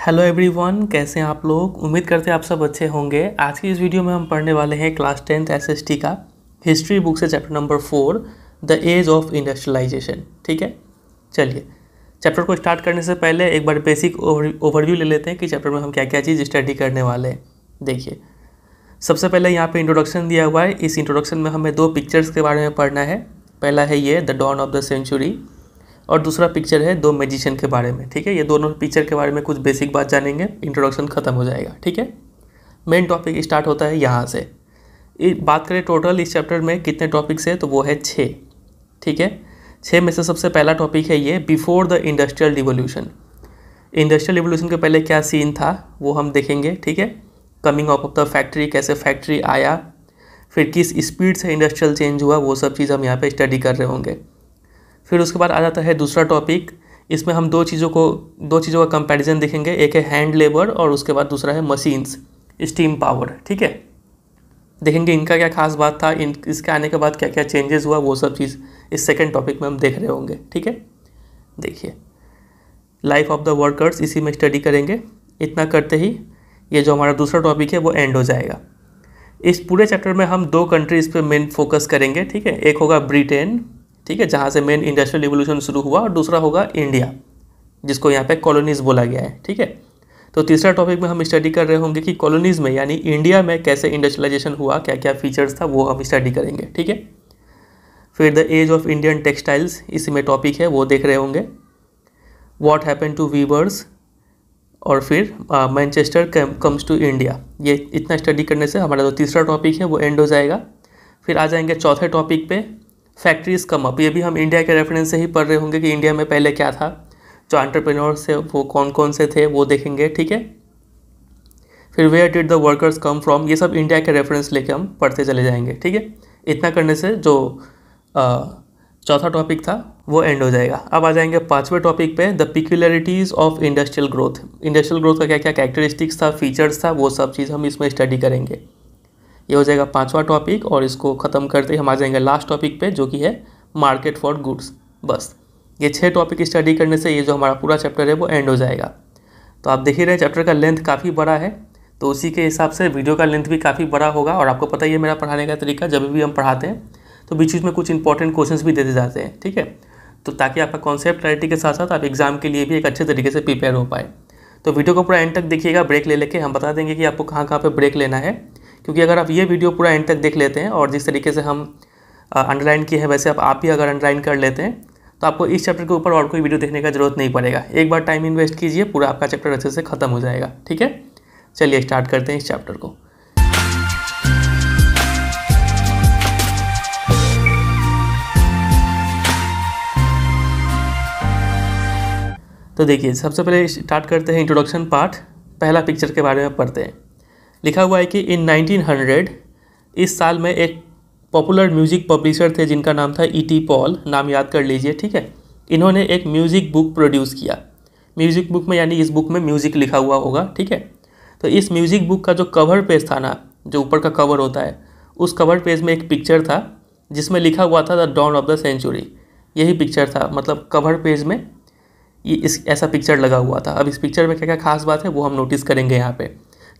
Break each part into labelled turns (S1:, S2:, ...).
S1: Hello everyone कैसे हैं आप लोग उम्मीद करते हैं आप सब अच्छे होंगे आज की इस वीडियो में हम पढ़ने वाले हैं क्लास टेंथ एसएसटी का हिस्ट्री बुक से chapter number four the age of industrialisation ठीक है चलिए चैप्टर को स्टार्ट करने से पहले एक बार बेसिक ओवरव्यू ले लेते हैं कि चैप्टर में हम क्या क्या चीज़ स्टडी करने वाले हैं देखिए सबसे पहले यहाँ पर इंट्रोडक्शन दिया हुआ है इस इंट्रोडक्शन में हमें दो पिक्चर्स के बारे में पढ़ना है पहला है ये the dawn of the century और दूसरा पिक्चर है दो मैजिशियन के बारे में ठीक है ये दोनों पिक्चर के बारे में कुछ बेसिक बात जानेंगे इंट्रोडक्शन ख़त्म हो जाएगा ठीक है मेन टॉपिक स्टार्ट होता है यहाँ से बात करें टोटल इस चैप्टर में कितने टॉपिक्स है तो वो है छः ठीक है छः में से सबसे पहला टॉपिक है ये before the industrial revolution industrial revolution के पहले क्या सीन था वो हम देखेंगे ठीक है coming of of the factory कैसे फैक्ट्री आया फिर किस स्पीड से इंडस्ट्रियल चेंज हुआ वो सब चीज़ हम यहाँ पे स्टडी कर रहे होंगे फिर उसके बाद आ जाता है दूसरा टॉपिक इसमें हम दो चीज़ों को दो चीज़ों का कंपैरिजन देखेंगे एक है हैंड लेबर और उसके बाद दूसरा है मशीन्स स्टीम पावर ठीक है देखेंगे इनका क्या खास बात था इन इसके आने के बाद क्या क्या चेंजेस हुआ वो सब चीज़ इस सेकेंड टॉपिक में हम देख रहे होंगे ठीक है देखिए लाइफ ऑफ द वर्कर्स इसी में स्टडी करेंगे इतना करते ही ये जो हमारा दूसरा टॉपिक है वो एंड हो जाएगा इस पूरे चैप्टर में हम दो कंट्रीज़ पे मेन फोकस करेंगे ठीक है एक होगा ब्रिटेन ठीक है जहाँ से मेन इंडस्ट्रियल रिवोल्यूशन शुरू हुआ और दूसरा होगा इंडिया जिसको यहाँ पे कॉलोनीज बोला गया है ठीक है तो तीसरा टॉपिक में हम स्टडी कर रहे होंगे कि कॉलोनीज़ में यानी इंडिया में कैसे इंडस्ट्रियलाइजेशन हुआ क्या क्या फीचर्स था वो हम स्टडी करेंगे ठीक है फिर the age of Indian textiles इसी में टॉपिक है वो देख रहे होंगे वॉट हैपन टू वीवर्स और फिर मैनचेस्टर कम्स टू इंडिया ये इतना स्टडी करने से हमारा जो तीसरा टॉपिक है वो एंड हो जाएगा फिर आ जाएंगे चौथे टॉपिक पे फैक्ट्रीज़ कम अप ये भी हम इंडिया के रेफरेंस से ही पढ़ रहे होंगे कि इंडिया में पहले क्या था जो एंटरप्रेन्योर थे वो कौन कौन से थे वो देखेंगे ठीक है फिर where did the workers come from ये सब इंडिया के रेफरेंस लेके हम पढ़ते चले जाएंगे ठीक है इतना करने से जो चौथा टॉपिक था वो एंड हो जाएगा अब आ जाएंगे पाँचवें टॉपिक पे the peculiarities of industrial growth industrial growth का क्या क्या कैरेक्टरिस्टिक्स था फीचर्स था वो सब चीज़ हम इसमें स्टडी करेंगे ये हो जाएगा पांचवा टॉपिक और इसको ख़त्म करते हम आ जाएंगे लास्ट टॉपिक पे जो कि है मार्केट फॉर गुड्स बस ये छः टॉपिक स्टडी करने से ये जो हमारा पूरा चैप्टर है वो एंड हो जाएगा तो आप देख ही रहे चैप्टर का लेंथ काफ़ी बड़ा है तो उसी के हिसाब से वीडियो का लेंथ भी काफ़ी बड़ा होगा और आपको पता ही है मेरा पढ़ाने का तरीका जब भी हम पढ़ाते हैं तो बीच बीच में कुछ इंपॉर्टेंट क्वेश्चन भी देते जाते हैं ठीक है तो ताकि आपका कॉन्सेप्ट क्लैरिटी के साथ साथ आप एग्जाम के लिए भी एक अच्छे तरीके से प्रिपेयर हो पाए तो वीडियो को पूरा एंड तक देखिएगा ब्रेक ले लेके हम बता देंगे कि आपको कहाँ कहाँ पर ब्रेक लेना है क्योंकि अगर आप ये वीडियो पूरा एंड तक देख लेते हैं और जिस तरीके से हम अंडरलाइन किए हैं वैसे आप आप ही अगर अंडरलाइन कर लेते हैं तो आपको इस चैप्टर के ऊपर और कोई वीडियो देखने का जरूरत नहीं पड़ेगा एक बार टाइम इन्वेस्ट कीजिए पूरा आपका चैप्टर अच्छे से खत्म हो जाएगा ठीक है चलिए स्टार्ट करते हैं इस चैप्टर को तो देखिए सबसे पहले स्टार्ट करते हैं इंट्रोडक्शन पार्ट पहला पिक्चर के बारे में पढ़ते हैं लिखा हुआ है कि इन 1900 इस साल में एक पॉपुलर म्यूजिक पब्लिशर थे जिनका नाम था ई टी पॉल नाम याद कर लीजिए ठीक है इन्होंने एक म्यूज़िक बुक प्रोड्यूस किया म्यूज़िक बुक में यानी इस बुक में म्यूज़िक लिखा हुआ होगा ठीक है तो इस म्यूज़िक बुक का जो कवर पेज था ना जो ऊपर का कवर होता है उस कवर पेज में एक पिक्चर था जिसमें लिखा हुआ था the dawn of the century यही पिक्चर था मतलब कवर पेज में ये इस ऐसा पिक्चर लगा हुआ था अब इस पिक्चर में क्या क्या खास बात है वो हम नोटिस करेंगे यहाँ पे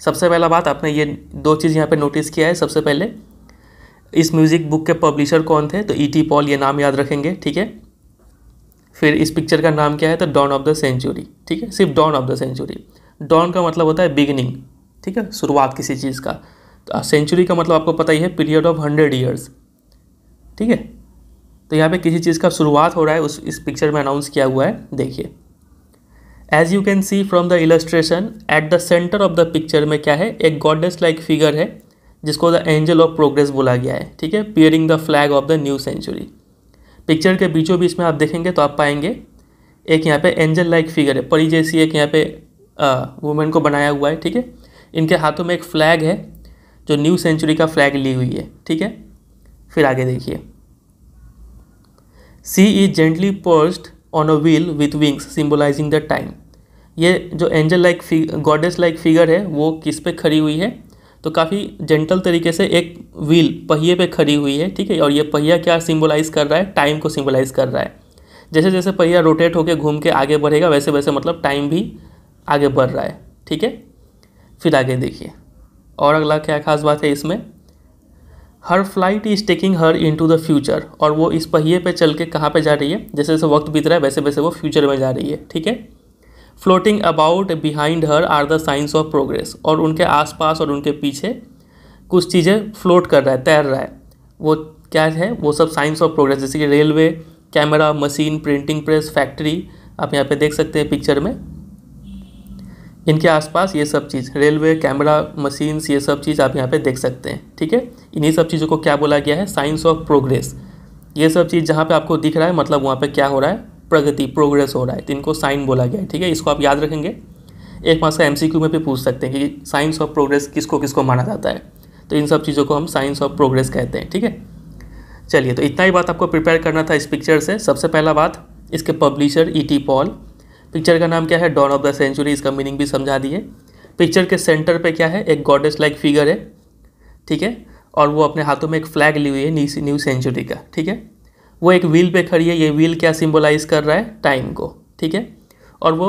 S1: सबसे पहला बात आपने ये दो चीज़ यहाँ पे नोटिस किया है सबसे पहले इस म्यूज़िक बुक के पब्लिशर कौन थे तो ई टी पॉल ये नाम याद रखेंगे ठीक है फिर इस पिक्चर का नाम क्या है तो डॉन ऑफ द सेंचुरी ठीक है सिर्फ dawn of the century dawn का मतलब होता है बिगिनिंग ठीक है शुरुआत किसी चीज़ का तो सेंचुरी का मतलब आपको पता ही है पीरियड ऑफ हंड्रेड ईयर्स ठीक है तो यहाँ पे किसी चीज़ का शुरुआत हो रहा है उस इस पिक्चर में अनाउंस किया हुआ है देखिए as you can see from the illustration at the centre of the picture में क्या है एक गॉडेस लाइक फिगर है जिसको द एंजल ऑफ प्रोग्रेस बोला गया है ठीक है bearing the flag of the new century picture के बीचों बीच में आप देखेंगे तो आप पाएंगे एक यहाँ पे एंजल लाइक फिगर है परी जैसी एक यहाँ पे वुमेन को बनाया हुआ है ठीक है इनके हाथों में एक फ्लैग है जो न्यू सेंचुरी का फ्लैग ली हुई है ठीक है फिर आगे देखिए she is gently perched on a wheel with wings symbolising the time ये जो angel like goddess like figure है वो किस पे खड़ी हुई है तो काफ़ी जेंटल तरीके से एक व्हील पहिए पे खड़ी हुई है ठीक है और ये पहिया क्या सिंबलाइज कर रहा है टाइम को सिंबलाइज कर रहा है जैसे जैसे पहिया रोटेट होकर घूम के आगे बढ़ेगा वैसे वैसे मतलब टाइम भी आगे बढ़ रहा है ठीक है फिर आगे देखिए और अगला क्या खास बात है इसमें her flight is taking her into the future और वो इस पहिए पे चल के कहाँ पे जा रही है जैसे जैसे वक्त बीत रहा है वैसे वैसे वो फ्यूचर में जा रही है ठीक है floating about behind her are the signs of progress और उनके आसपास और उनके पीछे कुछ चीज़ें फ्लोट कर रहा है तैर रहा है वो क्या है वो सब साइंस ऑफ प्रोग्रेस जैसे कि railway camera machine printing press factory आप यहाँ पे देख सकते हैं पिक्चर में इनके आसपास ये सब चीज़ रेलवे कैमरा मशीन्स ये सब चीज़ आप यहाँ पे देख सकते हैं ठीक है इन्हीं सब चीज़ों को क्या बोला गया है साइंस ऑफ प्रोग्रेस ये सब चीज़ जहाँ पे आपको दिख रहा है मतलब वहाँ पे क्या हो रहा है प्रगति प्रोग्रेस हो रहा है तो इनको साइन बोला गया है ठीक है इसको आप याद रखेंगे एक मार्क्स का एम में भी पूछ सकते हैं कि साइंस ऑफ प्रोग्रेस किसको किसको माना जाता है तो इन सब चीज़ों को हम साइंस ऑफ प्रोग्रेस कहते हैं ठीक है चलिए तो इतना ही बात आपको प्रिपेयर करना था इस पिक्चर से सबसे पहला बात इसके publisher E T Paul picture का नाम क्या है डॉन ऑफ द सेंचुरी इसका मीनिंग भी समझा दिए पिक्चर के सेंटर पे क्या है एक गॉडेस लाइक फिगर है ठीक है और वो अपने हाथों में एक फ्लैग ली हुई है न्यू सेंचुरी का ठीक है वो एक व्हील पे खड़ी है ये व्हील क्या सिम्बोलाइज़ कर रहा है टाइम को ठीक है और वो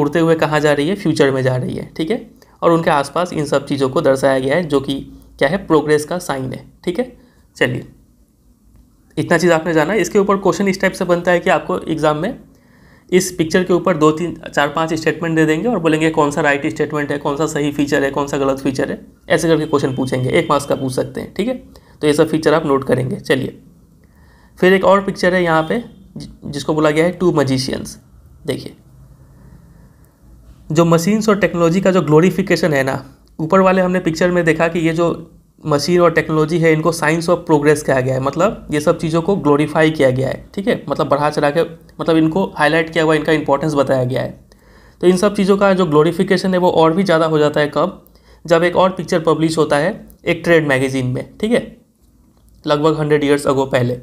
S1: उड़ते हुए कहाँ जा रही है फ्यूचर में जा रही है ठीक है और उनके आसपास इन सब चीज़ों को दर्शाया गया है जो कि क्या है प्रोग्रेस का साइन है ठीक है चलिए इतना चीज़ आपने जाना इसके ऊपर क्वेश्चन इस टाइप से बनता है कि आपको एग्ज़ाम में इस पिक्चर के ऊपर दो तीन चार पांच स्टेटमेंट दे देंगे और बोलेंगे कौन सा राइट स्टेटमेंट है कौन सा सही फीचर है कौन सा गलत फीचर है ऐसे करके क्वेश्चन पूछेंगे एक मार्क्स का पूछ सकते हैं ठीक है तो ये सब फीचर आप नोट करेंगे चलिए फिर एक और पिक्चर है यहाँ पे जिसको बोला गया है टू मजिशियंस देखिए जो मशीन्स और टेक्नोलॉजी का जो ग्लोरीफिकेशन है ना ऊपर वाले हमने पिक्चर में देखा कि ये जो मशीन और टेक्नोलॉजी है इनको साइंस ऑफ प्रोग्रेस कहा गया है मतलब ये सब चीज़ों को ग्लोरीफाई किया गया है ठीक है मतलब बढ़ा चढ़ा के मतलब इनको हाईलाइट किया हुआ इनका इंपॉर्टेंस बताया गया है तो इन सब चीज़ों का जो ग्लोरीफिकेशन है वो और भी ज़्यादा हो जाता है कब जब एक और पिक्चर पब्लिश होता है एक ट्रेड मैगजीन में ठीक है लगभग हंड्रेड ईयर्स अगो पहले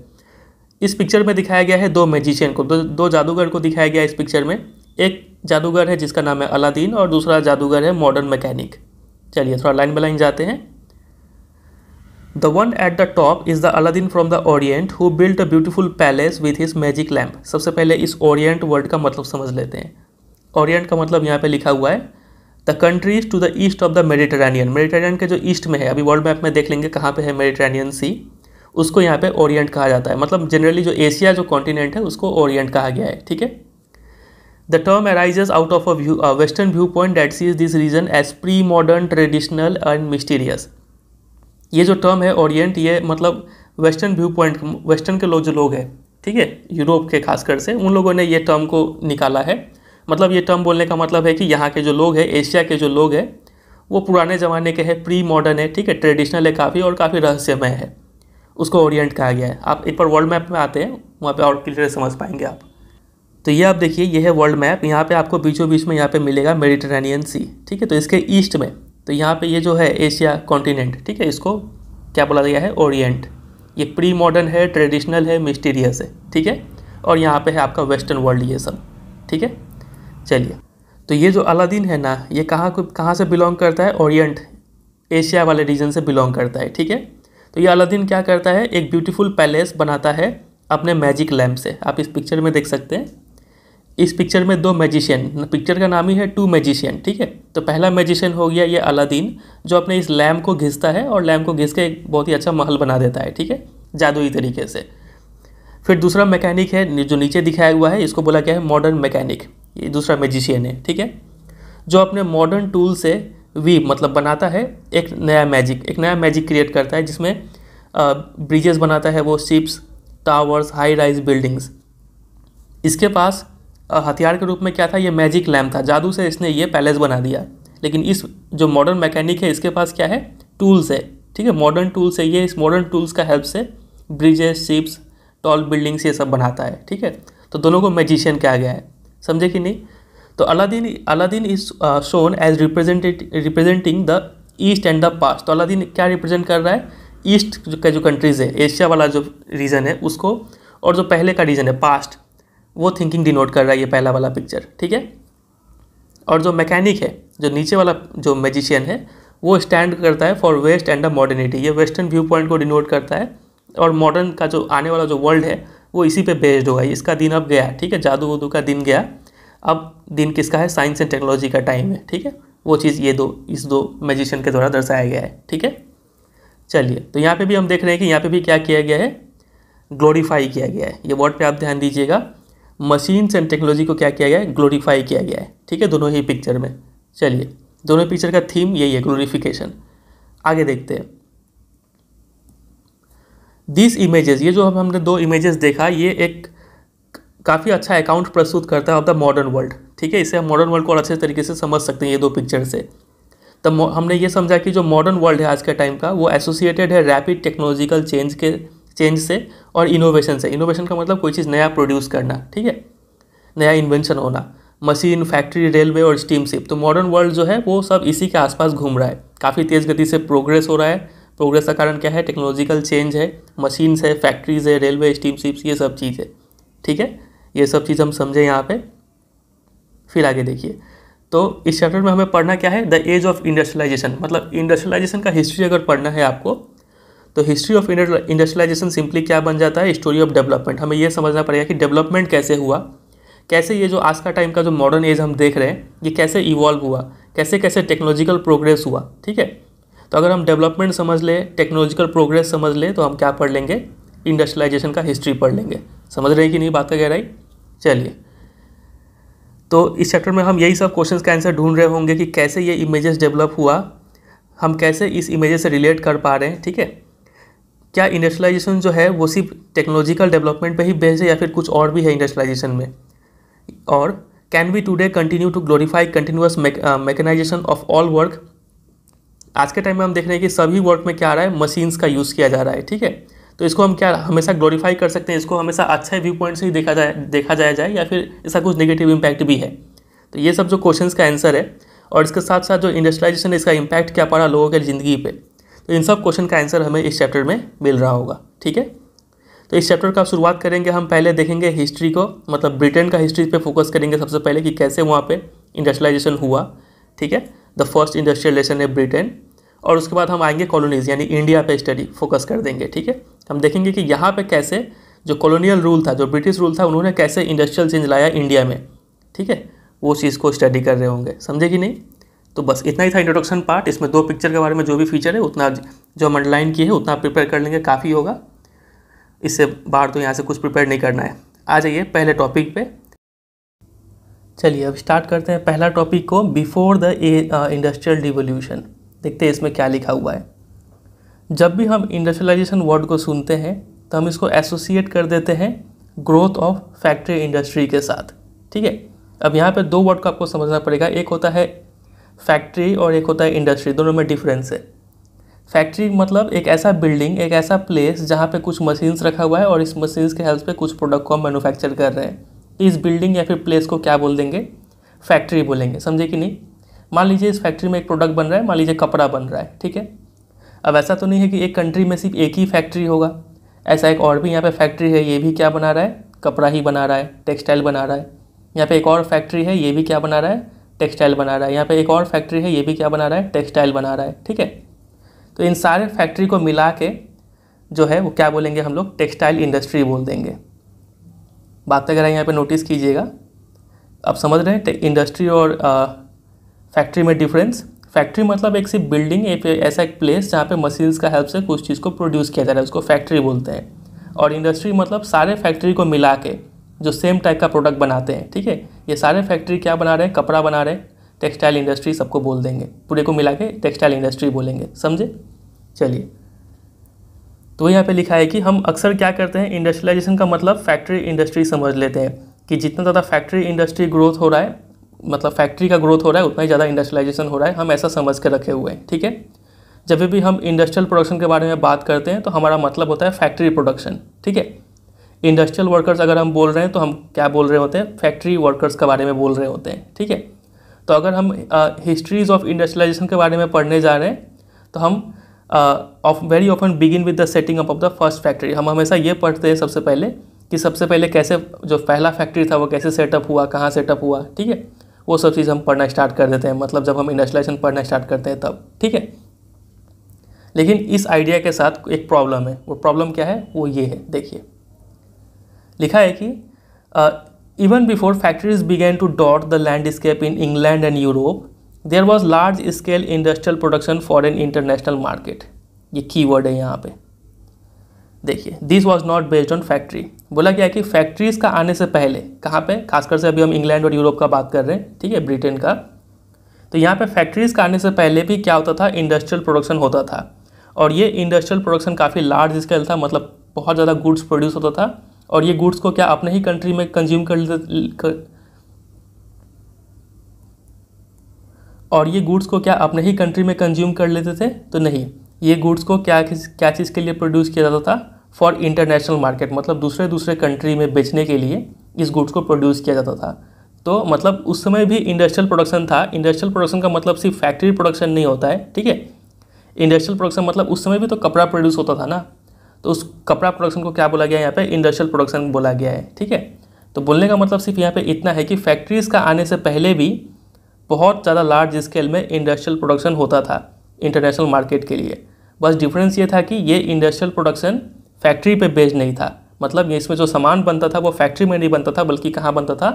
S1: इस पिक्चर में दिखाया गया है दो मैजिशियन को दो, दो जादूगर को दिखाया गया है इस पिक्चर में एक जादूगर है जिसका नाम है अलादीन और दूसरा जादूगर है मॉडर्न मैकेनिक चलिए थोड़ा लाइन बाई लाइन जाते हैं the one at the top is the Aladdin from the Orient who built a beautiful palace with his magic lamp सबसे पहले इस ओरिएंट वर्ड का मतलब समझ लेते हैं ओरिएंट का मतलब यहाँ पे लिखा हुआ है the countries to the east of the Mediterranean Mediterranean के जो ईस्ट में है अभी वर्ल्ड मैप में देख लेंगे कहाँ पे है मेडिटेरानियन सी उसको यहाँ पे ओरिएंट कहा जाता है मतलब जनरली जो एशिया जो कॉन्टिनेंट है उसको ओरिएंट कहा गया है ठीक है the term arises out of a view western view point that sees this region as pre modern traditional and mysterious ये जो टर्म है ओरिएंट ये मतलब वेस्टर्न व्यू पॉइंट वेस्टर्न के लोग जो लोग हैं ठीक है यूरोप के खासकर से उन लोगों ने ये टर्म को निकाला है मतलब ये टर्म बोलने का मतलब है कि यहाँ के जो लोग हैं एशिया के जो लोग हैं वो पुराने ज़माने के हैं प्री मॉडर्न है ठीक है ट्रेडिशनल है काफ़ी और काफ़ी रहस्यमय है उसको ओरिएंट कहा गया है आप एक बार वर्ल्ड मैप में आते हैं वहाँ पे और क्लियर समझ पाएंगे आप तो ये आप देखिए ये है वर्ल्ड मैप यहाँ पे आपको बीचों बीच में यहाँ पे मिलेगा मेडिटेरेनियन सी ठीक है तो इसके ईस्ट में तो यहाँ पे ये जो है एशिया कॉन्टिनेंट ठीक है इसको क्या बोला गया है ओरिएंट ये प्री मॉडर्न है ट्रेडिशनल है मिस्टीरियस है ठीक है और यहाँ पर है आपका वेस्टर्न वर्ल्ड ये सब ठीक है चलिए तो ये जो अलादीन है ना ये कहाँ कहाँ से बिलोंग करता है ओरिएंट एशिया वाले रीजन से बिलोंग करता है ठीक है तो ये अलादीन क्या करता है एक ब्यूटीफुल पैलेस बनाता है अपने मैजिक लैम्प से आप इस पिक्चर में देख सकते हैं इस पिक्चर में दो मैजिशियन पिक्चर का नाम ही है टू मैजिशियन ठीक है तो पहला मैजिशियन हो गया ये अलादीन जो अपने इस लैम्प को घिसता है और लैम्प को घिस के एक बहुत ही अच्छा महल बना देता है ठीक है जादुई तरीके से फिर दूसरा मैकेनिक है जो नीचे दिखाया हुआ है इसको बोला गया है मॉडर्न मैकेनिक ये दूसरा मैजिशियन है ठीक है जो अपने मॉडर्न टूल से वी मतलब बनाता है एक नया मैजिक एक नया मैजिक क्रिएट करता है जिसमें ब्रिजेस बनाता है वो ships towers high rise buildings इसके पास हथियार के रूप में क्या था ये मैजिक लैम्प था जादू से इसने ये पैलेस बना दिया लेकिन इस जो मॉडर्न मैकेनिक है इसके पास क्या है टूल्स है ठीक है मॉडर्न टूल्स है ये इस मॉडर्न टूल्स का हेल्प से ब्रिजेस शिप्स टॉल बिल्डिंग्स ये सब बनाता है ठीक है तो दोनों को मैजिशियन कहा गया है समझे कि नहीं तो Aladdin Aladdin is uh, as as representing the east and the past तो अलादीन क्या रिप्रेजेंट कर रहा है ईस्ट का जो कंट्रीज़ है एशिया वाला जो रीजन है उसको और जो पहले का रीजन है पास्ट वो थिंकिंग डिनोट कर रहा है ये पहला वाला पिक्चर ठीक है और जो मैकेनिक है जो नीचे वाला जो मैजिशियन है वो स्टैंड करता है for west and the modernity ये वेस्टर्न व्यू पॉइंट को डिनोट करता है और मॉडर्न का जो आने वाला जो वर्ल्ड है वो इसी पे बेस्ड होगा इसका दिन अब गया ठीक है जादू वदू का दिन गया अब दिन किसका है साइंस एंड टेक्नोलॉजी का टाइम है ठीक है वो चीज़ ये दो इस दो मैजिशियन के द्वारा दर्शाया गया है ठीक है चलिए तो यहाँ पे भी हम देख रहे हैं कि यहाँ पे भी क्या किया गया है ग्लोरीफाई किया गया है ये वर्ड पे आप ध्यान दीजिएगा मशीन्स एंड टेक्नोलॉजी को क्या किया गया है ग्लोरीफाई किया गया है ठीक है दोनों ही पिक्चर में चलिए दोनों पिक्चर का थीम यही है ग्लोरीफिकेशन आगे देखते हैं दिस इमेजेस ये जो हम हमने दो इमेजेस देखा ये एक काफ़ी अच्छा अकाउंट प्रस्तुत करता है ऑफ द मॉडर्न वर्ल्ड ठीक है इसे हम मॉडर्न वर्ल्ड को और अच्छे तरीके से समझ सकते हैं ये दो पिक्चर से तब तो हमने ये समझा कि जो मॉडर्न वर्ल्ड है आज के टाइम का वो एसोसिएटेड है रैपिड टेक्नोलॉजिकल चेंज के चेंज से और इनोवेशन से इनोवेशन का मतलब कोई चीज़ नया प्रोड्यूस करना ठीक है नया इन्वेंशन होना मशीन फैक्ट्री रेलवे और स्टीमशिप तो मॉडर्न वर्ल्ड जो है वो सब इसी के आसपास घूम रहा है काफ़ी तेज़ गति से प्रोग्रेस हो रहा है प्रोग्रेस का कारण क्या है टेक्नोलॉजिकल चेंज है मशीन्स है फैक्ट्रीज है रेलवे स्टीमशिप्स ये सब चीज़ है ठीक है ये सब चीज़ हम समझे यहाँ पे फिर आगे देखिए तो इस चैप्टर में हमें पढ़ना क्या है द एज ऑफ इंडस्ट्रियलाइजेशन मतलब इंडस्ट्रियलाइजेशन का हिस्ट्री अगर पढ़ना है आपको तो हिस्ट्री ऑफ इंडस्ट्रियलाइजेशन सिंपली क्या बन जाता है स्टोरी ऑफ डेवलपमेंट हमें यह समझना पड़ेगा कि डेवलपमेंट कैसे हुआ कैसे ये जो आज का टाइम का जो मॉडर्न एज हम देख रहे हैं ये कैसे इवॉल्व हुआ कैसे कैसे टेक्नोलॉजिकल प्रोग्रेस हुआ ठीक है तो अगर हम डेवलपमेंट समझ लें टेक्नोलॉजिकल प्रोग्रेस समझ लें तो हम क्या पढ़ लेंगे इंडस्ट्रियलाइजेशन का हिस्ट्री पढ़ लेंगे समझ रहे हैं कि नहीं बात का गहराई चलिए तो इस चैप्टर में हम यही सब क्वेश्चंस का आंसर ढूंढ रहे होंगे कि कैसे ये इमेजेस डेवलप हुआ हम कैसे इस इमेजेस से रिलेट कर पा रहे हैं ठीक है क्या इंडस्ट्रियलाइजेशन जो है वो सिर्फ टेक्नोलॉजिकल डेवलपमेंट पे ही बेस्ड है या फिर कुछ और भी है इंडस्ट्रियलाइजेशन में और can be today continue to glorify continuous mechanisation of all work आज के टाइम में हम देख रहे हैं कि सभी वर्क में क्या आ रहा है मशीन्स का यूज़ किया जा रहा है ठीक है तो इसको हम क्या हमेशा ग्लोरीफाई कर सकते हैं इसको हमेशा अच्छा व्यू पॉइंट से ही देखा जाए देखा जाया जाए या फिर इसका कुछ नेगेटिव इम्पैक्ट भी है तो ये सब जो क्वेश्चन का आंसर है और इसके साथ साथ जो इंडस्ट्रियलाइजेशन है इसका इम्पैक्ट क्या पड़ा लोगों के ज़िंदगी पर तो इन सब क्वेश्चन का आंसर हमें इस चैप्टर में मिल रहा होगा ठीक है तो इस चैप्टर का शुरुआत करेंगे हम पहले देखेंगे हिस्ट्री को मतलब ब्रिटेन का हिस्ट्री पे फोकस करेंगे सबसे पहले कि कैसे वहाँ पे इंडस्ट्रियलाइजेशन हुआ ठीक है द फर्स्ट इंडस्ट्रियलाइजेशन है ब्रिटेन और उसके बाद हम आएंगे कॉलोनीज यानी इंडिया पे स्टडी फोकस कर देंगे ठीक है हम देखेंगे कि यहाँ पे कैसे जो कॉलोनियल रूल था जो ब्रिटिश रूल था उन्होंने कैसे इंडस्ट्रियल चेंज लाया इंडिया में ठीक है वो चीज़ को स्टडी कर रहे होंगे समझे कि नहीं तो बस इतना ही था इंट्रोडक्शन पार्ट इसमें दो पिक्चर के बारे में जो भी फीचर है उतना जो हम अंडरलाइन किए हैं उतना प्रिपेयर कर लेंगे काफ़ी होगा इससे बाहर तो यहाँ से कुछ प्रिपेयर नहीं करना है आ जाइए पहले टॉपिक पे चलिए अब स्टार्ट करते हैं पहला टॉपिक को बिफोर द इंडस्ट्रियल रिवोल्यूशन देखते हैं इसमें क्या लिखा हुआ है जब भी हम इंडस्ट्रियलाइजेशन वर्ड को सुनते हैं तो हम इसको एसोसिएट कर देते हैं ग्रोथ ऑफ फैक्ट्री इंडस्ट्री के साथ ठीक है अब यहाँ पे दो वर्ड को आपको समझना पड़ेगा एक होता है फैक्ट्री और एक होता है इंडस्ट्री दोनों में डिफरेंस है फैक्ट्री मतलब एक ऐसा बिल्डिंग एक ऐसा प्लेस जहाँ पे कुछ मशीन्स रखा हुआ है और इस मशीन्स के हेल्प पे कुछ प्रोडक्ट को हम मैनुफैक्चर कर रहे हैं इस बिल्डिंग या फिर प्लेस को क्या बोल देंगे फैक्ट्री बोलेंगे समझे कि नहीं मान लीजिए इस फैक्ट्री में एक प्रोडक्ट बन रहा है मान लीजिए कपड़ा बन रहा है ठीक है अब ऐसा तो नहीं है कि एक कंट्री में सिर्फ एक ही फैक्ट्री होगा ऐसा एक और भी यहाँ पे फैक्ट्री है ये भी क्या बना रहा है कपड़ा ही बना रहा है टेक्सटाइल बना रहा है यहाँ पे एक और फैक्ट्री है ये भी क्या बना रहा है टेक्सटाइल बना रहा है यहाँ पे एक और फैक्ट्री है ये भी क्या बना रहा है टेक्सटाइल बना रहा है ठीक है तो इन सारे फैक्ट्री को मिला के जो है वो क्या बोलेंगे हम लोग टेक्सटाइल इंडस्ट्री बोल देंगे बात अगर यहाँ पर नोटिस कीजिएगा आप समझ रहे हैं इंडस्ट्री और फैक्ट्री में डिफरेंस फैक्ट्री मतलब एक सिर्फ बिल्डिंग एक ऐसा एक प्लेस जहाँ पे मशीन्स का हेल्प से कुछ चीज़ को प्रोड्यूस किया जा रहा है उसको फैक्ट्री बोलते हैं और इंडस्ट्री मतलब सारे फैक्ट्री को मिला के जो सेम टाइप का प्रोडक्ट बनाते हैं ठीक है ये सारे फैक्ट्री क्या बना रहे हैं कपड़ा बना रहे हैं टेक्सटाइल इंडस्ट्री सबको बोल देंगे पूरे को मिला के टेक्सटाइल इंडस्ट्री बोलेंगे समझे चलिए तो यहाँ पे लिखा है कि हम अक्सर क्या करते हैं इंडस्ट्रियलाइजेशन का मतलब फैक्ट्री इंडस्ट्री समझ लेते हैं कि जितना ज़्यादा फैक्ट्री इंडस्ट्री ग्रोथ हो रहा है मतलब फैक्ट्री का ग्रोथ हो रहा है उतना ही ज़्यादा इंडस्ट्रियलाइजेशन हो रहा है हम ऐसा समझ कर रखे हुए हैं ठीक है जब भी हम इंडस्ट्रियल प्रोडक्शन के बारे में बात करते हैं तो हमारा मतलब होता है फैक्ट्री प्रोडक्शन ठीक है इंडस्ट्रियल वर्कर्स अगर हम बोल रहे हैं तो हम क्या बोल रहे होते हैं फैक्ट्री वर्कर्स के बारे में बोल रहे होते हैं ठीक है तो अगर हम हिस्ट्रीज ऑफ इंडस्ट्रियलाइजेशन के बारे में पढ़ने जा रहे हैं तो हम of very often begin with the setting up of the first factory हम हमेशा ये पढ़ते हैं सबसे पहले कि सबसे पहले कैसे जो पहला फैक्ट्री था वो कैसे सेटअप हुआ कहाँ सेटअप हुआ ठीक है वो सब चीज़ हम पढ़ना स्टार्ट कर देते हैं मतलब जब हम इंडस्ट्रियलाइजेशन पढ़ना स्टार्ट करते हैं तब ठीक है लेकिन इस आइडिया के साथ एक प्रॉब्लम है वो प्रॉब्लम क्या है वो ये है देखिए लिखा है कि even before factories began to dot the landscape in England and Europe there was large scale industrial production for an international market ये की वर्ड है यहाँ पे देखिए this was not based on factory बोला गया है कि फैक्ट्रीज़ का आने से पहले कहाँ पे खासकर से अभी हम इंग्लैंड और यूरोप का बात कर रहे हैं ठीक है ब्रिटेन का तो यहाँ पे फैक्ट्रीज़ का आने से पहले भी क्या होता था इंडस्ट्रियल प्रोडक्शन होता था और ये इंडस्ट्रियल प्रोडक्शन काफ़ी लार्ज स्केल था मतलब बहुत ज़्यादा गुड्स प्रोड्यूस होता था और ये गुड्स को क्या अपने ही कंट्री में कंज्यूम कर लेते और ये गुड्स को क्या अपने ही कंट्री में कंज्यूम कर लेते थे तो नहीं ये गुड्स को क्या क्या चीज़ के लिए प्रोड्यूस किया जाता था फॉर इंटरनेशनल मार्केट मतलब दूसरे दूसरे कंट्री में बेचने के लिए इस गुड्स को प्रोड्यूस किया जाता था तो मतलब उस समय भी इंडस्ट्रियल प्रोडक्शन था इंडस्ट्रियल प्रोडक्शन का मतलब सिर्फ फैक्ट्री प्रोडक्शन नहीं होता है ठीक है इंडस्ट्रियल प्रोडक्शन मतलब उस समय भी तो कपड़ा प्रोड्यूस होता था ना तो उस कपड़ा प्रोडक्शन को क्या बोला गया है यहाँ पे इंडस्ट्रियल प्रोडक्शन बोला गया है ठीक है तो बोलने का मतलब सिर्फ यहाँ पे इतना है कि फैक्ट्रीज़ का आने से पहले भी बहुत ज़्यादा लार्ज स्केल में इंडस्ट्रियल प्रोडक्शन होता था इंटरनेशनल मार्केट के लिए बस डिफरेंस ये था कि ये इंडस्ट्रियल प्रोडक्शन फैक्ट्री पे बेज नहीं था मतलब ये इसमें जो सामान बनता था वो फैक्ट्री में नहीं बनता था बल्कि कहाँ बनता था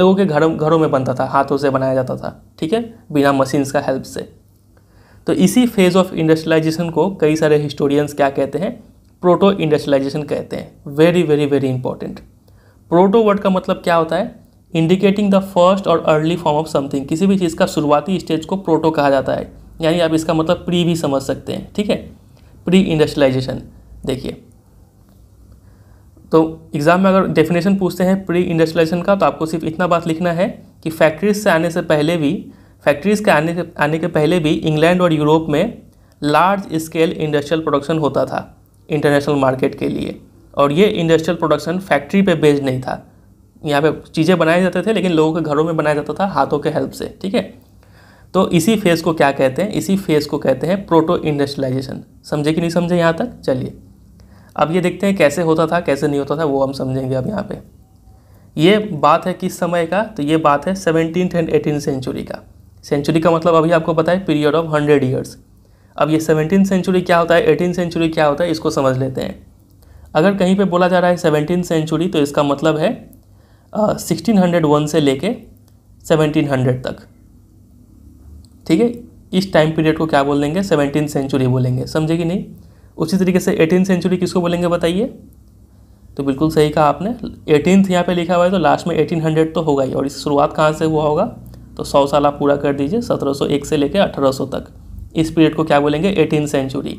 S1: लोगों के घरों घरों में बनता था हाथों से बनाया जाता था ठीक है बिना मशीन्स का हेल्प से तो इसी फेज़ ऑफ इंडस्ट्रियलाइजेशन को कई सारे हिस्टोरियंस क्या कहते हैं प्रोटो इंडस्ट्रियलाइजेशन कहते हैं very very very important proto word का मतलब क्या होता है इंडिकेटिंग द फर्स्ट और अर्ली फॉर्म ऑफ समथिंग किसी भी चीज़ का शुरुआती स्टेज को प्रोटो कहा जाता है यानी आप इसका मतलब प्री भी समझ सकते हैं ठीक है प्री इंडस्ट्रियलाइजेशन देखिए तो एग्ज़ाम में अगर डेफिनेशन पूछते हैं प्री इंडस्ट्रियलाइजेशन का तो आपको सिर्फ इतना बात लिखना है कि फैक्ट्रीज से आने से पहले भी फैक्ट्रीज़ के आने के आने के पहले भी इंग्लैंड और यूरोप में लार्ज स्केल इंडस्ट्रियल प्रोडक्शन होता था इंटरनेशनल मार्केट के लिए और ये इंडस्ट्रियल प्रोडक्शन फैक्ट्री पे बेस्ड नहीं था यहाँ पे चीज़ें बनाए जाते थे लेकिन लोगों के घरों में बनाया जाता था हाथों के हेल्प से ठीक है तो इसी फेज़ को क्या कहते हैं इसी फेज़ को कहते हैं प्रोटो इंडस्ट्रियलाइजेशन समझे कि नहीं समझे यहाँ तक चलिए अब ये देखते हैं कैसे होता था कैसे नहीं होता था वो हम समझेंगे अब यहाँ पे ये बात है किस समय का तो ये बात है सेवनटीन एंड एटीन सेंचुरी का सेंचुरी का मतलब अभी आपको पता है पीरियड ऑफ हंड्रेड ईयर्स अब ये सेवनटीन सेंचुरी क्या होता है एटीन सेंचुरी क्या होता है इसको समझ लेते हैं अगर कहीं पे बोला जा रहा है सेवनटीन सेंचुरी तो इसका मतलब है सिक्सटीन हंड्रेड वन से लेके सेवनटीन हंड्रेड तक ठीक है इस टाइम पीरियड को क्या बोल देंगे सेवनटीन सेंचुरी बोलेंगे समझे कि नहीं उसी तरीके से एटीन सेंचुरी किसको बोलेंगे बताइए तो बिल्कुल सही कहा आपने एटीनथ यहाँ पे लिखा हुआ है तो लास्ट में एटीन हंड्रेड तो होगा ही और इस शुरुआत कहाँ से हुआ होगा तो सौ साल आप पूरा कर दीजिए सत्रह सौ एक से लेकर अठारह सौ तक इस पीरियड को क्या बोलेंगे एटीन सेंचुरी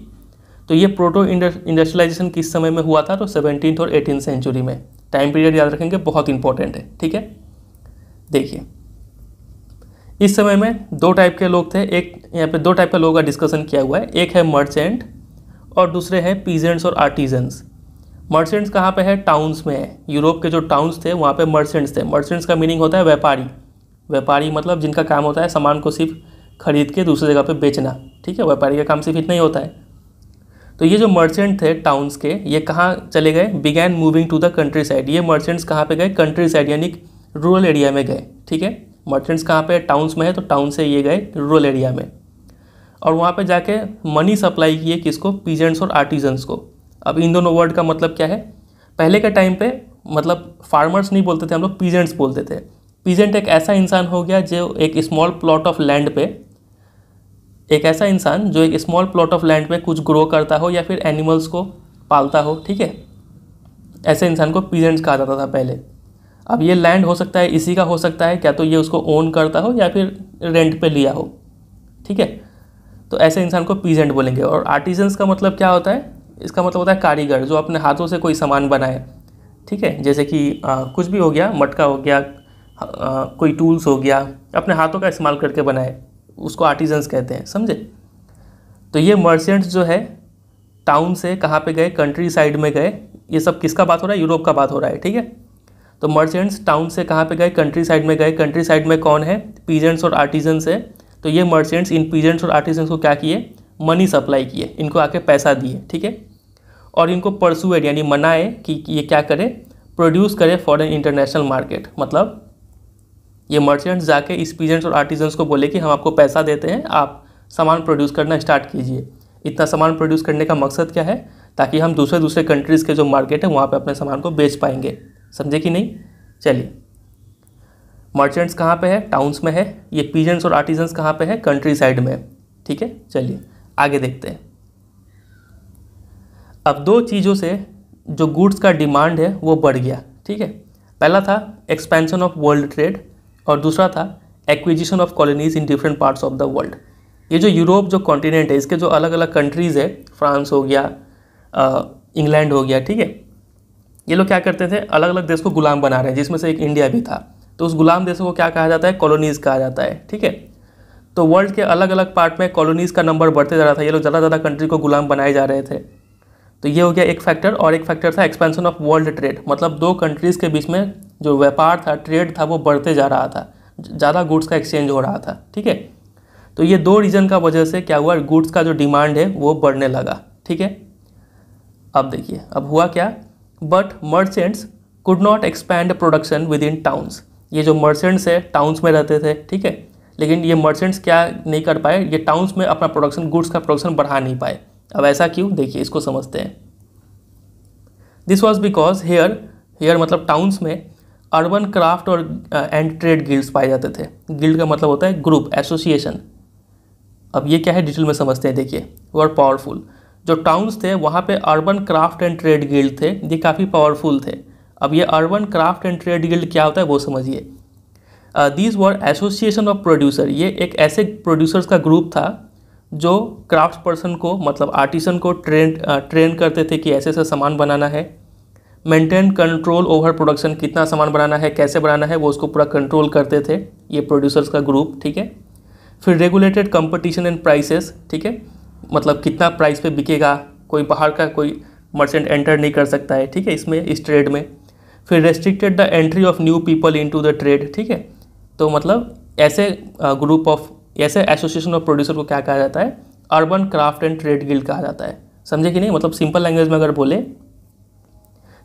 S1: तो ये प्रोटो इंडस्ट्रियलाइजेशन किस समय में हुआ था तो सेवनटीन और एटीन सेंचुरी में टाइम पीरियड याद रखेंगे बहुत इंपॉर्टेंट है ठीक है देखिए इस समय में दो टाइप के लोग थे एक यहाँ पे दो टाइप के लोगों का डिस्कशन किया हुआ है एक है मर्चेंट और दूसरे हैं पीजेंट्स और आर्टिजन्स मर्चेंट्स कहाँ पे है टाउन्स में है यूरोप के जो टाउन्स थे वहाँ पे मर्चेंट्स थे मर्चेंट्स का मीनिंग होता है व्यापारी व्यापारी मतलब जिनका काम होता है सामान को सिर्फ खरीद के दूसरी जगह पे बेचना ठीक है व्यापारी का काम सिर्फ इतना ही होता है तो ये जो मर्चेंट थे टाउन्स के ये कहाँ चले गए began moving to the countryside ये मर्चेंट्स कहाँ पर गए कंट्री साइड यानी रूरल एरिया में गए ठीक है मर्चेंट्स कहाँ पर टाउन्स में है तो टाउन से ये गए रूरल एरिया में और वहाँ पे जाके मनी सप्लाई किए किसको पीजेंट्स और आर्टिजन्स को अब इन दोनों वर्ड का मतलब क्या है पहले के टाइम पे मतलब फार्मर्स नहीं बोलते थे हम लोग पीजेंट्स बोलते थे पीजेंट एक ऐसा इंसान हो गया जो एक स्मॉल प्लॉट ऑफ लैंड पे एक ऐसा इंसान जो एक स्मॉल प्लॉट ऑफ लैंड में कुछ ग्रो करता हो या फिर एनिमल्स को पालता हो ठीक है ऐसे इंसान को पीजेंट्स कहा जाता था पहले अब ये लैंड हो सकता है इसी का हो सकता है क्या तो ये उसको ओन करता हो या फिर रेंट पर लिया हो ठीक है तो ऐसे इंसान को पीजेंट बोलेंगे और आर्टिजन्स का मतलब क्या होता है इसका मतलब होता है कारीगर जो अपने हाथों से कोई सामान बनाए ठीक है जैसे कि आ, कुछ भी हो गया मटका हो गया आ, कोई टूल्स हो गया अपने हाथों का इस्तेमाल करके बनाए उसको आर्टिजन्स कहते हैं समझे तो ये मर्चेंट्स जो है टाउन से कहाँ पे गए कंट्री साइड में गए ये सब किसका बात हो रहा है यूरोप का बात हो रहा है ठीक है तो मर्चेंट्स टाउन से कहाँ पे गए कंट्री साइड में गए कंट्री साइड में कौन है पीजेंट्स और आर्टिजन्स है तो ये मर्चेंट्स इन पीजेंट्स और आर्टिसंस को क्या किए मनी सप्लाई किए इनको आके पैसा दिए ठीक है और इनको परसुएड यानी मनाए कि ये क्या करे प्रोड्यूस करे फॉर एन इंटरनेशनल मार्केट मतलब ये मर्चेंट्स जाके इस पीजेंट्स और आर्टिजन्स को बोले कि हम आपको पैसा देते हैं आप सामान प्रोड्यूस करना स्टार्ट कीजिए इतना सामान प्रोड्यूस करने का मकसद क्या है ताकि हम दूसरे दूसरे कंट्रीज़ के जो मार्केट है वहाँ पे अपने सामान को बेच पाएंगे समझे कि नहीं चलिए मर्चेंट्स कहाँ पे है टाउन्स में है ये पीजेंट्स और आर्टिजन्स कहाँ पे है कंट्री साइड में ठीक है चलिए आगे देखते हैं अब दो चीज़ों से जो गुड्स का डिमांड है वो बढ़ गया ठीक है पहला था एक्सपेंशन ऑफ वर्ल्ड ट्रेड और दूसरा था acquisition of colonies in different parts of the world ये जो यूरोप जो कॉन्टिनेंट है इसके जो अलग अलग कंट्रीज़ है फ्रांस हो गया इंग्लैंड हो गया ठीक है ये लोग क्या करते थे अलग अलग देश को गुलाम बना रहे हैं जिसमें से एक इंडिया भी था तो उस गुलाम देशों को क्या कहा जाता है कॉलोनीज़ कहा जाता है ठीक है तो वर्ल्ड के अलग अलग पार्ट में कॉलोनीज़ का नंबर बढ़ते जा रहा था ये लोग ज़्यादा ज़्यादा कंट्री को गुलाम बनाए जा रहे थे तो ये हो गया एक फैक्टर और एक फैक्टर था एक्सपेंशन ऑफ वर्ल्ड ट्रेड मतलब दो कंट्रीज़ के बीच में जो व्यापार था ट्रेड था वो बढ़ते जा रहा था ज़्यादा गुड्स का एक्सचेंज हो रहा था ठीक है तो ये दो रीज़न का वजह से क्या हुआ गुड्स का जो डिमांड है वो बढ़ने लगा ठीक है अब देखिए अब हुआ क्या but merchants could not expand production within towns ये जो मर्चेंट्स है टाउन्स में रहते थे ठीक है लेकिन ये मर्चेंट्स क्या नहीं कर पाए ये टाउन्स में अपना प्रोडक्शन गुड्स का प्रोडक्शन बढ़ा नहीं पाए अब ऐसा क्यों देखिए इसको समझते हैं this was because here here मतलब टाउन्स में अर्बन क्राफ्ट और एंड ट्रेड गिल्ड्स पाए जाते थे गिल्ड का मतलब होता है ग्रुप एसोसिएशन अब ये क्या है डिटेल में समझते हैं देखिए वो पावरफुल जो टाउन्स थे वहाँ पे urban craft and trade guild थे ये काफ़ी पावरफुल थे अब ये urban craft and trade guild क्या होता है वो समझिए this were association of producer ये एक ऐसे प्रोड्यूसर्स का ग्रुप था जो क्राफ्ट पर्सन को मतलब आर्टिसन को ट्रेन ट्रेन uh, करते थे कि ऐसे ऐसा सामान बनाना है मेंटेन कंट्रोल ओवर प्रोडक्शन कितना सामान बनाना है कैसे बनाना है वो उसको पूरा कंट्रोल करते थे ये प्रोड्यूसर्स का ग्रुप ठीक है फिर रेगुलेटेड कंपटीशन एंड प्राइसेस ठीक है मतलब कितना प्राइस पे बिकेगा कोई बाहर का कोई मर्चेंट एंटर नहीं कर सकता है ठीक है इसमें इस ट्रेड में फिर restricted the entry of new people into the trade ठीक है तो मतलब ऐसे ग्रुप uh, ऑफ ऐसे एसोसिएशन ऑफ प्रोड्यूसर को क्या कहा जाता है urban craft and trade guild कहा जाता है समझे कि नहीं मतलब सिंपल लैंग्वेज में अगर बोले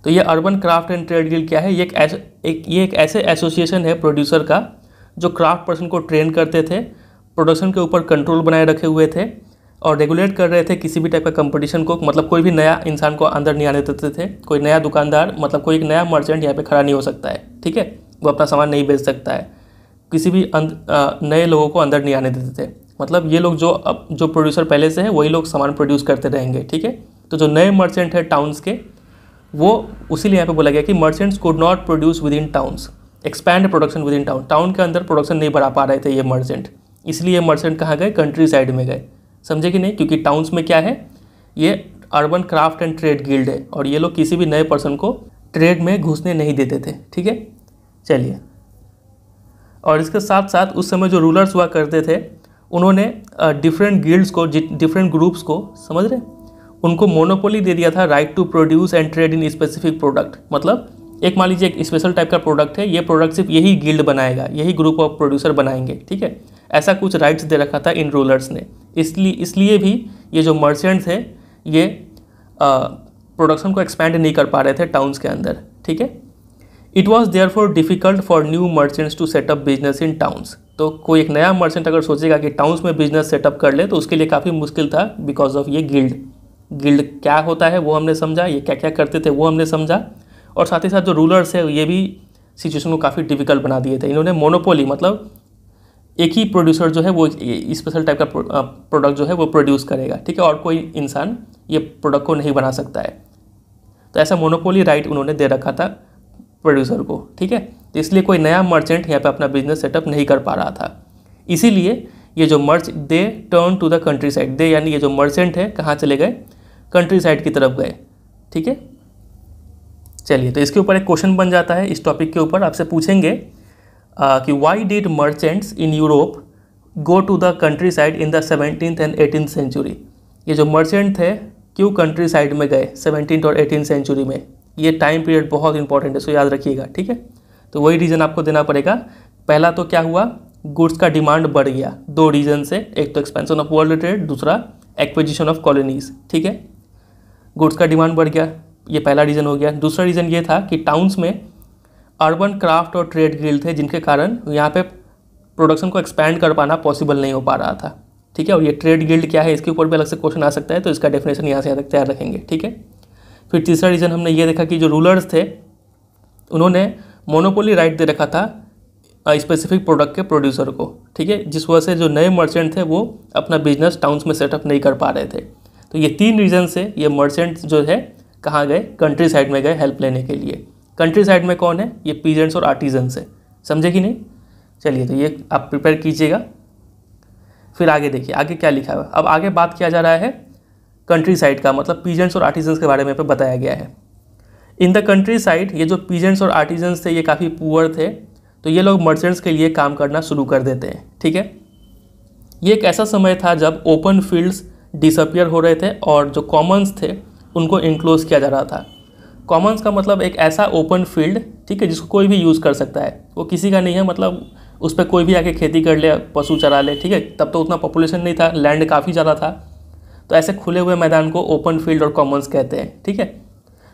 S1: तो ये urban craft and trade guild क्या है ये एक, एक ये एक ऐसे एसोसिएशन है प्रोड्यूसर का जो क्राफ्ट पर्सन को ट्रेन करते थे प्रोडक्शन के ऊपर कंट्रोल बनाए रखे हुए थे और रेगुलेट कर रहे थे किसी भी टाइप का कंपटीशन को मतलब कोई भी नया इंसान को अंदर नहीं आने देते थे कोई नया दुकानदार मतलब कोई एक नया मर्चेंट यहाँ पे खड़ा नहीं हो सकता है ठीक है वो अपना सामान नहीं बेच सकता है किसी भी नए लोगों को अंदर नहीं आने देते थे मतलब ये लोग जो अब जो प्रोड्यूसर पहले से है वही लोग सामान प्रोड्यूस करते रहेंगे ठीक है तो जो नए मर्चेंट है टाउन्स के वो उसी लिए यहाँ पे बोला गया कि merchants could not produce within towns expand production within town town के अंदर प्रोडक्शन नहीं बढ़ा पा रहे थे ये मर्चेंट इसलिए मर्चेंट कहाँ गए कंट्री साइड में गए समझे कि नहीं क्योंकि टाउन्स में क्या है ये urban craft and trade guild है और ये लोग किसी भी नए पर्सन को ट्रेड में घुसने नहीं देते थे ठीक है चलिए और इसके साथ साथ उस समय जो रूलर्स हुआ करते थे उन्होंने डिफरेंट गिल्ड्स को डिफरेंट ग्रुप्स को समझ रहे उनको मोनोपोली दे दिया था right to produce and trade in specific product मतलब एक मान लीजिए एक स्पेशल टाइप का प्रोडक्ट है ये प्रोडक्ट सिर्फ यही गिल्ड बनाएगा यही ग्रुप ऑफ प्रोड्यूसर बनाएंगे ठीक है ऐसा कुछ राइट्स दे रखा था इन रूलर्स ने इसलिए इसलिए भी ये जो मर्चेंट्स हैं ये प्रोडक्शन को एक्सपैंड नहीं कर पा रहे थे टाउन्स के अंदर ठीक है it was there for difficult for new merchants to set up business in towns तो कोई एक नया मर्चेंट अगर सोचेगा कि टाउन्स में बिजनेस सेटअप कर ले तो उसके लिए काफ़ी मुश्किल था बिकॉज ऑफ ये गिल्ड गिल्ड क्या होता है वो हमने समझा ये क्या क्या करते थे वो हमने समझा और साथ ही साथ जो रूलर्स है ये भी सिचुएशन को काफ़ी डिफिकल्ट बना दिए थे इन्होंने मोनोपोली मतलब एक ही प्रोड्यूसर जो है वो स्पेशल टाइप का प्रोडक्ट uh, जो है वो प्रोड्यूस करेगा ठीक है और कोई इंसान ये प्रोडक्ट को नहीं बना सकता है तो ऐसा मोनोपोली राइट उन्होंने दे रखा था प्रोड्यूसर को ठीक है तो इसलिए कोई नया मर्चेंट यहाँ पे अपना बिजनेस सेटअप नहीं कर पा रहा था इसीलिए ये जो merch they turn to the countryside they यानी ये जो मर्चेंट है कहाँ चले गए कंट्री साइड की तरफ गए ठीक है चलिए तो इसके ऊपर एक क्वेश्चन बन जाता है इस टॉपिक के ऊपर आपसे पूछेंगे Uh, कि why did merchants in Europe go to the countryside in the seventeen and eighteen century ये जो मर्चेंट थे क्यों कंट्री साइड में गए सेवनटीन और एटीन सेंचुरी में ये टाइम पीरियड बहुत इंपॉर्टेंट है सो याद रखिएगा ठीक है तो वही रीज़न आपको देना पड़ेगा पहला तो क्या हुआ गुड्स का डिमांड बढ़ गया दो रीजन से एक तो एक्सपेंशन ऑफ वर्ल्ड ट्रेड दूसरा एक्विजिशन ऑफ कॉलोनीज ठीक है गुड्स का डिमांड बढ़ गया ये पहला रीज़न हो गया दूसरा रीज़न ये था कि टाउन्स में अर्बन क्राफ्ट और ट्रेड ग्रिल थे जिनके कारण यहाँ पे प्रोडक्शन को एक्सपैंड कर पाना पॉसिबल नहीं हो पा रहा था ठीक है और ये ट्रेड गिल्ड क्या है इसके ऊपर भी अलग से क्वेश्चन आ सकता है तो इसका डेफिनेशन यहाँ से यहाँ तक तैयार रखेंगे ठीक है फिर तीसरा रीज़न हमने ये देखा कि जो रूलर्स थे उन्होंने मोनोपोली राइट दे रखा था स्पेसिफिक प्रोडक्ट के प्रोड्यूसर को ठीक है जिस वजह से जो नए मर्चेंट थे वो अपना बिजनेस टाउन्स में सेटअप नहीं कर पा रहे थे तो ये तीन रीज़न से ये मर्चेंट जो है कहाँ गए कंट्री साइड में गए हेल्प लेने के लिए कंट्री साइड में कौन है ये पीजेंट्स और आर्टिजन्स है समझे कि नहीं चलिए तो ये आप प्रिपेयर कीजिएगा फिर आगे देखिए आगे क्या लिखा हुआ अब आगे बात किया जा रहा है कंट्री साइड का मतलब पीजेंट्स और आर्टिजन्स के बारे में यहाँ बताया गया है इन द कंट्री साइड ये जो पीजेंट्स और आर्टिजन्स थे ये काफ़ी पुअर थे तो ये लोग मर्चेंट्स के लिए काम करना शुरू कर देते हैं ठीक है ये एक ऐसा समय था जब ओपन फील्ड्स डिसअपियर हो रहे थे और जो कॉमन्स थे उनको इंक्लोज किया जा रहा था कॉमन्स का मतलब एक ऐसा ओपन फील्ड ठीक है जिसको कोई भी यूज़ कर सकता है वो किसी का नहीं है मतलब उस पर कोई भी आके खेती कर ले पशु चरा ले ठीक है तब तो उतना पॉपुलेशन नहीं था लैंड काफ़ी ज़्यादा था तो ऐसे खुले हुए मैदान को ओपन फील्ड और कॉमन्स कहते हैं ठीक है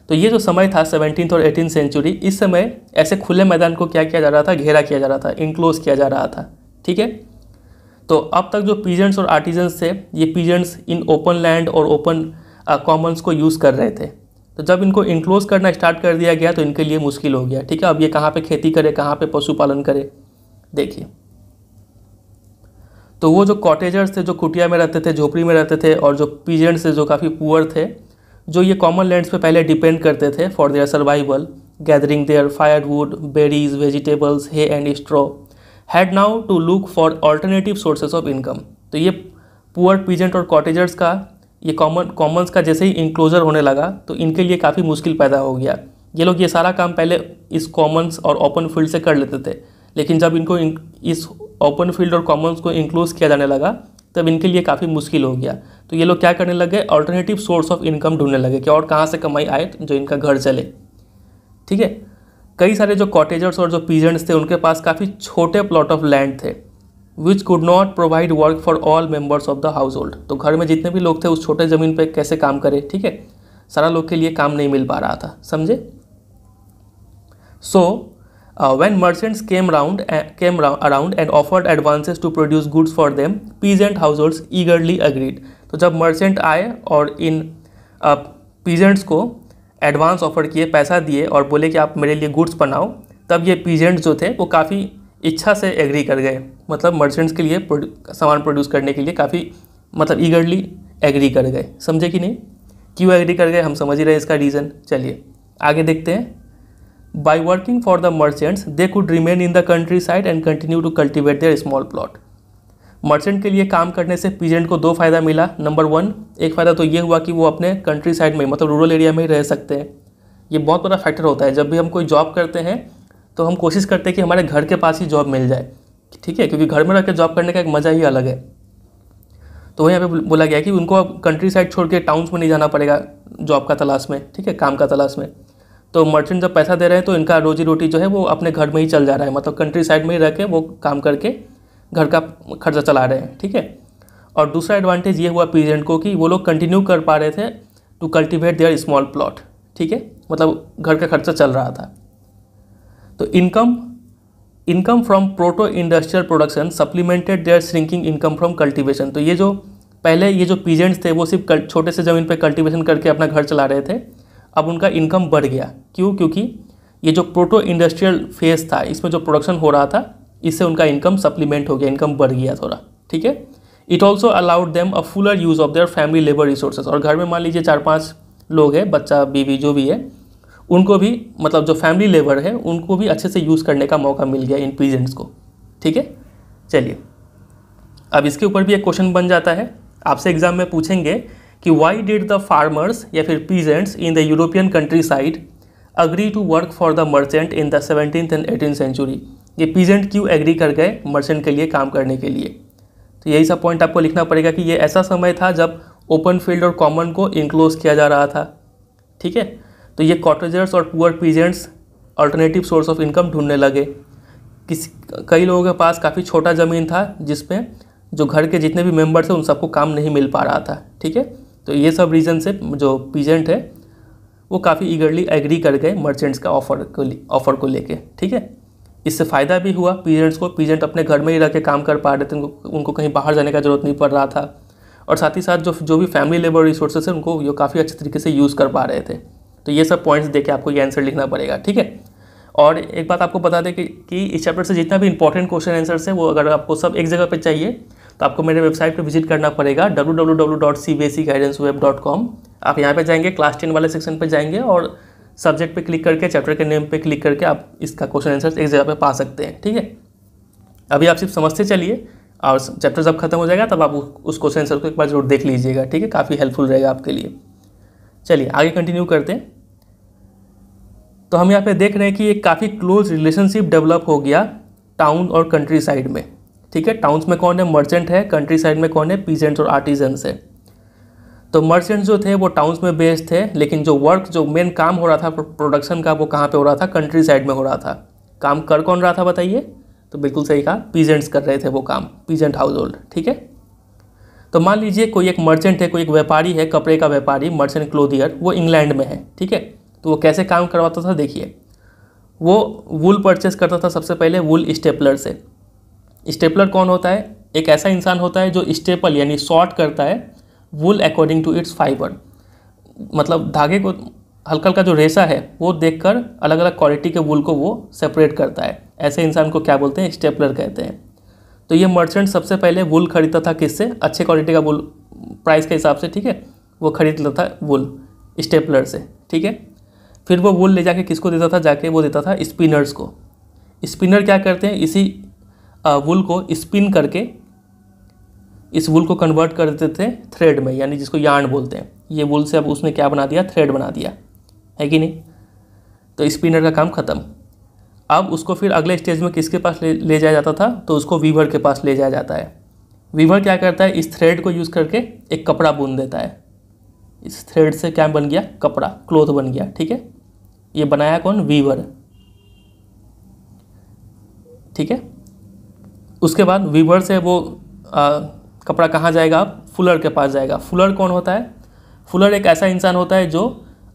S1: तो ये जो समय था सेवनटीन और एटीन सेंचुरी इस समय ऐसे खुले मैदान को क्या किया जा रहा था घेरा किया जा रहा था इनक्लोज किया जा रहा था ठीक है तो अब तक जो पीजेंट्स और आर्टिजन्स थे ये पीजेंट्स इन ओपन लैंड और ओपन कॉमन्स uh, को यूज़ कर रहे थे तो जब इनको इंक्लोज करना स्टार्ट कर दिया गया तो इनके लिए मुश्किल हो गया ठीक है अब ये कहाँ पे खेती करे कहाँ पे पशुपालन करे देखिए तो वो जो कॉटेजर्स थे जो कुटिया में रहते थे झोपड़ी में रहते थे और जो पीजेंट्स थे जो काफ़ी पुअर थे जो ये कॉमन लैंड्स पे पहले डिपेंड करते थे for their survival gathering their firewood berries vegetables hay and straw had now to look for alternative sources of income तो ये पुअर पीजेंट और कॉटेजर्स का ये कॉमन कॉमन्स का जैसे ही इंक्लोजर होने लगा तो इनके लिए काफ़ी मुश्किल पैदा हो गया ये लोग ये सारा काम पहले इस कॉमन्स और ओपन फील्ड से कर लेते थे लेकिन जब इनको इस ओपन फील्ड और कॉमन्स को इंक्लोज किया जाने लगा तब इनके लिए काफ़ी मुश्किल हो गया तो ये लोग क्या करने लगे ऑल्टरनेटिव सोर्स ऑफ इनकम ढूंढने लगे कि और कहाँ से कमाई आए जो इनका घर चले ठीक है कई सारे जो कॉटेजर्स और जो पीजेंट्स थे उनके पास काफ़ी छोटे प्लॉट ऑफ लैंड थे which could not provide work for all members of the household तो घर में जितने भी लोग थे उस छोटे ज़मीन पर कैसे काम करें ठीक है सारा लोग के लिए काम नहीं मिल पा रहा था समझे so when merchants came round came around and offered advances to produce goods for them peasant households eagerly agreed तो जब मर्चेंट आए और इन पीजेंट्स uh, को एडवांस ऑफर किए पैसा दिए और बोले कि आप मेरे लिए गुड्स बनाओ तब ये पीजेंट्स जो थे वो काफ़ी इच्छा से एग्री कर गए मतलब मर्चेंट्स के लिए सामान प्रोड्यूस करने के लिए काफ़ी मतलब ईगरली एग्री कर गए समझे कि नहीं क्यों एग्री कर गए हम समझ ही रहे इसका रीज़न चलिए आगे देखते हैं by working for the merchants they could remain in the countryside and continue to cultivate their small plot merchant के लिए काम करने से पीजेंट को दो फायदा मिला नंबर वन एक फ़ायदा तो ये हुआ कि वो अपने कंट्री साइड में मतलब रूरल एरिया में ही रह सकते हैं ये बहुत बड़ा फैक्टर होता है जब भी हम कोई जॉब करते हैं तो हम कोशिश करते हैं कि हमारे घर के पास ही जॉब मिल जाए ठीक है क्योंकि घर में रह कर जॉब करने का एक मज़ा ही अलग है तो वहीं यहाँ पे बोला गया कि उनको कंट्री साइड छोड़ के टाउन्स में नहीं जाना पड़ेगा जॉब का तलाश में ठीक है काम का तलाश में तो मर्चेंट जब पैसा दे रहे हैं तो इनका रोजी रोटी जो है वो अपने घर में ही चल जा रहा है मतलब कंट्री साइड में ही रह के वो काम करके घर का खर्चा चला रहे हैं ठीक है और दूसरा एडवांटेज ये हुआ पीजेंट को कि वो लोग कंटिन्यू कर पा रहे थे to cultivate their small plot ठीक है मतलब घर का खर्चा चल रहा था तो income income from proto industrial production supplemented their shrinking income from cultivation तो ये जो पहले ये जो पीजेंट्स थे वो सिर्फ छोटे से ज़मीन पर कल्टीवेशन करके अपना घर चला रहे थे अब उनका इनकम बढ़ गया क्यों क्योंकि ये जो प्रोटो इंडस्ट्रियल फेज़ था इसमें जो प्रोडक्शन हो रहा था इससे उनका इनकम सप्लीमेंट हो गया इनकम बढ़ गया थोड़ा ठीक है it also allowed them a fuller use of their family labour resources और घर में मान लीजिए चार पाँच लोग हैं बच्चा बीवी जो भी है उनको भी मतलब जो फैमिली लेबर है उनको भी अच्छे से यूज़ करने का मौका मिल गया इन पीजेंट्स को ठीक है चलिए अब इसके ऊपर भी एक क्वेश्चन बन जाता है आपसे एग्जाम में पूछेंगे कि वाई डिड द फार्मर्स या फिर peasants in the European countryside agree to work for the merchant in the seventeen and eighteen century ये पीजेंट क्यों एग्री कर गए मर्चेंट के लिए काम करने के लिए तो यही सब पॉइंट आपको लिखना पड़ेगा कि ये ऐसा समय था जब ओपन फील्ड और कॉमन को इनक्लोज किया जा रहा था ठीक है तो ये कॉटेजर्स और poor peasants alternative source of income ढूंढने लगे किसी कई लोगों के पास काफ़ी छोटा ज़मीन था जिसमें जो घर के जितने भी मेम्बर्स हैं उन सबको काम नहीं मिल पा रहा था ठीक है तो ये सब रीज़न से जो पीजेंट है वो काफ़ी ईगरली एग्री कर गए मर्चेंट्स का ऑफर को ऑफ़र को लेके ठीक है इससे फ़ायदा भी हुआ पीजेंट्स को पीजेंट अपने घर में ही रह के काम कर पा रहे थे उनको उनको कहीं बाहर जाने का ज़रूरत नहीं पड़ रहा था और साथ ही साथ जो जो भी फैमिली लेबर रिसोर्सेज है उनको ये काफ़ी अच्छे तरीके से यूज़ कर पा रहे थे तो ये सब पॉइंट्स देखे आपको ये आंसर लिखना पड़ेगा ठीक है और एक बात आपको बता दें कि, इस चैप्टर से जितना भी इंपॉर्टेंट क्वेश्चन आंसर्स है वो अगर आपको सब एक जगह पर चाहिए तो आपको मेरे वेबसाइट पर विजिट करना पड़ेगा डब्ल्यू आप यहाँ पर जाएंगे क्लास टेन वाले सेक्शन पर जाएंगे और सब्जेक्ट पे क्लिक करके चैप्टर के नेम पे क्लिक करके आप इसका क्वेश्चन आंसर एक जगह पे पा सकते हैं ठीक है अभी आप सिर्फ समझते चलिए और चैप्टर जब खत्म हो जाएगा तब आप उस क्वेश्चन आंसर को एक बार जरूर देख लीजिएगा ठीक है काफ़ी हेल्पफुल रहेगा आपके लिए चलिए आगे कंटिन्यू करते हैं तो हम यहाँ पे देख रहे हैं कि एक काफ़ी क्लोज रिलेशनशिप डेवलप हो गया टाउन और कंट्री साइड में ठीक है टाउन्स में कौन है मर्चेंट है कंट्री साइड में कौन है पीजेंट्स और आर्टिजन्स है तो मर्चेंट जो थे वो टाउन्स में बेस्ड थे लेकिन जो वर्क जो मेन काम हो रहा था प्रोडक्शन का वो कहाँ पर हो रहा था कंट्री साइड में हो रहा था काम कर कौन रहा था बताइए तो बिल्कुल सही कहा पीजेंट्स कर रहे थे वो काम पीजेंट हाउस होल्ड ठीक है तो मान लीजिए कोई एक मर्चेंट है कोई एक व्यापारी है कपड़े का व्यापारी मर्चेंट क्लोदियर वो इंग्लैंड में है ठीक है तो वो कैसे काम करवाता था देखिए वो वूल परचेस करता था सबसे पहले वूल स्टेपलर से स्टेपलर कौन होता है एक ऐसा इंसान होता है जो स्टेपल यानी शॉर्ट करता है wool according to its fibre मतलब धागे को हल्का हल्का जो रेशा है वो देखकर अलग अलग क्वालिटी के वूल को वो सेपरेट करता है ऐसे इंसान को क्या बोलते हैं स्टेपलर कहते हैं तो ये मर्चेंट सबसे पहले वूल खरीदता था किससे अच्छे क्वालिटी का वूल प्राइस के हिसाब से ठीक है वो खरीद लेता था वूल स्टेपलर से ठीक है फिर वो बॉल ले जाके किसको देता था जाके वो देता था स्पिनर्स को स्पिनर क्या करते हैं इसी वुल को स्पिन करके इस वुल को कन्वर्ट कर देते थे थ्रेड में यानी जिसको यार्न बोलते हैं ये वुल से अब उसने क्या बना दिया थ्रेड बना दिया है कि नहीं तो स्पिनर का काम ख़त्म अब उसको फिर अगले स्टेज में किसके पास ले, ले जाया जाता था तो उसको वीवर के पास ले जाया जाता है वीवर क्या करता है इस थ्रेड को यूज़ करके एक कपड़ा बुन देता है इस थ्रेड से क्या बन गया कपड़ा क्लोथ बन गया ठीक है ये बनाया कौन वीवर ठीक है उसके बाद वीवर से वो आ, कपड़ा कहाँ जाएगा फुलर के पास जाएगा फुलर कौन होता है फुलर एक ऐसा इंसान होता है जो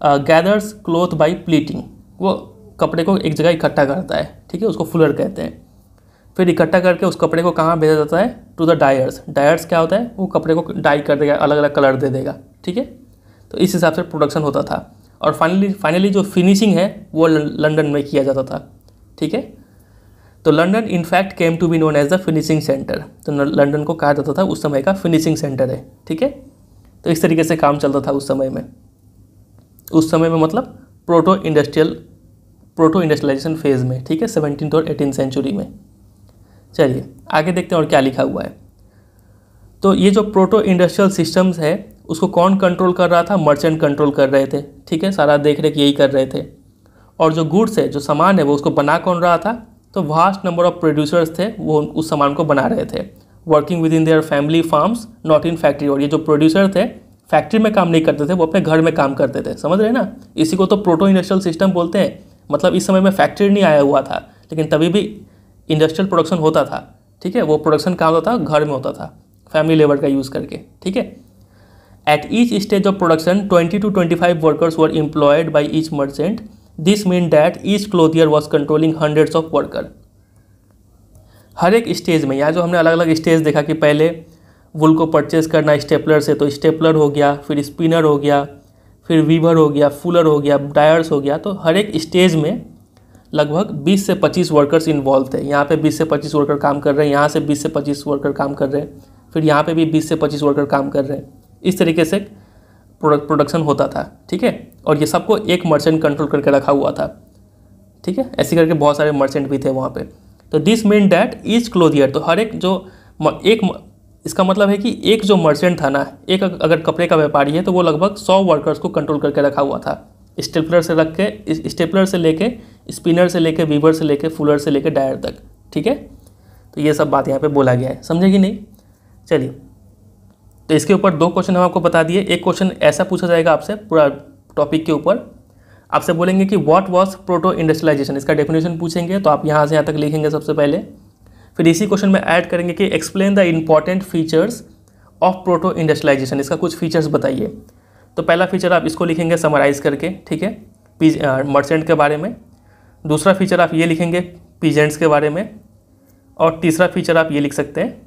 S1: गैदर्स क्लोथ बाई प्लीटिंग वो कपड़े को एक जगह इकट्ठा करता है ठीक है उसको फुलर कहते हैं फिर इकट्ठा करके उस कपड़े को कहाँ भेजा जाता है टू द डायर्स डायर्स क्या होता है वो कपड़े को डाई कर देगा अलग अलग कलर दे देगा ठीक है तो इस हिसाब से प्रोडक्शन होता था और फाइनली फाइनली जो फिनिशिंग है वो लंदन में किया जाता था ठीक है तो London in fact came to be known as the finishing centre तो लंदन को कहा जाता था उस समय का फिनिशिंग सेंटर है ठीक है तो इस तरीके से काम चलता था उस समय में उस समय में मतलब proto industrial proto industrialisation phase में ठीक है सेवनटीन और एटीन सेंचुरी में चलिए आगे देखते हैं और क्या लिखा हुआ है तो ये जो प्रोटो इंडस्ट्रियल सिस्टम्स है उसको कौन कंट्रोल कर रहा था मर्चेंट कंट्रोल कर रहे थे ठीक है सारा देख रेख यही कर रहे थे और जो गुड्स है जो सामान है वो उसको बना कौन रहा था तो वास्ट नंबर ऑफ प्रोड्यूसर्स थे वो उस सामान को बना रहे थे working within their family farms not in factory और ये जो प्रोड्यूसर थे फैक्ट्री में काम नहीं करते थे वो अपने घर में काम करते थे समझ रहे हैं ना इसी को तो प्रोटो इंडस्ट्रियल सिस्टम बोलते हैं मतलब इस समय में फैक्ट्री नहीं आया हुआ था लेकिन तभी भी इंडस्ट्रियल प्रोडक्शन होता था ठीक है वो प्रोडक्शन कहाँ होता था घर में होता था फैमिली लेबर का यूज़ करके ठीक है each stage of production twenty 20 twenty 25 workers were employed by each merchant this mean that each clothier was controlling hundreds of worker हर एक स्टेज में यहाँ जो हमने अलग अलग स्टेज देखा कि पहले वुल को परचेज करना स्टेपलर से तो स्टेपलर हो गया फिर स्पिनर हो गया फिर वीवर हो गया फूलर हो गया डायर्स हो गया तो हर एक स्टेज में लगभग 20 से 25 वर्कर्स इन्वॉल्व थे यहाँ पे 20 से 25 वर्कर काम कर रहे हैं यहाँ से 20 से 25 वर्कर काम कर रहे हैं फिर यहाँ पे भी 20 से 25 वर्कर काम कर रहे हैं इस तरीके से प्रोडक्ट प्रोडक्शन होता था ठीक है और ये सबको एक मर्चेंट कंट्रोल करके रखा हुआ था ठीक है ऐसे करके बहुत सारे मर्चेंट भी थे वहाँ पे तो this mean that each clothier तो हर एक जो एक इसका मतलब है कि एक जो मर्चेंट था ना एक अगर कपड़े का व्यापारी है तो वो लगभग सौ वर्कर्स को कंट्रोल करके रखा हुआ था स्टेपलर से रख के स्टेपलर से लेके स्पिनर से लेके वीवर से लेके फुलर से लेके डायर तक ठीक है तो ये सब बात यहाँ पे बोला गया है समझे कि नहीं चलिए तो इसके ऊपर दो क्वेश्चन हम आपको बता दिए एक क्वेश्चन ऐसा पूछा जाएगा आपसे पूरा टॉपिक के ऊपर आपसे बोलेंगे कि व्हाट वॉज प्रोटो इंडस्ट्रियलाइजेशन इसका डेफिनेशन पूछेंगे तो आप यहाँ से यहाँ तक लिखेंगे सबसे पहले फिर इसी क्वेश्चन में ऐड करेंगे कि explain the important features of proto industrialisation इसका कुछ फीचर्स बताइए तो पहला फीचर आप इसको लिखेंगे समराइज़ करके ठीक है पीज मर्चेंट के बारे में दूसरा फीचर आप ये लिखेंगे पीजेंट्स के बारे में और तीसरा फीचर आप ये लिख सकते हैं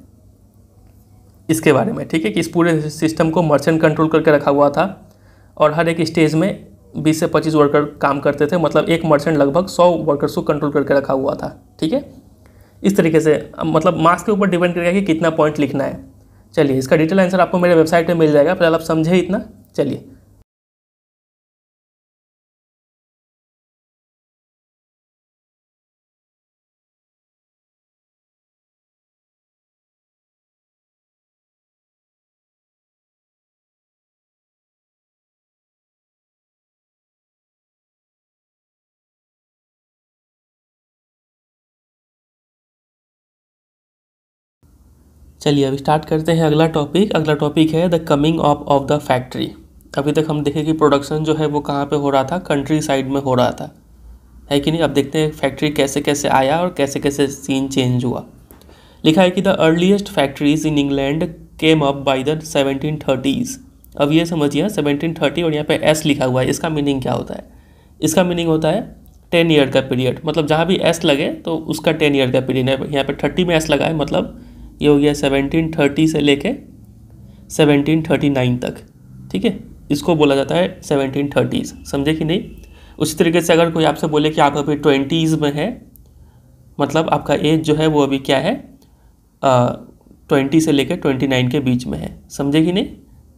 S1: इसके बारे में ठीक है कि इस पूरे सिस्टम को मर्चेंट कंट्रोल करके रखा हुआ था और हर एक स्टेज में 20 से 25 वर्कर काम करते थे मतलब एक मर्चेंट लगभग 100 वर्कर्स को कंट्रोल करके रखा हुआ था ठीक है इस तरीके से मतलब मास्क के ऊपर डिपेंड करेगा कि कितना पॉइंट लिखना है चलिए इसका डिटेल आंसर आपको मेरे वेबसाइट पर मिल जाएगा फिलहाल आप समझे इतना चलिए चलिए अब स्टार्ट करते हैं अगला टॉपिक अगला टॉपिक है the coming of of the factory अभी तक हम देखें कि प्रोडक्शन जो है वो कहाँ पे हो रहा था कंट्री साइड में हो रहा था है कि नहीं अब देखते हैं फैक्ट्री कैसे कैसे आया और कैसे कैसे सीन चेंज हुआ लिखा है कि the earliest factories in England came up by the seventeen thirties अब ये समझिए सेवनटीन थर्टी और यहाँ पे एस लिखा हुआ है इसका मीनिंग क्या होता है इसका मीनिंग होता है टेन ईयर का पीरियड मतलब जहाँ भी एस लगे तो उसका टेन ईयर का पीरियड है यहाँ पे थर्टी में एस लगा है मतलब ये हो गया 1730 से लेके 1739 तक ठीक है इसको बोला जाता है 1730s समझे कि नहीं उसी तरीके से अगर कोई आपसे बोले कि आप अभी ट्वेंटीज़ में है मतलब आपका एज जो है वो अभी क्या है ट्वेंटी से लेकर ट्वेंटी नाइन के बीच में है समझे कि नहीं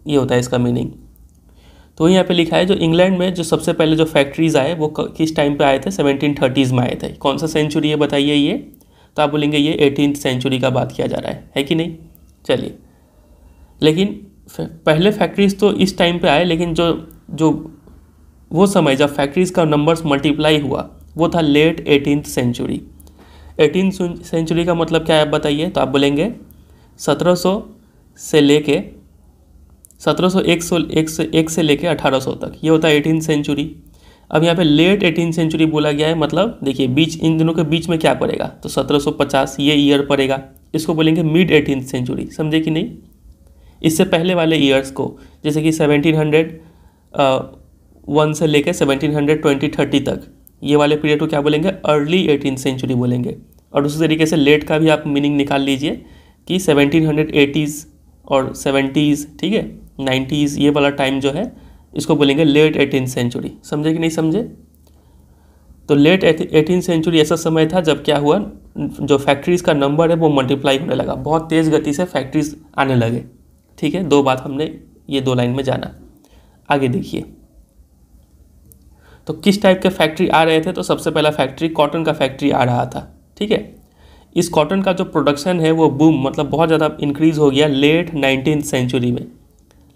S1: ये होता है इसका मीनिंग तो यहाँ पे लिखा है जो इंग्लैंड में जो सबसे पहले जो फैक्ट्रीज़ आए वो किस टाइम पे आए थे सेवनटीन थर्टीज़ में आए थे कौन सा सेंचुरी है बताइए ये तो आप बोलेंगे ये एटीन सेंचुरी का बात किया जा रहा है है कि नहीं चलिए लेकिन पहले फैक्ट्रीज तो इस टाइम पे आए लेकिन जो जो वो समय जब फैक्ट्रीज का नंबर्स मल्टीप्लाई हुआ वो था late eighteen century eighteen century का मतलब क्या है आप बताइए तो आप बोलेंगे 1700 से लेके 1701 से एक से लेके 1800 तक ये होता है एटीन सेंचुरी अब यहाँ पे लेट एटीन सेंचुरी बोला गया है मतलब देखिए बीच इन दोनों के बीच में क्या पड़ेगा तो 1750 ये ईयर पड़ेगा इसको बोलेंगे मिड एटीन सेंचुरी समझे कि नहीं इससे पहले वाले ईयर्स को जैसे कि 1700 वन से लेकर 1720 हंड्रेड तक ये वाले पीरियड को क्या बोलेंगे अर्ली एटीन सेंचुरी बोलेंगे और उसी तरीके से लेट का भी आप मीनिंग निकाल लीजिए कि सेवनटीन और सेवेंटीज़ ठीक है नाइन्टीज़ ये वाला टाइम जो है इसको बोलेंगे लेट एटीन सेंचुरी समझे कि नहीं समझे तो लेट एटीन सेंचुरी ऐसा समय था जब क्या हुआ जो फैक्ट्रीज़ का नंबर है वो मल्टीप्लाई होने लगा बहुत तेज़ गति से फैक्ट्रीज़ आने लगे ठीक है दो बात हमने ये दो लाइन में जाना आगे देखिए तो किस टाइप के फैक्ट्री आ रहे थे तो सबसे पहला फैक्ट्री कॉटन का फैक्ट्री आ रहा था ठीक है इस कॉटन का जो प्रोडक्शन है वो बूम मतलब बहुत ज़्यादा इंक्रीज़ हो गया लेट नाइनटीन सेंचुरी में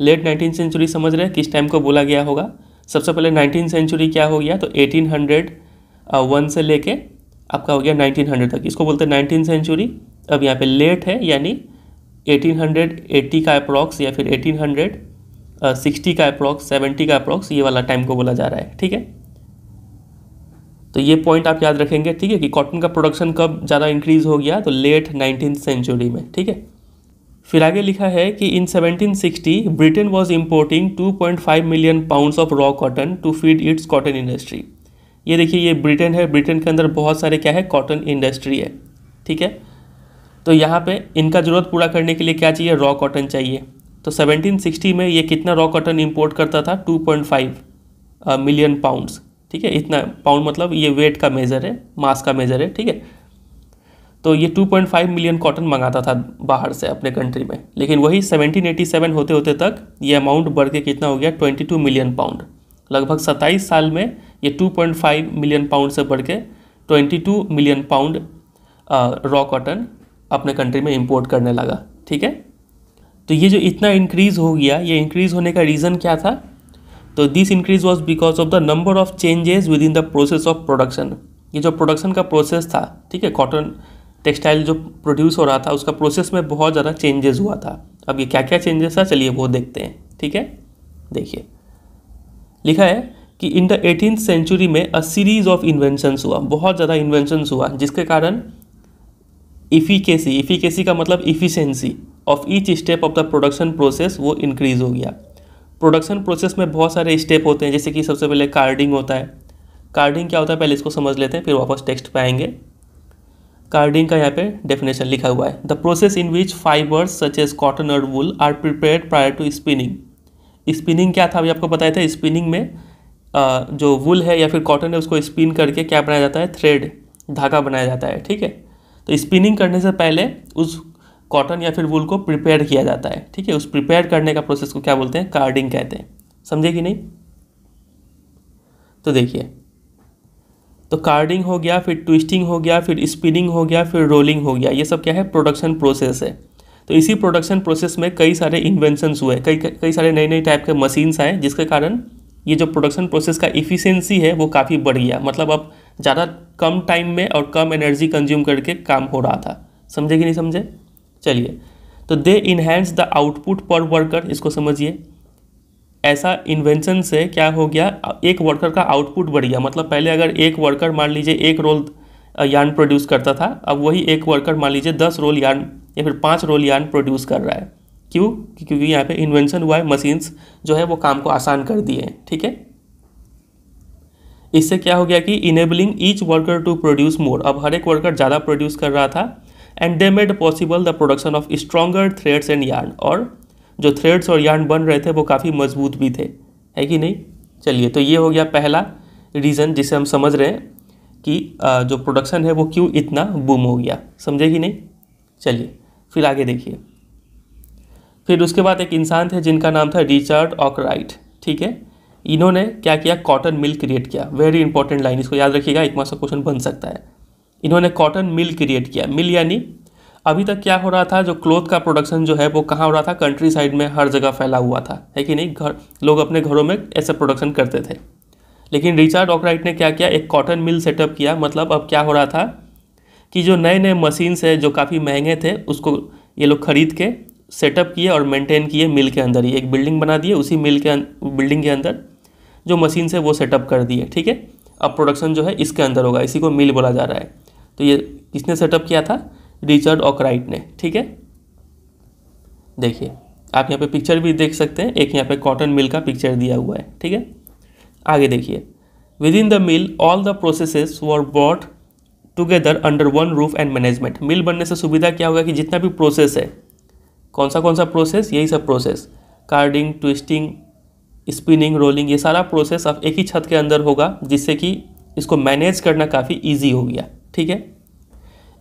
S1: लेट नाइनटीन सेंचुरी समझ रहे हैं किस टाइम को बोला गया होगा सबसे पहले नाइनटीन सेंचुरी क्या हो गया तो एटीन हंड्रेड वन से लेके आपका हो गया नाइनटीन हंड्रेड तक इसको बोलते हैं नाइनटीन सेंचुरी अब यहाँ पे लेट है यानी एटीन हंड्रेड एट्टी का अप्रॉक्स या फिर एटीन हंड्रेड सिक्सटी का अप्रॉक्स सेवेंटी का अप्रॉक्स ये वाला टाइम को बोला जा रहा है ठीक है तो ये पॉइंट आप याद रखेंगे ठीक है कि कॉटन का प्रोडक्शन कब ज़्यादा इंक्रीज़ हो गया तो लेट नाइनटीन सेंचुरी में ठीक है फिर आगे लिखा है कि in 1760 Britain was importing 2.5 million pounds of raw cotton to feed its cotton industry ये देखिए ये ब्रिटेन है ब्रिटेन के अंदर बहुत सारे क्या है कॉटन इंडस्ट्री है ठीक है तो यहाँ पे इनका ज़रूरत पूरा करने के लिए क्या चाहिए रॉ कॉटन चाहिए तो 1760 में ये कितना रॉ कॉटन इम्पोर्ट करता था 2.5 मिलियन पाउंड्स ठीक है इतना पाउंड मतलब ये वेट का मेज़र है मास का मेज़र है ठीक है तो ये 2.5 मिलियन कॉटन मंगाता था बाहर से अपने कंट्री में लेकिन वही 1787 होते होते तक ये अमाउंट बढ़ के कितना हो गया 22 मिलियन पाउंड लगभग 27 साल में ये 2.5 मिलियन पाउंड से बढ़ के 22 मिलियन पाउंड रॉ कॉटन अपने कंट्री में इम्पोर्ट करने लगा ठीक है तो ये जो इतना इंक्रीज़ हो गया ये इंक्रीज़ होने का रीज़न क्या था तो this increase was because of the number of changes within the process of production ये जो प्रोडक्शन का प्रोसेस था ठीक है कॉटन टेक्सटाइल जो प्रोड्यूस हो रहा था उसका प्रोसेस में बहुत ज़्यादा चेंजेस हुआ था अब ये क्या क्या चेंजेस था चलिए वो देखते हैं ठीक है देखिए लिखा है कि इन द एटीन सेंचुरी में अ सीरीज ऑफ इन्वेंशंस हुआ बहुत ज़्यादा इन्वेंशंस हुआ जिसके कारण इफिकेसी इफिकेसी का मतलब efficiency of each step of the production process वो इंक्रीज़ हो गया प्रोडक्शन प्रोसेस में बहुत सारे स्टेप होते हैं जैसे कि सबसे पहले कार्डिंग होता है कार्डिंग क्या होता है पहले इसको समझ लेते हैं फिर वापस टेक्स्ट पे आएंगे कार्डिंग का यहाँ पे डेफिनेशन लिखा हुआ है the process in which fibres such as cotton और wool are prepare prior to spinning spinning क्या था अभी आपको बताया था स्पिनिंग में जो वुल है या फिर कॉटन है उसको स्पिन करके क्या बनाया जाता है थ्रेड धागा बनाया जाता है ठीक है तो स्पिनिंग करने से पहले उस कॉटन या फिर वुल को प्रिपेयर किया जाता है ठीक है उस प्रिपेयर करने का प्रोसेस को क्या बोलते हैं कार्डिंग कहते हैं समझे कि नहीं तो देखिए तो कार्डिंग हो गया फिर ट्विस्टिंग हो गया फिर स्पिनिंग हो गया फिर रोलिंग हो गया ये सब क्या है प्रोडक्शन प्रोसेस है तो इसी प्रोडक्शन प्रोसेस में कई सारे इन्वेंशनस हुए कई कई सारे नए नए टाइप के मशीन्स आए जिसके कारण ये जो प्रोडक्शन प्रोसेस का इफ़िशेंसी है वो काफ़ी बढ़ गया मतलब अब ज़्यादा कम टाइम में और कम एनर्जी कंज्यूम करके काम हो रहा था समझे कि नहीं समझे चलिए तो they enhance the output per worker इसको समझिए ऐसा इन्वेंशन से क्या हो गया एक वर्कर का आउटपुट बढ़ गया मतलब पहले अगर एक वर्कर मान लीजिए एक रोल यान प्रोड्यूस करता था अब वही एक वर्कर मान लीजिए दस रोल यान या फिर पाँच रोल यान प्रोड्यूस कर रहा है क्यों क्योंकि यहाँ पे इन्वेंशन हुआ है मशीन्स जो है वो काम को आसान कर दिए ठीक है इससे क्या हो गया कि enabling each worker to produce more अब हर एक वर्कर ज़्यादा प्रोड्यूस कर रहा था and they made possible the production of stronger threads and yarn और जो थ्रेड्स और यार्न बन रहे थे वो काफ़ी मजबूत भी थे है कि नहीं चलिए तो ये हो गया पहला रीज़न जिसे हम समझ रहे हैं कि जो प्रोडक्शन है वो क्यों इतना बूम हो गया समझे कि नहीं चलिए फिर आगे देखिए फिर उसके बाद एक इंसान थे जिनका नाम था रिचर्ड ऑकराइट ठीक है इन्होंने क्या किया कॉटन मिल क्रिएट किया वेरी इंपॉर्टेंट लाइन इसको याद रखिएगा एक मास क्वेश्चन बन सकता है इन्होंने कॉटन मिल क्रिएट किया मिल यानी अभी तक क्या हो रहा था जो क्लोथ का प्रोडक्शन जो है वो कहाँ हो रहा था कंट्री साइड में हर जगह फैला हुआ था है कि नहीं घर लोग अपने घरों में ऐसे प्रोडक्शन करते थे लेकिन रिचार्ड ऑकराइट ने क्या किया एक कॉटन मिल सेटअप किया मतलब अब क्या हो रहा था कि जो नए नए मशीन्स है जो काफ़ी महंगे थे उसको ये लोग खरीद के सेटअप किए और मेंटेन किए मिल के अंदर ही एक बिल्डिंग बना दिए उसी मिल के बिल्डिंग अं-, के अंदर जो मशीन से वो सेटअप कर दिए ठीक है अब प्रोडक्शन जो है इसके अंदर होगा इसी को मिल बोला जा रहा है तो ये किसने सेटअप किया था रिचर्ड ऑकराइट ने ठीक है देखिए आप यहाँ पे पिक्चर भी देख सकते हैं एक यहाँ पे कॉटन मिल का पिक्चर दिया हुआ है ठीक है आगे देखिए within the mill all the processes were brought together under one roof and management mill बनने से सुविधा क्या होगा कि जितना भी प्रोसेस है कौन सा कौन सा प्रोसेस यही सब process carding twisting spinning rolling ये सारा प्रोसेस अब एक ही छत के अंदर होगा जिससे कि इसको मैनेज करना काफ़ी ईजी हो गया ठीक है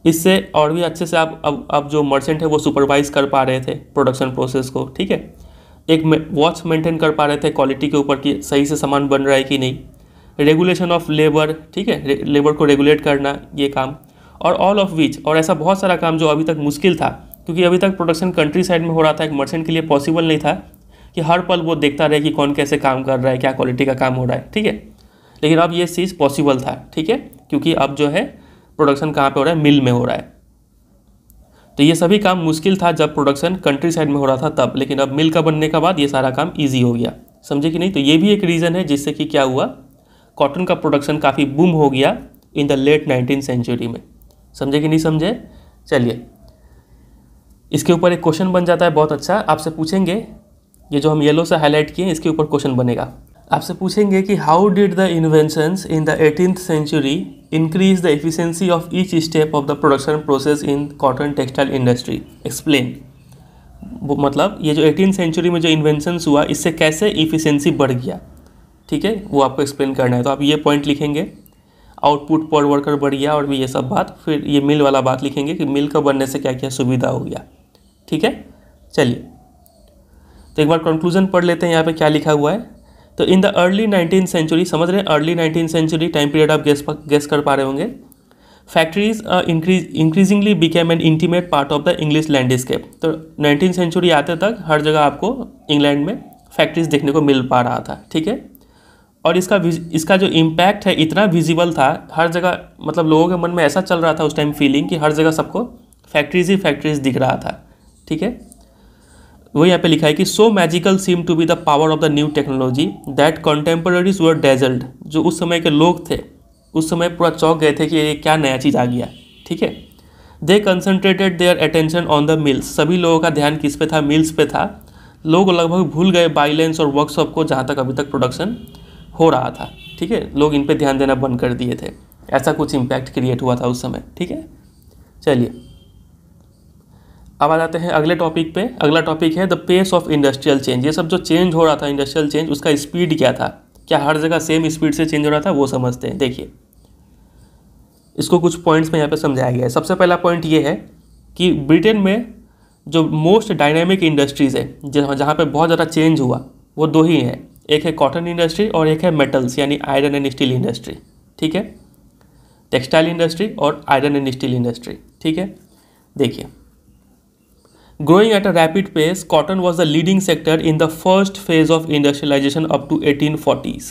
S1: इससे और भी अच्छे से आप अब अब जो मर्चेंट है वो सुपरवाइज कर पा रहे थे प्रोडक्शन प्रोसेस को ठीक है एक वॉच मेंटेन कर पा रहे थे क्वालिटी के ऊपर कि सही से सामान बन रहा है कि नहीं रेगुलेशन ऑफ लेबर ठीक है लेबर को रेगुलेट करना ये काम और ऑल ऑफ विच और ऐसा बहुत सारा काम जो अभी तक मुश्किल था क्योंकि अभी तक प्रोडक्शन कंट्री साइड में हो रहा था एक मर्चेंट के लिए पॉसिबल नहीं था कि हर पल वो देखता रहे कि कौन कैसे काम कर रहा है क्या क्वालिटी का काम हो रहा है ठीक है लेकिन अब ये चीज़ पॉसिबल था ठीक है क्योंकि अब जो है प्रोडक्शन कहाँ पे हो रहा है मिल में हो रहा है तो ये सभी काम मुश्किल था जब प्रोडक्शन कंट्री साइड में हो रहा था तब लेकिन अब मिल का बनने के बाद ये सारा काम ईजी हो गया समझे कि नहीं तो ये भी एक रीज़न है जिससे कि क्या हुआ कॉटन का प्रोडक्शन काफ़ी बूम हो गया in the late nineteen century में समझे कि नहीं समझे चलिए इसके ऊपर एक क्वेश्चन बन जाता है बहुत अच्छा आपसे पूछेंगे ये जो हम येलो से हाईलाइट किए इसके ऊपर क्वेश्चन बनेगा आपसे पूछेंगे कि how did the inventions in the eighteenth century increase the efficiency of each step of the production process in cotton textile industry explain मतलब ये जो एटीन सेंचुरी में जो इन्वेंशंस हुआ इससे कैसे इफिशेंसी बढ़ गया ठीक है वो आपको एक्सप्लेन करना है तो आप ये पॉइंट लिखेंगे आउटपुट पर वर्कर बढ़ गया और भी ये सब बात फिर ये मिल वाला बात लिखेंगे कि मिल का बनने से क्या क्या सुविधा हो गया ठीक है चलिए तो एक बार कंक्लूजन पढ़ लेते हैं यहाँ पे क्या लिखा हुआ है तो in the early nineteen century समझ रहे हैं early nineteen century time period आप गेस गेस कर पा रहे होंगे factories increasingly became an intimate part of the English landscape तो नाइनटीन सेंचुरी आते तक हर जगह आपको इंग्लैंड में फैक्ट्रीज देखने को मिल पा रहा था ठीक है और इसका इसका जो इम्पैक्ट है इतना विजिबल था हर जगह मतलब लोगों के मन में ऐसा चल रहा था उस टाइम फीलिंग कि हर जगह सबको फैक्ट्रीज ही फैक्ट्रीज दिख रहा था ठीक है वो यहाँ पे लिखा है कि so magical seem to be the power of the new technology that contemporaries were dazzled जो उस समय के लोग थे उस समय पूरा चौक गए थे कि ये क्या नया चीज़ आ गया ठीक है they concentrated their attention on the mills सभी लोगों का ध्यान किस पे था मिल्स पे था लोग लगभग भूल गए बाइलेंस और वर्कशॉप को जहाँ तक अभी तक प्रोडक्शन हो रहा था ठीक है लोग इन पर ध्यान देना बंद कर दिए थे ऐसा कुछ इम्पैक्ट क्रिएट हुआ था उस समय ठीक है चलिए अब आ जाते हैं अगले टॉपिक पे अगला टॉपिक है the pace of industrial change ये सब जो चेंज हो रहा था इंडस्ट्रियल चेंज उसका स्पीड क्या था क्या हर जगह सेम स्पीड से चेंज हो रहा था वो समझते हैं देखिए इसको कुछ पॉइंट्स में यहाँ पे समझाया गया है सबसे पहला पॉइंट ये है कि ब्रिटेन में जो मोस्ट डायनामिक इंडस्ट्रीज़ है जहाँ जहाँ पर बहुत ज़्यादा चेंज हुआ वो दो ही हैं एक है कॉटन इंडस्ट्री और एक है मेटल्स यानी आयरन एंड स्टील इंडस्ट्री ठीक है टेक्सटाइल इंडस्ट्री और आयरन एंड स्टील इंडस्ट्री ठीक है देखिए Growing at a rapid pace, cotton was the leading sector in the first phase of industrialization up to 1840s.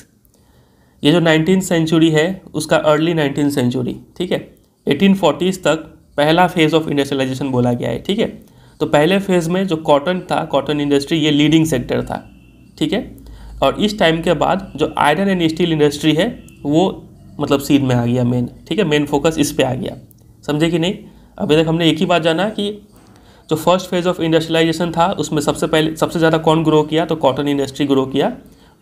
S1: ये जो 19th सेंचुरी है उसका अर्ली 19th सेंचुरी ठीक है 1840s तक पहला फेज़ ऑफ इंडस्ट्रियलाइजेशन बोला गया है ठीक है तो पहले फेज़ में जो कॉटन था कॉटन इंडस्ट्री ये लीडिंग सेक्टर था ठीक है और इस टाइम के बाद जो आयरन एंड स्टील इंडस्ट्री है वो मतलब सीध में आ गया मेन ठीक है मेन फोकस इस पर आ गया समझे कि नहीं अभी तक हमने एक ही बात जाना कि जो फर्स्ट फेज़ ऑफ इंडस्ट्रियलाइजेशन था उसमें सबसे पहले सबसे ज़्यादा कौन ग्रो किया तो कॉटन इंडस्ट्री ग्रो किया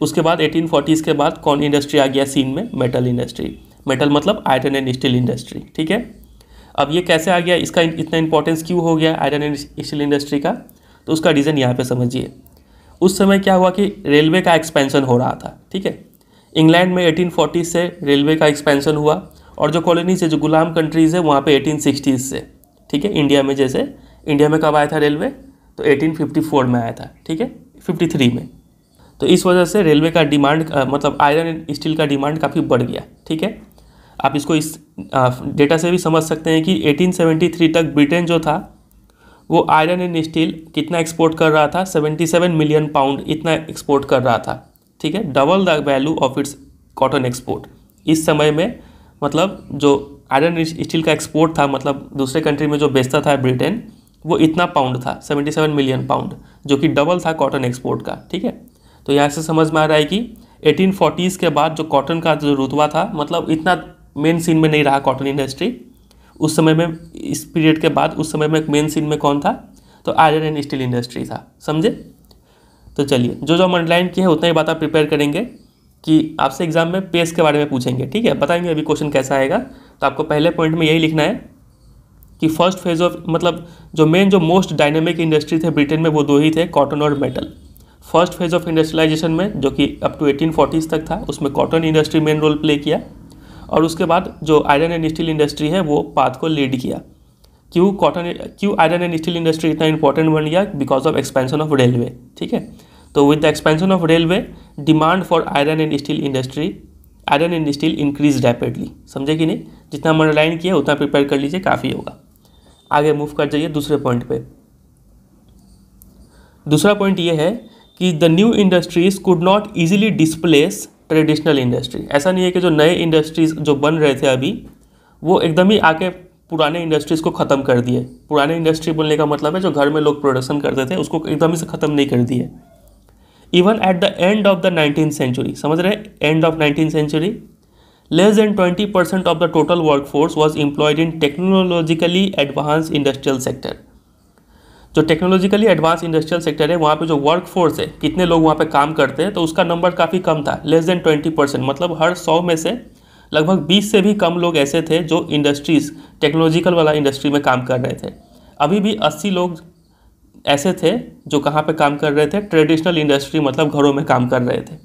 S1: उसके बाद एटीन के बाद कौन इंडस्ट्री आ गया सीन में मेटल इंडस्ट्री मेटल मतलब आयरन एंड स्टील इंडस्ट्री ठीक है अब ये कैसे आ गया इसका इतना इंपॉर्टेंस क्यों हो गया आयरन एंड स्टील इंडस्ट्री का तो उसका रीज़न यहाँ पे समझिए उस समय क्या हुआ कि रेलवे का एक्सपेंशन हो रहा था ठीक है इंग्लैंड में 1840 से रेलवे का एक्सपेंशन हुआ और जो कॉलोनीज है जो गुलाम कंट्रीज़ है वहाँ पे 1860s से ठीक है इंडिया में जैसे इंडिया में कब आया था रेलवे तो 1854 में आया था ठीक है 53 में तो इस वजह से रेलवे का डिमांड मतलब आयरन एंड स्टील का डिमांड काफ़ी बढ़ गया ठीक है आप इसको इस डेटा से भी समझ सकते हैं कि 1873 तक ब्रिटेन जो था वो आयरन एंड स्टील कितना एक्सपोर्ट कर रहा था 77 मिलियन पाउंड इतना एक्सपोर्ट कर रहा था ठीक है double the value of its cotton export इस समय में मतलब जो आयरन स्टील का एक्सपोर्ट था मतलब दूसरे कंट्री में जो बेचता था ब्रिटेन वो इतना पाउंड था 77 मिलियन पाउंड जो कि डबल था कॉटन एक्सपोर्ट का ठीक है तो यहाँ से समझ में आ रहा है कि फोर्टीज़ के बाद जो कॉटन का जो रुतबा था मतलब इतना मेन सीन में नहीं रहा कॉटन इंडस्ट्री उस समय में इस पीरियड के बाद उस समय में मेन सीन में कौन था तो आयरन एंड स्टील इंडस्ट्री था समझे तो चलिए जो जो हम अंडरलाइन किए हैं उतना ही बात आप प्रिपेयर करेंगे कि आपसे एग्जाम में पेस के बारे में पूछेंगे ठीक है बताएंगे अभी क्वेश्चन कैसा आएगा तो आपको पहले पॉइंट में यही लिखना है कि फर्स्ट फेज ऑफ मतलब जो मेन जो मोस्ट डायनेमिक इंडस्ट्री थे ब्रिटेन में वो दो ही थे कॉटन और metal first phase of industrialisation में जो कि अप टू एटीन तक था उसमें cotton industry main role play किया और उसके बाद जो आयरन एंड स्टील इंडस्ट्री है वो पाथ को लीड किया क्यों कॉटन क्यों आयरन एंड स्टील इंडस्ट्री इतना इंपॉर्टेंट बन गया because of expansion of railway ठीक है तो with the expansion of railway demand for iron and steel industry iron and steel increase rapidly समझे कि नहीं जितना मैंने लाइन किया उतना प्रिपेयर कर लीजिए काफ़ी होगा आगे मूव कर जाइए दूसरे पॉइंट पे दूसरा पॉइंट ये है कि the new industries could not easily displace traditional industry ऐसा नहीं है कि जो नए इंडस्ट्रीज जो बन रहे थे अभी वो एकदम ही आके पुराने इंडस्ट्रीज़ को ख़त्म कर दिए पुराने इंडस्ट्री बोलने का मतलब है जो घर में लोग प्रोडक्शन करते थे उसको एकदम ही से ख़त्म नहीं कर दिए even at the end of the nineteen century समझ रहे end of nineteen century less than 20% of the total workforce was employed in technologically advanced industrial sector जो टेक्नोलॉजिकली एडवांस इंडस्ट्रियल सेक्टर है वहाँ पे जो वर्क फोर्स है कितने लोग वहाँ पे काम करते हैं तो उसका नंबर काफ़ी कम था लेस देन 20 परसेंट मतलब हर 100 में से लगभग 20 से भी कम लोग ऐसे थे जो इंडस्ट्रीज़ टेक्नोलॉजिकल वाला इंडस्ट्री में काम कर रहे थे अभी भी 80 लोग ऐसे थे जो कहाँ पर काम कर रहे थे ट्रेडिशनल इंडस्ट्री मतलब घरों में काम कर रहे थे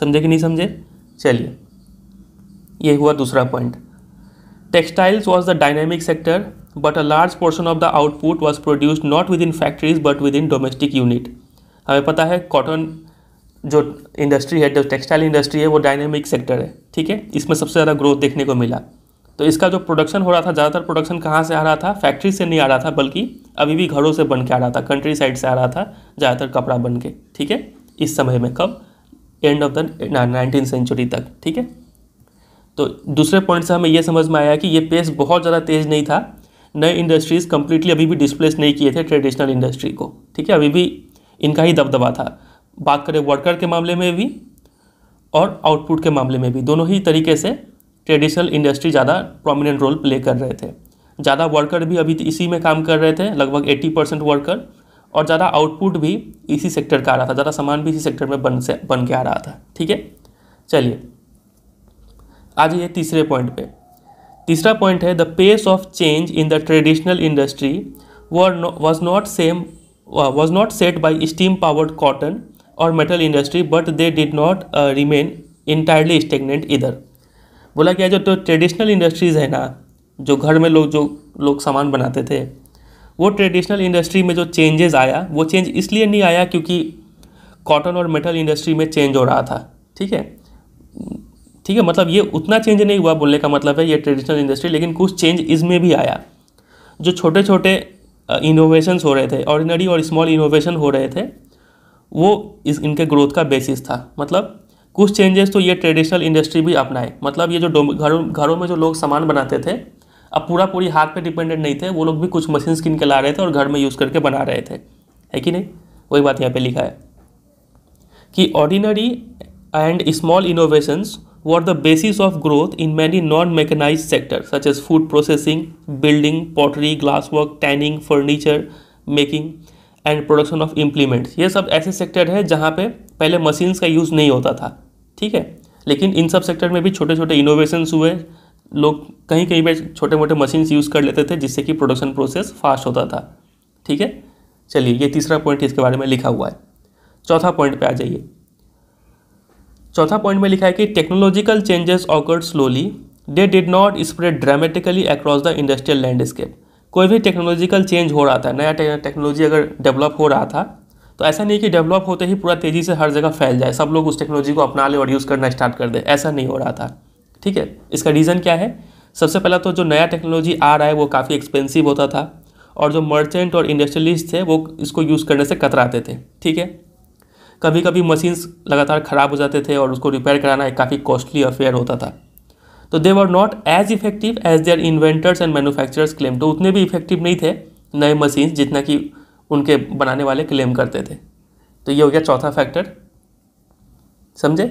S1: समझे कि नहीं समझे चलिए ये हुआ दूसरा point textiles was the dynamic sector but a large portion of the output was produced not within factories but within domestic unit हमें पता है कॉटन जो इंडस्ट्री है जो टेक्सटाइल इंडस्ट्री है वो डायनेमिक सेक्टर है ठीक है इसमें सबसे ज़्यादा ग्रोथ देखने को मिला तो इसका जो प्रोडक्शन हो रहा था ज़्यादातर प्रोडक्शन कहाँ से आ रहा था फैक्ट्री से नहीं आ रहा था बल्कि अभी भी घरों से बन के आ रहा था कंट्री साइड से आ रहा था ज़्यादातर कपड़ा बन के ठीक है इस समय में कब end of the nineteen century तक ठीक है तो दूसरे पॉइंट से हमें यह समझ में आया कि ये पेस बहुत ज़्यादा तेज़ नहीं था नए इंडस्ट्रीज़ कम्प्लीटली अभी भी डिस्प्लेस नहीं किए थे ट्रेडिशनल इंडस्ट्री को ठीक है अभी भी इनका ही दबदबा था बात करें वर्कर के मामले में भी और आउटपुट के मामले में भी दोनों ही तरीके से ट्रेडिशनल इंडस्ट्री ज़्यादा प्रोमिनेंट रोल प्ले कर रहे थे ज़्यादा वर्कर भी अभी तो इसी में काम कर रहे थे लगभग 80 परसेंट वर्कर और ज़्यादा आउटपुट भी इसी सेक्टर का आ रहा था ज़्यादा सामान भी इसी सेक्टर में बन से बन के आ रहा था ठीक है चलिए आ जाइए तीसरे पॉइंट पे तीसरा पॉइंट है the pace of change in the traditional industry was not same was not set by steam powered cotton और metal industry but they did not remain entirely stagnant इधर बोला क्या जो तो ट्रेडिशनल इंडस्ट्रीज़ है ना जो घर में लोग जो लोग सामान बनाते थे वो ट्रेडिशनल इंडस्ट्री में जो चेंजेस आया वो चेंज इसलिए नहीं आया क्योंकि कॉटन और मेटल इंडस्ट्री में चेंज हो रहा था ठीक है ठीक है मतलब ये उतना चेंज नहीं हुआ बोलने का मतलब है ये ट्रेडिशनल इंडस्ट्री लेकिन कुछ चेंज इसमें भी आया जो छोटे छोटे इनोवेशन हो रहे थे ऑर्डिनरी और स्मॉल इनोवेशन हो रहे थे वो इस इनके ग्रोथ का बेसिस था मतलब कुछ चेंजेस तो ये ट्रेडिशनल इंडस्ट्री भी अपनाए मतलब ये जो घरों घरों में जो लोग सामान बनाते थे अब पूरा पूरी हाथ पे डिपेंडेंट नहीं थे वो लोग भी कुछ मशीन किन के ला रहे थे और घर में यूज़ करके बना रहे थे है कि नहीं वही बात यहाँ पे लिखा है कि ordinary and small innovations were the basis of growth in many non-mechanized sectors such as food processing, building, pottery, glasswork, tanning, furniture making and production of implements ये सब ऐसे सेक्टर है जहाँ पे पहले मशीन्स का यूज़ नहीं होता था ठीक है लेकिन इन सब सेक्टर में भी छोटे छोटे इनोवेशंस हुए लोग कहीं कहीं पे छोटे मोटे मशीन्स यूज़ कर लेते थे जिससे कि प्रोडक्शन प्रोसेस फास्ट होता था ठीक है चलिए ये तीसरा पॉइंट इसके बारे में लिखा हुआ है चौथा पॉइंट पे आ जाइए चौथा पॉइंट में लिखा है कि technological changes occurred slowly they did not spread dramatically across the industrial landscape कोई भी टेक्नोलॉजिकल चेंज हो रहा था नया टेक्नोलॉजी अगर डेवलप हो रहा था तो ऐसा नहीं कि डेवलप होते ही पूरा तेज़ी से हर जगह फैल जाए सब लोग उस टेक्नोलॉजी को अपना ले और यूज़ करना स्टार्ट कर दे ऐसा नहीं हो रहा था ठीक है इसका रीज़न क्या है सबसे पहला तो जो नया टेक्नोलॉजी आ रहा है वो काफ़ी एक्सपेंसिव होता था और जो मर्चेंट और इंडस्ट्रियलिस्ट थे वो इसको यूज़ करने से कतराते थे ठीक है कभी कभी मशीन्स लगातार ख़राब हो जाते थे और उसको रिपेयर कराना एक काफ़ी कॉस्टली अफेयर होता था तो they were not as effective as their inventors and manufacturers claim तो उतने भी इफेक्टिव नहीं थे नए मशीन्स जितना कि उनके बनाने वाले क्लेम करते थे तो ये हो गया चौथा फैक्टर समझे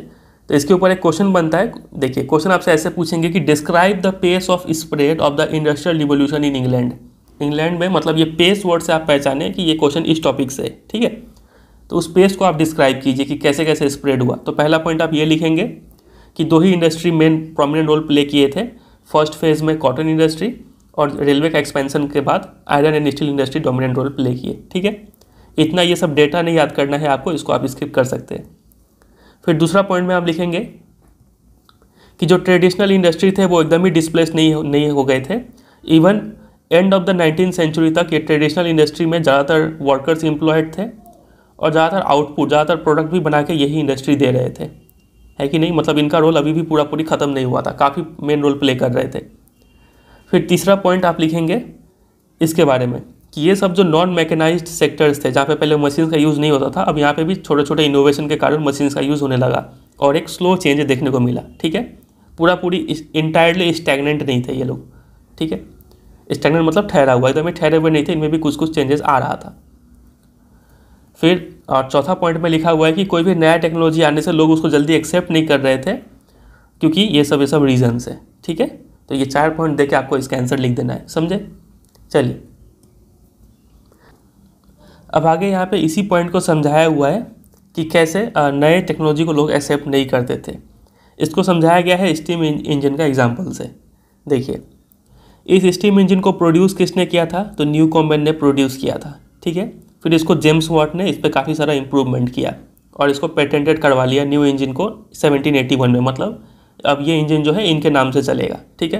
S1: तो इसके ऊपर एक क्वेश्चन बनता है देखिए क्वेश्चन आपसे ऐसे पूछेंगे कि describe the pace of spread of the industrial revolution in England England में मतलब ये पेस वर्ड से आप पहचाने कि ये क्वेश्चन इस टॉपिक से ठीक है तो उस पेस्ट को आप डिस्क्राइब कीजिए कि कैसे कैसे स्प्रेड हुआ तो पहला पॉइंट आप ये लिखेंगे कि दो ही industry main prominent role play किए थे फर्स्ट फेज में कॉटन इंडस्ट्री और रेलवे का एक्सपेंशन के बाद iron and steel industry dominant role play किए ठीक है इतना ये सब डेटा नहीं याद करना है आपको इसको आप स्किप कर सकते हैं फिर दूसरा पॉइंट में आप लिखेंगे कि जो ट्रेडिशनल इंडस्ट्री थे वो एकदम ही डिस्प्लेस नहीं नहीं हो गए थे even end of the nineteen century तक ये ट्रेडिशनल इंडस्ट्री में ज़्यादातर वर्कर्स इंप्लॉयड थे और ज़्यादातर आउटपुट ज़्यादातर प्रोडक्ट भी बना के यही इंडस्ट्री दे रहे थे है कि नहीं मतलब इनका रोल अभी भी पूरा पूरी ख़त्म नहीं हुआ था काफ़ी मेन रोल प्ले कर रहे थे फिर तीसरा पॉइंट आप लिखेंगे इसके बारे में कि ये सब जो नॉन मैकेनाइज सेक्टर्स थे जहाँ पे पहले मशीन्स का यूज़ नहीं होता था अब यहाँ पे भी छोटे छोटे इनोवेशन के कारण मशीन्स का यूज़ होने लगा और एक स्लो चेंज देखने को मिला ठीक है पूरा पूरी इंटायरली स्टैगनेंट नहीं थे ये लोग ठीक है स्टैगनेंट मतलब ठहरा हुआ एकदम ठहरे हुए नहीं थे इनमें भी कुछ कुछ चेंजेस आ रहा था फिर और चौथा पॉइंट में लिखा हुआ है कि कोई भी नया टेक्नोलॉजी आने से लोग उसको जल्दी एक्सेप्ट नहीं कर रहे थे क्योंकि ये सब ये सब रीजन्स है ठीक है तो ये चार पॉइंट देके आपको इसका आंसर लिख देना है समझे चलिए अब आगे यहाँ पे इसी पॉइंट को समझाया हुआ है कि कैसे नए टेक्नोलॉजी को लोग एक्सेप्ट नहीं करते थे इसको समझाया गया है स्टीम इंजन का एग्जाम्पल से देखिए इस स्टीम इंजन को प्रोड्यूस किसने किया था तो न्यू कॉम्बेन ने प्रोड्यूस किया था ठीक है फिर इसको जेम्स वाट ने इस पर काफ़ी सारा इम्प्रूवमेंट किया और इसको पेटेंटेड करवा लिया न्यू इंजन को 1781 में मतलब अब ये इंजन जो है इनके नाम से चलेगा ठीक है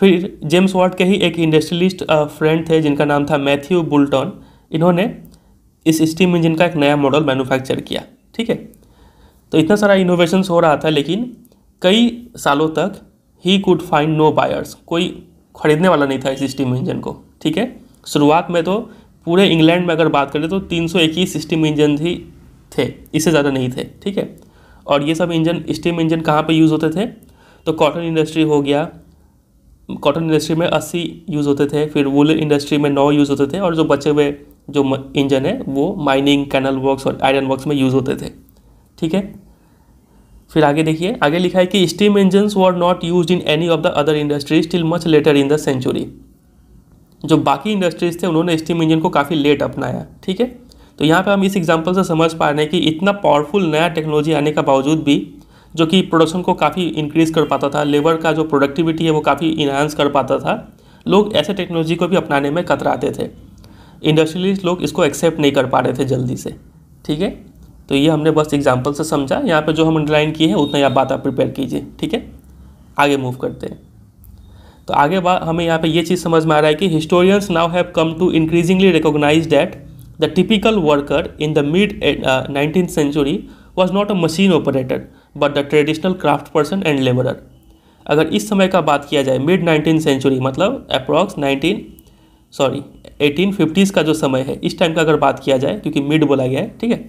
S1: फिर जेम्स वॉट के ही एक इंडस्ट्रियलिस्ट फ्रेंड थे जिनका नाम था मैथ्यू बुलटॉन इन्होंने इस स्टीम इंजन का एक नया मॉडल मैन्युफैक्चर किया ठीक है तो इतना सारा इनोवेशंस हो रहा था लेकिन कई सालों तक ही कुड फाइंड नो बायर्स कोई खरीदने वाला नहीं था इस स्टीम इंजन को ठीक है शुरुआत में तो पूरे इंग्लैंड में अगर बात करें तो तीन सौ इक्कीस स्टीम इंजन ही थे इससे ज़्यादा नहीं थे ठीक है और ये सब इंजन स्टीम इंजन कहाँ पे यूज़ होते थे तो कॉटन इंडस्ट्री हो गया कॉटन इंडस्ट्री में अस्सी यूज़ होते थे फिर वुल इंडस्ट्री में नौ यूज़ होते थे और जो बचे हुए जो इंजन है वो माइनिंग कैनल वर्क्स और आयरन वर्क्स में यूज़ होते थे ठीक है फिर आगे देखिए आगे लिखा है कि steam engines were not use in any of the other industries till much later in the century जो बाकी इंडस्ट्रीज़ थे उन्होंने स्टीम इंजन को काफ़ी लेट अपनाया ठीक है तो यहाँ पे हम इस एग्जांपल से समझ पा रहे हैं कि इतना पावरफुल नया टेक्नोलॉजी आने के बावजूद भी जो कि प्रोडक्शन को काफ़ी इंक्रीज़ कर पाता था लेबर का जो प्रोडक्टिविटी है वो काफ़ी इन्हांस कर पाता था लोग ऐसे टेक्नोलॉजी को भी अपनाने में कतराते थे इंडस्ट्रियलिस्ट लोग इसको एक्सेप्ट नहीं कर पा रहे थे जल्दी से ठीक है तो ये हमने बस एग्जाम्पल से समझा यहाँ पर जो हम अंडरलाइन किए हैं उतना ही आप बात आप प्रिपेयर कीजिए ठीक है आगे मूव करते हैं तो आगे बात हमें यहाँ पे ये चीज़ समझ में आ रहा है कि historians now have come to increasingly recognise that the typical worker in the mid nineteen century was not a machine operator but the traditional craft person and labourer अगर इस समय का बात किया जाए मिड नाइनटीन सेंचुरी मतलब approx nineteen sorry eighteen fifties का जो समय है इस टाइम का अगर बात किया जाए क्योंकि मिड बोला गया है ठीक है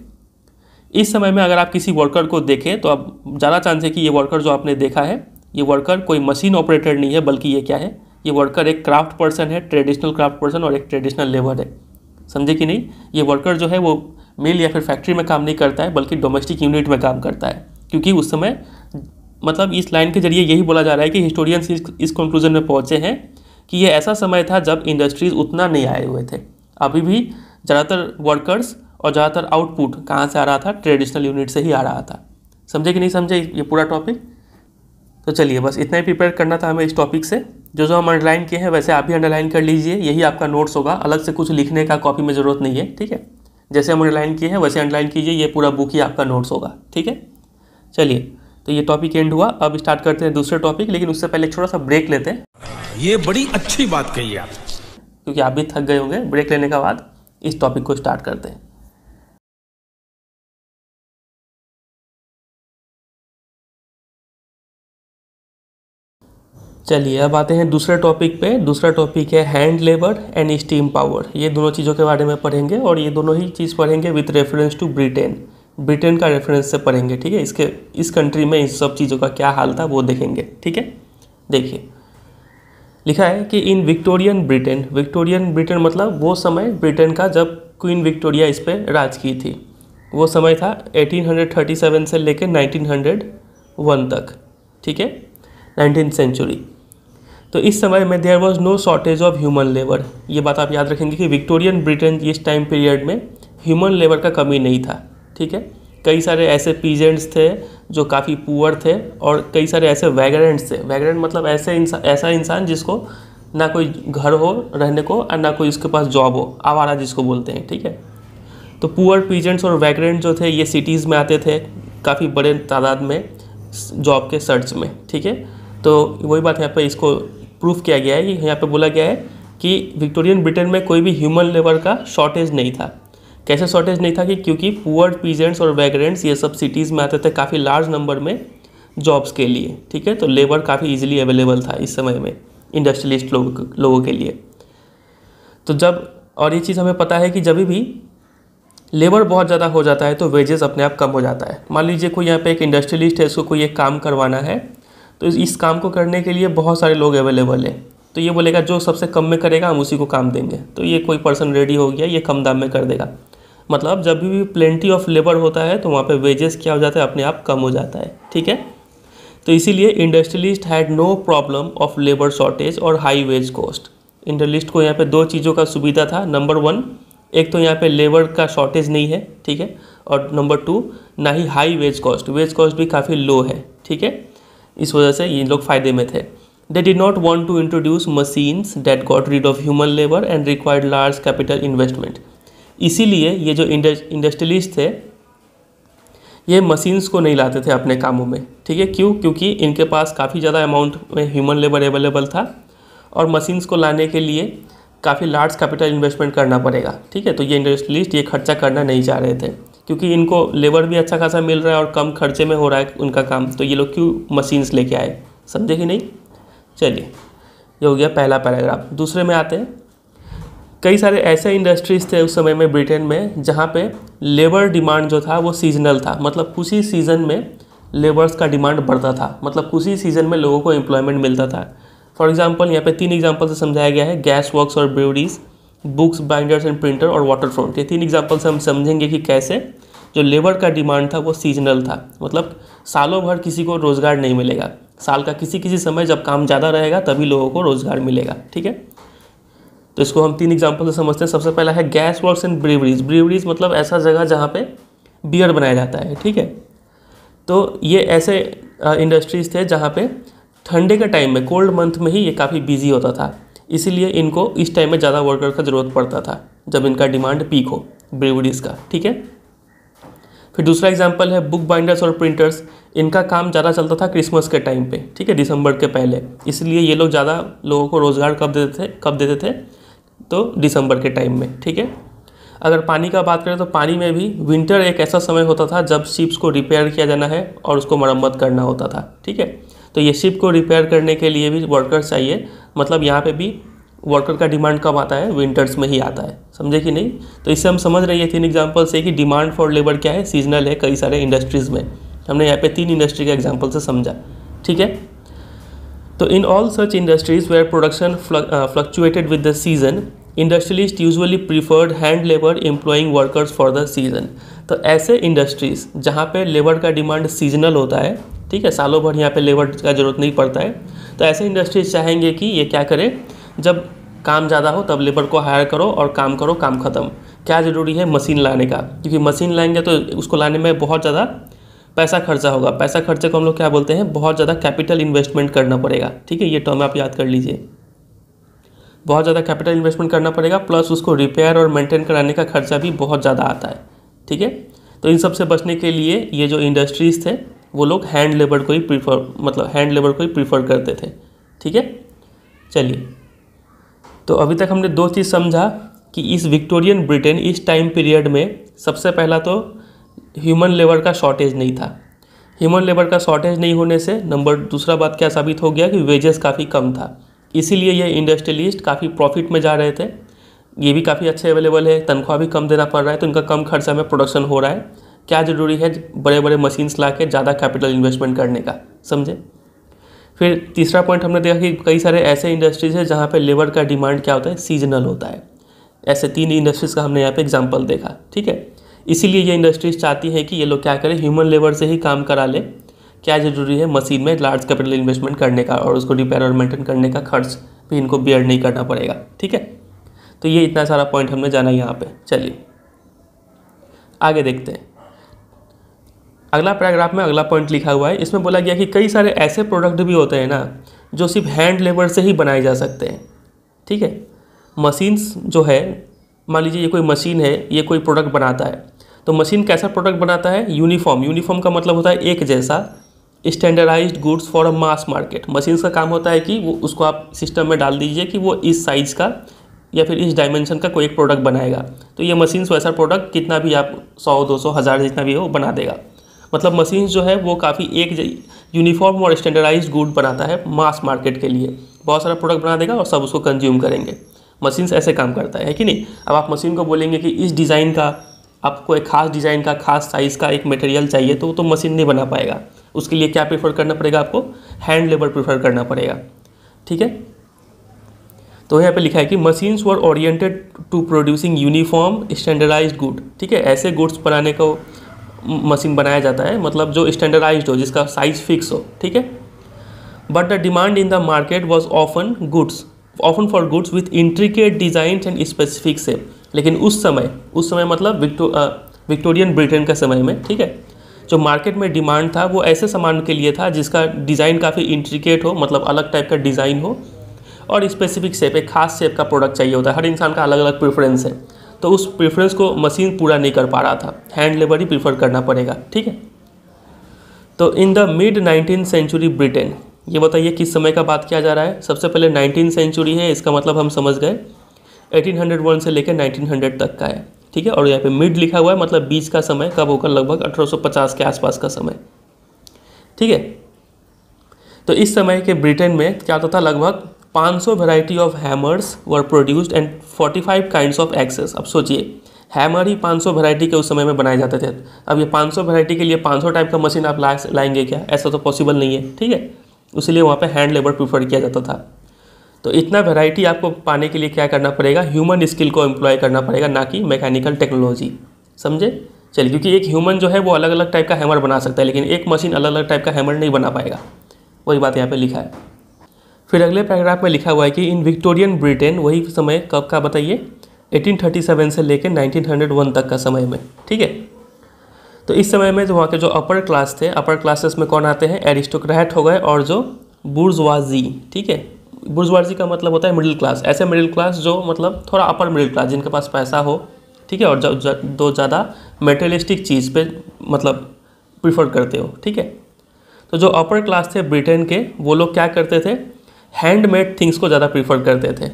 S1: इस समय में अगर आप किसी वर्कर को देखें तो आप ज़्यादा चांस है कि ये वर्कर जो आपने देखा है ये वर्कर कोई मशीन ऑपरेटर नहीं है बल्कि ये क्या है ये वर्कर एक क्राफ्ट पर्सन है ट्रेडिशनल क्राफ्ट पर्सन और एक ट्रेडिशनल लेबर है समझे कि नहीं ये वर्कर जो है वो मिल या फिर फैक्ट्री में काम नहीं करता है बल्कि डोमेस्टिक यूनिट में काम करता है क्योंकि उस समय मतलब इस लाइन के जरिए यही बोला जा रहा है कि हिस्टोरियंस इस, इस कंक्लूजन में पहुंचे हैं कि ये ऐसा समय था जब इंडस्ट्रीज़ उतना नहीं आए हुए थे अभी भी ज़्यादातर वर्कर्स और ज़्यादातर आउटपुट कहाँ से आ रहा था ट्रेडिशनल यूनिट से ही आ रहा था समझे कि नहीं समझे ये पूरा टॉपिक तो चलिए बस इतना ही प्रिपेयर करना था हमें इस टॉपिक से जो जो हम अंडरलाइन किए हैं वैसे आप भी अंडरलाइन कर लीजिए यही आपका नोट्स होगा अलग से कुछ लिखने का कॉपी में ज़रूरत नहीं है ठीक है जैसे हम अंडरलाइन किए हैं वैसे अंडरलाइन कीजिए ये पूरा बुक ही आपका नोट्स होगा ठीक है चलिए तो ये टॉपिक एंड हुआ अब स्टार्ट करते हैं दूसरे टॉपिक लेकिन उससे पहले छोटा सा ब्रेक लेते हैं ये बड़ी अच्छी बात कही आप क्योंकि आप भी थक गए होंगे ब्रेक लेने के बाद इस टॉपिक को स्टार्ट करते हैं चलिए अब आते हैं दूसरे टॉपिक पे दूसरा टॉपिक है hand labour and steam power ये दोनों चीज़ों के बारे में पढ़ेंगे और ये दोनों ही चीज़ पढ़ेंगे with reference to Britain Britain का रेफरेंस से पढ़ेंगे ठीक है इसके इस कंट्री में इन सब चीज़ों का क्या हाल था वो देखेंगे ठीक है देखिए लिखा है कि in Victorian Britain Victorian Britain मतलब वो समय ब्रिटेन का जब क्वीन विक्टोरिया इस पर राज की थी वो समय था 1837 से लेकर 1901 तक ठीक है नाइनटीन सेंचुरी तो इस समय में there was no shortage of human labour ये बात आप याद रखेंगे कि विक्टोरियन ब्रिटेन इस टाइम पीरियड में ह्यूमन लेबर का कमी नहीं था ठीक है कई सारे ऐसे पीजेंट्स थे जो काफ़ी पुअर थे और कई सारे ऐसे वैगरेंट्स थे वैगरेंट मतलब ऐसे इंसान ऐसा इंसान जिसको ना कोई घर हो रहने को और ना कोई उसके पास जॉब हो आवारा जिसको बोलते हैं ठीक है तो पुअर पीजेंट्स और वैगरेंट जो थे ये सिटीज़ में आते थे काफ़ी बड़े तादाद में जॉब के सर्च में ठीक है तो वही बात यहाँ पर इसको प्रूफ किया गया है कि यहाँ पर बोला गया है कि विक्टोरियन ब्रिटेन में कोई भी ह्यूमन लेबर का शॉर्टेज नहीं था कैसे शॉर्टेज नहीं था कि क्योंकि पुअर पीजेंट्स और वैग्रेंट्स ये सब सिटीज़ में आते थे काफ़ी लार्ज नंबर में जॉब्स के लिए ठीक है तो लेबर काफ़ी इजीली अवेलेबल था इस समय में इंडस्ट्रियलिस्ट लोग लोगों के लिए तो जब और ये चीज़ हमें पता है कि जब भी लेबर बहुत ज़्यादा हो जाता है तो वेजेस अपने आप कम हो जाता है मान लीजिए कोई यहाँ पे एक इंडस्ट्रियलिस्ट है उसको कोई एक काम करवाना है तो इस काम को करने के लिए बहुत सारे लोग अवेलेबल हैं तो ये बोलेगा जो सबसे कम में करेगा हम उसी को काम देंगे तो ये कोई पर्सन रेडी हो गया ये कम दाम में कर देगा मतलब जब भी प्लेंटी ऑफ लेबर होता है तो वहाँ पे वेजेस क्या हो जाता है अपने आप कम हो जाता है ठीक है तो इसीलिए industrialist had no problem of labour shortage और हाई वेज कॉस्ट इंडस्ट्रियलिस्ट को यहाँ पे दो चीज़ों का सुविधा था नंबर वन एक तो यहाँ पे लेबर का शॉर्टेज नहीं है ठीक है और नंबर टू ना ही high wage cost wage cost भी काफ़ी लो है ठीक है इस वजह से ये लोग फ़ायदे में थे they did not want to introduce machines that got rid of human labour and required large capital investment इसीलिए ये जो इंडस्ट्रियलिस्ट थे ये मशीन्स को नहीं लाते थे अपने कामों में ठीक है क्यों क्योंकि इनके पास काफ़ी ज़्यादा अमाउंट में ह्यूमन लेबर अवेलेबल था और मशीन्स को लाने के लिए काफ़ी लार्ज कैपिटल इन्वेस्टमेंट करना पड़ेगा ठीक है तो ये इंडस्ट्रियलिस्ट ये खर्चा करना नहीं चाह रहे थे क्योंकि इनको लेबर भी अच्छा खासा मिल रहा है और कम खर्चे में हो रहा है उनका काम तो ये लोग क्यों मशीन्स लेके आए समझे कि नहीं चलिए ये हो गया पहला पैराग्राफ दूसरे में आते हैं कई सारे ऐसे इंडस्ट्रीज़ थे उस समय में ब्रिटेन में जहाँ पे लेबर डिमांड जो था वो सीजनल था मतलब कुछ ही सीज़न में लेबर्स का डिमांड बढ़ता था मतलब कुछ ही सीज़न में लोगों को एम्प्लॉयमेंट मिलता था फॉर एग्ज़ाम्पल यहाँ पे तीन एग्जाम्पल से समझाया गया है गैस वर्क्स और breweries books binders and printer और वाटर फ्रंट ये तीन एग्जाम्पल से हम समझेंगे कि कैसे जो लेबर का डिमांड था वो सीजनल था मतलब सालों भर किसी को रोज़गार नहीं मिलेगा साल का किसी किसी समय जब काम ज़्यादा रहेगा तभी लोगों को रोज़गार मिलेगा ठीक है तो इसको हम तीन एग्जाम्पल से समझते हैं सबसे पहला है gas works and breweries breweries मतलब ऐसा जगह जहाँ पे बियर बनाया जाता है ठीक है तो ये ऐसे इंडस्ट्रीज़ थे जहाँ पे ठंडे के टाइम में कोल्ड मंथ में ही ये काफ़ी बिजी होता था इसीलिए इनको इस टाइम में ज़्यादा वर्कर का ज़रूरत पड़ता था जब इनका डिमांड पीक हो ब्रेवरीज का ठीक है फिर दूसरा एग्जाम्पल है बुक बाइंडर्स और प्रिंटर्स इनका काम ज़्यादा चलता था क्रिसमस के टाइम पे ठीक है दिसंबर के पहले इसलिए ये लोग ज़्यादा लोगों को रोज़गार कब देते थे कब देते थे तो दिसंबर के टाइम में ठीक है अगर पानी का बात करें तो पानी में भी विंटर एक ऐसा समय होता था जब शिप्स को रिपेयर किया जाना है और उसको मरम्मत करना होता था ठीक है तो ये शिप को रिपेयर करने के लिए भी वर्कर चाहिए मतलब यहाँ पे भी वर्कर का डिमांड कब आता है विंटर्स में ही आता है समझे कि नहीं तो इससे हम समझ रहे हैं तीन एग्जाम्पल से कि डिमांड फॉर लेबर क्या है सीजनल है कई सारे इंडस्ट्रीज़ में हमने यहाँ पे तीन इंडस्ट्री के एग्जाम्पल से समझा ठीक है तो in all such industries where production fluctuated with the season industrialist usually preferred hand labour employing workers for the season तो ऐसे इंडस्ट्रीज़ जहाँ पे लेबर का डिमांड सीजनल होता है ठीक है सालों भर यहाँ पे लेबर का ज़रूरत नहीं पड़ता है तो ऐसे इंडस्ट्रीज चाहेंगे कि ये क्या करें जब काम ज़्यादा हो तब लेबर को हायर करो और काम करो काम ख़त्म क्या ज़रूरी है मशीन लाने का क्योंकि मशीन लाएंगे तो उसको लाने में बहुत ज़्यादा पैसा खर्चा होगा पैसा खर्चे को हम लोग क्या बोलते हैं बहुत ज़्यादा कैपिटल इन्वेस्टमेंट करना पड़ेगा ठीक है ये टर्म आप याद कर लीजिए बहुत ज़्यादा कैपिटल इन्वेस्टमेंट करना पड़ेगा प्लस उसको रिपेयर और मेंटेन कराने का खर्चा भी बहुत ज़्यादा आता है ठीक है तो इन सब से बचने के लिए ये जो इंडस्ट्रीज़ थे वो लोग हैंड लेबर को ही प्रीफर मतलब हैंड लेबर को ही प्रीफर करते थे ठीक है चलिए तो अभी तक हमने दो चीज़ समझा कि इस विक्टोरियन ब्रिटेन इस टाइम पीरियड में सबसे पहला तो ह्यूमन लेबर का शॉर्टेज नहीं था ह्यूमन लेबर का शॉर्टेज नहीं होने से नंबर दूसरा बात क्या साबित हो गया कि वेजेस काफ़ी कम था इसीलिए ये इंडस्ट्रियलिस्ट काफ़ी प्रॉफिट में जा रहे थे ये भी काफ़ी अच्छे अवेलेबल है तनख्वाह भी कम देना पड़ रहा है तो इनका कम खर्चा में प्रोडक्शन हो रहा है क्या ज़रूरी है बड़े बड़े मशीन्स ला के ज़्यादा कैपिटल इन्वेस्टमेंट करने का समझे फिर तीसरा पॉइंट हमने देखा कि कई सारे ऐसे इंडस्ट्रीज़ हैं जहाँ पर लेबर का डिमांड क्या होता है सीजनल होता है ऐसे तीन इंडस्ट्रीज़ का हमने यहाँ पे एग्जाम्पल देखा ठीक है इसीलिए ये इंडस्ट्रीज़ चाहती है कि ये लोग क्या करें ह्यूमन लेबर से ही काम करा ले क्या ज़रूरी है मशीन में लार्ज कैपिटल इन्वेस्टमेंट करने का और उसको रिपेयर और मेंटेन करने का खर्च भी इनको बियर नहीं करना पड़ेगा ठीक है तो ये इतना सारा पॉइंट हमने जाना यहाँ पे चलिए आगे देखते हैं अगला पैराग्राफ में अगला पॉइंट लिखा हुआ है इसमें बोला गया कि कई सारे ऐसे प्रोडक्ट भी होते हैं ना जो सिर्फ हैंड लेबर से ही बनाए जा सकते हैं ठीक है मशीन्स जो है मान लीजिए ये कोई मशीन है ये कोई प्रोडक्ट बनाता है तो मशीन कैसा प्रोडक्ट बनाता है यूनिफॉर्म यूनिफॉर्म का मतलब होता है एक जैसा standardise goods for a mass market machines का काम होता है कि वो उसको आप सिस्टम में डाल दीजिए कि वो इस साइज़ का या फिर इस डायमेंशन का कोई एक प्रोडक्ट बनाएगा तो ये मशीन्स वैसा प्रोडक्ट कितना भी आप सौ दो सौ हज़ार जितना भी हो बना देगा मतलब मशीन जो है वो काफ़ी एक यूनिफॉर्म और स्टैंडर्डाइज गुड बनाता है मास मार्केट के लिए बहुत सारा प्रोडक्ट बना देगा और सब उसको कंज्यूम करेंगे मशीन ऐसे काम करता है कि नहीं अब आप मशीन को बोलेंगे कि इस डिज़ाइन का आपको एक खास डिज़ाइन का खास साइज़ का एक मटेरियल चाहिए तो वो तो मशीन नहीं बना पाएगा उसके लिए क्या प्रेफर करना पड़ेगा आपको हैंड लेबर प्रेफर करना पड़ेगा ठीक है तो यहाँ पे लिखा है कि machines were oriented to producing uniform standardise good ठीक है ऐसे गुड्स बनाने को मशीन बनाया जाता है मतलब जो स्टैंडर्डाइज हो जिसका साइज़ फिक्स हो ठीक है but the demand in the market was often goods often for goods with intricate design and specific shape लेकिन उस समय उस समय मतलब विक्टो विक्टोरियन ब्रिटेन के समय में ठीक है जो मार्केट में डिमांड था वो ऐसे सामान के लिए था जिसका डिज़ाइन काफ़ी इंट्रिकेट हो मतलब अलग टाइप का डिज़ाइन हो और स्पेसिफिक शेप एक खास शेप का प्रोडक्ट चाहिए होता है हर इंसान का अलग अलग प्रेफरेंस है तो उस प्रेफरेंस को मशीन पूरा नहीं कर पा रहा था हैंड लेबर ही प्रीफर करना पड़ेगा ठीक है तो in the mid nineteen century Britain ये बताइए किस समय का बात किया जा रहा है सबसे पहले नाइनटीन सेंचुरी है इसका मतलब हम समझ गए 1801 से लेकर 1900 तक का है ठीक है और यहाँ पे मिड लिखा हुआ है मतलब बीच का समय कब होकर लगभग 1850 के आसपास का समय ठीक है तो इस समय के ब्रिटेन में क्या होता था लगभग 500 variety of hammers were produced and 45 kinds of axes अब सोचिए हैमर ही 500 वैरायटी के उस समय में बनाए जाते थे अब ये 500 वैरायटी के लिए 500 टाइप का मशीन आप ला लाएंगे क्या ऐसा तो पॉसिबल नहीं है ठीक है इसलिए वहाँ पे हैंड लेबर प्रीफर किया जाता था तो इतना वेराइटी आपको पाने के लिए क्या करना पड़ेगा ह्यूमन स्किल को एम्प्लॉय करना पड़ेगा ना कि मैकेनिकल टेक्नोलॉजी समझे चलिए क्योंकि एक ह्यूमन जो है वो अलग अलग टाइप का हैमर बना सकता है लेकिन एक मशीन अलग अलग टाइप का हैमर नहीं बना पाएगा वही बात यहाँ पर लिखा है फिर अगले पैराग्राफ में लिखा हुआ है कि इन विक्टोरियन ब्रिटेन वही समय कब का बताइए 1837 से लेकर 1901 तक का समय में ठीक है तो इस समय में जो वहाँ के जो अपर क्लास थे अपर क्लासेस में कौन आते हैं एरिस्टोक्रैट हो गए और जो बुर्जवाजी ठीक है बुर्जवाजी का मतलब होता है मिडिल क्लास ऐसे मिडिल क्लास जो मतलब थोड़ा अपर मिडिल क्लास जिनके पास पैसा हो ठीक है और जो जो ज़्यादा मेटेरियलिस्टिक चीज़ पर मतलब प्रिफर करते हो ठीक है तो जो अपर क्लास थे ब्रिटेन के वो लोग क्या करते थे हैंडमेड थिंग्स को ज़्यादा प्रीफर करते थे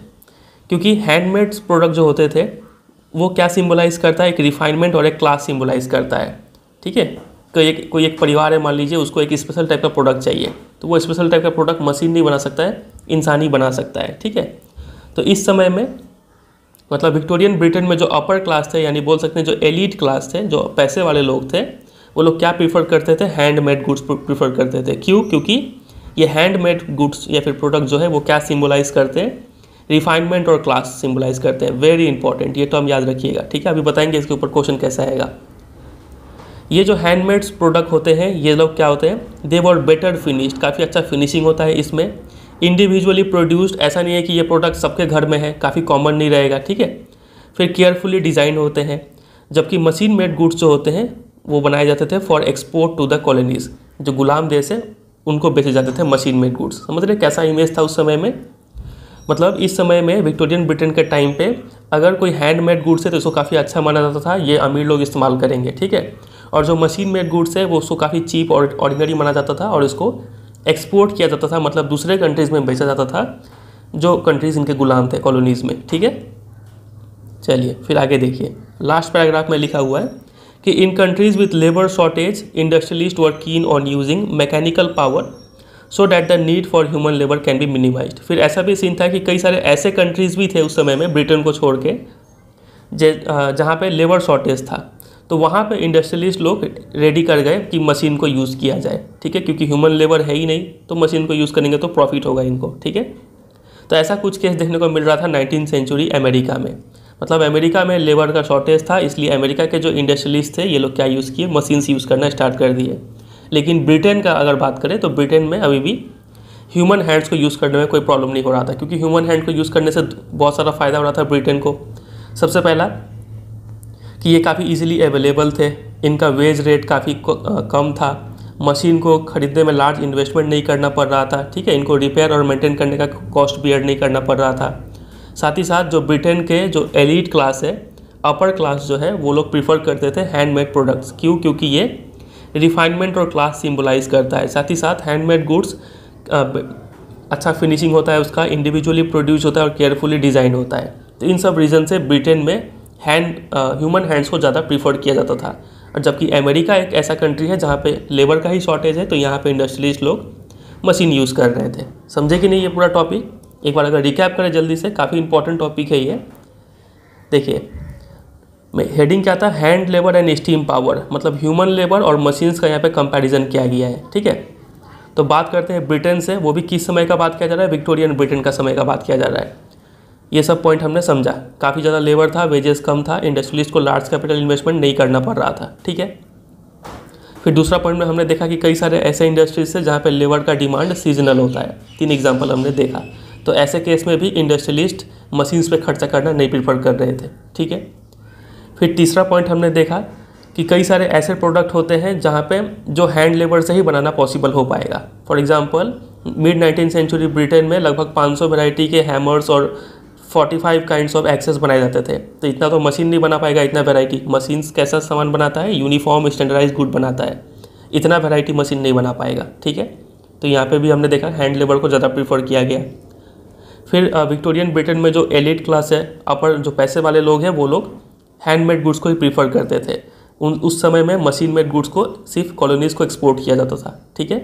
S1: क्योंकि हैंडमेड प्रोडक्ट जो होते थे वो क्या सिम्बोलाइज़ करता है एक रिफाइनमेंट और एक क्लास सिम्बोलाइज़ करता है ठीक है कोई एक कोई एक परिवार है मान लीजिए उसको एक स्पेशल टाइप का प्रोडक्ट चाहिए तो वो स्पेशल टाइप का प्रोडक्ट मशीन नहीं बना सकता है इंसान ही बना सकता है ठीक है तो इस समय में मतलब विक्टोरियन ब्रिटेन में जो अपर क्लास थे यानी बोल सकते हैं जो एलिट क्लास थे जो पैसे वाले लोग थे वो लोग क्या प्रीफर करते थे हैंडमेड गुड्स प्रीफर करते थे क्यों क्योंकि ये हैंडमेड गुड्स या फिर प्रोडक्ट जो है वो क्या सिम्बोलाइज करते हैं रिफाइनमेंट और क्लास सिम्बोलाइज करते हैं वेरी इंपॉर्टेंट ये तो हम याद रखिएगा ठीक है अभी बताएंगे इसके ऊपर क्वेश्चन कैसा आएगा ये जो हैंडमेड्स प्रोडक्ट होते हैं ये लोग क्या होते हैं दे वर बेटर फिनिश्ड काफ़ी अच्छा फिनिशिंग होता है इसमें इंडिविजुअली प्रोड्यूस्ड ऐसा नहीं है कि ये प्रोडक्ट सबके घर में है काफ़ी कॉमन नहीं रहेगा ठीक है फिर केयरफुली डिज़ाइन होते हैं जबकि मशीन मेड गुड्स जो होते हैं वो बनाए जाते थे for export to the colonies जो गुलाम देश है उनको बेचे जाते थे मशीन मेड गुड्स समझ रहे कैसा इमेज था उस समय में मतलब इस समय में विक्टोरियन ब्रिटेन के टाइम पे अगर कोई हैंडमेड गुड्स है तो इसको काफ़ी अच्छा माना जाता था ये अमीर लोग इस्तेमाल करेंगे ठीक है और जो मशीन मेड गुड्स है वो उसको काफ़ी चीप और ऑर्डिनरी माना जाता था और इसको एक्सपोर्ट किया जाता था मतलब दूसरे कंट्रीज़ में बेचा जाता था जो कंट्रीज़ इनके गुलाम थे कॉलोनीज़ में ठीक है चलिए फिर आगे देखिए लास्ट पैराग्राफ में लिखा हुआ है कि in countries with labour shortage industrialist were keen on using mechanical power so that the need for human labour can be minimise फिर ऐसा भी सीन था कि कई सारे ऐसे कंट्रीज़ भी थे उस समय में ब्रिटेन को छोड़ के जहाँ पर लेबर शॉर्टेज था तो वहाँ पे इंडस्ट्रियलिस्ट लोग रेडी कर गए कि मशीन को यूज़ किया जाए ठीक है क्योंकि ह्यूमन लेबर है ही नहीं तो मशीन को यूज़ करेंगे तो प्रॉफिट होगा इनको ठीक है तो ऐसा कुछ केस देखने को मिल रहा था नाइनटीन सेंचुरी अमेरिका में मतलब अमेरिका में लेबर का शॉर्टेज था इसलिए अमेरिका के जो इंडस्ट्रियलिस्ट थे ये लोग क्या यूज़ किए मशीन्स यूज़ करना स्टार्ट कर दिए लेकिन ब्रिटेन का अगर बात करें तो ब्रिटेन में अभी भी ह्यूमन हैंड्स को यूज़ करने में कोई प्रॉब्लम नहीं हो रहा था क्योंकि ह्यूमन हैंड को यूज़ करने से बहुत सारा फ़ायदा हो रहा था ब्रिटेन को सबसे पहला कि ये काफ़ी ईजिली अवेलेबल थे इनका वेज रेट काफ़ी कम था मशीन को ख़रीदने में लार्ज इन्वेस्टमेंट नहीं करना पड़ रहा था ठीक है इनको रिपेयर और मेंटेन करने का कॉस्ट बियर नहीं करना पड़ रहा था साथ ही साथ जो ब्रिटेन के जो एलिट क्लास है अपर क्लास जो है वो लोग प्रीफर करते थे हैंडमेड प्रोडक्ट्स क्यों क्योंकि ये रिफाइनमेंट और क्लास सिम्बलाइज करता है साथ ही साथ हैंडमेड गुड्स अच्छा फिनिशिंग होता है उसका इंडिविजुअली प्रोड्यूस होता है और केयरफुली डिज़ाइन होता है तो इन सब रीज़न से ब्रिटेन में हैंड ह्यूमन हैंड्स को ज़्यादा प्रीफर किया जाता था और जबकि अमेरिका एक ऐसा कंट्री है जहाँ पे लेबर का ही शॉर्टेज है तो यहाँ पे इंडस्ट्रियलिस्ट लोग मशीन यूज़ कर रहे थे समझे कि नहीं ये पूरा टॉपिक एक बार अगर रिकैप करें जल्दी से काफ़ी इंपॉर्टेंट टॉपिक है ये देखिए हेडिंग क्या था hand labour and steam power मतलब ह्यूमन लेबर और मशीन्स का यहाँ पे कंपैरिजन किया गया है ठीक है तो बात करते हैं ब्रिटेन से वो भी किस समय का बात किया जा रहा है विक्टोरियन ब्रिटेन का समय का बात किया जा रहा है ये सब पॉइंट हमने समझा काफ़ी ज़्यादा लेबर था वेजेस कम था इंडस्ट्रियलिस्ट को लार्ज कैपिटल इन्वेस्टमेंट नहीं करना पड़ रहा था ठीक है फिर दूसरा पॉइंट में हमने देखा कि कई सारे ऐसे इंडस्ट्रीज थे जहाँ पर लेबर का डिमांड सीजनल होता है तीन एग्जाम्पल हमने देखा तो ऐसे केस में भी इंडस्ट्रियलिस्ट मशीन्स पे खर्चा करना नहीं प्रीफर कर रहे थे ठीक है फिर तीसरा पॉइंट हमने देखा कि कई सारे ऐसे प्रोडक्ट होते हैं जहाँ पे जो हैंड लेबर से ही बनाना पॉसिबल हो पाएगा for example mid nineteen century Britain में लगभग 500 सौ वेराइटी के हैमर्स और 45 फाइव काइंड्स ऑफ एक्सेस बनाए जाते थे तो इतना तो मशीन नहीं बना पाएगा इतना वेराइटी मशीन कैसा सामान बनाता है यूनिफॉर्म स्टैंडर्डाइज गुड बनाता है इतना वेराइटी मशीन नहीं बना पाएगा ठीक है तो यहाँ पे भी हमने देखा हैंड लेबर को ज़्यादा प्रीफर किया गया फिर विक्टोरियन ब्रिटेन में जो एलिट क्लास है अपर जो पैसे वाले लोग हैं वो लोग हैंडमेड गुड्स को ही प्रीफर करते थे उन उस समय में मशीन मेड गुड्स को सिर्फ कॉलोनीज़ को एक्सपोर्ट किया जाता था ठीक है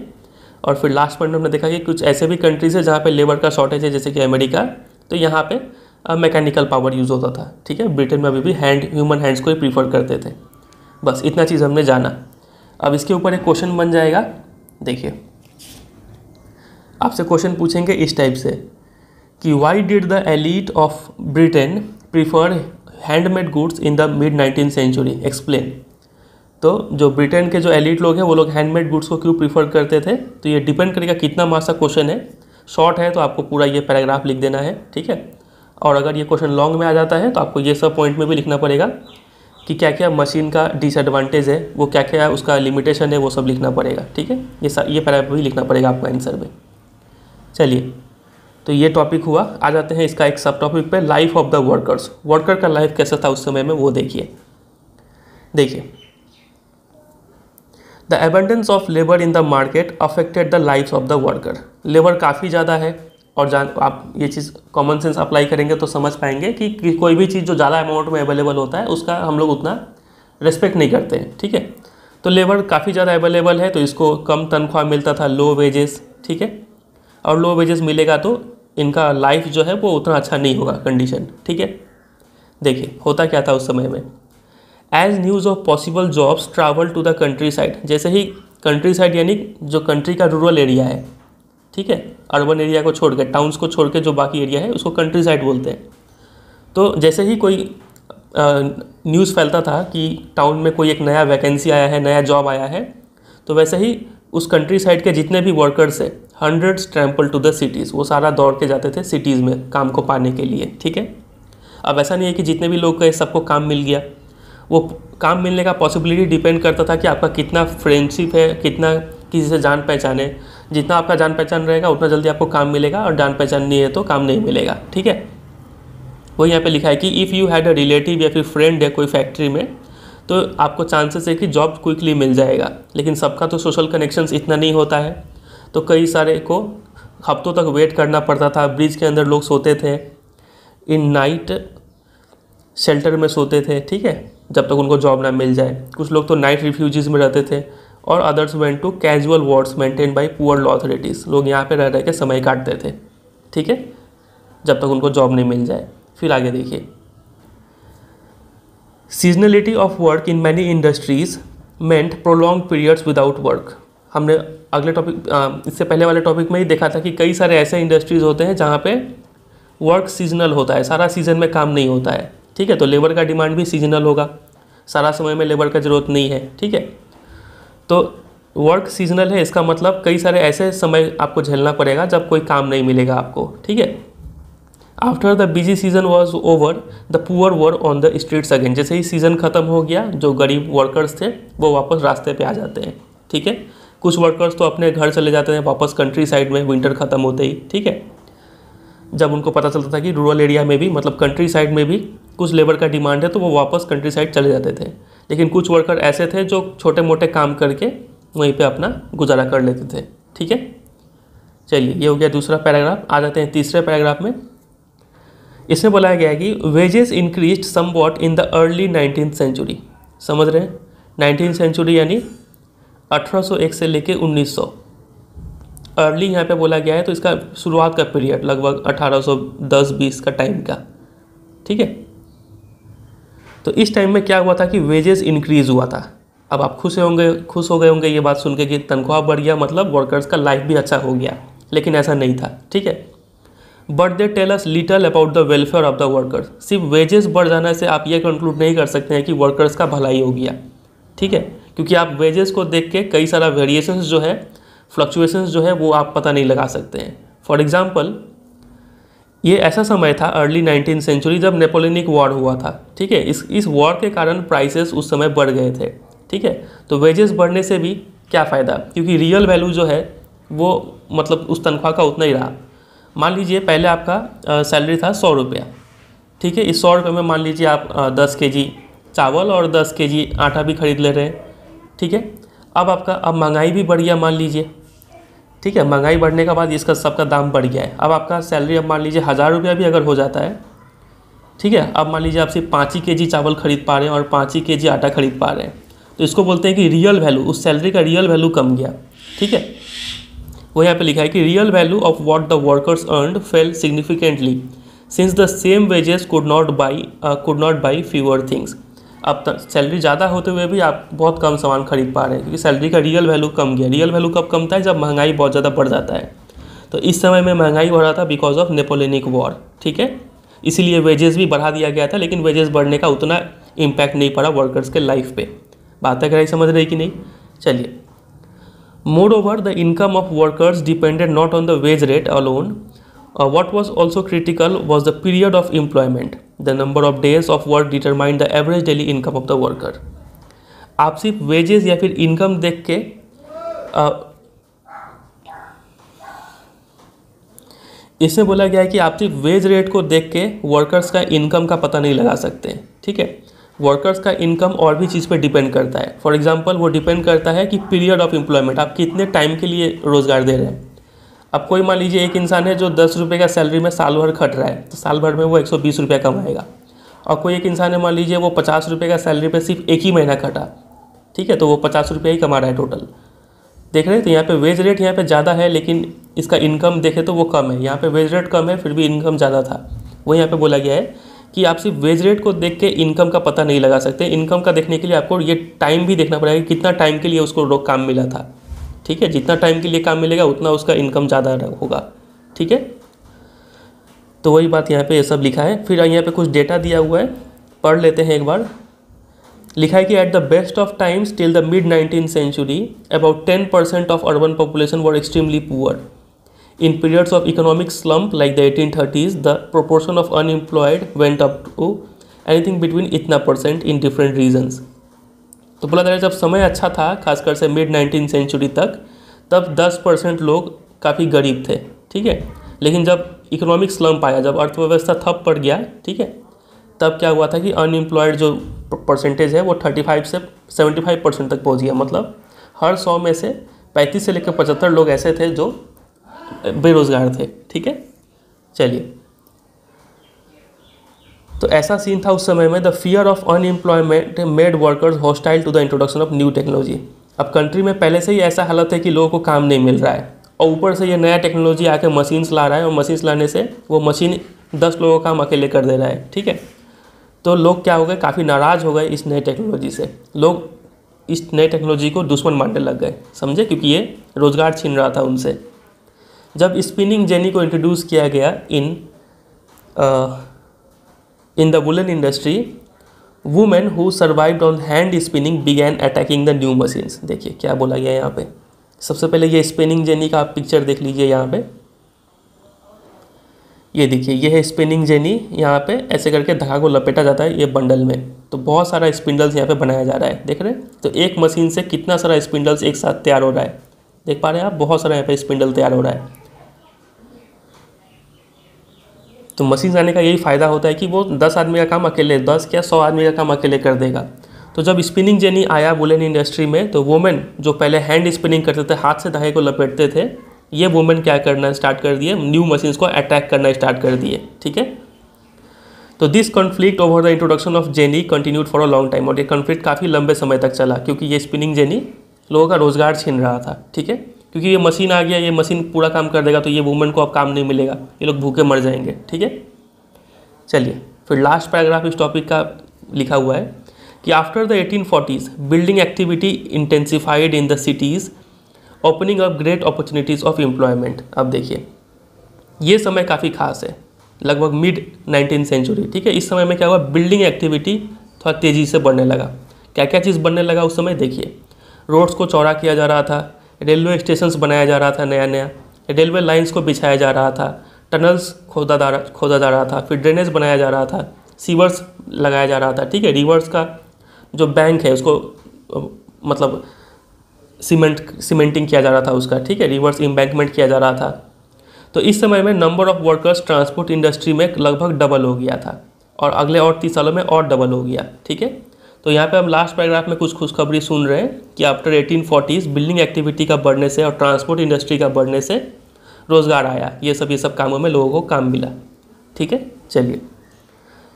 S1: और फिर लास्ट पॉइंट में हमने देखा कि कुछ ऐसे भी कंट्रीज़ है जहाँ पे लेबर का शॉर्टेज है जैसे कि अमेरिका तो यहाँ पे मैकेनिकल पावर यूज़ होता था ठीक है ब्रिटेन में अभी भी हैंड ह्यूमन हैंड्स को ही प्रीफर करते थे बस इतना चीज़ हमने जाना अब इसके ऊपर एक क्वेश्चन बन जाएगा देखिए आपसे क्वेश्चन पूछेंगे इस टाइप से कि why did the elite of Britain prefer handmade goods in the mid nineteen century explain तो जो ब्रिटेन के जो एलिट लोग हैं वो लोग हैंडमेड गुड्स को क्यों प्रीफर करते थे तो ये डिपेंड करेगा कितना मार्क्स का क्वेश्चन है शॉर्ट है तो आपको पूरा ये पैराग्राफ लिख देना है ठीक है और अगर ये क्वेश्चन लॉन्ग में आ जाता है तो आपको ये सब पॉइंट में भी लिखना पड़ेगा कि क्या क्या मशीन का डिसएडवांटेज है वो क्या क्या उसका लिमिटेशन है वो सब लिखना पड़ेगा ठीक है ये सब ये पैराग्राफ भी लिखना पड़ेगा आपको आंसर में चलिए तो ये टॉपिक हुआ आ जाते हैं इसका एक सब टॉपिक पे life of the workers worker का लाइफ कैसा था उस समय में वो देखिए देखिए the abundance of labour in the market affected the life of the worker labour काफ़ी ज़्यादा है और जान आप ये चीज़ कॉमन सेंस अप्लाई करेंगे तो समझ पाएंगे कि, कि कोई भी चीज़ जो ज़्यादा अमाउंट में अवेलेबल होता है उसका हम लोग उतना रेस्पेक्ट नहीं करते हैं ठीक है तो लेबर काफ़ी ज़्यादा अवेलेबल है तो इसको कम तनख्वाह मिलता था लो वेजेस ठीक है और लो वेजेस मिलेगा तो इनका लाइफ जो है वो उतना अच्छा नहीं होगा कंडीशन ठीक है देखिए होता क्या था उस समय में as news of possible jobs travel to the countryside जैसे ही कंट्री साइड यानी जो कंट्री का रूरल एरिया है ठीक है अर्बन एरिया को छोड़ के टाउन्स को छोड़ के जो बाकी एरिया है उसको कंट्री साइड बोलते हैं तो जैसे ही कोई न्यूज़ फैलता था कि टाउन में कोई एक नया वैकेंसी आया है नया जॉब आया है तो वैसे ही उस कंट्री साइड के जितने भी वर्कर्स हैं hundred trample to the cities वो सारा दौड़ के जाते थे सिटीज़ में काम को पाने के लिए ठीक है अब ऐसा नहीं है कि जितने भी लोग गए सबको काम मिल गया वो काम मिलने का पॉसिबिलिटी डिपेंड करता था कि आपका कितना फ्रेंडशिप है कितना किसी से जान पहचान है जितना आपका जान पहचान रहेगा उतना जल्दी आपको काम मिलेगा और जान पहचान नहीं है तो काम नहीं मिलेगा ठीक है वो यहाँ पे लिखा है कि if you had a relative या फिर फ्रेंड है कोई फैक्ट्री में तो आपको चांसेस है कि जॉब क्विकली मिल जाएगा लेकिन सबका तो सोशल कनेक्शंस इतना नहीं होता है तो कई सारे को हफ्तों तक वेट करना पड़ता था ब्रिज के अंदर लोग सोते थे इन नाइट शेल्टर में सोते थे ठीक है जब तक उनको जॉब ना मिल जाए कुछ लोग तो नाइट रिफ्यूजीज़ में रहते थे और others went to casual wards maintain by poor law authorities लोग यहाँ पे रह रह के समय काटते थे ठीक है जब तक उनको जॉब नहीं मिल जाए फिर आगे देखिए seasonality of work in many industries meant prolong periods without work हमने अगले टॉपिक इससे पहले वाले टॉपिक में ही देखा था कि कई सारे ऐसे इंडस्ट्रीज़ होते हैं जहाँ पे वर्क सीजनल होता है सारा सीज़न में काम नहीं होता है ठीक है तो लेबर का डिमांड भी सीजनल होगा सारा समय में लेबर का ज़रूरत नहीं है ठीक है तो वर्क सीजनल है इसका मतलब कई सारे ऐसे समय आपको झेलना पड़ेगा जब कोई काम नहीं मिलेगा आपको ठीक है after the busy season was over the poor were on the streets again जैसे ही सीज़न ख़त्म हो गया जो गरीब वर्कर्स थे वो वापस रास्ते पे आ जाते हैं ठीक है कुछ वर्कर्स तो अपने घर चले जाते हैं वापस कंट्री साइड में विंटर ख़त्म होते ही ठीक है जब उनको पता चलता था कि रूरल एरिया में भी मतलब कंट्री साइड में भी कुछ लेबर का डिमांड है तो वो वापस कंट्री साइड चले जाते थे लेकिन कुछ वर्कर ऐसे थे जो छोटे मोटे काम करके वहीं पर अपना गुजारा कर लेते थे ठीक है चलिए ये हो गया दूसरा पैराग्राफ आ जाते हैं तीसरे पैराग्राफ में इसमें बोलाया गया है कि wages increase somewhat in the early nineteen century समझ रहे हैं नाइनटीन सेंचुरी यानी 1801 से लेके 1900 अर्ली यहाँ पे बोला गया है तो इसका शुरुआत का पीरियड लगभग 1810-20 का टाइम का ठीक है तो इस टाइम में क्या हुआ था कि वेजेस इंक्रीज हुआ था अब आप खुश होंगे खुश हो गए होंगे ये बात सुन के कि तनख्वाह बढ़ गया मतलब वर्कर्स का लाइफ भी अच्छा हो गया लेकिन ऐसा नहीं था ठीक है but they tell us little about the welfare of the workers सिर्फ वेजेस बढ़ जाने से आप ये कंक्लूड नहीं कर सकते हैं कि वर्कर्स का भलाई हो गया ठीक है क्योंकि आप वेजेस को देख के कई सारा वेरिएशंस जो है फ्लक्चुएशंस जो है वो आप पता नहीं लगा सकते हैं फॉर एग्ज़ाम्पल ये ऐसा समय था अर्ली नाइनटीन सेंचुरी जब नेपोलिनिक वॉर हुआ था ठीक है इस इस वॉर के कारण प्राइसेस उस समय बढ़ गए थे ठीक है तो वेजेस बढ़ने से भी क्या फ़ायदा क्योंकि रियल वैल्यू जो है वो मतलब उस तनख्वाह का उतना ही रहा मान लीजिए पहले आपका सैलरी था सौ रुपया ठीक है इस सौ रुपये में मान लीजिए आप दस के जी चावल और दस के जी आटा भी खरीद ले रहे हैं ठीक है अब आपका अब महंगाई भी बढ़ गया मान लीजिए ठीक है महंगाई बढ़ने के बाद इसका सबका दाम बढ़ गया है अब आपका सैलरी अब मान लीजिए हज़ार रुपया भी अगर हो जाता है ठीक है अब मान लीजिए आप सिर्फ पाँच ही के चावल खरीद पा रहे हैं और पाँच ही के आटा खरीद पा रहे हैं तो इसको बोलते हैं कि रियल वैल्यू उस सैलरी का रियल वैल्यू कम गया ठीक है वो यहाँ पे लिखा है कि real value of what the workers earned fell significantly since the same wages could not buy could not buy fewer things आप सैलरी ज़्यादा होते हुए भी आप बहुत कम सामान खरीद पा रहे हैं क्योंकि सैलरी का रियल वैल्यू कम गया रियल वैल्यू कब कमता है जब महंगाई बहुत ज़्यादा बढ़ जाता है तो इस समय में महंगाई बढ़ रहा था बिकॉज ऑफ नेपोलिनिक वॉर ठीक है इसीलिए वेजेस भी बढ़ा दिया गया था लेकिन वेजेस बढ़ने का उतना इम्पैक्ट नहीं पड़ा वर्कर्स के लाइफ पे बात अगर समझ रही कि नहीं चलिए moreover the income of workers depended not on the wage rate alone what was also critical was the period of employment the number of days of work determine the average daily income of the worker आप सिर्फ wages या फिर income देख के इससे इसमें बोला गया है कि आप सिर्फ वेज रेट को देख के वर्कर्स का इनकम का पता नहीं लगा सकते ठीक है वर्कर्स का इनकम और भी चीज़ पे डिपेंड करता है फॉर एग्जांपल वो डिपेंड करता है कि पीरियड ऑफ एम्प्लॉयमेंट आप कितने टाइम के लिए रोज़गार दे रहे हैं अब कोई मान लीजिए एक इंसान है जो दस रुपये का सैलरी में साल भर खट रहा है तो साल भर में वो एक सौ बीस रुपया कमाएगा और कोई एक इंसान है मान लीजिए वो पचास रुपये का सैलरी पे सिर्फ एक ही महीना खटा ठीक है तो वो पचास रुपया ही कमा रहा है टोटल देख रहे हैं तो यहाँ पे वेज रेट यहाँ पे ज़्यादा है लेकिन इसका इनकम देखे तो वो कम है यहाँ पे वेज रेट कम है फिर भी इनकम ज़्यादा था वो यहाँ पे बोला गया है कि आप सिर्फ वेज रेट को देख के इनकम का पता नहीं लगा सकते इनकम का देखने के लिए आपको ये टाइम भी देखना पड़ेगा कितना टाइम के लिए उसको काम मिला था ठीक है जितना टाइम के लिए काम मिलेगा उतना उसका इनकम ज़्यादा होगा ठीक है तो वही बात यहाँ पे ये सब लिखा है फिर यहाँ पे कुछ डेटा दिया हुआ है पढ़ लेते हैं एक बार लिखा है कि at the best of times till the mid nineteen century about ten percent of urban population were extremely poor in periods of economic slump like the eighteen thirties the proportion of unemployed went up to anything between इतना percent in different regions तो बोला जा रहा है जब समय अच्छा था खासकर से मिड नाइनटीन सेंचुरी तक तब 10 परसेंट लोग काफ़ी गरीब थे ठीक है लेकिन जब इकोनॉमिक स्लम्प आया जब अर्थव्यवस्था थप पड़ गया ठीक है तब क्या हुआ था कि अनएम्प्लॉयड जो परसेंटेज है वो 35 से 75 परसेंट तक पहुंच गया मतलब हर सौ में से पैंतीस से लेकर पचहत्तर लोग ऐसे थे जो बेरोज़गार थे ठीक है चलिए तो ऐसा सीन था उस समय में the fear of unemployment made workers hostile to the introduction of new technology अब कंट्री में पहले से ही ऐसा हालत है कि लोगों को काम नहीं मिल रहा है और ऊपर से ये नया टेक्नोलॉजी आके मशीन्स ला रहा है और मशीन्स लाने से वो मशीन दस लोगों का काम अकेले कर दे रहा है ठीक है तो लोग क्या हो गए काफ़ी नाराज़ हो गए इस नए टेक्नोलॉजी से लोग इस नए टेक्नोलॉजी को दुश्मन मानने लग गए समझे क्योंकि ये रोज़गार छीन रहा था उनसे जब स्पिनिंग जेनी को इंट्रोड्यूस किया गया इन In the woolen industry, women who survived on hand spinning began attacking the new machines. देखिए क्या बोला गया यहाँ पे सबसे पहले ये स्पिनिंग जेनी का आप पिक्चर देख लीजिए यहाँ पे ये देखिए ये है स्पिनिंग जेनी यहाँ पे ऐसे करके धागा को लपेटा जाता है ये बंडल में तो बहुत सारा स्पिंडल्स यहाँ पे बनाया जा रहा है देख रहे हैं तो एक मशीन से कितना सारा स्पिंडल्स एक साथ तैयार हो रहा है देख पा रहे हैं आप बहुत सारा यहाँ पे स्पिंडल तैयार हो रहा है तो मशीन आने का यही फ़ायदा होता है कि वो दस आदमी का काम अकेले दस या सौ आदमी का काम अकेले कर देगा तो जब स्पिनिंग जेनी आया वुलन इंडस्ट्री में तो वुमेन जो पहले हैंड स्पिनिंग करते थे हाथ से धागे को लपेटते थे ये वुमेन क्या करना स्टार्ट कर दिए न्यू मशीन्स को अटैक करना स्टार्ट कर दिए ठीक है तो this conflict over the introduction of jenny continued for a long time और ये कॉन्फ्लिक्ट काफ़ी लंबे समय तक चला क्योंकि ये स्पिनिंग जेनी लोगों का रोज़गार छीन रहा था ठीक है क्योंकि ये मशीन आ गया ये मशीन पूरा काम कर देगा तो ये वुमेन को अब काम नहीं मिलेगा ये लोग भूखे मर जाएंगे ठीक है चलिए फिर लास्ट पैराग्राफ इस टॉपिक का लिखा हुआ है कि after the eighteen forties building activity intensified in the cities opening up great opportunities of employment अब देखिए ये समय काफ़ी खास है लगभग मिड नाइनटीन सेंचुरी ठीक है इस समय में क्या हुआ बिल्डिंग एक्टिविटी थोड़ा तेज़ी से बढ़ने लगा क्या क्या चीज़ बढ़ने लगा उस समय देखिए रोड्स को चौड़ा किया जा रहा था रेलवे स्टेशंस बनाया जा रहा था नया नया रेलवे लाइंस को बिछाया जा रहा था टनल्स खोदा जा रहा खोदा जा रहा था फिर ड्रेनेज बनाया जा रहा था सीवर्स लगाया जा रहा था ठीक है रिवर्स का जो बैंक है उसको मतलब सीमेंट सीमेंटिंग किया जा रहा था उसका ठीक है रिवर्स इम्बैंकमेंट किया जा रहा था तो इस समय में number of workers transport industry में लगभग डबल हो गया था और अगले और तीस सालों में और डबल हो गया ठीक है तो यहाँ पे हम लास्ट पैराग्राफ में कुछ खुशखबरी सुन रहे हैं कि after eighteen forties building activity का बढ़ने से और ट्रांसपोर्ट इंडस्ट्री का बढ़ने से रोज़गार आया ये सब ये सब कामों में लोगों को काम मिला ठीक है चलिए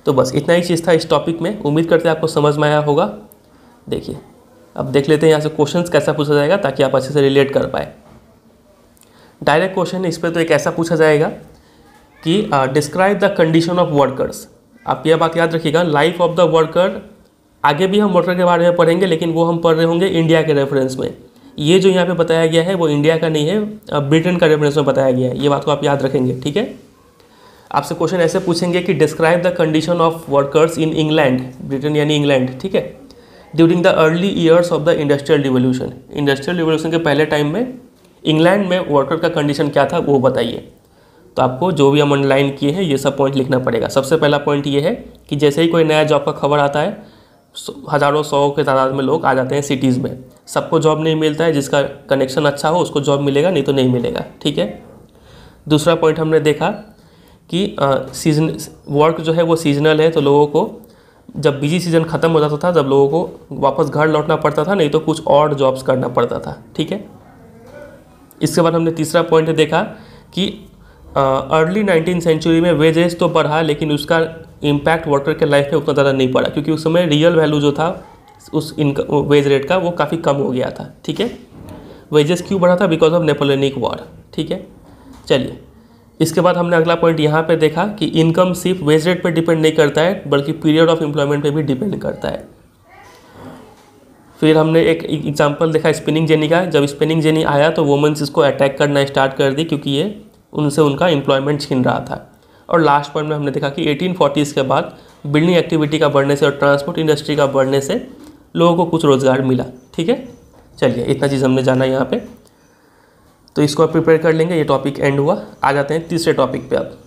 S1: तो बस इतना ही चीज़ था इस टॉपिक में उम्मीद करते हैं आपको समझ में आया होगा देखिए अब देख लेते हैं यहाँ से क्वेश्चंस कैसा पूछा जाएगा ताकि आप अच्छे से रिलेट कर पाए डायरेक्ट क्वेश्चन इस पर तो एक ऐसा पूछा जाएगा कि describe the condition of workers आप यह बात याद रखिएगा लाइफ ऑफ द वर्कर आगे भी हम मोटर के बारे में पढ़ेंगे लेकिन वो हम पढ़ रहे होंगे इंडिया के रेफरेंस में ये जो यहाँ पे बताया गया है वो इंडिया का नहीं है ब्रिटेन का रेफरेंस में बताया गया है ये बात को आप याद रखेंगे ठीक है आपसे क्वेश्चन ऐसे पूछेंगे कि describe the condition of workers in England Britain यानी इंग्लैंड ठीक है during the early years of the industrial revolution industrial revolution के पहले टाइम में इंग्लैंड में वर्कर का कंडीशन क्या था वो बताइए तो आपको जो भी हम ऑनलाइन किए हैं ये सब पॉइंट लिखना पड़ेगा सबसे पहला पॉइंट ये है कि जैसे ही कोई नया जॉब का खबर आता है हज़ारों सौ के तादाद में लोग आ जाते हैं सिटीज़ में सबको जॉब नहीं मिलता है जिसका कनेक्शन अच्छा हो उसको जॉब मिलेगा नहीं तो नहीं मिलेगा ठीक है दूसरा पॉइंट हमने देखा कि सीजन वर्क जो है वो सीजनल है तो लोगों को जब बिजी सीज़न ख़त्म हो जाता था जब लोगों को वापस घर लौटना पड़ता था नहीं तो कुछ और जॉब्स करना पड़ता था ठीक है इसके बाद हमने तीसरा पॉइंट देखा कि अर्ली नाइनटीन सेंचुरी में वेजेस तो बढ़ा लेकिन उसका इम्पैक्ट वर्कर के लाइफ में उतना ज़्यादा नहीं पड़ा क्योंकि उस समय रियल वैल्यू जो था उस इनकम वेज रेट का वो काफ़ी कम हो गया था ठीक है वेजेस क्यों बढ़ा था बिकॉज ऑफ नेपोलियनिक वॉर ठीक है चलिए इसके बाद हमने अगला पॉइंट यहाँ पे देखा कि इनकम सिर्फ वेज रेट पर डिपेंड नहीं करता है बल्कि पीरियड ऑफ एम्प्लॉयमेंट पे भी डिपेंड करता है फिर हमने एक एग्जांपल देखा स्पिनिंग जेनी का जब स्पिनिंग जेनी आया तो वुमेंस इसको अटैक करना स्टार्ट कर दी क्योंकि ये उनसे उनका एम्प्लॉयमेंट छीन रहा था और लास्ट पॉइंट में हमने देखा कि एटीन के बाद बिल्डिंग एक्टिविटी का बढ़ने से और ट्रांसपोर्ट इंडस्ट्री का बढ़ने से लोगों को कुछ रोज़गार मिला ठीक है चलिए इतना चीज़ हमने जाना यहाँ पे तो इसको आप प्रिपेयर कर लेंगे ये टॉपिक एंड हुआ आ जाते हैं तीसरे टॉपिक पे अब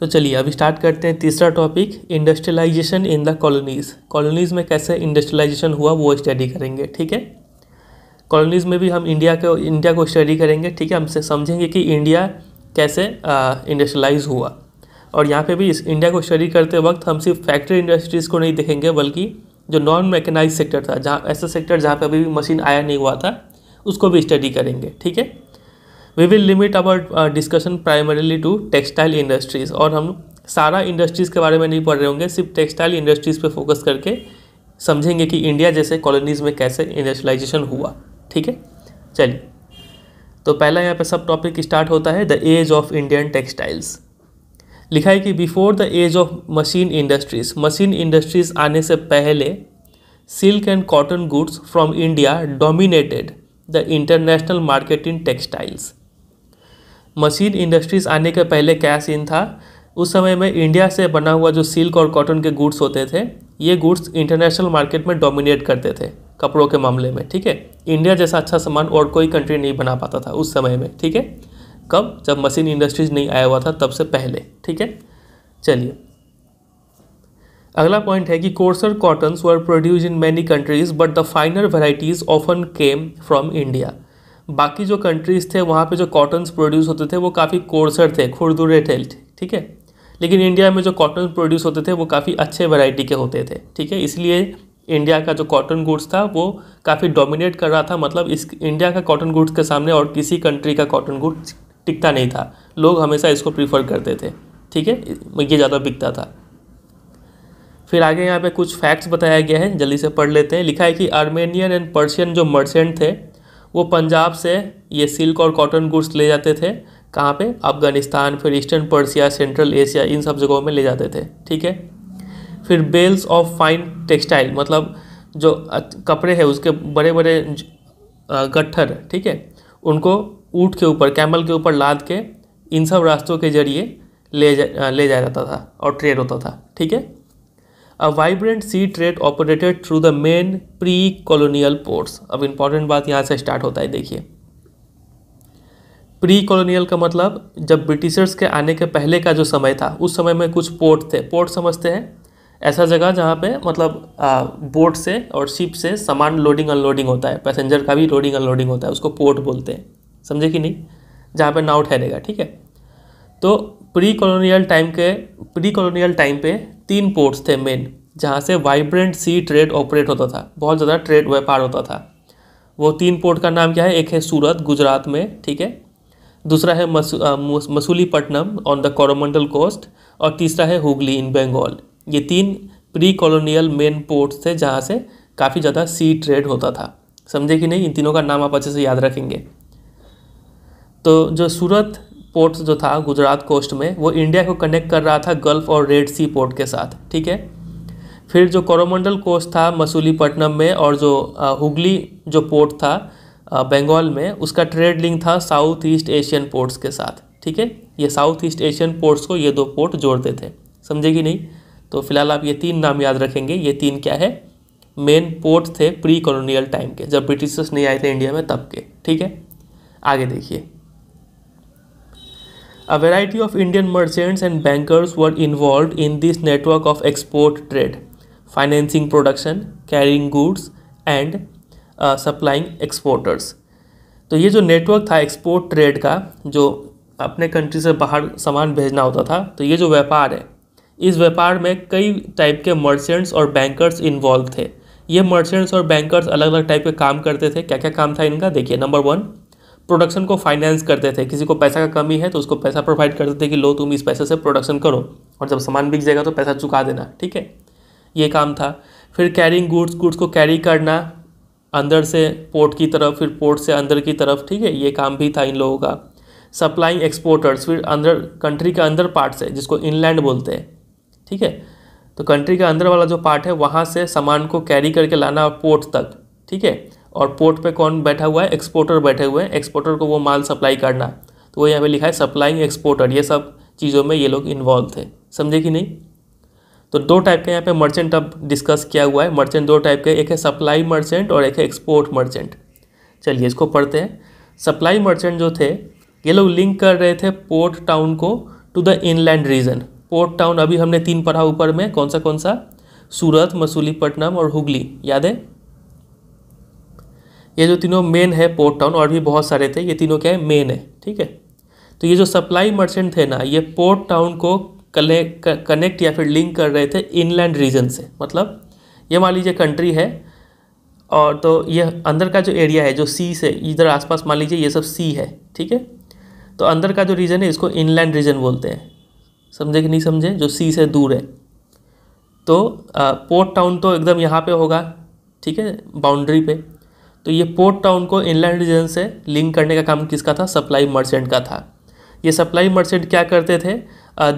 S1: तो चलिए अब स्टार्ट करते हैं तीसरा topic industrialisation in the colonies colonies में कैसे इंडस्ट्रियलाइजेशन हुआ वो स्टडी करेंगे ठीक है कॉलोनीज़ में भी हम इंडिया को इंडिया को स्टडी करेंगे ठीक है हमसे समझेंगे कि इंडिया कैसे इंडस्ट्रियलाइज हुआ और यहाँ पे भी इस इंडिया को स्टडी करते वक्त हम सिर्फ फैक्ट्री इंडस्ट्रीज़ को नहीं देखेंगे बल्कि जो नॉन मैकेनाइज सेक्टर था जहाँ ऐसा सेक्टर जहाँ पे अभी भी मशीन आया नहीं हुआ था उसको भी स्टडी करेंगे ठीक है we will limit our discussion primarily to textile industries और हम सारा इंडस्ट्रीज़ के बारे में नहीं पढ़ रहे होंगे सिर्फ टेक्सटाइल इंडस्ट्रीज़ पे फोकस करके समझेंगे कि इंडिया जैसे कॉलोनीज़ में कैसे इंडस्ट्रियलाइजेशन हुआ ठीक है चलिए तो पहला यहाँ पे सब टॉपिक स्टार्ट होता है the age of Indian textiles लिखा है कि before the age of machine industries machine industries आने से पहले silk and cotton goods from India dominated the international market in textiles machine industries आने के पहले कैश इन था उस समय में इंडिया से बना हुआ जो सिल्क और कॉटन के गुड्स होते थे ये गुड्स इंटरनेशनल मार्केट में डोमिनेट करते थे कपड़ों के मामले में ठीक है इंडिया जैसा अच्छा सामान और कोई कंट्री नहीं बना पाता था उस समय में ठीक है कब जब मशीन इंडस्ट्रीज नहीं आया हुआ था तब से पहले ठीक है चलिए अगला पॉइंट है कि coarser cottons were produce in many countries but the finer varieties often came from India बाकी जो कंट्रीज़ थे वहाँ पे जो कॉटन्स प्रोड्यूस होते थे वो काफ़ी कोर्सर थे खुरदुरे थे ठीक है लेकिन इंडिया में जो कॉटन प्रोड्यूस होते थे वो काफ़ी अच्छे वैरायटी के होते थे ठीक है इसलिए इंडिया का जो कॉटन गुड्स था वो काफ़ी डोमिनेट कर रहा था मतलब इस इंडिया का कॉटन गुड्स के सामने और किसी कंट्री का कॉटन गुड्स टिकता नहीं था लोग हमेशा इसको प्रीफर करते थे ठीक है ये ज़्यादा बिकता था फिर आगे यहाँ पे कुछ फैक्ट्स बताया गया है जल्दी से पढ़ लेते हैं लिखा है कि आर्मेनियन एंड पर्शियन जो मर्चेंट थे वो पंजाब से ये सिल्क और कॉटन गुड्स ले जाते थे कहाँ पे अफगानिस्तान फिर ईस्टर्न पर्सिया सेंट्रल एशिया इन सब जगहों में ले जाते थे ठीक है फिर बेल्स ऑफ फाइन टेक्सटाइल मतलब जो कपड़े हैं उसके बड़े बड़े गट्ठर ठीक है उनको ऊँट के ऊपर कैमल के ऊपर लाद के इन सब रास्तों के जरिए ले जा ले जाया जाता था और ट्रेड होता था ठीक है a vibrant sea trade operated through the main precolonial ports अब इम्पॉर्टेंट बात यहाँ से स्टार्ट होता है देखिए प्री कॉलोनियल का मतलब जब ब्रिटिशर्स के आने के पहले का जो समय था उस समय में कुछ पोर्ट थे पोर्ट समझते हैं ऐसा जगह जहाँ पे मतलब आ, बोट से और शिप से सामान लोडिंग अनलोडिंग होता है पैसेंजर का भी लोडिंग अनलोडिंग होता है उसको पोर्ट बोलते हैं समझे कि नहीं जहाँ पे नाव ठहरेगा ठीक है तो प्री कॉलोनियल टाइम के प्री कॉलोनियल टाइम पे तीन पोर्ट्स थे मेन जहाँ से वाइब्रेंट सी ट्रेड ऑपरेट होता था बहुत ज़्यादा ट्रेड व्यापार होता था वो तीन पोर्ट का नाम क्या है एक है सूरत गुजरात में ठीक है दूसरा है मसू, Masulipatnam on the Coromandel coast और तीसरा है हुगली इन बंगाल ये तीन प्री कॉलोनियल मेन पोर्ट्स थे जहाँ से काफ़ी ज़्यादा सी ट्रेड होता था समझे कि नहीं इन तीनों का नाम आप अच्छे से याद रखेंगे तो जो सूरत पोर्ट्स जो था गुजरात कोस्ट में वो इंडिया को कनेक्ट कर रहा था गल्फ और रेड सी पोर्ट के साथ ठीक है फिर जो कोरोमंडल कोस्ट था मसूलीपट्टनम में और जो हुगली जो पोर्ट था बंगाल में उसका ट्रेड लिंक था साउथ ईस्ट एशियन पोर्ट्स के साथ ठीक है ये साउथ ईस्ट एशियन पोर्ट्स को ये दो पोर्ट जोड़ते थे समझे कि नहीं तो फिलहाल आप ये तीन नाम याद रखेंगे ये तीन क्या है मेन पोर्ट थे प्री कॉलोनियल टाइम के जब ब्रिटिशर्स नहीं आए थे इंडिया में तब के ठीक है आगे देखिए A variety of Indian merchants and bankers were involved in this network of export trade, financing production, carrying goods, and supplying uh, supplying exporters तो ये जो नेटवर्क था एक्सपोर्ट ट्रेड का जो अपने कंट्री से बाहर सामान भेजना होता था तो ये जो व्यापार है इस व्यापार में कई टाइप के मर्चेंट्स और बैंकर्स इन्वॉल्व थे ये मर्चेंट्स और बैंकर्स अलग अलग टाइप के काम करते थे क्या क्या काम था इनका देखिए नंबर वन प्रोडक्शन को फाइनेंस करते थे किसी को पैसा का कमी है तो उसको पैसा प्रोवाइड करते थे कि लो तुम इस पैसे से प्रोडक्शन करो और जब सामान बिक जाएगा तो पैसा चुका देना ठीक है ये काम था फिर कैरिंग गुड्स गुड्स को कैरी करना अंदर से पोर्ट की तरफ फिर पोर्ट से अंदर की तरफ ठीक है ये काम भी था इन लोगों का सप्लाइंग एक्सपोर्टर्स फिर अंदर कंट्री के अंदर पार्ट से जिसको इनलैंड बोलते हैं ठीक है तो कंट्री का अंदर वाला जो पार्ट है वहाँ से सामान को कैरी करके लाना और पोर्ट तक ठीक है और पोर्ट पे कौन बैठा हुआ है एक्सपोर्टर बैठे हुए हैं एक्सपोर्टर को वो माल सप्लाई करना तो वो यहाँ पे लिखा है सप्लाइंग एक्सपोर्टर ये सब चीज़ों में ये लोग इन्वॉल्व थे समझे कि नहीं तो दो टाइप के यहाँ पे मर्चेंट अब डिस्कस किया हुआ है मर्चेंट दो टाइप के एक है सप्लाई मर्चेंट और एक है एक्सपोर्ट मर्चेंट चलिए इसको पढ़ते हैं सप्लाई मर्चेंट जो थे ये लोग लिंक कर रहे थे पोर्ट टाउन को to the inland region port town अभी हमने तीन पढ़ा ऊपर में कौन सा कौन सा सूरत मसूलीपट्टनम और हुगली याद है ये जो तीनों मेन है पोर्ट टाउन और भी बहुत सारे थे ये तीनों क्या है मेन है ठीक है तो ये जो सप्लाई मर्चेंट थे ना ये पोर्ट टाउन को कनेक्ट या फिर लिंक कर रहे थे इनलैंड रीजन से मतलब ये मान लीजिए कंट्री है और तो ये अंदर का जो एरिया है जो सी से इधर आसपास मान लीजिए ये सब सी है ठीक है तो अंदर का जो रीजन है इसको इनलैंड रीजन बोलते हैं समझे कि नहीं समझे जो सी से दूर है तो आ, पोर्ट टाउन तो एकदम यहाँ पे होगा ठीक है बाउंड्री पे तो ये पोर्ट टाउन को इनलैंड रीजन से लिंक करने का काम किसका था सप्लाई मर्चेंट का था ये सप्लाई मर्चेंट क्या करते थे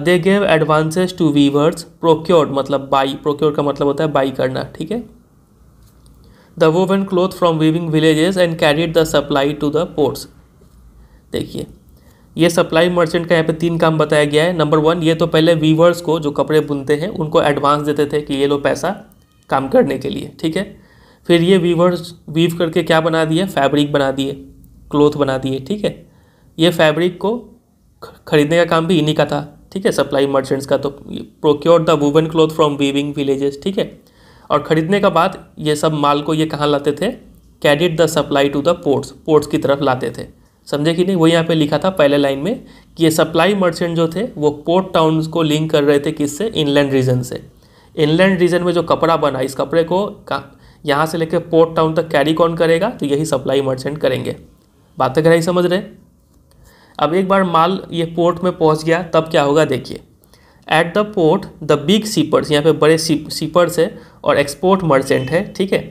S1: they gave advances to weavers procured मतलब बाई प्रोक्योर्ड का मतलब होता है बाई करना ठीक है the woven cloth from weaving villages and carried the supply to the ports देखिए ये सप्लाई मर्चेंट का यहाँ पे तीन काम बताया गया है नंबर वन ये तो पहले वीवर्स को जो कपड़े बुनते हैं उनको एडवांस देते थे कि ये लो पैसा काम करने के लिए ठीक है फिर ये वीवर्स वीव करके क्या बना दिए फैब्रिक बना दिए क्लोथ बना दिए ठीक है ये फैब्रिक को खरीदने का काम भी इन्हीं का था ठीक है सप्लाई मर्चेंट्स का तो procure the woven cloth from weaving villages ठीक है और ख़रीदने का बाद ये सब माल को ये कहाँ लाते थे carried the supply to the ports ports की तरफ लाते थे समझे कि नहीं वो यहाँ पे लिखा था पहले लाइन में कि ये सप्लाई मर्चेंट जो थे वो पोर्ट टाउन्स को लिंक कर रहे थे किससे इनलैंड रीजन से इनलैंड रीजन में जो कपड़ा बना इस कपड़े को यहाँ से लेकर पोर्ट टाउन तक कैरी कौन करेगा तो यही सप्लाई मर्चेंट करेंगे बात बातें तो ही समझ रहे अब एक बार माल ये पोर्ट में पहुँच गया तब क्या होगा देखिए at the port the big shippers यहाँ पे बड़े सीपर्स है और एक्सपोर्ट मर्चेंट है ठीक है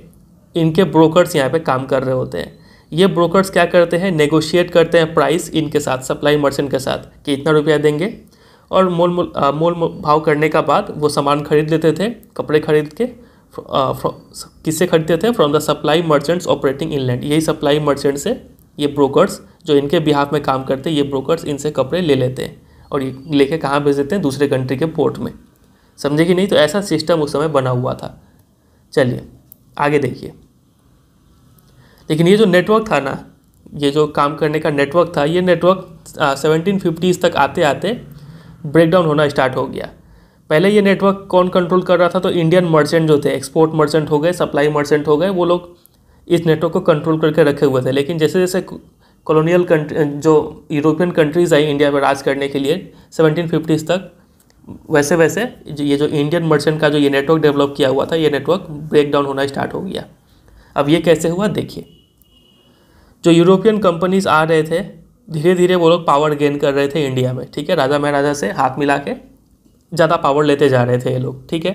S1: इनके ब्रोकर्स यहाँ पे काम कर रहे होते हैं ये ब्रोकर्स क्या करते हैं नेगोशिएट करते हैं प्राइस इनके साथ सप्लाई मर्चेंट के साथ कि इतना रुपया देंगे और मोल मोल मोल भाव करने का बाद वो सामान खरीद लेते थे कपड़े खरीद के Uh, किससे खरीदते थे from the supply merchants operating inland यही सप्लाई मर्चेंट्स है ये ब्रोकर्स जो इनके बिहाफ में काम करते हैं ये ब्रोकर्स इनसे कपड़े ले लेते हैं और ये लेके कहाँ भेज देते हैं दूसरे कंट्री के पोर्ट में समझे कि नहीं तो ऐसा सिस्टम उस समय बना हुआ था चलिए आगे देखिए लेकिन ये जो नेटवर्क था ना ये जो काम करने का नेटवर्क था ये नेटवर्क सेवनटीन फिफ्टीज़ तक आते आते ब्रेकडाउन होना स्टार्ट हो गया पहले ये नेटवर्क कौन कंट्रोल कर रहा था तो इंडियन मर्चेंट जो थे एक्सपोर्ट मर्चेंट हो गए सप्लाई मर्चेंट हो गए वो लोग इस नेटवर्क को कंट्रोल करके रखे हुए थे लेकिन जैसे जैसे कॉलोनियल कंट्री जो यूरोपियन कंट्रीज़ आई इंडिया पर राज करने के लिए सेवनटीन फिफ्टीज़ तक वैसे वैसे ये जो इंडियन मर्चेंट का जो ये नेटवर्क डेवलप किया हुआ था ये नेटवर्क ब्रेक डाउन होना स्टार्ट हो गया अब ये कैसे हुआ देखिए जो यूरोपियन कंपनीज आ रहे थे धीरे धीरे वो लोग पावर गेन कर रहे थे इंडिया में ठीक है राजा महाराजा से हाथ मिला के ज़्यादा पावर लेते जा रहे थे ये लोग ठीक है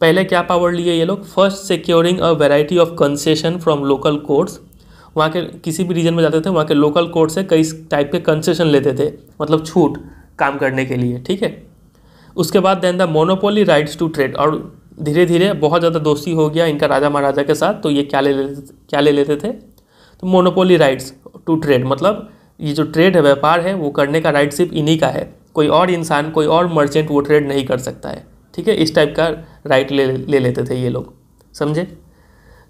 S1: पहले क्या पावर लिए ये लोग first securing a variety of concession from local courts वहाँ के किसी भी रीजन में जाते थे वहाँ के लोकल कोर्ट से कई टाइप के कंसेशन लेते थे मतलब छूट काम करने के लिए ठीक है उसके बाद then the monopoly rights to trade और धीरे धीरे बहुत ज़्यादा दोस्ती हो गया इनका राजा महाराजा के साथ तो ये क्या ले लेते क्या ले लेते थे तो मोनोपोली राइट्स टू ट्रेड मतलब ये जो ट्रेड है व्यापार है वो करने का राइट सिर्फ इन्हीं का है कोई और इंसान कोई और मर्चेंट वो ट्रेड नहीं कर सकता है ठीक है इस टाइप का राइट ले ले लेते थे ये लोग समझे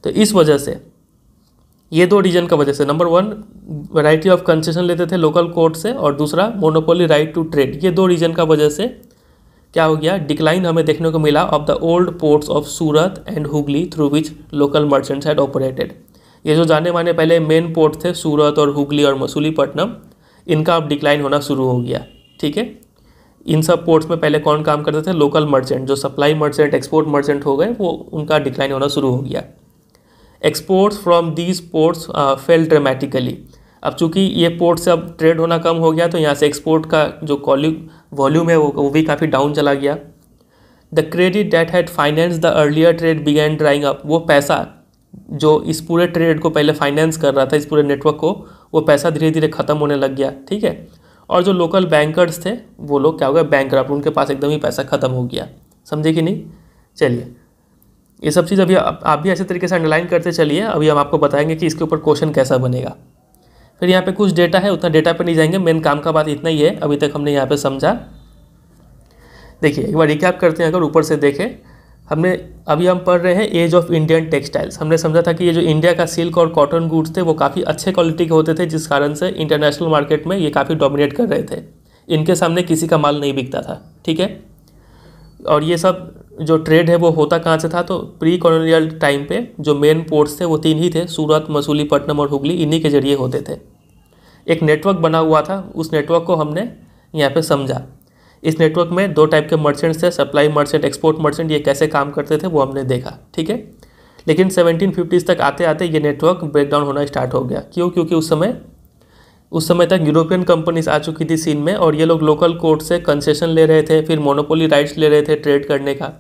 S1: तो इस वजह से ये दो रीजन का वजह से number one variety of concession लेते थे लोकल कोर्ट से और दूसरा मोनोपोली राइट टू ट्रेड ये दो रीजन का वजह से क्या हो गया डिक्लाइन हमें देखने को मिला of the old ports of Surat and Hooghly through which local merchants had operated ये जो जाने माने पहले मेन पोर्ट थे सूरत और हुगली और मसूलीपट्टनम इनका अब डिक्लाइन होना शुरू हो गया ठीक है इन सब पोर्ट्स में पहले कौन काम करते थे लोकल मर्चेंट जो सप्लाई मर्चेंट एक्सपोर्ट मर्चेंट हो गए वो उनका डिक्लाइन होना शुरू हो गया exports from these ports fell dramatically अब चूंकि ये पोर्ट से अब ट्रेड होना कम हो गया तो यहाँ से एक्सपोर्ट का जो वॉल्यूम है वो वो भी काफ़ी डाउन चला गया the credit that had finance the earlier trade began drying up वो पैसा जो इस पूरे ट्रेड को पहले फाइनेंस कर रहा था इस पूरे नेटवर्क को वो पैसा धीरे धीरे ख़त्म होने लग गया ठीक है और जो लोकल बैंकर्स थे वो लोग क्या हो गए बैंक उनके पास एकदम ही पैसा ख़त्म हो गया समझे कि नहीं चलिए ये सब चीज़ अभी आप, आप भी ऐसे तरीके से अंडरलाइन करते चलिए अभी हम आपको बताएंगे कि इसके ऊपर क्वेश्चन कैसा बनेगा फिर यहाँ पे कुछ डेटा है उतना डेटा पे नहीं जाएंगे मेन काम का बात इतना ही है अभी तक हमने यहाँ पे समझा देखिए एक बार रिकैप करते हैं अगर ऊपर से देखें हमने अभी हम पढ़ रहे हैं एज ऑफ इंडियन टेक्सटाइल्स हमने समझा था कि ये जो इंडिया का सिल्क और कॉटन गुड्स थे वो काफ़ी अच्छे क्वालिटी के होते थे जिस कारण से इंटरनेशनल मार्केट में ये काफ़ी डोमिनेट कर रहे थे इनके सामने किसी का माल नहीं बिकता था ठीक है और ये सब जो ट्रेड है वो होता कहाँ से था तो प्री कॉलोनियल टाइम पे जो मेन पोर्ट्स थे वो तीन ही थे सूरत मसूली पटनम और हुगली इन्हीं के जरिए होते थे एक नेटवर्क बना हुआ था उस नेटवर्क को हमने यहाँ पे समझा इस नेटवर्क में दो टाइप के मर्चेंट्स थे सप्लाई मर्चेंट एक्सपोर्ट मर्चेंट ये कैसे काम करते थे वो हमने देखा ठीक है लेकिन सेवनटीन फिफ्टीज़ तक आते आते ये नेटवर्क ब्रेकडाउन होना स्टार्ट हो गया क्यों क्योंकि उस समय उस समय तक यूरोपियन कंपनीज आ चुकी थी सीन में और ये लोग लोकल कोर्ट से कंसेशन ले रहे थे फिर मोनोपोली राइट्स ले रहे थे ट्रेड करने का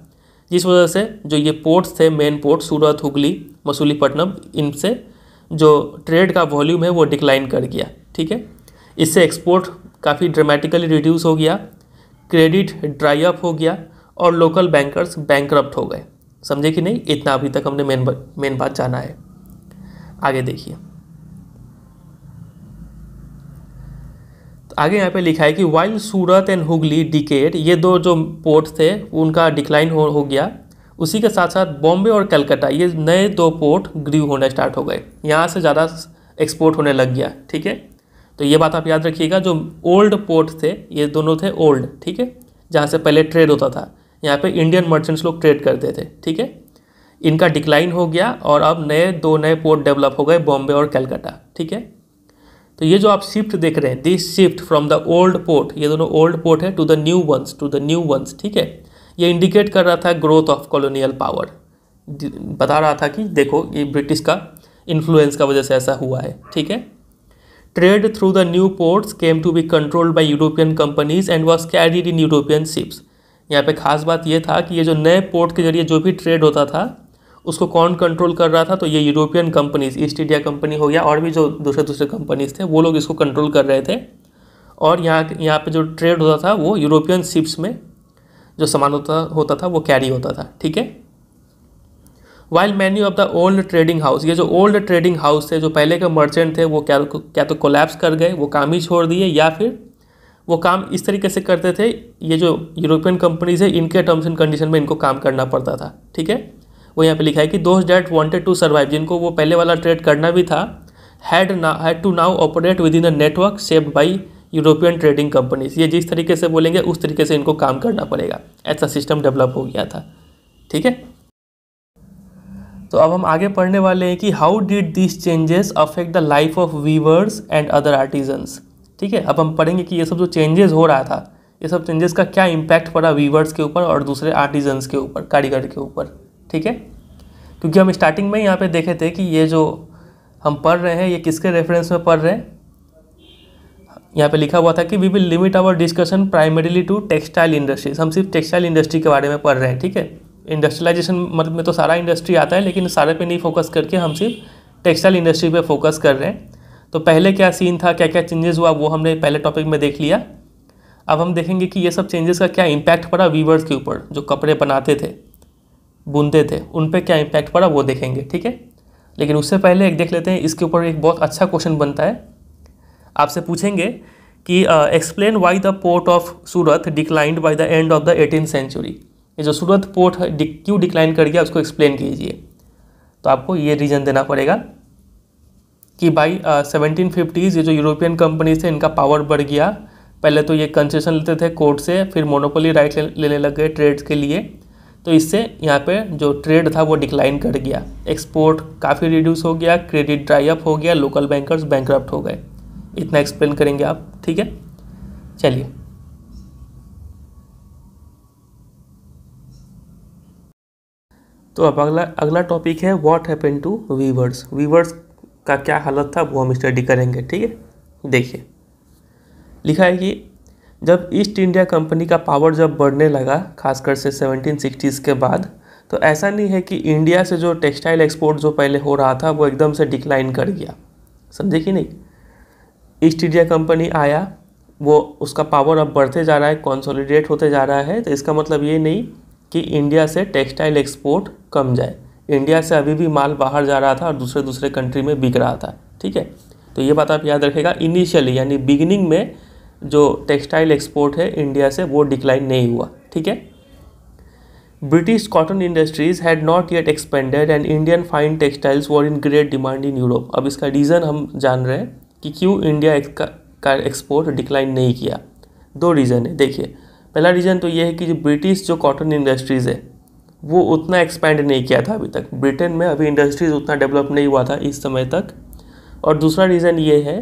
S1: जिस वजह से जो ये पोर्ट्स थे मेन पोर्ट सूरत हुगली मसूलीपट्टनम इनसे जो ट्रेड का वॉल्यूम है वो डिक्लाइन कर गया ठीक है इससे एक्सपोर्ट काफ़ी ड्रामेटिकली रिड्यूस हो गया क्रेडिट ड्राई अप हो गया और लोकल बैंकर्स बैंक हो गए समझे कि नहीं इतना अभी तक हमने मेन मेन बात जाना है आगे देखिए तो आगे यहाँ पे लिखा है कि while Surat and Hooghly decayed ये दो जो पोर्ट थे उनका डिक्लाइन हो, हो गया उसी के साथ साथ बॉम्बे और कलकत्ता ये नए दो पोर्ट ग्रीव होना स्टार्ट हो गए यहाँ से ज़्यादा एक्सपोर्ट होने लग गया ठीक है तो ये बात आप याद रखिएगा जो ओल्ड पोर्ट थे ये दोनों थे ओल्ड ठीक है जहाँ से पहले ट्रेड होता था यहाँ पे इंडियन मर्चेंट्स लोग ट्रेड करते थे ठीक है इनका डिक्लाइन हो गया और अब नए दो नए पोर्ट डेवलप हो गए बॉम्बे और कैलकाटा ठीक है तो ये जो आप शिफ्ट देख रहे हैं this shift from the old port ये दोनों ओल्ड पोर्ट है to the new ones to the new ones ठीक है ये इंडिकेट कर रहा था ग्रोथ ऑफ कॉलोनियल पावर बता रहा था कि देखो ये ब्रिटिश का इन्फ्लुएंस का वजह से ऐसा हुआ है ठीक है Trade through the new ports came to be controlled by European companies and was carried in European ships. यहाँ पे खास बात ये था कि ये जो नए पोर्ट के जरिए जो भी ट्रेड होता था उसको कौन कंट्रोल कर रहा था तो ये European companies East India Company हो गया और भी जो दूसरे दूसरे कंपनीज थे वो लोग इसको कंट्रोल कर रहे थे और यहाँ यहाँ पे जो ट्रेड होता था वो यूरोपियन शिप्स में जो सामान होता होता था वो कैरी होता था ठीक है while many of the old trading house ये जो ओल्ड ट्रेडिंग हाउस थे जो पहले के मर्चेंट थे वो क्या क्या तो कोलैप्स कर गए वो काम ही छोड़ दिए या फिर वो काम इस तरीके से करते थे ये जो यूरोपियन कंपनीज है इनके टर्म्स एंड कंडीशन में इनको काम करना पड़ता था ठीक है वो यहाँ पे लिखा है कि those that wanted to survive जिनको वो पहले वाला ट्रेड करना भी था हैड ना had to now operate within a network shaped by European trading companies ये जिस तरीके से बोलेंगे उस तरीके से इनको काम करना पड़ेगा ऐसा सिस्टम डेवलप हो गया था ठीक है तो अब हम आगे पढ़ने वाले हैं कि how did this changes affect the life of weavers and other artisans ठीक है अब हम पढ़ेंगे कि ये सब जो चेंजेस हो रहा था ये सब चेंजेस का क्या इम्पैक्ट पड़ा वीवर्स के ऊपर और दूसरे आर्टिजन्स के ऊपर कारीगर के ऊपर ठीक है क्योंकि हम स्टार्टिंग में यहाँ पे देखे थे कि ये जो हम पढ़ रहे हैं ये किसके रेफरेंस में पढ़ रहे हैं यहाँ पे लिखा हुआ था कि we will limit our discussion primarily to textile industries हम सिर्फ टेक्सटाइल इंडस्ट्री के बारे में पढ़ रहे हैं ठीक है इंडस्ट्रियलाइजेशन मतलब में तो सारा इंडस्ट्री आता है लेकिन सारे पे नहीं फोकस करके हम सिर्फ टेक्सटाइल इंडस्ट्री पे फोकस कर रहे हैं तो पहले क्या सीन था क्या क्या चेंजेस हुआ वो हमने पहले टॉपिक में देख लिया अब हम देखेंगे कि ये सब चेंजेस का क्या इम्पैक्ट पड़ा वीवर्स के ऊपर जो कपड़े बनाते थे बुनते थे उन पर क्या इम्पैक्ट पड़ा वो देखेंगे ठीक है लेकिन उससे पहले एक देख लेते हैं इसके ऊपर एक बहुत अच्छा क्वेश्चन बनता है आपसे पूछेंगे कि explain why the port of Surat declined by the end of the eighteen century ये जो सूरत पोर्ट है क्यों डिक्लाइन कर गया उसको एक्सप्लेन कीजिए तो आपको ये रीज़न देना पड़ेगा कि भाई सेवनटीन फिफ्टीज़ ये जो यूरोपियन कंपनीज थे इनका पावर बढ़ गया पहले तो ये कंसेशन लेते थे कोर्ट से फिर मोनोपोली राइट लेने लग गए ट्रेड्स के लिए तो इससे यहाँ पे जो ट्रेड था वो डिक्लाइन कर गया एक्सपोर्ट काफ़ी रिड्यूस हो गया क्रेडिट ड्राई अप हो गया लोकल बैंकर्स बैंक हो गए इतना एक्सप्लेन करेंगे आप ठीक है चलिए तो अब अगला अगला टॉपिक है what happen to weavers weavers का क्या हालत था वो हम स्टडी करेंगे ठीक है देखिए लिखा है कि जब ईस्ट इंडिया कंपनी का पावर जब बढ़ने लगा खासकर से सिक्सटीज के बाद तो ऐसा नहीं है कि इंडिया से जो टेक्सटाइल एक्सपोर्ट जो पहले हो रहा था वो एकदम से डिक्लाइन कर गया समझे कि नहीं ईस्ट इंडिया कंपनी आया वो उसका पावर अब बढ़ते जा रहा है कॉन्सोलिडेट होते जा रहा है तो इसका मतलब ये नहीं कि इंडिया से टेक्सटाइल एक्सपोर्ट कम जाए इंडिया से अभी भी माल बाहर जा रहा था और दूसरे दूसरे कंट्री में बिक रहा था ठीक है तो ये बात आप याद रखेगा इनिशियली यानी बिगिनिंग में जो टेक्सटाइल एक्सपोर्ट है इंडिया से वो डिक्लाइन नहीं हुआ ठीक है British cotton industries had not yet expanded and Indian fine textiles were in great demand in Europe अब इसका रीज़न हम जान रहे हैं कि क्यों इंडिया का, का एक्सपोर्ट डिक्लाइन नहीं किया दो रीज़न है देखिए पहला रीज़न तो ये है कि जो ब्रिटिश जो कॉटन इंडस्ट्रीज़ है वो उतना एक्सपैंड नहीं किया था अभी तक ब्रिटेन में अभी इंडस्ट्रीज़ उतना डेवलप नहीं हुआ था इस समय तक और दूसरा रीज़न ये है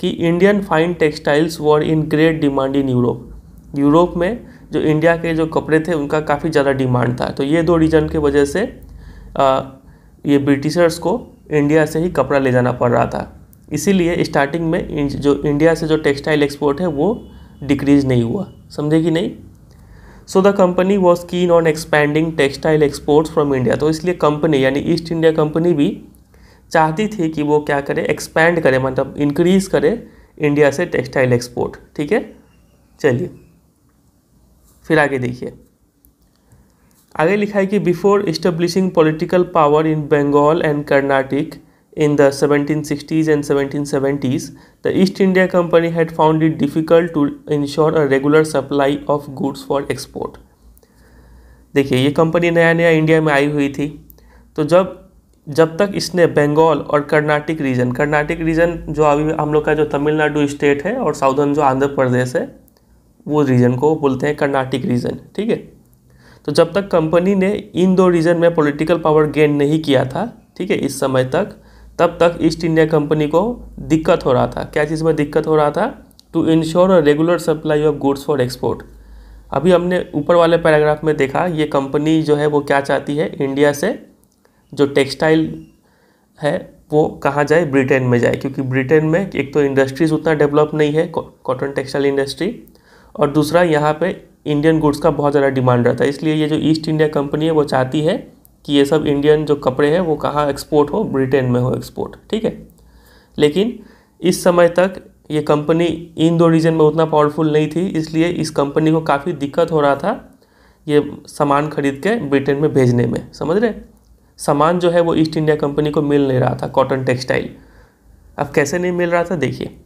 S1: कि Indian fine textiles were in great demand in Europe Europe में जो इंडिया के जो कपड़े थे उनका काफ़ी ज़्यादा डिमांड था तो ये दो रीज़न के वजह से आ, ये ब्रिटिशर्स को इंडिया से ही कपड़ा ले जाना पड़ रहा था इसीलिए स्टार्टिंग में जो इंडिया से जो टेक्सटाइल एक्सपोर्ट है वो डिक्रीज नहीं हुआ समझे कि नहीं so the company was keen on expanding textile exports from India तो इसलिए कंपनी यानी ईस्ट इंडिया कंपनी भी चाहती थी कि वो क्या करे एक्सपैंड करे मतलब इंक्रीज करे इंडिया से टेक्सटाइल एक्सपोर्ट ठीक है चलिए फिर आगे देखिए आगे लिखा है कि before establishing political power in Bengal and Karnataka in the 1760s and 1770s, the East India Company had found it difficult to ensure a regular supply of goods for export. देखिए ये कंपनी नया नया इंडिया में आई हुई थी तो जब जब तक इसने बंगाल और कर्नाटक रीजन कर्नाटक रीजन जो अभी हम लोग का जो तमिलनाडु स्टेट है और साउदर्न जो आंध्र प्रदेश है वो रीजन को बोलते हैं कर्नाटक रीजन ठीक है तो जब तक कंपनी ने इन दो रीजन में पॉलिटिकल पावर गेन नहीं किया था ठीक है इस समय तक तब तक ईस्ट इंडिया कंपनी को दिक्कत हो रहा था क्या चीज़ में दिक्कत हो रहा था to ensure a regular supply of goods for export अभी हमने ऊपर वाले पैराग्राफ में देखा ये कंपनी जो है वो क्या चाहती है इंडिया से जो टेक्सटाइल है वो कहाँ जाए ब्रिटेन में जाए क्योंकि ब्रिटेन में एक तो इंडस्ट्रीज उतना डेवलप नहीं है कॉटन टेक्सटाइल इंडस्ट्री और दूसरा यहाँ पे इंडियन गुड्स का बहुत ज़्यादा डिमांड रहता है इसलिए ये जो ईस्ट इंडिया कंपनी है वो चाहती है कि ये सब इंडियन जो कपड़े हैं वो कहाँ एक्सपोर्ट हो ब्रिटेन में हो एक्सपोर्ट ठीक है लेकिन इस समय तक ये कंपनी इन दो रीजन में उतना पावरफुल नहीं थी इसलिए इस कंपनी को काफ़ी दिक्कत हो रहा था ये सामान खरीद के ब्रिटेन में भेजने में समझ रहे सामान जो है वो ईस्ट इंडिया कंपनी को मिल नहीं रहा था कॉटन टेक्सटाइल अब कैसे नहीं मिल रहा था देखिए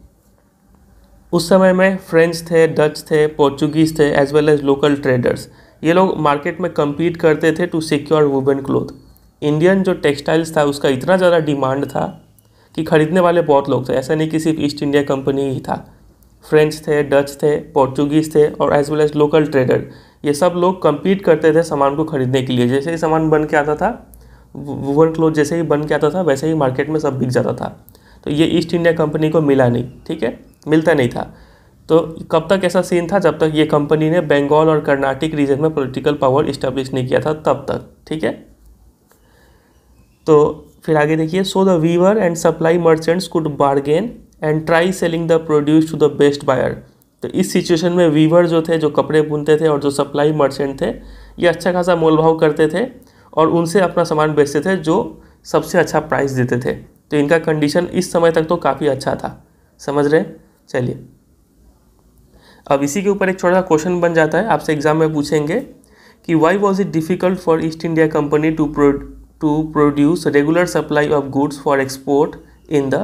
S1: उस समय में फ्रेंच थे डच थे पोर्चुगीज़ थे as well as local traders ये लोग मार्केट में कम्पीट करते थे to secure woven cloth Indian जो टेक्सटाइल्स था उसका इतना ज़्यादा डिमांड था कि ख़रीदने वाले बहुत लोग थे ऐसा नहीं कि सिर्फ ईस्ट इंडिया कंपनी ही था फ्रेंच थे डच थे पोर्चुगीज़ थे और as well as local trader ये सब लोग कम्पीट करते थे सामान को खरीदने के लिए जैसे ही सामान बन के आता था वुवन क्लोथ जैसे ही बन के आता था वैसे ही मार्केट में सब बिक जाता था तो ये ईस्ट इंडिया कंपनी को मिला नहीं ठीक है मिलता नहीं था तो कब तक ऐसा सीन था जब तक ये कंपनी ने बंगाल और कर्नाटक रीजन में पॉलिटिकल पावर इस्टेब्लिश नहीं किया था तब तक ठीक है तो फिर आगे देखिए so the weaver and supply merchants could bargain and try selling the produce to the best buyer तो इस सिचुएशन में वीवर जो थे जो कपड़े बुनते थे और जो सप्लाई मर्चेंट थे ये अच्छा खासा मोल भाव करते थे और उनसे अपना सामान बेचते थे जो सबसे अच्छा प्राइस देते थे तो इनका कंडीशन इस समय तक तो काफ़ी अच्छा था समझ रहे चलिए अब इसी के ऊपर एक छोटा सा क्वेश्चन बन जाता है आपसे एग्जाम में पूछेंगे कि why was it difficult for East India Company to to produce regular supply of goods for export in the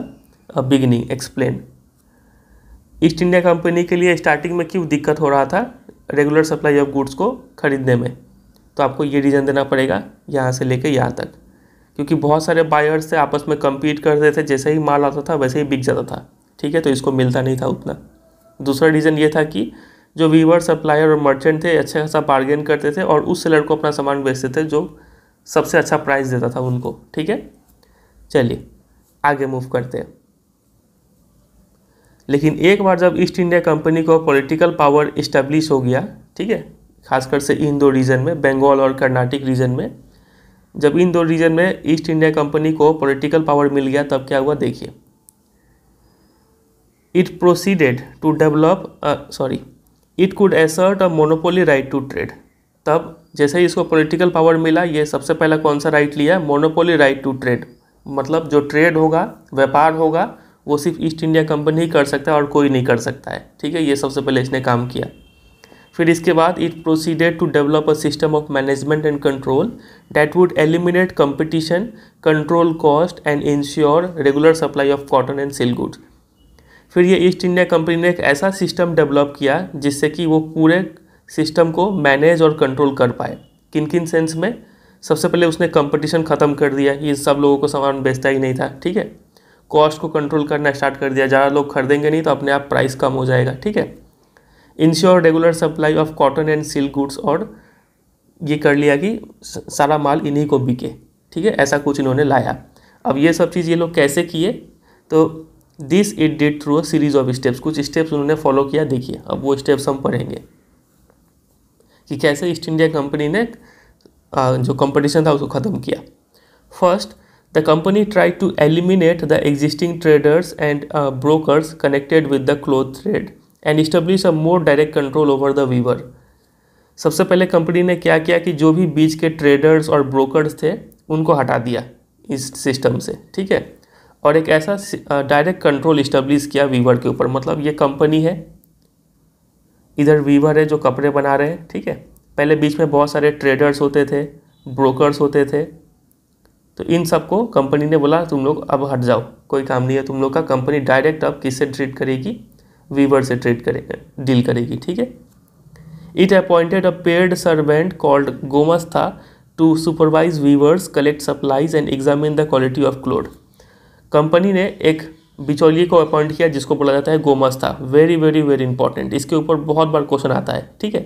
S1: beginning explain East India Company के लिए स्टार्टिंग में क्यों दिक्कत हो रहा था रेगुलर सप्लाई ऑफ गुड्स को ख़रीदने में तो आपको ये रीज़न देना पड़ेगा यहाँ से लेकर यहाँ तक क्योंकि बहुत सारे बायर्स थे आपस में कम्पीट करते थे जैसे ही माल आता था वैसे ही बिक जाता था ठीक है तो इसको मिलता नहीं था उतना दूसरा रीज़न ये था कि जो वीवर सप्लायर और मर्चेंट थे अच्छा खासा बार्गेन करते थे और उस सेलर को अपना सामान बेचते थे जो सबसे अच्छा प्राइस देता था उनको ठीक है चलिए आगे मूव करते हैं लेकिन एक बार जब ईस्ट इंडिया कंपनी को पॉलिटिकल पावर इस्टेब्लिश हो गया ठीक है खासकर से इन दो रीजन में बंगाल और कर्नाटक रीजन में जब इन दो रीजन में ईस्ट इंडिया कंपनी को पॉलिटिकल पावर मिल गया तब क्या हुआ देखिए it proceeded to develop uh, sorry it could assert a monopoly right to trade तब जैसे ही इसको पॉलिटिकल पावर मिला ये सबसे पहला कौन सा राइट लिया मोनोपोली राइट टू ट्रेड मतलब जो ट्रेड होगा व्यापार होगा वो सिर्फ ईस्ट इंडिया कंपनी ही कर सकता है और कोई नहीं कर सकता है ठीक है ये सबसे पहले इसने काम किया फिर इसके बाद it proceeded to develop a system of management and control that would eliminate competition control cost and ensure regular supply of cotton and silk goods फिर ये ईस्ट इंडिया कंपनी ने एक ऐसा सिस्टम डेवलप किया जिससे कि वो पूरे सिस्टम को मैनेज और कंट्रोल कर पाए किन किन सेंस में सबसे पहले उसने कंपटीशन ख़त्म कर दिया ये सब लोगों को सामान बेचता ही नहीं था ठीक है कॉस्ट को कंट्रोल करना स्टार्ट कर दिया ज़्यादा लोग खरीदेंगे नहीं तो अपने आप प्राइस कम हो जाएगा ठीक है ensure regular supply of cotton and silk goods और ये कर लिया कि सारा माल इन्हीं को बिके ठीक है ऐसा कुछ इन्होंने लाया अब ये सब चीज़ ये लोग कैसे किए तो this it did through a series of steps कुछ स्टेप्स उन्होंने फॉलो किया देखिए अब वो स्टेप्स हम पढ़ेंगे कि कैसे ईस्ट इंडिया कंपनी ने जो कंपटीशन था उसको ख़त्म किया first the company try to eliminate the existing traders and brokers connected with the cloth trade and establish a more direct control over the weaver सबसे पहले कंपनी ने क्या किया कि जो भी बीच के ट्रेडर्स और ब्रोकर्स थे उनको हटा दिया इस सिस्टम से ठीक है और एक ऐसा डायरेक्ट कंट्रोल इस्टेब्लिश किया वीवर के ऊपर मतलब ये कंपनी है इधर वीवर है जो कपड़े बना रहे हैं ठीक है पहले बीच में बहुत सारे ट्रेडर्स होते थे ब्रोकर्स होते थे तो इन सबको कंपनी ने बोला तुम लोग अब हट जाओ कोई काम नहीं है तुम लोग का कंपनी डायरेक्ट अब किससे ट्रीट करेगी वीवर से ट्रीट करेगा डील करेगी ठीक है it appointed a paid servant called gomastha to supervise weavers collect supplies and examine the quality of cloth company ने एक बिचौलिए को अपॉइंट किया जिसको बोला जाता है gomastha very very very important इसके ऊपर बहुत बार क्वेश्चन आता है ठीक है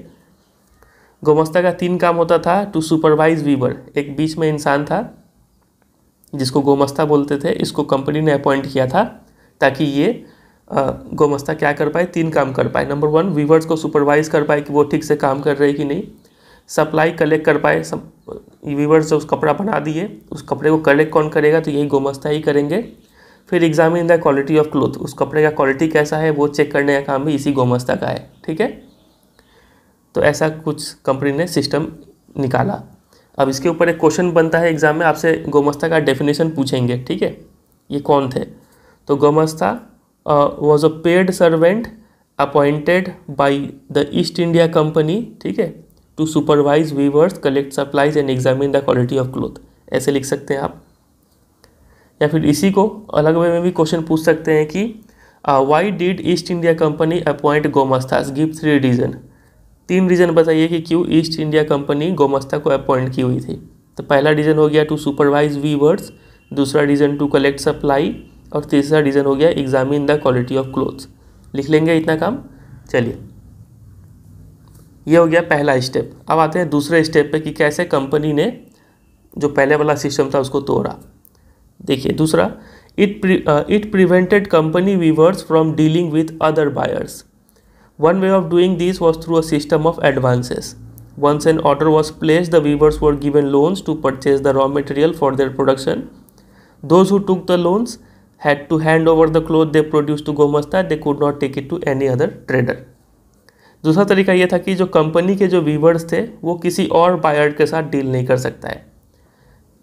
S1: गोमस्ता का तीन काम होता था टू सुपरवाइज वीवर एक बीच में इंसान था जिसको गोमस्ता बोलते थे इसको कंपनी ने अपॉइंट किया था ताकि ये गोमस्ता क्या कर पाए तीन काम कर पाए नंबर वन वीवर्स को सुपरवाइज कर पाए कि वो ठीक से काम कर रहे कि नहीं सप्लाई कलेक्ट कर पाए सब व्यूवर्स जो उस कपड़ा बना दिए उस कपड़े को कलेक्ट कौन करेगा तो यही गोमस्ता ही करेंगे फिर examine the quality of cloth उस कपड़े का क्वालिटी कैसा है वो चेक करने का काम भी इसी गोमस्ता का है ठीक है तो ऐसा कुछ कंपनी ने सिस्टम निकाला अब इसके ऊपर एक क्वेश्चन बनता है एग्जाम में आपसे गोमस्ता का डेफिनेशन पूछेंगे ठीक है ये कौन थे तो gomastha was a paid servant appointed by the East India Company ठीक है to supervise weavers collect supplies and examine the quality of cloth ऐसे लिख सकते हैं आप या फिर इसी को अलग वे में भी क्वेश्चन पूछ सकते हैं कि why did East India Company appoint gomasthas give three reason तीन रीज़न बताइए कि क्यों ईस्ट इंडिया कंपनी गोमस्ता को अपॉइंट की हुई थी तो पहला रीज़न हो गया टू सुपरवाइज वीवर्स दूसरा रीज़न टू कलेक्ट सप्लाई और तीसरा रीज़न हो गया examine the quality of clothes लिख लेंगे इतना काम चलिए ये हो गया पहला स्टेप अब आते हैं दूसरे स्टेप पे कि कैसे कंपनी ने जो पहले वाला सिस्टम था उसको तोड़ा देखिए दूसरा it it prevented company weavers from dealing with other buyers one way of doing this was through a system of advances once and order was place the weavers were given loans to purchase the raw material for their production those who took the loans had to hand over the cloth they produce to gomastha they could not take it to any other trader दूसरा हम्म। तरीका ये था कि जो company के जो viewers थे वो किसी और बायर के साथ डील नहीं कर सकता है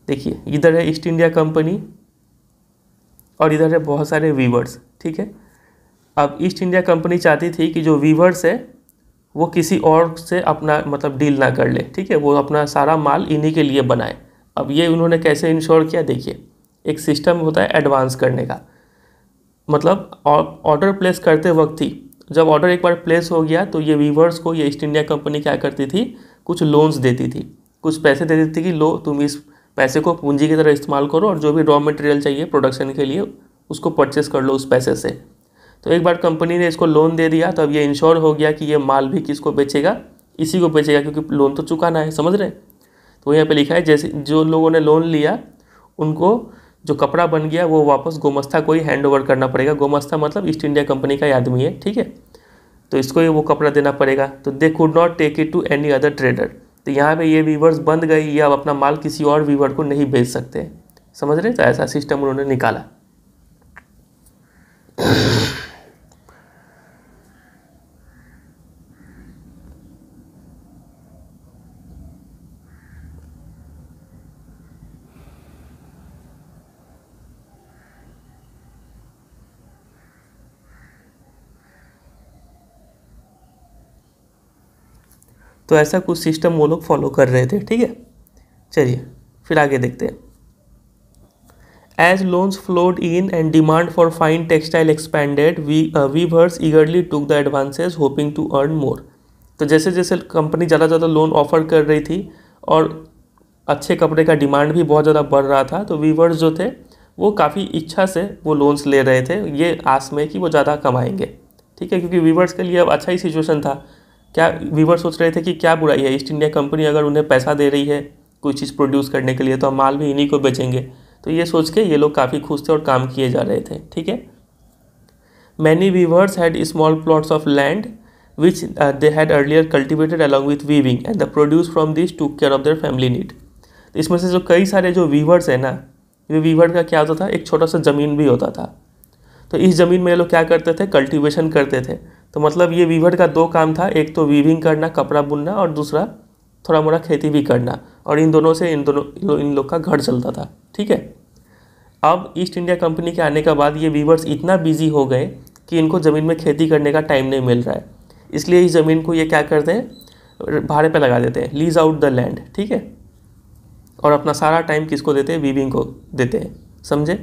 S1: देखिए इधर है ईस्ट इंडिया कंपनी और इधर है बहुत सारे वीवर्स ठीक है अब ईस्ट इंडिया कंपनी चाहती थी कि जो वीवर्स है वो किसी और से अपना मतलब डील ना कर ले ठीक है वो अपना सारा माल इन्हीं के लिए बनाए अब ये उन्होंने कैसे इंश्योर किया देखिए एक सिस्टम होता है एडवांस करने का मतलब ऑर्डर प्लेस करते वक्त ही जब ऑर्डर एक बार प्लेस हो गया तो ये वीवर्स को ये ईस्ट इंडिया कंपनी क्या करती थी कुछ लोन्स देती थी कुछ पैसे दे देती थी कि लो तुम इस पैसे को पूंजी की तरह इस्तेमाल करो और जो भी रॉ मटेरियल चाहिए प्रोडक्शन के लिए उसको परचेस कर लो उस पैसे से तो एक बार कंपनी ने इसको लोन दे दिया तो अब ये इंश्योर हो गया कि ये माल भी किसको बेचेगा इसी को बेचेगा क्योंकि लोन तो चुकाना है समझ रहे तो यहाँ पे लिखा है जैसे जो लोगों ने लोन लिया उनको जो कपड़ा बन गया वो वापस गोमस्था को ही हैंड ओवर करना पड़ेगा गोमस्था मतलब ईस्ट इंडिया कंपनी का आदमी है ठीक है तो इसको ही वो कपड़ा देना पड़ेगा तो they could not take it to any other trader तो यहाँ पे ये वीवर्स बंद गए ये अब अपना माल किसी और वीवर को नहीं भेज सकते समझ रहे तो ऐसा सिस्टम उन्होंने निकाला तो ऐसा कुछ सिस्टम वो लोग फॉलो कर रहे थे ठीक है चलिए फिर आगे देखते हैं as loans flowed in and demand for fine textile expanded we uh, weavers eagerly took the advances, hoping to earn तो जैसे जैसे कंपनी ज़्यादा ज़्यादा लोन ऑफर कर रही थी और अच्छे कपड़े का डिमांड भी बहुत ज़्यादा बढ़ रहा था तो वीवर्स जो थे वो काफ़ी इच्छा से वो लोन्स ले रहे थे ये आस में कि वो ज़्यादा कमाएंगे ठीक है क्योंकि वीवर्स के लिए अब अच्छा ही सिचुएशन था क्या वीवर सोच रहे थे कि क्या बुराई है ईस्ट इंडिया कंपनी अगर उन्हें पैसा दे रही है कोई चीज़ प्रोड्यूस करने के लिए तो हम माल भी इन्हीं को बेचेंगे तो ये सोच के ये लोग काफ़ी खुश थे और काम किए जा रहे थे ठीक है many weavers had small plots of land which they had earlier cultivated along with weaving and the produce from this to care of their family need तो इसमें से जो कई सारे जो वीवर्स हैं ना ये वीवर का क्या होता था एक छोटा सा ज़मीन भी होता था तो इस ज़मीन में ये लोग क्या करते थे कल्टिवेशन करते थे तो मतलब ये वीवर का दो काम था एक तो वीविंग करना कपड़ा बुनना और दूसरा थोड़ा मोड़ा खेती भी करना और इन दोनों से इन दोनों इन लोग का घर चलता था ठीक है अब ईस्ट इंडिया कंपनी के आने के बाद ये वीवर्स इतना बिजी हो गए कि इनको ज़मीन में खेती करने का टाइम नहीं मिल रहा है इसलिए इस ज़मीन को ये क्या करते हैं भाड़े पे लगा देते हैं लीज आउट द लैंड ठीक है और अपना सारा टाइम किसको देते हैं वीविंग को देते हैं समझे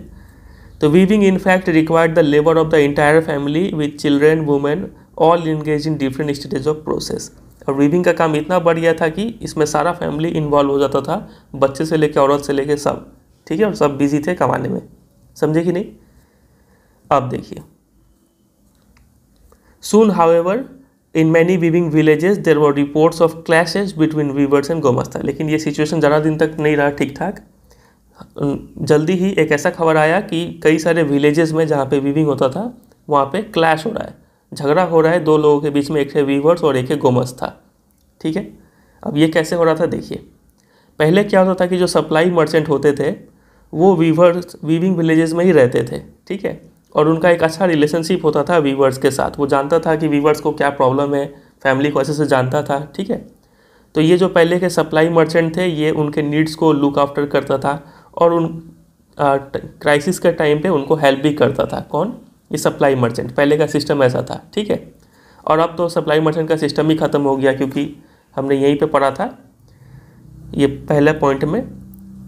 S1: तो weaving in fact required the labour of the entire family with children women all engage in different stages of process और वीविंग का काम इतना बढ़ गया था कि इसमें सारा फैमिली इन्वॉल्व हो जाता था बच्चे से लेकर औरत से लेकर सब ठीक है और सब बिजी थे कमाने में समझे कि नहीं अब देखिए however in many weaving villages there were reports of clashes between weavers and gomastha लेकिन ये सिचुएशन ज़्यादा दिन तक नहीं रहा ठीक ठाक जल्दी ही एक ऐसा खबर आया कि कई सारे विलेजेस में जहाँ पे वीविंग होता था वहाँ पे क्लैश हो रहा है झगड़ा हो रहा है दो लोगों के बीच में एक है वीवर्स और एक है गोमस था ठीक है अब ये कैसे हो रहा था देखिए पहले क्या होता था कि जो सप्लाई मर्चेंट होते थे वो वीवर्स वीविंग विलेजेस में ही रहते थे ठीक है और उनका एक अच्छा रिलेशनशिप होता था वीवर्स के साथ वो जानता था कि वीवर्स को क्या प्रॉब्लम है फैमिली को ऐसे से जानता था ठीक है तो ये जो पहले के सप्लाई मर्चेंट थे ये उनके नीड्स को लुक आफ्टर करता था और उन क्राइसिस के टाइम पे उनको हेल्प भी करता था कौन ये सप्लाई मर्चेंट पहले का सिस्टम ऐसा था ठीक है और अब तो सप्लाई मर्चेंट का सिस्टम ही ख़त्म हो गया क्योंकि हमने यहीं पे पढ़ा था ये पहले पॉइंट में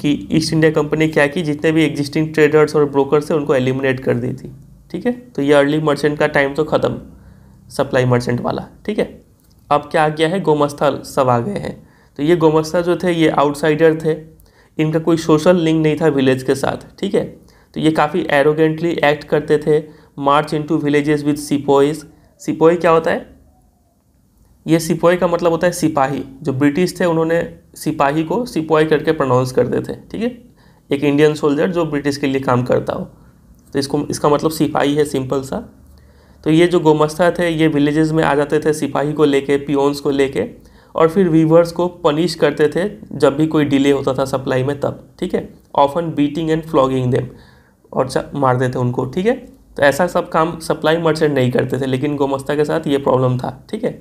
S1: कि ईस्ट इंडिया कंपनी क्या की जितने भी एग्जिस्टिंग ट्रेडर्स और ब्रोकर थे उनको एलिमिनेट कर दी थी ठीक है तो ये अर्ली मर्चेंट का टाइम तो ख़त्म सप्लाई मर्चेंट वाला ठीक है अब क्या आ गया है गोमस्था सब आ गए हैं तो ये गोमस्था जो थे ये आउटसाइडर थे इनका कोई सोशल लिंक नहीं था विलेज के साथ ठीक है तो ये काफ़ी एरोगेंटली एक्ट करते थे march into villages with sepoys sepoy क्या होता है ये सिपोई का मतलब होता है सिपाही जो ब्रिटिश थे उन्होंने सिपाही को सिपोई करके प्रोनाउंस करते थे ठीक है एक इंडियन सोल्जर जो ब्रिटिश के लिए काम करता हो तो इसको इसका मतलब सिपाही है सिंपल सा तो ये जो गोमस्ता थे ये विलेजेस में आ जाते थे सिपाही को लेके पियोन्स को लेके और फिर वीवर्स को पनिश करते थे जब भी कोई डिले होता था सप्लाई में तब ठीक है often beating and flogging them और मारते थे उनको ठीक है तो ऐसा सब काम सप्लाई मर्चेंट नहीं करते थे लेकिन गोमस्ता के साथ ये प्रॉब्लम था ठीक है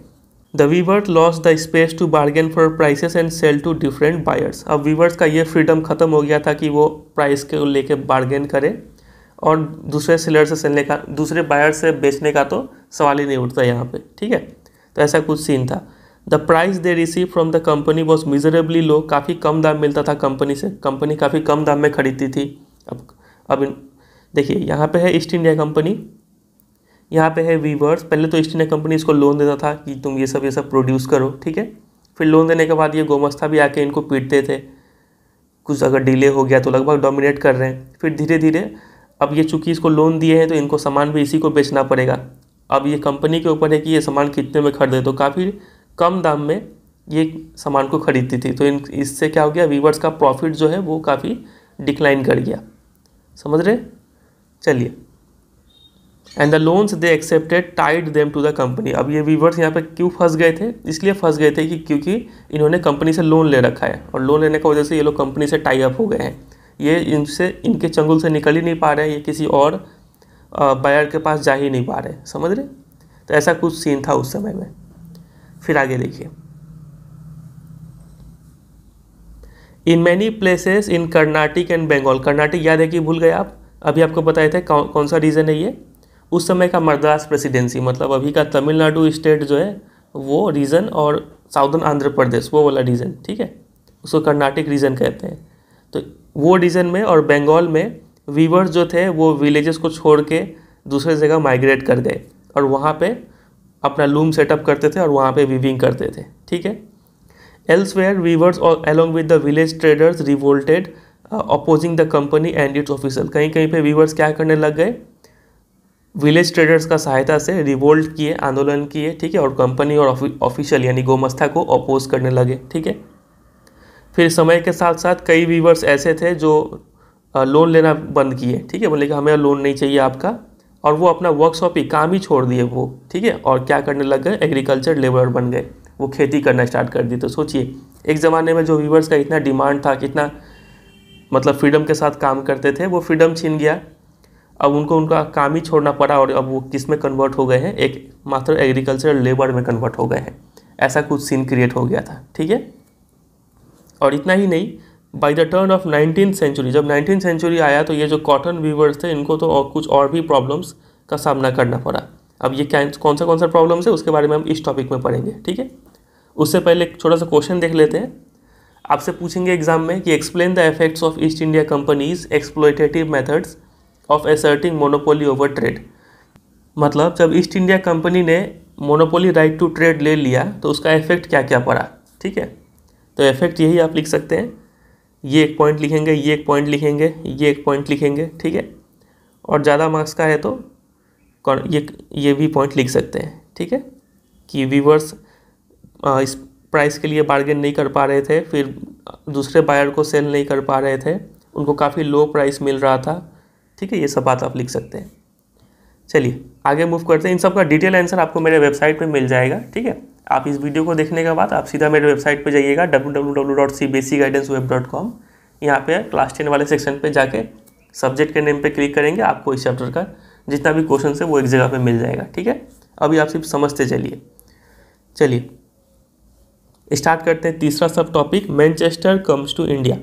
S1: the weaver lost the space to bargain for prices and sell to different buyers अब वीवर्स का ये फ्रीडम ख़त्म हो गया था कि वो प्राइस को लेके बार्गेन करें और दूसरे सेलर से सेलने का दूसरे बायर से बेचने का तो सवाल ही नहीं उठता यहाँ पे ठीक है तो ऐसा कुछ सीन था the price they receive from the company was miserably low काफ़ी कम दाम मिलता था कंपनी से कंपनी काफ़ी कम दाम में खरीदती थी अब अब देखिए यहाँ पे है ईस्ट इंडिया कंपनी यहाँ पे है वीवर्स पहले तो ईस्ट इंडिया कंपनी इसको लोन देता था कि तुम ये सब ये सब प्रोड्यूस करो ठीक है फिर लोन देने के बाद ये गोमस्था भी आके इनको पीटते थे कुछ अगर डिले हो गया तो लगभग डोमिनेट कर रहे हैं फिर धीरे धीरे अब ये चूँकि इसको लोन दिए हैं तो इनको सामान भी इसी को बेचना पड़ेगा अब ये कंपनी के ऊपर है कि ये सामान कितने में खरीदे तो काफ़ी कम दाम में ये सामान को खरीदती थी तो इन इससे क्या हो गया वीवर्स का प्रॉफिट जो है वो काफ़ी डिक्लाइन कर गया समझ रहे चलिए and the loans they accepted tied them to the company अब ये वीवर्स यहाँ पे क्यों फंस गए थे इसलिए फंस गए थे कि क्योंकि इन्होंने कंपनी से लोन ले रखा है और लोन लेने की वजह से ये लोग कंपनी से टाई अप हो गए हैं ये इनसे इनके चंगुल से निकल ही नहीं पा रहे हैं ये किसी और बायर के पास जा ही नहीं पा रहे समझ रहे तो ऐसा कुछ सीन था उस समय में फिर आगे देखिए in many places in Carnatic and Bengal Carnatic याद है कि भूल गए आप अभी आपको बताए थे कौन कौन सा रीजन है ये उस समय का मद्रास प्रेसिडेंसी मतलब अभी का तमिलनाडु स्टेट जो है वो रीजन और साउदर्न आंध्र प्रदेश वो वाला रीजन ठीक है उसको कर्नाटिक रीजन कहते हैं तो वो रीजन में और बंगाल में वीवर्स जो थे वो विलेजेस को छोड़ के दूसरे जगह माइग्रेट कर गए और वहाँ पर अपना लूम सेटअप करते थे और वहाँ पे वीविंग करते थे ठीक है वेयर वीवर्स और with with the village traders revolted opposing the company and its official कहीं कहीं पे वीवर्स क्या करने लग गए विलेज ट्रेडर्स का सहायता से रिवोल्ट किए आंदोलन किए ठीक है और कंपनी और ऑफिशियल यानी गोमस्था को अपोज करने लगे ठीक है फिर समय के साथ साथ कई वीवर्स ऐसे थे जो लोन uh, लेना बंद किए ठीक है बोले कि हमें लोन नहीं चाहिए आपका और वो अपना वर्कशॉप ही काम ही छोड़ दिए वो ठीक है और क्या करने लग गए एग्रीकल्चर लेबर बन गए वो खेती करना स्टार्ट कर दी तो सोचिए एक ज़माने में जो वीवर्स का इतना डिमांड था कितना मतलब फ्रीडम के साथ काम करते थे वो फ्रीडम छीन गया अब उनको उनका काम ही छोड़ना पड़ा और अब वो किस में कन्वर्ट हो गए हैं एक मात्र एग्रीकल्चर लेबर में कन्वर्ट हो गए हैं ऐसा कुछ सीन क्रिएट हो गया था ठीक है और इतना ही नहीं by the turn of nineteen century जब नाइनटीन सेंचुरी आया तो ये जो कॉटन वीवर्स थे इनको तो और कुछ और भी प्रॉब्लम्स का सामना करना पड़ा अब ये क्या कौन सा कौन सा प्रॉब्लम्स है उसके बारे में हम इस टॉपिक में पढ़ेंगे ठीक है उससे पहले एक छोटा सा क्वेश्चन देख लेते हैं आपसे पूछेंगे एग्जाम में कि explain the effects of East India company's exploitative methods of asserting monopoly over trade मतलब जब ईस्ट इंडिया कंपनी ने मोनोपोली राइट टू ट्रेड ले लिया तो उसका इफेक्ट क्या क्या पड़ा ठीक है तो इफेक्ट यही आप लिख सकते हैं ये एक पॉइंट लिखेंगे ये एक पॉइंट लिखेंगे ये एक पॉइंट लिखेंगे ठीक है और ज़्यादा मार्क्स का है तो ये ये भी पॉइंट लिख सकते हैं ठीक है कि वीवर्स इस प्राइस के लिए बार्गेन नहीं कर पा रहे थे फिर दूसरे बायर को सेल नहीं कर पा रहे थे उनको काफ़ी लो प्राइस मिल रहा था ठीक है ये सब बात आप लिख सकते हैं चलिए आगे मूव करते हैं इन सब का डिटेल आंसर आपको मेरे वेबसाइट पे मिल जाएगा ठीक है आप इस वीडियो को देखने के बाद आप सीधा मेरे वेबसाइट पर जाइएगा डब्ल्यू यहाँ पे क्लास टेन वाले सेक्शन पे जाके सब्जेक्ट के नेम पे क्लिक करेंगे आपको इस चैप्टर का जितना भी क्वेश्चन है वो एक जगह पे मिल जाएगा ठीक है अभी आप सिर्फ समझते चलिए चलिए स्टार्ट करते हैं तीसरा सब topic Manchester comes to India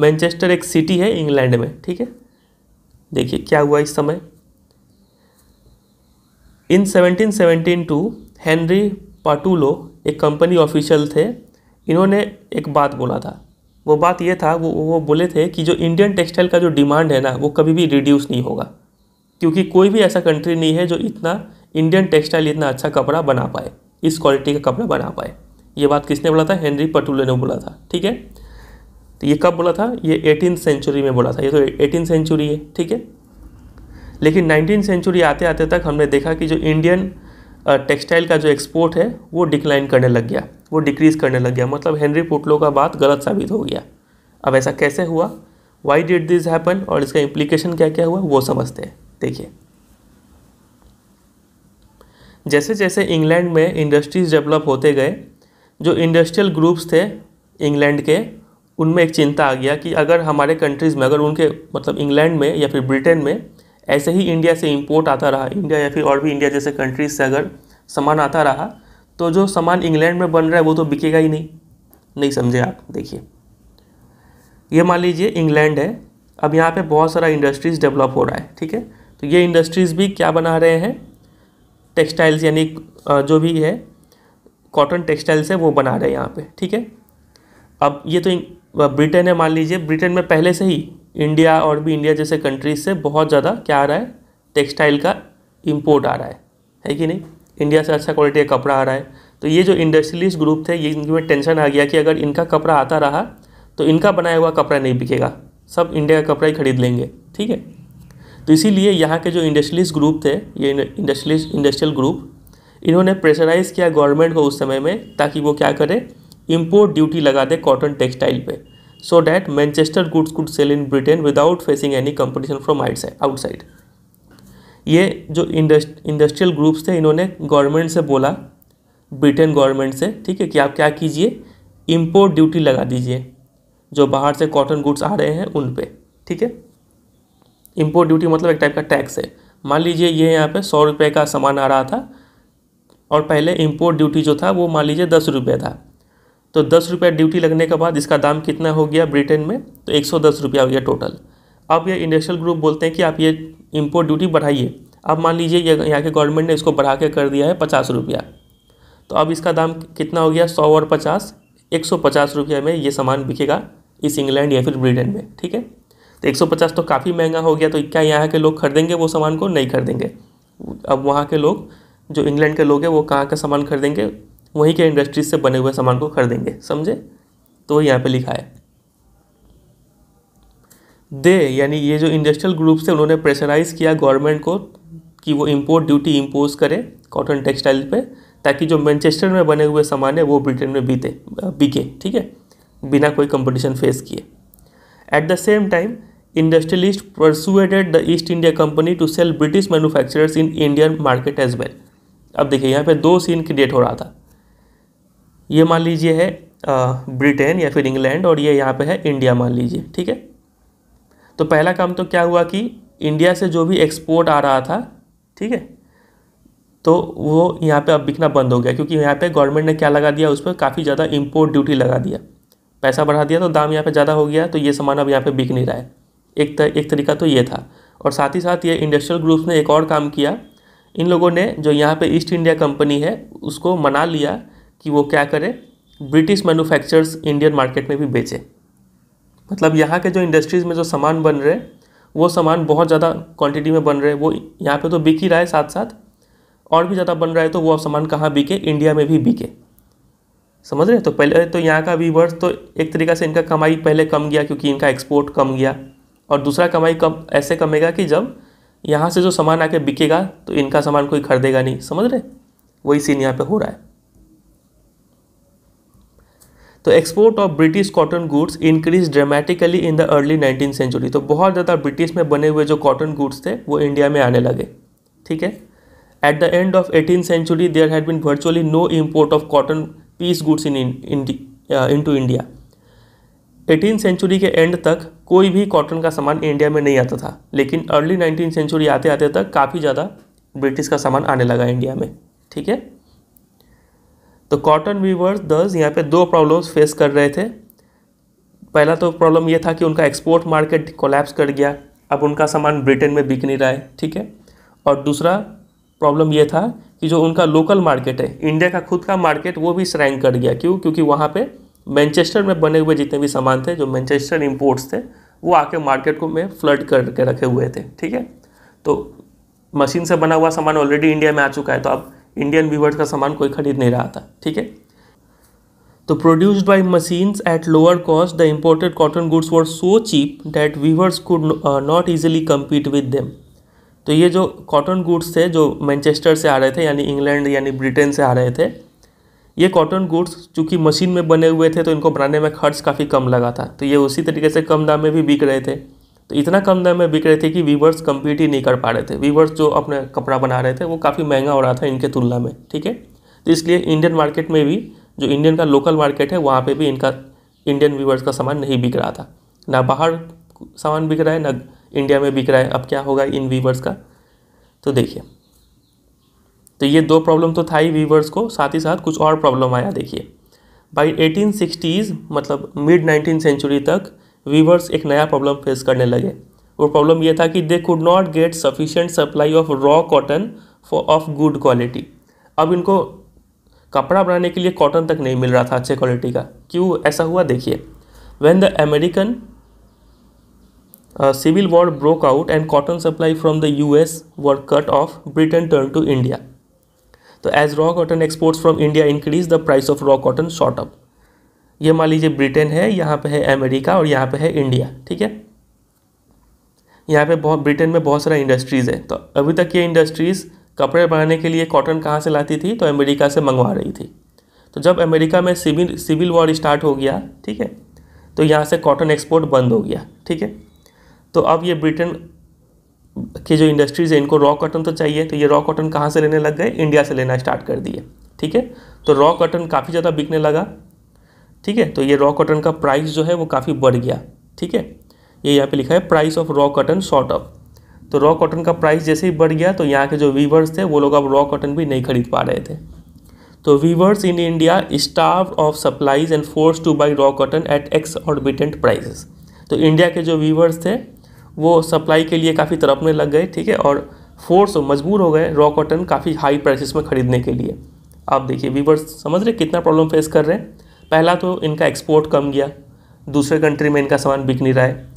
S1: Manchester एक सिटी है इंग्लैंड में ठीक है देखिए क्या हुआ इस समय in seventeen two Henry Patullo एक कंपनी ऑफिशियल थे इन्होंने एक बात बोला था वो बात ये था वो वो बोले थे कि जो इंडियन टेक्सटाइल का जो डिमांड है ना वो कभी भी रिड्यूस नहीं होगा क्योंकि कोई भी ऐसा कंट्री नहीं है जो इतना इंडियन टेक्सटाइल इतना अच्छा कपड़ा बना पाए इस क्वालिटी का कपड़ा बना पाए ये बात किसने बोला था हेनरी पटुले ने बोला था ठीक है तो ये कब बोला था ये एटीन सेंचुरी में बोला था ये तो एटीन सेंचुरी है ठीक है लेकिन नाइनटीन सेंचुरी आते आते तक हमने देखा कि जो इंडियन टेक्सटाइल का जो एक्सपोर्ट है वो डिक्लाइन करने लग गया वो डिक्रीज़ करने लग गया मतलब हेनरी पोटलो का बात गलत साबित हो गया अब ऐसा कैसे हुआ वाई डिड दिस हैपन और इसका इम्प्लीकेशन क्या क्या हुआ वो समझते हैं देखिए जैसे जैसे इंग्लैंड में इंडस्ट्रीज डेवलप होते गए जो इंडस्ट्रियल ग्रुप्स थे इंग्लैंड के उनमें एक चिंता आ गया कि अगर हमारे कंट्रीज़ में अगर उनके मतलब इंग्लैंड में या फिर ब्रिटेन में ऐसे ही इंडिया से इम्पोर्ट आता रहा इंडिया या फिर और भी इंडिया जैसे कंट्रीज से अगर सामान आता रहा तो जो सामान इंग्लैंड में बन रहा है वो तो बिकेगा ही नहीं नहीं समझे आप देखिए ये मान लीजिए इंग्लैंड है अब यहाँ पे बहुत सारा इंडस्ट्रीज़ डेवलप हो रहा है ठीक है तो ये इंडस्ट्रीज़ भी क्या बना रहे हैं टेक्सटाइल्स यानी जो भी है कॉटन टेक्सटाइल्स है वो बना रहे हैं यहाँ पे ठीक है अब ये तो ब्रिटेन है मान लीजिए ब्रिटेन में पहले से ही इंडिया और भी इंडिया जैसे कंट्रीज से बहुत ज़्यादा क्या आ रहा है टेक्सटाइल का इम्पोर्ट आ रहा है है कि नहीं इंडिया से अच्छा क्वालिटी का कपड़ा आ रहा है तो ये जो इंडस्ट्रियलिस्ट ग्रुप थे ये इनके में टेंशन आ गया कि अगर इनका कपड़ा आता रहा तो इनका बनाया हुआ कपड़ा नहीं बिकेगा सब इंडिया का कपड़ा ही खरीद लेंगे ठीक है तो इसीलिए यहाँ के जो इंडस्ट्रियलिस्ट ग्रुप थे ये इंडस्ट्रियलिस्ट इंडस्ट्रियल ग्रुप इन्होंने प्रेशराइज़ किया गवर्नमेंट को उस समय में ताकि वो क्या करे इम्पोर्ट ड्यूटी लगा दे कॉटन टेक्सटाइल पर so that Manchester goods could sell in Britain without facing any competition from outside. ये जो इंडस्ट्रियल ग्रुप्स थे इन्होंने गवर्नमेंट से बोला ब्रिटेन गवर्नमेंट से ठीक है कि आप क्या कीजिए इम्पोर्ट ड्यूटी लगा दीजिए जो बाहर से कॉटन गुड्स आ रहे हैं उन पर ठीक है इम्पोर्ट ड्यूटी मतलब एक टाइप का टैक्स है मान लीजिए ये यहाँ पे सौ रुपये का सामान आ रहा था और पहले इम्पोर्ट ड्यूटी जो था वो मान लीजिए दस रुपये था तो दस रुपया ड्यूटी लगने के बाद इसका दाम कितना हो गया ब्रिटेन में तो एक सौ दस रुपया हो गया टोटल अब ये इंडस्ट्रियल ग्रुप बोलते हैं कि आप ये इम्पोर्ट ड्यूटी बढ़ाइए अब मान लीजिए ये यहाँ के गवर्नमेंट ने इसको बढ़ा के कर दिया है पचास रुपया तो अब इसका दाम कितना हो गया सौ और पचास एक सौ पचास रुपये में ये सामान बिकेगा इस इंग्लैंड या फिर ब्रिटेन में ठीक है तो एक सौ पचास तो काफ़ी महंगा हो गया तो क्या यहाँ के लोग खरीदेंगे वो सामान को नहीं खरीदेंगे अब वहाँ के लोग जो इंग्लैंड के लोग हैं वो कहाँ का सामान खरीदेंगे वहीं के इंडस्ट्रीज से बने हुए सामान को खरीदेंगे समझे तो वही यहाँ पे लिखा है दे यानी ये जो इंडस्ट्रियल ग्रुप्स है उन्होंने प्रेशराइज़ किया गवर्नमेंट को कि वो इम्पोर्ट ड्यूटी इम्पोज करे कॉटन टेक्सटाइल पे ताकि जो मैनचेस्टर में बने हुए सामान है वो ब्रिटेन में बीते बिके ठीक है बिना कोई कंपटीशन फेस किए at the same time industrialist persuaded the East India Company to sell British manufacturers in Indian market as well अब देखिए यहाँ पे दो सीन क्रिएट हो रहा था ये मान लीजिए है ब्रिटेन या फिर इंग्लैंड और ये यहाँ पे है इंडिया मान लीजिए ठीक है तो पहला काम तो क्या हुआ कि इंडिया से जो भी एक्सपोर्ट आ रहा था ठीक है तो वो यहाँ पे अब बिकना बंद हो गया क्योंकि यहाँ पे गवर्नमेंट ने क्या लगा दिया उस पर काफ़ी ज़्यादा इम्पोर्ट ड्यूटी लगा दिया पैसा बढ़ा दिया तो दाम यहाँ पर ज़्यादा हो गया तो ये सामान अब यहाँ पर बिक नहीं रहा है एक तर, एक तरीका तो ये था और साथ ही साथ ये इंडस्ट्रियल ग्रुप्स ने एक और काम किया इन लोगों ने जो यहाँ पर ईस्ट इंडिया कंपनी है उसको मना लिया कि वो क्या करें ब्रिटिश मैन्युफैक्चरर्स इंडियन मार्केट में भी बेचें मतलब यहाँ के जो इंडस्ट्रीज़ में जो सामान बन रहे वो सामान बहुत ज़्यादा क्वांटिटी में बन रहे वो यहाँ पे तो बिक ही रहा है साथ साथ और भी ज़्यादा बन रहा है तो वो अब सामान कहाँ बिके इंडिया में भी बिके समझ रहे तो पहले तो यहाँ का वीवर्स तो एक तरीका से इनका कमाई पहले कम गया क्योंकि इनका एक्सपोर्ट कम गया और दूसरा कमाई कम ऐसे कमेगा कि जब यहाँ से जो सामान आके बिकेगा तो इनका सामान कोई खरीदेगा नहीं समझ रहे वही सीन यहाँ पे हो रहा है तो export of British cotton goods increase dramatically in the early nineteen century तो बहुत ज़्यादा ब्रिटिश में बने हुए जो कॉटन गुड्स थे वो इंडिया में आने लगे ठीक है at the end of eighteen century there had been virtually no import of cotton piece goods in into India eighteen century के एंड तक कोई भी कॉटन का सामान इंडिया में नहीं आता था लेकिन अर्ली नाइनटीन सेंचुरी आते आते तक काफ़ी ज़्यादा ब्रिटिश का सामान आने लगा इंडिया में ठीक है तो कॉटन वीवर्स दस यहाँ पे दो प्रॉब्लम्स फेस कर रहे थे पहला तो प्रॉब्लम ये था कि उनका एक्सपोर्ट मार्केट कोलैप्स कर गया अब उनका सामान ब्रिटेन में बिक नहीं रहा है ठीक है और दूसरा प्रॉब्लम ये था कि जो उनका लोकल मार्केट है इंडिया का खुद का मार्केट वो भी श्रैंक कर गया क्यों क्योंकि वहाँ पर मैनचेस्टर में बने हुए जितने भी सामान थे जो मैनचेस्टर इम्पोर्ट्स थे वो आके मार्केट को में फ्लड करके रखे हुए थे ठीक है तो मशीन से बना हुआ सामान ऑलरेडी इंडिया में आ चुका है तो अब इंडियन वीवर्स का सामान कोई खरीद नहीं रहा था ठीक है तो produced by machines at lower cost the imported cotton goods were so cheap that weavers could not easily compete with them तो ये जो कॉटन गुड्स थे जो मैनचेस्टर से आ रहे थे यानी इंग्लैंड यानी ब्रिटेन से आ रहे थे ये कॉटन गुड्स चूँकि मशीन में बने हुए थे तो इनको बनाने में खर्च काफ़ी कम लगा था तो ये उसी तरीके से कम दाम में भी बिक रहे थे तो इतना कम दाम में बिक रहे थे कि वीवर्स कम्पीट ही नहीं कर पा रहे थे वीवर्स जो अपने कपड़ा बना रहे थे वो काफ़ी महंगा हो रहा था इनके तुलना में ठीक है तो इसलिए इंडियन मार्केट में भी जो इंडियन का लोकल मार्केट है वहाँ पर भी इनका इंडियन वीवर्स का सामान नहीं बिक रहा था ना बाहर सामान बिक रहा है ना इंडिया में बिक रहा है अब क्या होगा इन वीवर्स का तो देखिए तो ये दो प्रॉब्लम तो था ही वीवर्स को साथ ही साथ कुछ और प्रॉब्लम आया देखिए बाई एटीन सिक्सटीज़ मतलब मिड नाइनटीन सेंचुरी तक वीवर्स एक नया प्रॉब्लम फेस करने लगे वो प्रॉब्लम ये था कि they could not get sufficient supply of raw cotton for of good quality अब इनको कपड़ा बनाने के लिए कॉटन तक नहीं मिल रहा था अच्छे क्वालिटी का क्यों ऐसा हुआ देखिए when the American civil war broke out and cotton supply from the U S were cut off Britain turn to India तो as raw cotton exports from India increase the price of raw cotton shot up ये मान लीजिए Britain है यहाँ पे है America और यहाँ पे है इंडिया ठीक है यहाँ पे बहुत ब्रिटेन में बहुत सारा इंडस्ट्रीज़ है तो अभी तक ये इंडस्ट्रीज़ कपड़े बनाने के लिए कॉटन कहाँ से लाती थी तो अमेरिका से मंगवा रही थी तो जब अमेरिका में सिविल सिविल वॉर स्टार्ट हो गया ठीक है तो यहाँ से कॉटन एक्सपोर्ट बंद हो गया ठीक है तो अब ये ब्रिटेन की जो इंडस्ट्रीज़ है इनको रॉ कॉटन तो चाहिए तो ये रॉ कॉटन कहाँ से लेने लग गए इंडिया से लेना स्टार्ट कर दिए ठीक है तो रॉ कॉटन काफ़ी ज़्यादा बिकने लगा ठीक है तो ये रॉ कॉटन का प्राइस जो है वो काफ़ी बढ़ गया ठीक है ये यहाँ पे लिखा है price of raw cotton shot up तो रॉ कॉटन का प्राइस जैसे ही बढ़ गया तो यहाँ के जो वीवर्स थे वो लोग अब रॉ कॉटन भी नहीं खरीद पा रहे थे तो weavers in India starved of supplies and force to buy raw cotton at exorbitant prices तो इंडिया के जो वीवर्स थे वो सप्लाई के लिए काफ़ी तरपने लग गए ठीक है और फोर्स मजबूर हो गए रॉ कॉटन काफ़ी हाई प्राइसेस में ख़रीदने के लिए आप देखिए वीवर्स समझ रहे कितना प्रॉब्लम फेस कर रहे हैं पहला तो इनका एक्सपोर्ट कम गया दूसरे कंट्री में इनका सामान बिक नहीं रहा है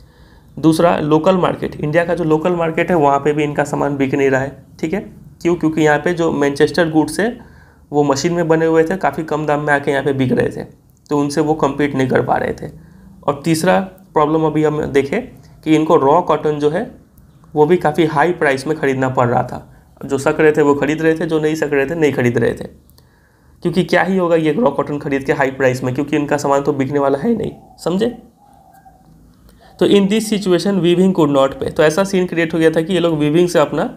S1: दूसरा लोकल मार्केट इंडिया का जो लोकल मार्केट है वहाँ पे भी इनका सामान बिक नहीं रहा है ठीक है क्यों क्योंकि यहाँ पे जो मैनचेस्टर गुड्स है वो मशीन में बने हुए थे काफ़ी कम दाम में आके यहाँ पे बिक रहे थे तो उनसे वो कम्पीट नहीं कर पा रहे थे और तीसरा प्रॉब्लम अभी हम देखें कि इनको रॉ कॉटन जो है वो भी काफ़ी हाई प्राइस में ख़रीदना पड़ रहा था जो सक रहे थे वो खरीद रहे थे जो नहीं सक रहे थे नहीं खरीद रहे थे क्योंकि क्या ही होगा ये रॉ कॉटन खरीद के हाई प्राइस में क्योंकि इनका सामान तो बिकने वाला है नहीं समझे तो in this situation weaving could not pay तो ऐसा सीन क्रिएट हो गया था कि ये लोग वीविंग से अपना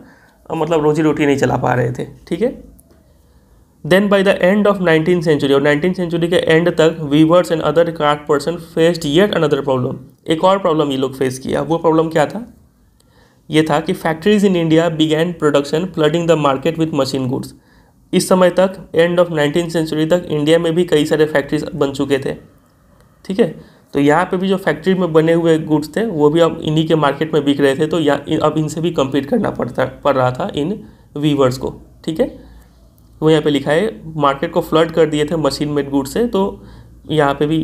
S1: मतलब रोजी रोटी नहीं चला पा रहे थे ठीक है then by the end of nineteen century और नाइनटीन सेंचुरी के एंड तक weavers and other craft person faced yet another problem एक और प्रॉब्लम ये लोग फेस किया वो प्रॉब्लम क्या था ये था कि factories in India began production flooding the market with machine goods इस समय तक एंड ऑफ नाइनटीन सेंचुरी तक इंडिया में भी कई सारे फैक्ट्रीज बन चुके थे ठीक है तो यहाँ पे भी जो फैक्ट्री में बने हुए गुड्स थे वो भी अब इन्हीं के मार्केट में बिक रहे थे तो यहाँ अब इनसे भी कम्पीट करना पड़ता पड़ रहा था इन वीवर्स को ठीक है वो यहाँ पे लिखा है मार्केट को फ्लड कर दिए थे मशीन मेड गुड्स से तो यहाँ पे भी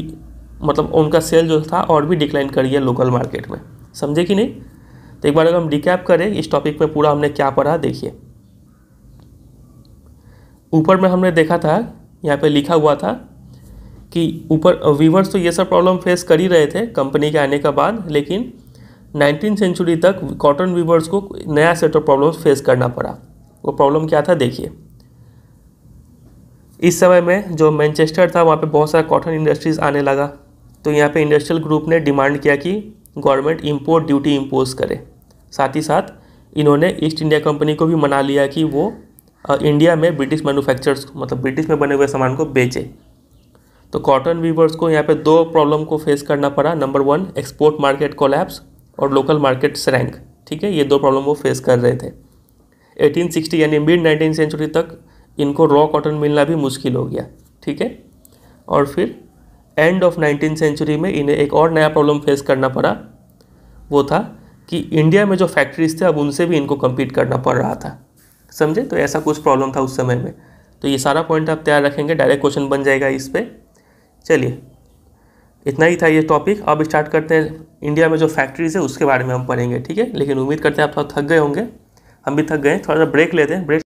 S1: मतलब उनका सेल जो था और भी डिक्लाइन कर गया लोकल मार्केट में समझे कि नहीं तो एक बार अगर हम रिकैप करें इस टॉपिक में पूरा हमने क्या पढ़ा देखिए ऊपर में हमने देखा था यहाँ पे लिखा हुआ था कि ऊपर वीवर्स तो ये सब प्रॉब्लम फेस कर ही रहे थे कंपनी के आने के बाद लेकिन नाइनटीन सेंचुरी तक कॉटन वीवर्स को नया सेट ऑफ प्रॉब्लम्स फेस करना पड़ा वो प्रॉब्लम क्या था देखिए इस समय में जो मैनचेस्टर था वहाँ पे बहुत सारा कॉटन इंडस्ट्रीज़ आने लगा तो यहाँ पे इंडस्ट्रियल ग्रुप ने डिमांड किया कि गवर्नमेंट इंपोर्ट ड्यूटी इम्पोज करे साथ ही साथ इन्होंने ईस्ट इंडिया कंपनी को भी मना लिया कि वो इंडिया में ब्रिटिश मैन्युफैक्चरर्स मतलब ब्रिटिश में बने हुए सामान को बेचे तो कॉटन वीवर्स को यहाँ पे दो प्रॉब्लम को फेस करना पड़ा number one export market collapse और लोकल मार्केट श्रैंक ठीक है ये दो प्रॉब्लम वो फेस कर रहे थे 1860 यानी मिड नाइनटीन सेंचुरी तक इनको रॉ कॉटन मिलना भी मुश्किल हो गया ठीक है और फिर एंड ऑफ नाइनटीन सेंचुरी में इन्हें एक और नया प्रॉब्लम फेस करना पड़ा वो था कि इंडिया में जो फैक्ट्रीज थे अब उनसे भी इनको कम्पीट करना पड़ रहा था समझे तो ऐसा कुछ प्रॉब्लम था उस समय में तो ये सारा पॉइंट आप तैयार रखेंगे डायरेक्ट क्वेश्चन बन जाएगा इस पर चलिए इतना ही था ये टॉपिक अब स्टार्ट करते हैं इंडिया में जो फैक्ट्रीज़ है उसके बारे में हम पढ़ेंगे ठीक है लेकिन उम्मीद करते हैं आप थोड़ा थक गए होंगे हम भी थक गए थोड़ा सा ब्रेक लेते हैं ब्रेक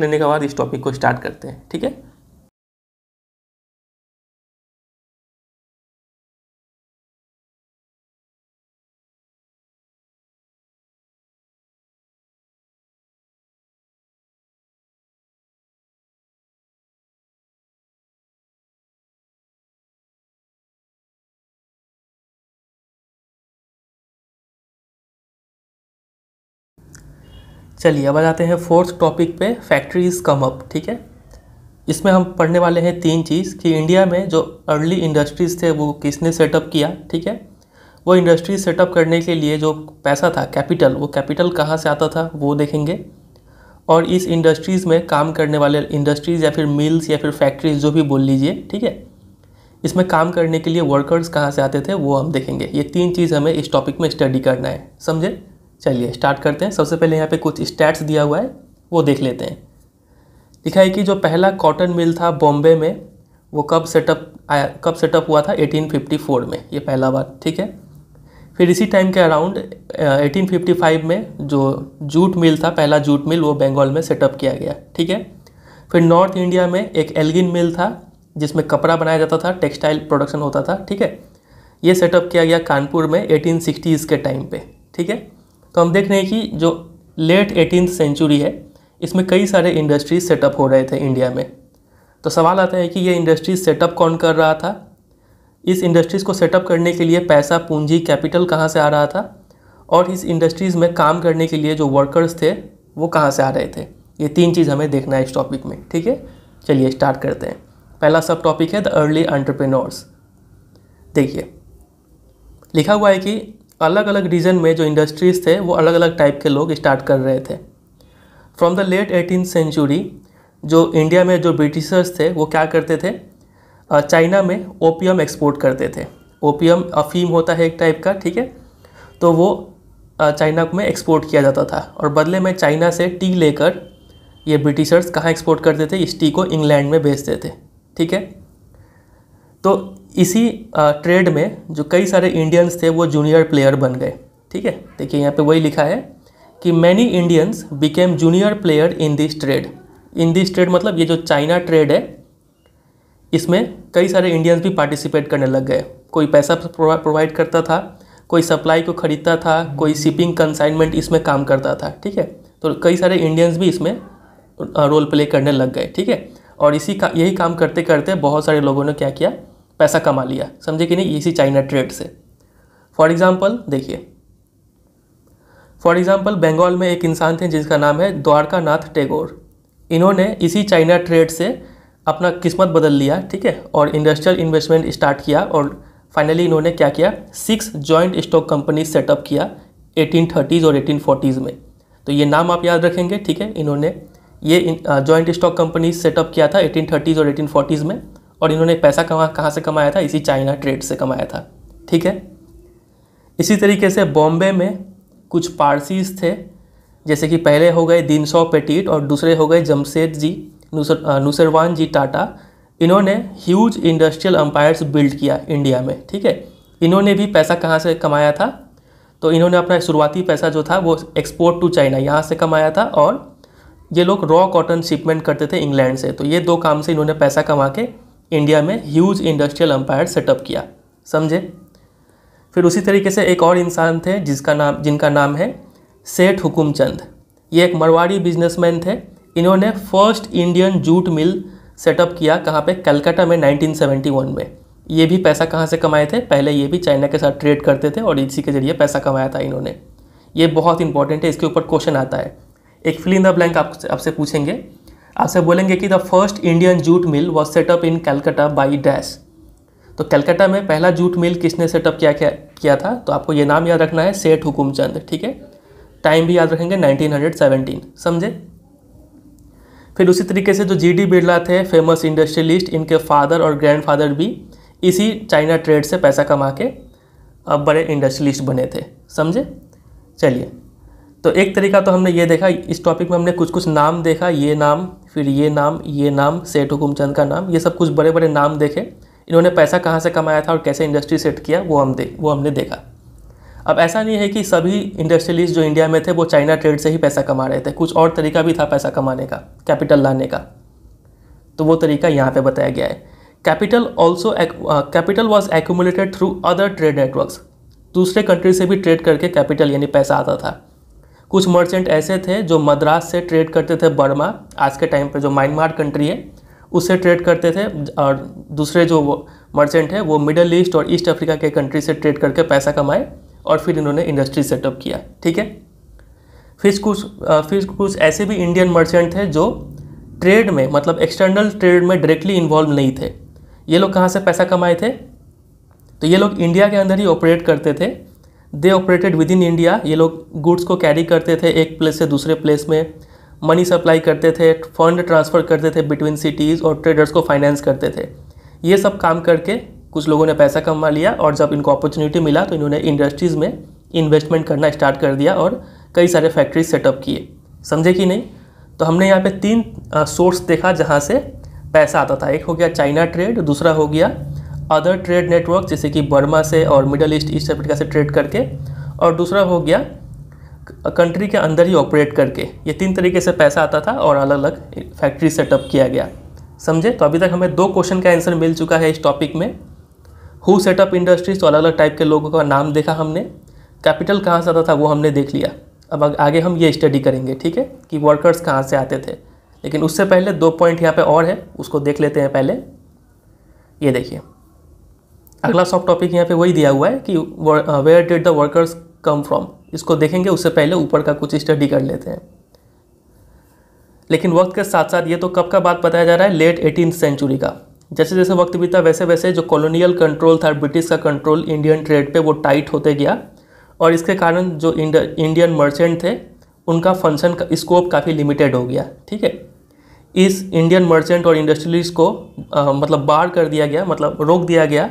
S1: लेने के बाद इस टॉपिक को स्टार्ट करते हैं ठीक है चलिए अब आ जाते हैं फोर्थ टॉपिक पे फैक्ट्रीज़ कम अप ठीक है इसमें हम पढ़ने वाले हैं तीन चीज़ कि इंडिया में जो अर्ली इंडस्ट्रीज़ थे वो किसने सेटअप किया ठीक है वो इंडस्ट्री सेटअप करने के लिए जो पैसा था कैपिटल वो कैपिटल कहाँ से आता था वो देखेंगे और इस इंडस्ट्रीज़ में काम करने वाले इंडस्ट्रीज़ या फिर मिल्स या फिर फैक्ट्रीज़ जो भी बोल लीजिए ठीक है इसमें काम करने के लिए वर्कर्स कहाँ से आते थे वो हम देखेंगे ये तीन चीज़ हमें इस टॉपिक में स्टडी करना है समझे चलिए स्टार्ट करते हैं सबसे पहले यहाँ पे कुछ स्टैट्स दिया हुआ है वो देख लेते हैं लिखा है कि जो पहला कॉटन मिल था बॉम्बे में वो कब सेटअप आया कब सेटअप हुआ था 1854 में ये पहला बार ठीक है फिर इसी टाइम के अराउंड 1855 में जो जूट मिल था पहला जूट मिल वो बंगाल में सेटअप किया गया ठीक है फिर नॉर्थ इंडिया में एक एल्गिन मिल था जिसमें कपड़ा बनाया जाता था टेक्सटाइल प्रोडक्शन होता था ठीक है ये सेटअप किया गया कानपुर में एटीन के टाइम पर ठीक है तो हम देख रहे हैं कि जो लेट एटीन सेंचुरी है इसमें कई सारे इंडस्ट्रीज सेटअप हो रहे थे इंडिया में तो सवाल आता है कि ये इंडस्ट्रीज सेटअप कौन कर रहा था इस इंडस्ट्रीज़ को सेटअप करने के लिए पैसा पूंजी कैपिटल कहाँ से आ रहा था और इस इंडस्ट्रीज़ में काम करने के लिए जो वर्कर्स थे वो कहाँ से आ रहे थे ये तीन चीज़ हमें देखना है इस टॉपिक में ठीक है चलिए स्टार्ट करते हैं पहला सब टॉपिक है द अर्ली एंटरप्रेन्योर्स देखिए लिखा हुआ है कि अलग अलग रीजन में जो इंडस्ट्रीज़ थे वो अलग अलग टाइप के लोग स्टार्ट कर रहे थे from the late eighteen century जो इंडिया में जो ब्रिटिशर्स थे वो क्या करते थे चाइना में ओपियम एक्सपोर्ट करते थे ओपियम अफीम होता है एक टाइप का ठीक है तो वो चाइना में एक्सपोर्ट किया जाता था और बदले में चाइना से टी लेकर ये ब्रिटिशर्स कहाँ एक्सपोर्ट करते थे इस टी को इंग्लैंड में बेचते थे ठीक है तो इसी ट्रेड में जो कई सारे इंडियंस थे वो जूनियर प्लेयर बन गए ठीक है देखिए यहाँ पे वही लिखा है कि many Indians became junior player in this trade in this trade मतलब ये जो चाइना ट्रेड है इसमें कई सारे इंडियंस भी पार्टिसिपेट करने लग गए कोई पैसा प्रोवाइड करता था कोई सप्लाई को ख़रीदता था कोई शिपिंग कंसाइनमेंट इसमें काम करता था ठीक है तो कई सारे इंडियंस भी इसमें रोल प्ले करने लग गए ठीक है और इसी का यही काम करते करते बहुत सारे लोगों ने क्या किया पैसा कमा लिया समझे कि नहीं इसी चाइना ट्रेड से फॉर एग्ज़ाम्पल देखिए फॉर एग्ज़ाम्पल बंगाल में एक इंसान थे जिसका नाम है द्वारका नाथ टेगोर इन्होंने इसी चाइना ट्रेड से अपना किस्मत बदल लिया ठीक है और इंडस्ट्रियल इन्वेस्टमेंट स्टार्ट किया और फाइनली इन्होंने क्या किया six joint stock company set up किया थर्टीज़ और फोर्टीज़ में तो ये नाम आप याद रखेंगे ठीक है इन्होंने ये जॉइंट स्टॉक कंपनी सेटअप किया था थर्टीज़ और फोर्टीज़ में और इन्होंने पैसा कमा कहाँ से कमाया था इसी चाइना ट्रेड से कमाया था ठीक है इसी तरीके से बॉम्बे में कुछ पारसीज थे जैसे कि पहले हो गए दीन सौ पेटीट और दूसरे हो गए जमशेद जी नुसर नुसरवान जी टाटा इन्होंने ह्यूज इंडस्ट्रियल अम्पायर्स बिल्ड किया इंडिया में ठीक है इन्होंने भी पैसा कहाँ से कमाया था तो इन्होंने अपना शुरुआती पैसा जो था वो एक्सपोर्ट टू चाइना यहाँ से कमाया था और ये लोग रॉ कॉटन शिपमेंट करते थे इंग्लैंड से तो ये दो काम से इन्होंने पैसा कमा के इंडिया में ह्यूज इंडस्ट्रियल अम्पायर सेटअप किया समझे फिर उसी तरीके से एक और इंसान थे जिसका नाम जिनका नाम है सेठ हुकुम चंद ये एक मरवाड़ी बिजनेसमैन थे इन्होंने first Indian jute mill set up किया कहाँ पे कलकत्ता में 1971 में ये भी पैसा कहाँ से कमाए थे पहले ये भी चाइना के साथ ट्रेड करते थे और इसी के जरिए पैसा कमाया था इन्होंने ये बहुत इंपॉर्टेंट है इसके ऊपर क्वेश्चन आता है एक फिल इन द ब्लैंक आपसे आपसे पूछेंगे आपसे बोलेंगे कि the first Indian jute mill was set up in Calcutta by dash तो कलकत्ता में पहला जूट मिल किसने सेटअप किया क्या किया था तो आपको ये नाम याद रखना है सेठ हुकुमचंद ठीक है टाइम भी याद रखेंगे 1917 समझे फिर उसी तरीके से जो जी डी बिरला थे फेमस इंडस्ट्रियलिस्ट इनके फादर और ग्रैंडफादर भी इसी चाइना ट्रेड से पैसा कमा के अब बड़े इंडस्ट्रियलिस्ट बने थे समझे चलिए तो एक तरीका तो हमने ये देखा इस टॉपिक में हमने कुछ कुछ नाम देखा ये नाम फिर ये नाम ये नाम सेठ हुकुमचंद का नाम ये सब कुछ बड़े बड़े नाम देखे इन्होंने पैसा कहाँ से कमाया था और कैसे इंडस्ट्री सेट किया वो हम दे वो हमने देखा अब ऐसा नहीं है कि सभी इंडस्ट्रियलिस्ट जो इंडिया में थे वो चाइना ट्रेड से ही पैसा कमा रहे थे कुछ और तरीका भी था पैसा कमाने का कैपिटल लाने का तो वो तरीका यहाँ पे बताया गया है capital also capital was accumulated through other trade networks दूसरे कंट्री से भी ट्रेड करके कैपिटल यानी पैसा आता था कुछ मर्चेंट ऐसे थे जो मद्रास से ट्रेड करते थे बर्मा आज के टाइम पर जो म्यांमार कंट्री है उससे ट्रेड करते थे और दूसरे जो मर्चेंट है वो मिडल ईस्ट और ईस्ट अफ्रीका के कंट्री से ट्रेड करके पैसा कमाए और फिर इन्होंने इंडस्ट्री सेटअप किया ठीक है फिर कुछ फिर कुछ ऐसे भी इंडियन मर्चेंट थे जो ट्रेड में मतलब एक्सटर्नल ट्रेड में डायरेक्टली इन्वॉल्व नहीं थे ये लोग कहाँ से पैसा कमाए थे तो ये लोग इंडिया के अंदर ही ऑपरेट करते थे they operated within India ये लोग गुड्स को कैरी करते थे एक प्लेस से दूसरे प्लेस में मनी सप्लाई करते थे फंड ट्रांसफ़र करते थे बिटवीन सिटीज़ और ट्रेडर्स को फाइनेंस करते थे ये सब काम करके कुछ लोगों ने पैसा कमा लिया और जब इनको अपॉर्चुनिटी मिला तो इन्होंने इंडस्ट्रीज़ में इन्वेस्टमेंट करना स्टार्ट कर दिया और कई सारे फैक्ट्री सेटअप किए समझे कि नहीं तो हमने यहाँ पे तीन सोर्स देखा जहाँ से पैसा आता था एक हो गया चाइना ट्रेड दूसरा हो गया अदर ट्रेड नेटवर्क जैसे कि बर्मा से और मिडल ईस्ट ईस्ट अफ्रीका से ट्रेड करके और दूसरा हो गया कंट्री के अंदर ही ऑपरेट करके ये तीन तरीके से पैसा आता था और अलग अलग फैक्ट्री सेटअप किया गया समझे तो अभी तक हमें दो क्वेश्चन का आंसर मिल चुका है इस टॉपिक में हु सेटअप इंडस्ट्रीज तो अलग अलग टाइप के लोगों का नाम देखा हमने कैपिटल कहाँ से आता था वो हमने देख लिया अब आगे हम ये स्टडी करेंगे ठीक है कि वर्कर्स कहाँ से आते थे लेकिन उससे पहले दो पॉइंट यहाँ पे और है उसको देख लेते हैं पहले ये देखिए अगला सॉफ्ट टॉपिक यहाँ पे वही दिया हुआ है कि where did the workers come from इसको देखेंगे उससे पहले ऊपर का कुछ स्टडी कर लेते हैं लेकिन वक्त के साथ साथ ये तो कब का बात बताया जा रहा है लेट एटीन सेंचुरी का जैसे जैसे वक्त बीता वैसे वैसे जो कॉलोनियल कंट्रोल था ब्रिटिश का कंट्रोल इंडियन ट्रेड पे वो टाइट होते गया और इसके कारण जो इंडियन मर्चेंट थे उनका फंक्शन का स्कोप काफ़ी लिमिटेड हो गया ठीक है इस इंडियन मर्चेंट और इंडस्ट्रीज को आ, uh, मतलब बार कर दिया गया मतलब रोक दिया गया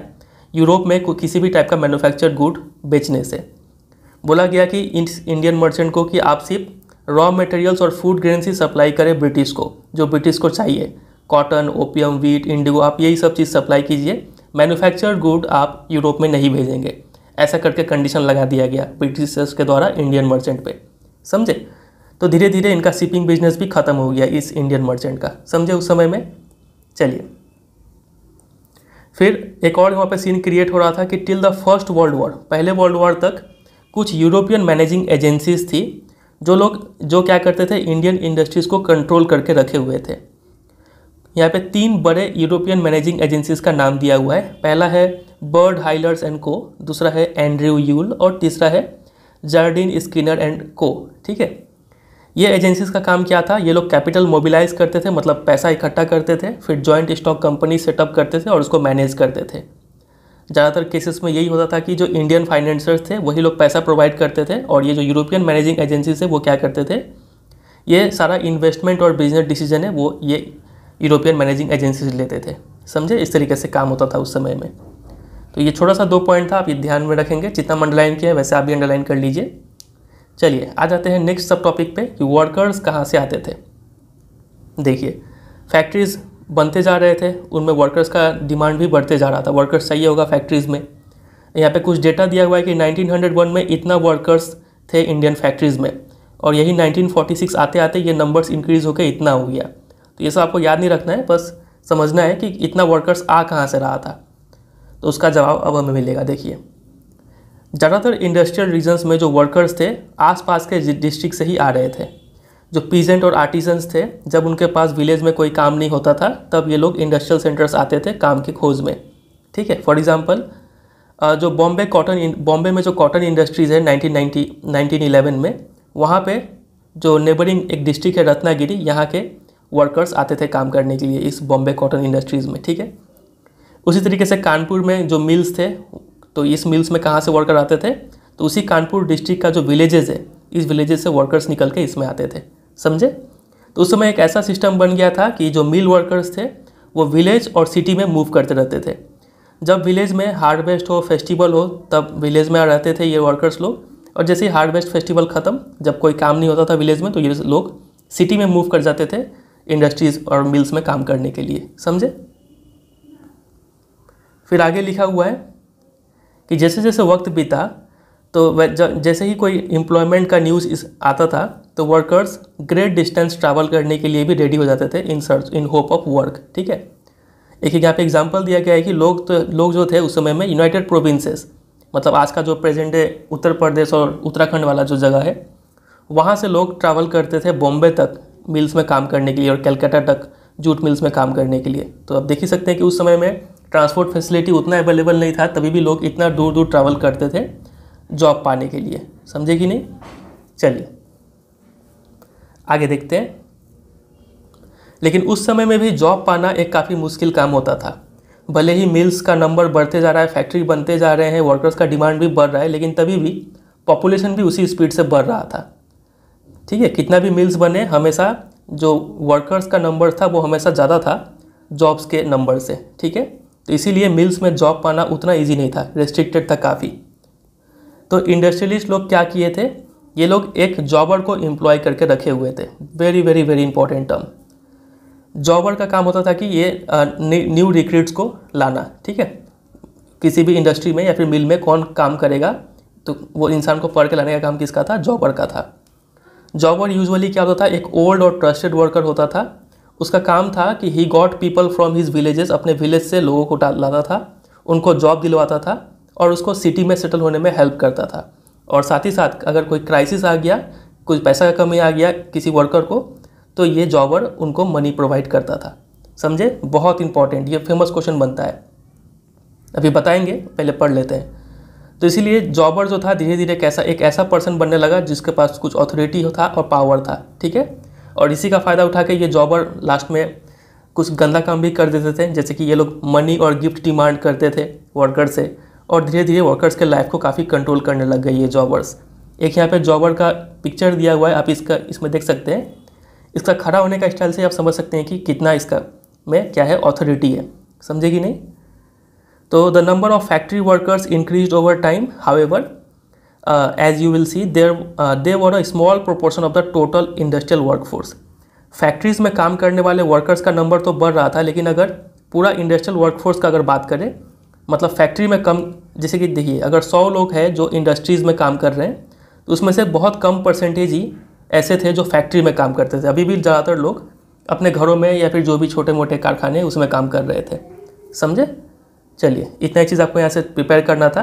S1: यूरोप में किसी भी टाइप का मैन्युफैक्चर्ड गुड बेचने से बोला गया कि इंडियन मर्चेंट को कि आप सिर्फ रॉ मटेरियल्स और फूड ग्रेन्स ही सप्लाई करें ब्रिटिश को जो ब्रिटिश को चाहिए कॉटन ओपियम वीट इंडिगो आप यही सब चीज़ सप्लाई कीजिए मैन्युफैक्चर्ड गुड आप यूरोप में नहीं भेजेंगे ऐसा करके कंडीशन लगा दिया गया ब्रिटिशर्स के द्वारा इंडियन मर्चेंट पे समझे तो धीरे धीरे इनका शिपिंग बिजनेस भी खत्म हो गया इस इंडियन मर्चेंट का समझे उस समय में चलिए फिर एक और वहाँ पे सीन क्रिएट हो रहा था कि till the first world war पहले वर्ल्ड वॉर तक कुछ यूरोपियन मैनेजिंग एजेंसीज थी जो लोग जो क्या करते थे इंडियन इंडस्ट्रीज़ को कंट्रोल करके रखे हुए थे यहाँ पे तीन बड़े यूरोपियन मैनेजिंग एजेंसीज़ का नाम दिया हुआ है पहला है बर्ड हाइलर्स एंड को दूसरा है एंड्रयू यूल और तीसरा है जार्डिन स्किनर एंड को ठीक है ये एजेंसीज का काम क्या था ये लोग कैपिटल मोबिलाइज करते थे मतलब पैसा इकट्ठा करते थे फिर जॉइंट स्टॉक कंपनी सेटअप करते थे और उसको मैनेज करते थे ज़्यादातर केसेस में यही होता था कि जो इंडियन फाइनेंसर्स थे वही लोग पैसा प्रोवाइड करते थे और ये जो यूरोपियन मैनेजिंग एजेंसीज है वो क्या करते थे ये सारा इन्वेस्टमेंट और बिजनेस डिसीजन है वो ये यूरोपियन मैनेजिंग एजेंसीज लेते थे समझे इस तरीके से काम होता था उस समय में तो ये छोटा सा दो पॉइंट था आप ये ध्यान में रखेंगे जितना अंडरलाइन किया है वैसे आप भी अंडरलाइन कर लीजिए चलिए आ जाते हैं नेक्स्ट सब टॉपिक पे कि वर्कर्स कहाँ से आते थे देखिए फैक्ट्रीज़ बनते जा रहे थे उनमें वर्कर्स का डिमांड भी बढ़ते जा रहा था वर्कर्स चाहिए होगा फैक्ट्रीज़ में यहाँ पे कुछ डेटा दिया हुआ है कि 1901 में इतना वर्कर्स थे इंडियन फैक्ट्रीज़ में और यही 1946 आते आते ये नंबर्स इंक्रीज़ होकर इतना हो गया तो ये सब आपको याद नहीं रखना है बस समझना है कि इतना वर्कर्स आ कहाँ से रहा था तो उसका जवाब अब हमें मिलेगा देखिए ज़्यादातर इंडस्ट्रियल रीजन्स में जो वर्कर्स थे आसपास के डिस्ट्रिक्ट से ही आ रहे थे जो पीजेंट और आर्टिजन्स थे जब उनके पास विलेज में कोई काम नहीं होता था तब ये लोग इंडस्ट्रियल सेंटर्स आते थे काम की खोज में ठीक है फॉर एग्ज़ाम्पल जो बॉम्बे कॉटन बॉम्बे में जो कॉटन इंडस्ट्रीज़ है नाइनटीन 1911 में वहाँ पर जो नेबरिंग एक डिस्ट्रिक्ट है रत्नागिरी यहाँ के वर्कर्स आते थे काम करने के लिए इस बॉम्बे कॉटन इंडस्ट्रीज़ में ठीक है उसी तरीके से कानपुर में जो मिल्स थे तो इस मिल्स में कहाँ से वर्कर आते थे तो उसी कानपुर डिस्ट्रिक्ट का जो विलेजेस है इस विलेजेस से वर्कर्स निकल के इसमें आते थे समझे तो उस समय एक ऐसा सिस्टम बन गया था कि जो मिल वर्कर्स थे वो विलेज और सिटी में मूव करते रहते थे जब विलेज में हार्वेस्ट हो फेस्टिवल हो तब विलेज में रहते थे ये वर्कर्स लोग और जैसे ही हार्वेस्ट फेस्टिवल ख़त्म जब कोई काम नहीं होता था विलेज में तो ये लोग सिटी में मूव कर जाते थे इंडस्ट्रीज़ और मिल्स में काम करने के लिए समझे फिर आगे लिखा हुआ है कि जैसे जैसे वक्त बीता तो जैसे ही कोई एम्प्लॉयमेंट का न्यूज़ इस आता था तो वर्कर्स ग्रेट डिस्टेंस ट्रैवल करने के लिए भी रेडी हो जाते थे in search in hope of work ठीक है एक यहाँ पे एग्जांपल दिया गया है कि लोग तो लोग जो थे उस समय में यूनाइटेड प्रोविंसेस मतलब आज का जो प्रेजेंट है उत्तर प्रदेश और उत्तराखंड वाला जो जगह है वहाँ से लोग ट्रैवल करते थे बॉम्बे तक मिल्स में काम करने के लिए और कैलकाटा तक जूट मिल्स में काम करने के लिए तो आप देख ही सकते हैं कि उस समय में ट्रांसपोर्ट फैसिलिटी उतना अवेलेबल नहीं था तभी भी लोग इतना दूर दूर ट्रैवल करते थे जॉब पाने के लिए समझे कि नहीं चलिए आगे देखते हैं लेकिन उस समय में भी जॉब पाना एक काफ़ी मुश्किल काम होता था भले ही मिल्स का नंबर बढ़ते जा रहा है फैक्ट्री बनते जा रहे हैं वर्कर्स का डिमांड भी बढ़ रहा है लेकिन तभी भी पॉपुलेशन भी उसी स्पीड से बढ़ रहा था ठीक है कितना भी मिल्स बने हमेशा जो वर्कर्स का नंबर था वो हमेशा ज़्यादा था जॉब्स के नंबर से ठीक है तो इसीलिए मिल्स में जॉब पाना उतना ईजी नहीं था रेस्ट्रिक्टेड था काफ़ी तो इंडस्ट्रियलिस्ट लोग क्या किए थे ये लोग एक जॉबर को एम्प्लॉय करके रखे हुए थे very very very important term jobber का काम होता था कि ये न्यू रिक्रूट्स को लाना ठीक है किसी भी इंडस्ट्री में या फिर मिल में कौन काम करेगा तो वो इंसान को पढ़ के लाने का काम किसका था जॉबर का था जॉबर यूजुअली क्या होता था एक ओल्ड और ट्रस्टेड वर्कर होता था उसका काम था कि he got people from his villages अपने विलेज से लोगों को लाता था उनको जॉब दिलवाता था और उसको सिटी में सेटल होने में हेल्प करता था और साथ ही साथ अगर कोई क्राइसिस आ गया कुछ पैसा का कमी आ गया किसी वर्कर को तो ये जॉबर उनको मनी प्रोवाइड करता था समझे बहुत इंपॉर्टेंट ये फेमस क्वेश्चन बनता है अभी बताएंगे पहले पढ़ लेते हैं तो इसीलिए जॉबर जो था धीरे धीरे कैसा एक ऐसा पर्सन बनने लगा जिसके पास कुछ अथॉरिटी था और पावर था ठीक है और इसी का फ़ायदा उठा के ये जॉबर लास्ट में कुछ गंदा काम भी कर देते थे जैसे कि ये लोग मनी और गिफ्ट डिमांड करते थे वर्कर से और धीरे धीरे वर्कर्स के लाइफ को काफ़ी कंट्रोल करने लग गए ये जॉबर्स एक यहाँ पे जॉबर का पिक्चर दिया हुआ है आप इसका इसमें देख सकते हैं इसका खड़ा होने का स्टाइल से आप समझ सकते हैं कि कितना इसका में क्या है ऑथोरिटी है समझेगी नहीं तो the number of factory workers increase over time however uh, as you will see there uh, they were a small proportion of the total industrial workforce factories में काम करने वाले वर्कर्स का नंबर तो बढ़ रहा था लेकिन अगर पूरा इंडस्ट्रियल वर्कफोर्स का अगर बात करें मतलब फैक्ट्री में कम जैसे कि देखिए अगर सौ लोग हैं जो इंडस्ट्रीज़ में काम कर रहे हैं तो उसमें से बहुत कम परसेंटेज ही ऐसे थे जो फैक्ट्री में काम करते थे अभी भी ज़्यादातर लोग अपने घरों में या फिर जो भी छोटे मोटे कारखाने उसमें काम कर रहे थे समझे चलिए इतना ही चीज़ आपको यहाँ से प्रिपेयर करना था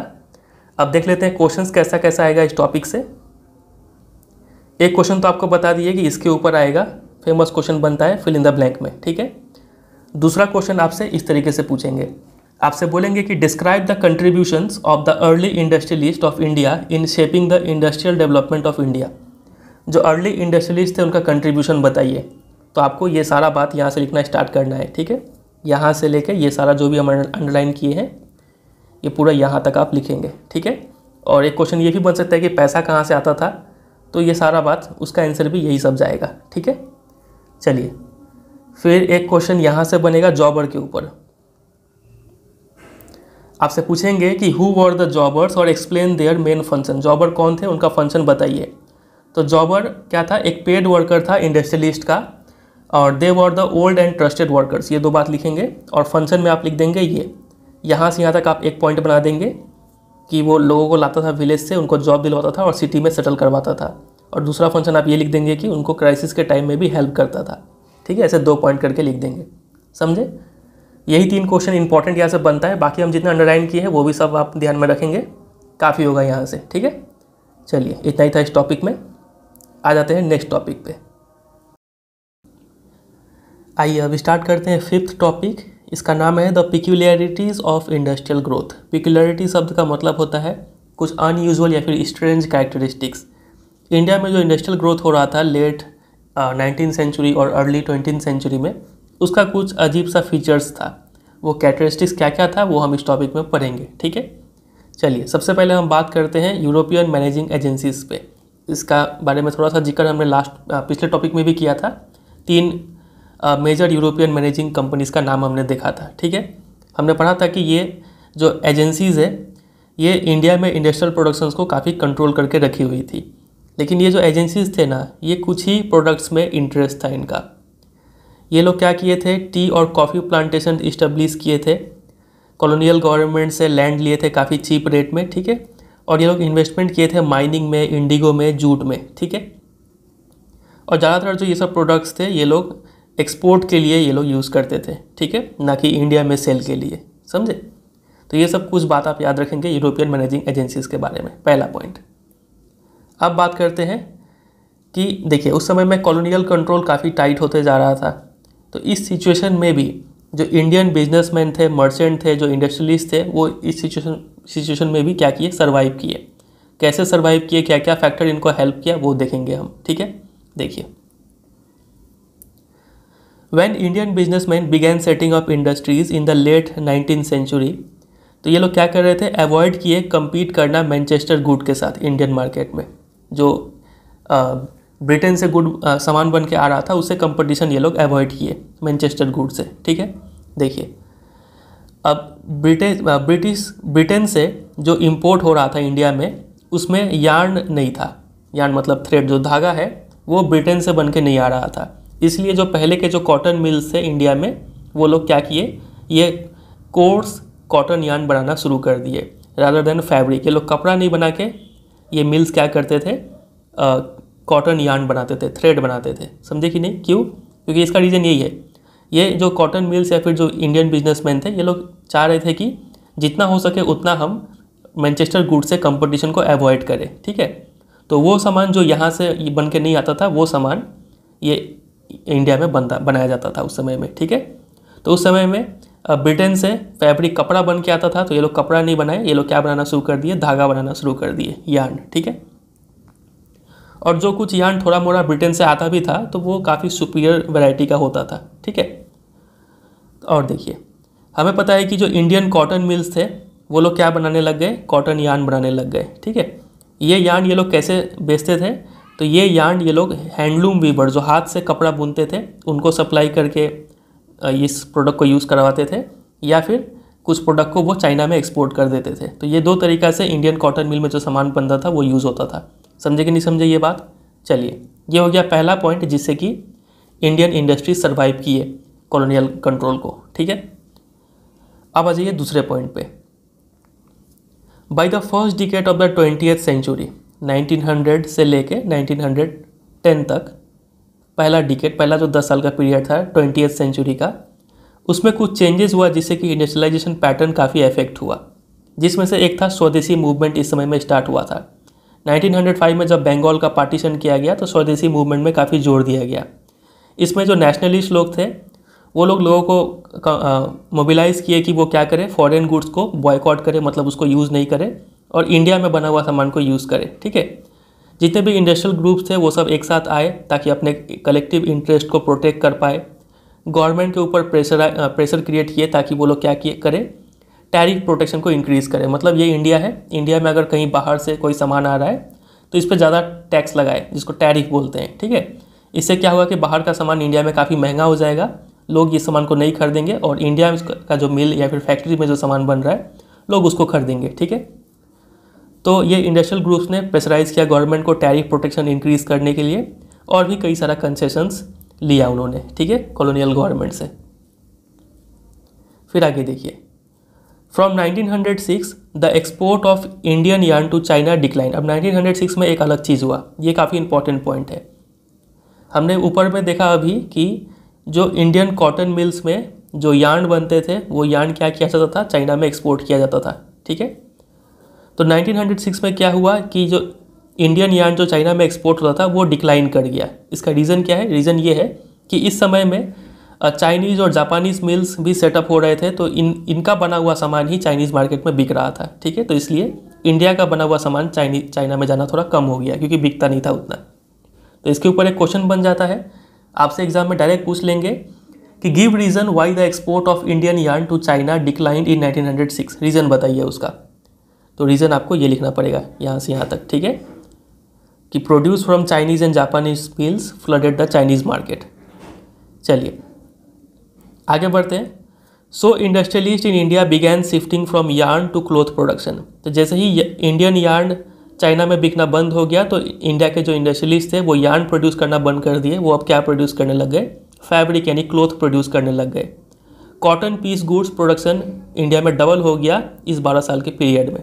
S1: अब देख लेते हैं क्वेश्चंस कैसा कैसा आएगा इस टॉपिक से एक क्वेश्चन तो आपको बता दिए कि इसके ऊपर आएगा फेमस क्वेश्चन बनता है फिल इन द ब्लैंक में ठीक है दूसरा क्वेश्चन आपसे इस तरीके से पूछेंगे आपसे बोलेंगे कि describe the contributions of the early industrialist of India in shaping the industrial development of India जो अर्ली इंडस्ट्रियलिस्ट थे उनका कंट्रीब्यूशन बताइए तो आपको ये सारा बात यहाँ से लिखना स्टार्ट करना है ठीक है यहाँ से लेके ये सारा जो भी हम अंडरलाइन किए हैं ये पूरा यहाँ तक आप लिखेंगे ठीक है और एक क्वेश्चन ये भी बन सकता है कि पैसा कहाँ से आता था तो ये सारा बात उसका आंसर भी यही सब जाएगा ठीक है चलिए फिर एक क्वेश्चन यहाँ से बनेगा जॉबर के ऊपर आपसे पूछेंगे कि हु वर द जॉबर्स और explain their main function jobber कौन थे उनका फंक्शन बताइए तो जॉबर क्या था एक पेड वर्कर था इंडस्ट्रियलिस्ट का और they were the old and trusted workers ये दो बात लिखेंगे और फंक्शन में आप लिख देंगे ये यहाँ से यहाँ तक आप एक पॉइंट बना देंगे कि वो लोगों को लाता था विलेज से उनको जॉब दिलवाता था और सिटी में सेटल करवाता था और दूसरा फंक्शन आप ये लिख देंगे कि उनको क्राइसिस के टाइम में भी हेल्प करता था ठीक है ऐसे दो पॉइंट करके लिख देंगे समझे यही तीन क्वेश्चन इंपॉर्टेंट यहाँ से बनता है बाकी हम जितने अंडरलाइन किए हैं वो भी सब आप ध्यान में रखेंगे काफ़ी होगा यहाँ से ठीक है चलिए इतना ही था इस टॉपिक में आ जाते हैं नेक्स्ट टॉपिक पे आइए अब स्टार्ट करते हैं फिफ्थ टॉपिक इसका नाम है the peculiarities of industrial growth peculiarity शब्द का मतलब होता है कुछ अनयूजल या फिर स्ट्रेंज कैरेक्टरिस्टिक्स इंडिया में जो इंडस्ट्रियल ग्रोथ हो रहा था लेट नाइनटीन सेंचुरी और अर्ली ट्वेंटीन सेंचुरी में उसका कुछ अजीब सा फीचर्स था वो कैरेक्टरिस्टिक्स क्या क्या था वो हम इस टॉपिक में पढ़ेंगे ठीक है चलिए सबसे पहले हम बात करते हैं यूरोपियन मैनेजिंग एजेंसीज पे इसका बारे में थोड़ा सा जिक्र हमने लास्ट पिछले टॉपिक में भी किया था तीन मेजर यूरोपियन मैनेजिंग कंपनीज़ का नाम हमने देखा था ठीक है हमने पढ़ा था कि ये जो एजेंसीज़ है ये इंडिया में इंडस्ट्रियल प्रोडक्शंस को काफ़ी कंट्रोल करके रखी हुई थी लेकिन ये जो एजेंसीज थे ना ये कुछ ही प्रोडक्ट्स में इंटरेस्ट था इनका ये लोग क्या किए थे टी और कॉफ़ी प्लांटेशन इस्टब्लिश किए थे कॉलोनियल गवर्नमेंट से लैंड लिए थे काफ़ी चीप रेट में ठीक है और ये लोग इन्वेस्टमेंट किए थे माइनिंग में इंडिगो में जूट में ठीक है और ज़्यादातर जो ये सब प्रोडक्ट्स थे ये लोग एक्सपोर्ट के लिए ये लोग यूज़ करते थे ठीक है ना कि इंडिया में सेल के लिए समझे तो ये सब कुछ बात आप याद रखेंगे यूरोपियन मैनेजिंग एजेंसीज के बारे में पहला पॉइंट अब बात करते हैं कि देखिए उस समय में कॉलोनियल कंट्रोल काफ़ी टाइट होते जा रहा था तो इस सिचुएशन में भी जो इंडियन बिजनेसमैन थे मर्चेंट थे जो इंडस्ट्रियलिस्ट थे वो इस सिचुएशन सिचुएशन में भी क्या किए सर्वाइव किए कैसे सर्वाइव किए क्या क्या फैक्टर इनको हेल्प किया वो देखेंगे हम ठीक है देखिए when Indian businessman began setting up industries in the late nineteen century तो ये लोग क्या कर रहे थे अवॉइड किए कम्पीट करना मैनचेस्टर गुड के साथ इंडियन मार्केट में जो ब्रिटेन से गुड सामान बन के आ रहा था उससे कंपटीशन ये लोग अवॉइड किए मैनचेस्टर गुड से ठीक है देखिए अब ब्रिटेन ब्रिटिश ब्रिटेन से जो इम्पोर्ट हो रहा था इंडिया में उसमें यार्न नहीं था यार्न मतलब थ्रेड जो धागा है वो ब्रिटेन से बन के नहीं आ रहा था इसलिए जो पहले के जो कॉटन मिल्स थे इंडिया में वो लोग क्या किए ये कोर्स कॉटन यान बनाना शुरू कर दिए रादर देन फैब्रिक ये लोग कपड़ा नहीं बना के ये मिल्स क्या करते थे कॉटन यान बनाते थे थ्रेड बनाते थे समझे कि नहीं क्यों क्योंकि इसका रीज़न यही है ये जो कॉटन मिल्स या फिर जो इंडियन बिजनेसमैन थे ये लोग चाह रहे थे कि जितना हो सके उतना हम मैनचेस्टर गुड से कंपटीशन को अवॉइड करें ठीक है तो वो सामान जो यहाँ से बन के नहीं आता था वो सामान ये इंडिया में बनता बनाया जाता था उस समय में ठीक है तो उस समय में ब्रिटेन से फैब्रिक कपड़ा बन के आता था तो ये लोग कपड़ा नहीं बनाए ये लोग क्या बनाना शुरू कर दिए धागा बनाना शुरू कर दिए यार्न ठीक है और जो कुछ यार्न थोड़ा मोड़ा ब्रिटेन से आता भी था तो वो काफ़ी सुपीरियर वैरायटी का होता था ठीक है और देखिए हमें पता है कि जो इंडियन कॉटन मिल्स थे वो लोग क्या बनाने लग गए कॉटन यार्न बनाने लग गए ठीक है ये यार्न ये लोग कैसे बेचते थे तो ये यार्न ये लोग हैंडलूम वीवर जो हाथ से कपड़ा बुनते थे उनको सप्लाई करके इस प्रोडक्ट को यूज़ करवाते थे या फिर कुछ प्रोडक्ट को वो चाइना में एक्सपोर्ट कर देते थे तो ये दो तरीक़ा से इंडियन कॉटन मिल में जो सामान बनता था वो यूज़ होता था समझे कि नहीं समझे ये बात चलिए ये हो गया पहला पॉइंट जिससे कि इंडियन इंडस्ट्री सर्वाइव किए कॉलोनियल कंट्रोल को ठीक है अब आ जाइए दूसरे पॉइंट पे by the first decade of the twenty century 1900 से लेके 1910 तक पहला डिकेट पहला जो 10 साल का पीरियड था ट्वेंटी सेंचुरी का उसमें कुछ चेंजेस हुआ जिससे कि इंडस्ट्रियलाइजेशन पैटर्न काफ़ी इफेक्ट हुआ जिसमें से एक था स्वदेशी मूवमेंट इस समय में स्टार्ट हुआ था 1905 में जब बंगाल का पार्टीशन किया गया तो स्वदेशी मूवमेंट में काफ़ी जोर दिया गया इसमें जो नेशनलिस्ट लोग थे वो लोग लोगों को मोबिलाइज़ किए कि वो क्या करें फॉरेन गुड्स को बॉयकॉट करें मतलब उसको यूज़ नहीं करें और इंडिया में बना हुआ सामान को यूज़ करें ठीक है जितने भी इंडस्ट्रियल ग्रुप्स थे वो सब एक साथ आए ताकि अपने कलेक्टिव इंटरेस्ट को प्रोटेक्ट कर पाए गवर्नमेंट के ऊपर प्रेशर प्रेशर क्रिएट किए ताकि वो लोग क्या किए करें टैरिफ प्रोटेक्शन को इंक्रीज़ करें मतलब ये इंडिया है इंडिया में अगर कहीं बाहर से कोई सामान आ रहा है तो इस पर ज़्यादा टैक्स लगाए जिसको टैरिफ बोलते हैं ठीक है इससे क्या हुआ कि बाहर का सामान इंडिया में काफ़ी महंगा हो जाएगा लोग ये सामान को नहीं खरीदेंगे और इंडिया का जो मिल या फिर फैक्ट्री में जो सामान बन रहा है लोग उसको खरीदेंगे ठीक है तो ये इंडस्ट्रियल ग्रुप्स ने प्रेसराइज़ किया गवर्नमेंट को टैरिफ प्रोटेक्शन इंक्रीज़ करने के लिए और भी कई सारा कंसेशंस लिया उन्होंने ठीक है कॉलोनियल गवर्नमेंट से फिर आगे देखिए from 1906 the export of Indian yarn to China decline अब 1906 में एक अलग चीज़ हुआ ये काफ़ी इंपॉर्टेंट पॉइंट है हमने ऊपर में देखा अभी कि जो इंडियन कॉटन मिल्स में जो यार्न बनते थे वो यार्न क्या किया जाता था चाइना में एक्सपोर्ट किया जाता था ठीक है तो 1906 में क्या हुआ कि जो इंडियन यार्न जो चाइना में एक्सपोर्ट होता था वो डिक्लाइन कर गया इसका रीज़न क्या है रीज़न ये है कि इस समय में चाइनीज़ और जापानीज़ मिल्स भी सेटअप हो रहे थे तो इन इनका बना हुआ सामान ही चाइनीज़ मार्केट में बिक रहा था ठीक है तो इसलिए इंडिया का बना हुआ सामान चाइनी चाइना में जाना थोड़ा कम हो गया क्योंकि बिकता नहीं था उतना तो इसके ऊपर एक क्वेश्चन बन जाता है आपसे एग्जाम में डायरेक्ट पूछ लेंगे कि give reason why the export of Indian yarn to China decline in nineteen reason बताइए उसका तो रीज़न आपको ये लिखना पड़ेगा यहाँ से यहाँ तक ठीक है कि produce from Chinese and Japanese mills flooded the Chinese market चलिए आगे बढ़ते हैं so industrialist in India began shifting from yarn to cloth production तो जैसे ही इंडियन यार्न चाइना में बिकना बंद हो गया तो इंडिया के जो इंडस्ट्रियलिस्ट थे वो यार्न प्रोड्यूस करना बंद कर दिए वो अब क्या प्रोड्यूस करने लग गए फैब्रिक यानी क्लोथ प्रोड्यूस करने लग गए cotton piece goods production India में डबल हो गया इस बारह साल के पीरियड में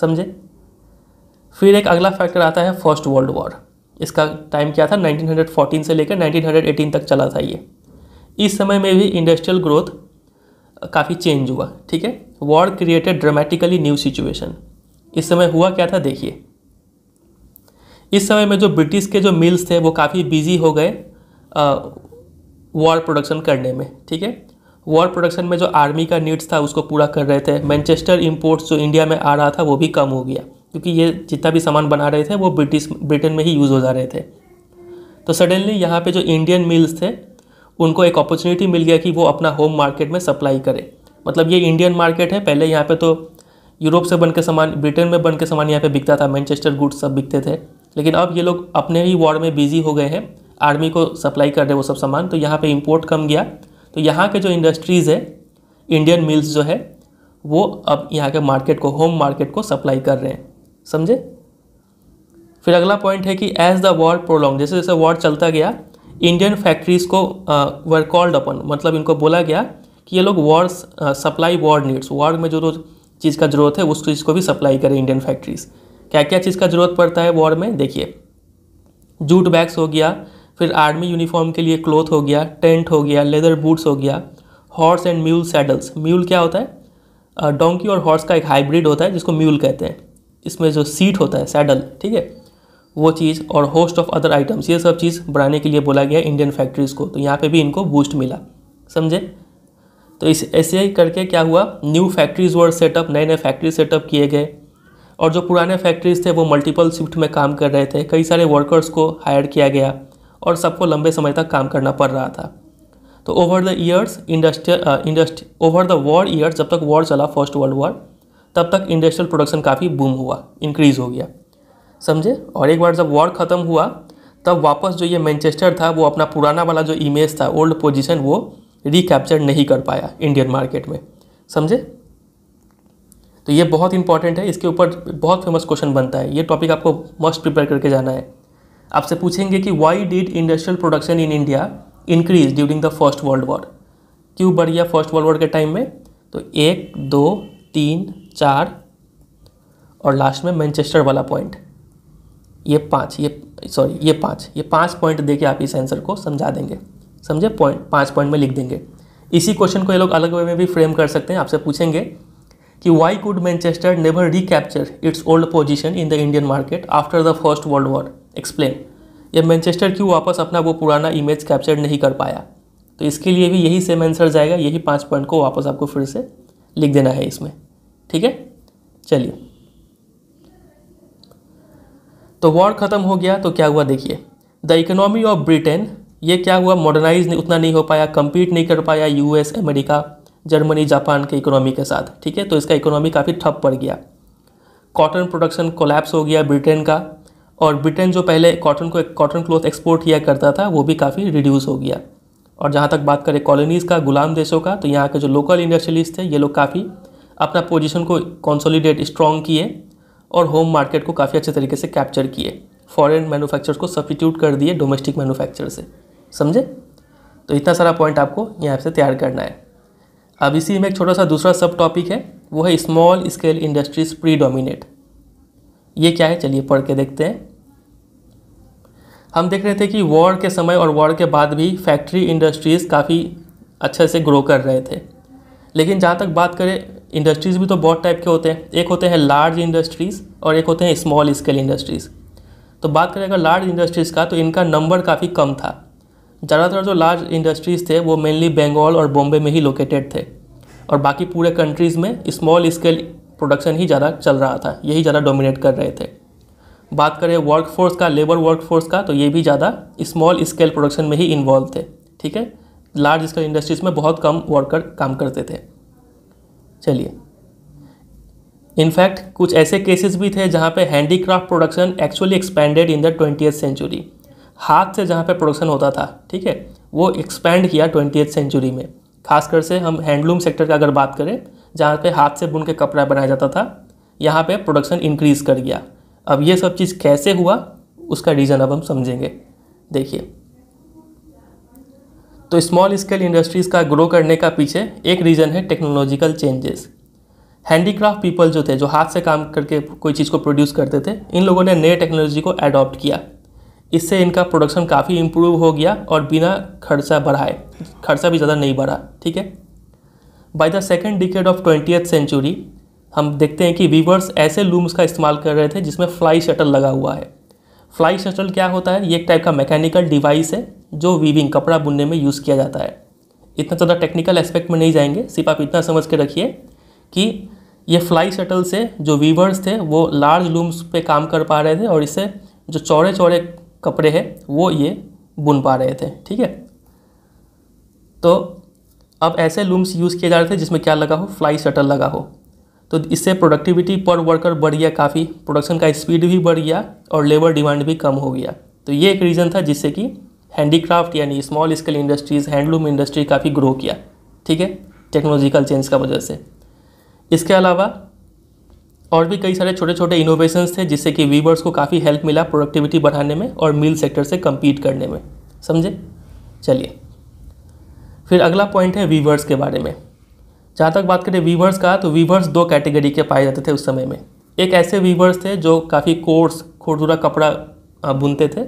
S1: समझे फिर एक अगला फैक्टर आता है फर्स्ट वर्ल्ड वॉर इसका टाइम क्या था 1914 से लेकर 1918 तक चला था ये इस समय में भी इंडस्ट्रियल ग्रोथ काफ़ी चेंज हुआ ठीक है war created dramatically new situation इस समय हुआ क्या था देखिए इस समय में जो ब्रिटिश के जो मिल्स थे वो काफ़ी बिजी हो गए वॉर प्रोडक्शन करने में ठीक है वॉर प्रोडक्शन में जो आर्मी का नीड्स था उसको पूरा कर रहे थे मैनचेस्टर इम्पोर्ट्स जो इंडिया में आ रहा था वो भी कम हो गया क्योंकि ये जितना भी सामान बना रहे थे वो ब्रिटिश ब्रिटेन में ही यूज़ हो जा रहे थे तो सडनली यहाँ पे जो इंडियन मिल्स थे उनको एक अपॉर्चुनिटी मिल गया कि वो अपना होम मार्केट में सप्लाई करें मतलब ये इंडियन मार्केट है पहले यहाँ पे तो यूरोप से बन के सामान ब्रिटेन में बन के सामान यहाँ पे बिकता था मैनचेस्टर गुड्स सब बिकते थे लेकिन अब ये लोग अपने ही वॉर में बिजी हो गए हैं आर्मी को सप्लाई कर रहे वो सब सामान तो यहाँ पर इम्पोर्ट कम गया तो यहाँ के जो इंडस्ट्रीज़ है इंडियन मिल्स जो है वो अब यहाँ के मार्केट को होम मार्केट को सप्लाई कर रहे हैं समझे फिर अगला पॉइंट है कि एज द वॉर प्रोलॉन्ग जैसे जैसे वॉर चलता गया इंडियन फैक्ट्रीज़ को वर कॉल्ड अपन मतलब इनको बोला गया कि ये लोग war supply war needs war में जो चीज़ का ज़रूरत है उस चीज़ को भी सप्लाई करें इंडियन फैक्ट्रीज़ क्या क्या चीज़ का ज़रूरत पड़ता है वॉर में देखिए जूट बैग्स हो गया फिर आर्मी यूनिफॉर्म के लिए क्लोथ हो गया टेंट हो गया लेदर बूट्स हो गया horse and mule saddles mule क्या होता है डोंकी और हॉर्स का एक हाइब्रिड होता है जिसको म्यूल कहते हैं इसमें जो सीट होता है सैडल ठीक है वो चीज़ और होस्ट ऑफ अदर आइटम्स ये सब चीज़ बनाने के लिए बोला गया इंडियन फैक्ट्रीज़ को तो यहाँ पे भी इनको बूस्ट मिला समझे तो इस ऐसे ही करके क्या हुआ न्यू फैक्ट्रीज़ वर्ड सेटअप नए नए फैक्ट्री सेटअप किए गए और जो पुराने फैक्ट्रीज़ थे वो मल्टीपल शिफ्ट में काम कर रहे थे कई सारे वर्कर्स को हायर किया गया और सबको लंबे समय तक काम करना पड़ रहा था तो over the years industrial industry over the war years जब तक वॉर चला फर्स्ट वर्ल्ड वॉर तब तक इंडस्ट्रियल प्रोडक्शन काफ़ी बूम हुआ इंक्रीज़ हो गया समझे और एक बार जब वॉर ख़त्म हुआ तब वापस जो ये मैनचेस्टर था वो अपना पुराना वाला जो इमेज था ओल्ड पोजिशन वो रिकैप्चर नहीं कर पाया इंडियन मार्केट में समझे तो ये बहुत इंपॉर्टेंट है इसके ऊपर बहुत फेमस क्वेश्चन बनता है ये टॉपिक आपको मस्ट प्रिपेयर करके जाना है आपसे पूछेंगे कि why did industrial production in India increase during the first world war क्यों बढ़ गया फर्स्ट वर्ल्ड वॉर के टाइम में तो एक दो तीन चार और लास्ट में मैनचेस्टर वाला पॉइंट ये पाँच ये सॉरी ये पाँच ये पाँच पॉइंट दे के आप इस आंसर को समझा देंगे समझे पॉइंट पाँच पॉइंट में लिख देंगे इसी क्वेश्चन को ये लोग अलग वे में भी फ्रेम कर सकते हैं आपसे पूछेंगे कि why could Manchester never recapture its old position in the Indian market after the first world war explain या मैनचेस्टर क्यों वापस अपना वो पुराना इमेज कैप्चर नहीं कर पाया तो इसके लिए भी यही सेम आंसर जाएगा यही पाँच पॉइंट को वापस आपको फिर से लिख देना है इसमें ठीक है चलिए तो वॉर ख़त्म हो गया तो क्या हुआ देखिए द इकोनॉमी ऑफ ब्रिटेन ये क्या हुआ मॉडर्नाइज नहीं उतना नहीं हो पाया कम्पीट नहीं कर पाया यूएस अमेरिका जर्मनी जापान के इकोनॉमी के साथ ठीक है तो इसका इकोनॉमी काफ़ी ठप पड़ गया कॉटन प्रोडक्शन कोलैप्स हो गया ब्रिटेन का और ब्रिटेन जो पहले कॉटन को कॉटन क्लोथ एक्सपोर्ट किया करता था वो भी काफ़ी रिड्यूस हो गया और जहाँ तक बात करें कॉलोनीज़ का गुलाम देशों का तो यहाँ के जो लोकल इंडस्ट्रियलिस्ट थे ये लोग काफ़ी अपना पोजिशन को कॉन्सोलीडेट स्ट्रॉन्ग किए और होम मार्केट को काफ़ी अच्छे तरीके से कैप्चर किए फॉरन मैनुफैक्चर को सब्सटीट्यूट कर दिए डोमेस्टिक मैनुफैक्चर से समझे तो इतना सारा पॉइंट आपको यहाँ से तैयार करना है अब इसी में एक छोटा सा दूसरा सब टॉपिक है वो है small scale industries predominate ये क्या है चलिए पढ़ के देखते हैं हम देख रहे थे कि वॉर के समय और वॉर के बाद भी फैक्ट्री इंडस्ट्रीज़ काफ़ी अच्छे से ग्रो कर रहे थे लेकिन जहाँ तक बात करें इंडस्ट्रीज़ भी तो बहुत टाइप के होते हैं एक होते हैं लार्ज इंडस्ट्रीज़ और एक होते हैं स्मॉल स्केल इंडस्ट्रीज़ तो बात करें अगर लार्ज इंडस्ट्रीज़ का तो इनका नंबर काफ़ी कम था ज़्यादातर जो लार्ज इंडस्ट्रीज़ थे वो मेनली बंगाल और बॉम्बे में ही लोकेटेड थे और बाकी पूरे कंट्रीज़ में स्मॉल स्केल प्रोडक्शन ही ज़्यादा चल रहा था यही ज़्यादा डोमिनेट कर रहे थे बात करें वर्कफोर्स का लेबर वर्कफोर्स का तो ये भी ज़्यादा स्मॉल स्केल प्रोडक्शन में ही इन्वॉल्व थे ठीक है लार्ज स्केल इंडस्ट्रीज़ में बहुत कम वर्कर काम करते थे चलिए इनफैक्ट कुछ ऐसे केसेस भी थे जहाँ पे handicraft production actually expanded in the twenty century हाथ से जहाँ पे प्रोडक्शन होता था ठीक है वो एक्सपेंड किया ट्वेंटी सेंचुरी में खासकर से हम हैंडलूम सेक्टर का अगर बात करें जहाँ पे हाथ से बुन के कपड़ा बनाया जाता था यहाँ पे प्रोडक्शन इंक्रीज़ कर गया अब ये सब चीज़ कैसे हुआ उसका रीज़न अब हम समझेंगे देखिए तो स्मॉल स्केल इंडस्ट्रीज़ का ग्रो करने का पीछे एक रीज़न है टेक्नोलॉजिकल चेंजेस हैंडीक्राफ्ट पीपल जो थे जो हाथ से काम करके कोई चीज़ को प्रोड्यूस करते थे इन लोगों ने नए टेक्नोलॉजी को अडॉप्ट किया इससे इनका प्रोडक्शन काफ़ी इम्प्रूव हो गया और बिना खर्चा बढ़ाए खर्चा भी ज़्यादा नहीं बढ़ा ठीक है by the second decade of twenty century हम देखते हैं कि वीवर्स ऐसे लूम्स का इस्तेमाल कर रहे थे जिसमें फ्लाई शटल लगा हुआ है फ्लाई शटल क्या होता है ये एक टाइप का मैकेनिकल डिवाइस है जो वीविंग कपड़ा बुनने में यूज़ किया जाता है इतना ज़्यादा टेक्निकल एस्पेक्ट में नहीं जाएंगे सिर्फ आप इतना समझ के रखिए कि ये फ्लाई शटल से जो वीवर्स थे वो लार्ज लूम्स पे काम कर पा रहे थे और इससे जो चौड़े चौड़े कपड़े हैं वो ये बुन पा रहे थे ठीक है तो अब ऐसे लूम्स यूज़ किए जा रहे थे जिसमें क्या लगा हो फ्लाई शटल लगा हो तो इससे प्रोडक्टिविटी पर वर्कर बढ़ गया काफ़ी प्रोडक्शन का स्पीड भी बढ़ गया और लेबर डिमांड भी कम हो गया तो ये एक रीज़न था जिससे कि हैंडीक्राफ्ट यानी small scale industries handloom industry काफ़ी ग्रो किया ठीक है टेक्नोलॉजिकल चेंज का वजह से इसके अलावा और भी कई सारे छोटे छोटे इनोवेशंस थे जिससे कि वीवर्स को काफ़ी हेल्प मिला प्रोडक्टिविटी बढ़ाने में और मिल सेक्टर से कम्पीट करने में समझे चलिए फिर अगला पॉइंट है वीवर्स के बारे में जहाँ तक बात करें वीवर्स का तो वीवर्स दो कैटेगरी के पाए जाते थे उस समय में एक ऐसे वीवर्स थे जो काफ़ी कोर्स खुरदुरा कपड़ा बुनते थे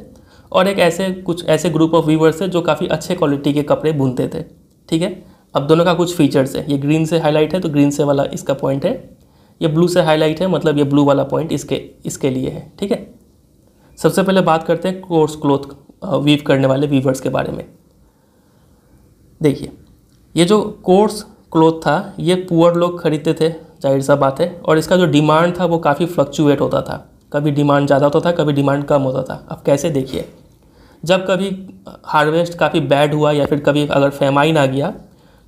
S1: और एक ऐसे कुछ ऐसे ग्रुप ऑफ वीवर्स थे जो काफ़ी अच्छे क्वालिटी के कपड़े बुनते थे ठीक है अब दोनों का कुछ फीचर्स है ये ग्रीन से हाईलाइट है तो ग्रीन से वाला इसका पॉइंट है ये ब्लू से हाईलाइट है मतलब ये ब्लू वाला पॉइंट इसके इसके लिए है ठीक है सबसे पहले बात करते हैं कोर्स क्लोथ वीव करने वाले वीवर्स के बारे में देखिए ये जो कोर्स क्लोथ था ये पुअर लोग खरीदते थे जाहिर सा बात है और इसका जो डिमांड था वो काफ़ी फ्लक्चुएट होता था कभी डिमांड ज़्यादा होता था कभी डिमांड कम होता था अब कैसे देखिए जब कभी हार्वेस्ट काफ़ी बैड हुआ या फिर कभी अगर फेमाइन आ गया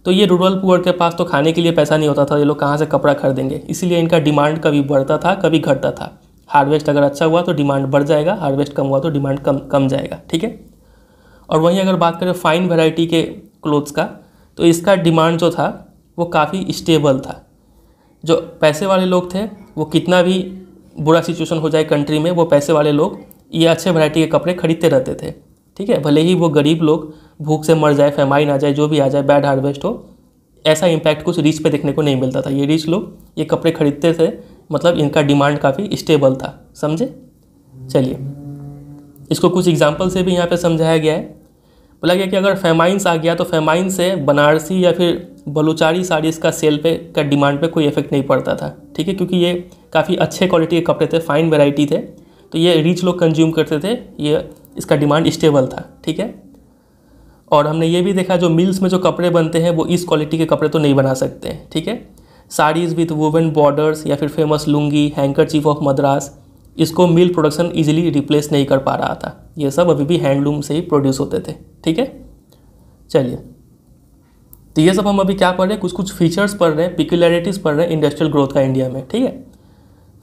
S1: तो ये रूरल पुअर के पास तो खाने के लिए पैसा नहीं होता था ये लोग कहाँ से कपड़ा खरीदेंगे इसीलिए इनका डिमांड कभी बढ़ता था कभी घटता था हार्वेस्ट अगर अच्छा हुआ तो डिमांड बढ़ जाएगा हार्वेस्ट कम हुआ तो डिमांड कम कम जाएगा ठीक है और वहीं अगर बात करें फाइन वेराइटी के क्लोथ्स का तो इसका डिमांड जो था वो काफ़ी स्टेबल था जो पैसे वाले लोग थे वो कितना भी बुरा सिचुएशन हो जाए कंट्री में वो पैसे वाले लोग ये अच्छे वैरायटी के कपड़े खरीदते रहते थे ठीक है भले ही वो गरीब लोग भूख से मर जाए फेमाइन आ जाए जो भी आ जाए बैड हार्वेस्ट हो ऐसा इम्पैक्ट कुछ रिच पे देखने को नहीं मिलता था ये रिच लोग ये कपड़े खरीदते थे मतलब इनका डिमांड काफ़ी स्टेबल था समझे चलिए इसको कुछ एग्जाम्पल से भी यहाँ पर समझाया गया है बोला गया कि अगर फेमाइंस आ गया तो फेमाइंस से बनारसी या फिर बलूचारी साड़ी इसका सेल पे का डिमांड पे कोई इफेक्ट नहीं पड़ता था ठीक है क्योंकि ये काफ़ी अच्छे क्वालिटी के कपड़े थे फाइन वेराइटी थे तो ये रिच लोग कंज्यूम करते थे ये इसका डिमांड स्टेबल था ठीक है और हमने ये भी देखा जो मिल्स में जो कपड़े बनते हैं वो इस क्वालिटी के कपड़े तो नहीं बना सकते ठीक है साड़ीज़ विथ वुवन बॉर्डर्स या फिर famous lungi handkerchief of Madras इसको मिल प्रोडक्शन ईजिली रिप्लेस नहीं कर पा रहा था ये सब अभी भी हैंडलूम से ही प्रोड्यूस होते थे ठीक है चलिए तो ये सब हम अभी क्या पढ़ रहे हैं कुछ कुछ फीचर्स पढ़ रहे हैं पिकुलरिटीज़ पढ़ रहे हैं इंडस्ट्रियल ग्रोथ का इंडिया में ठीक है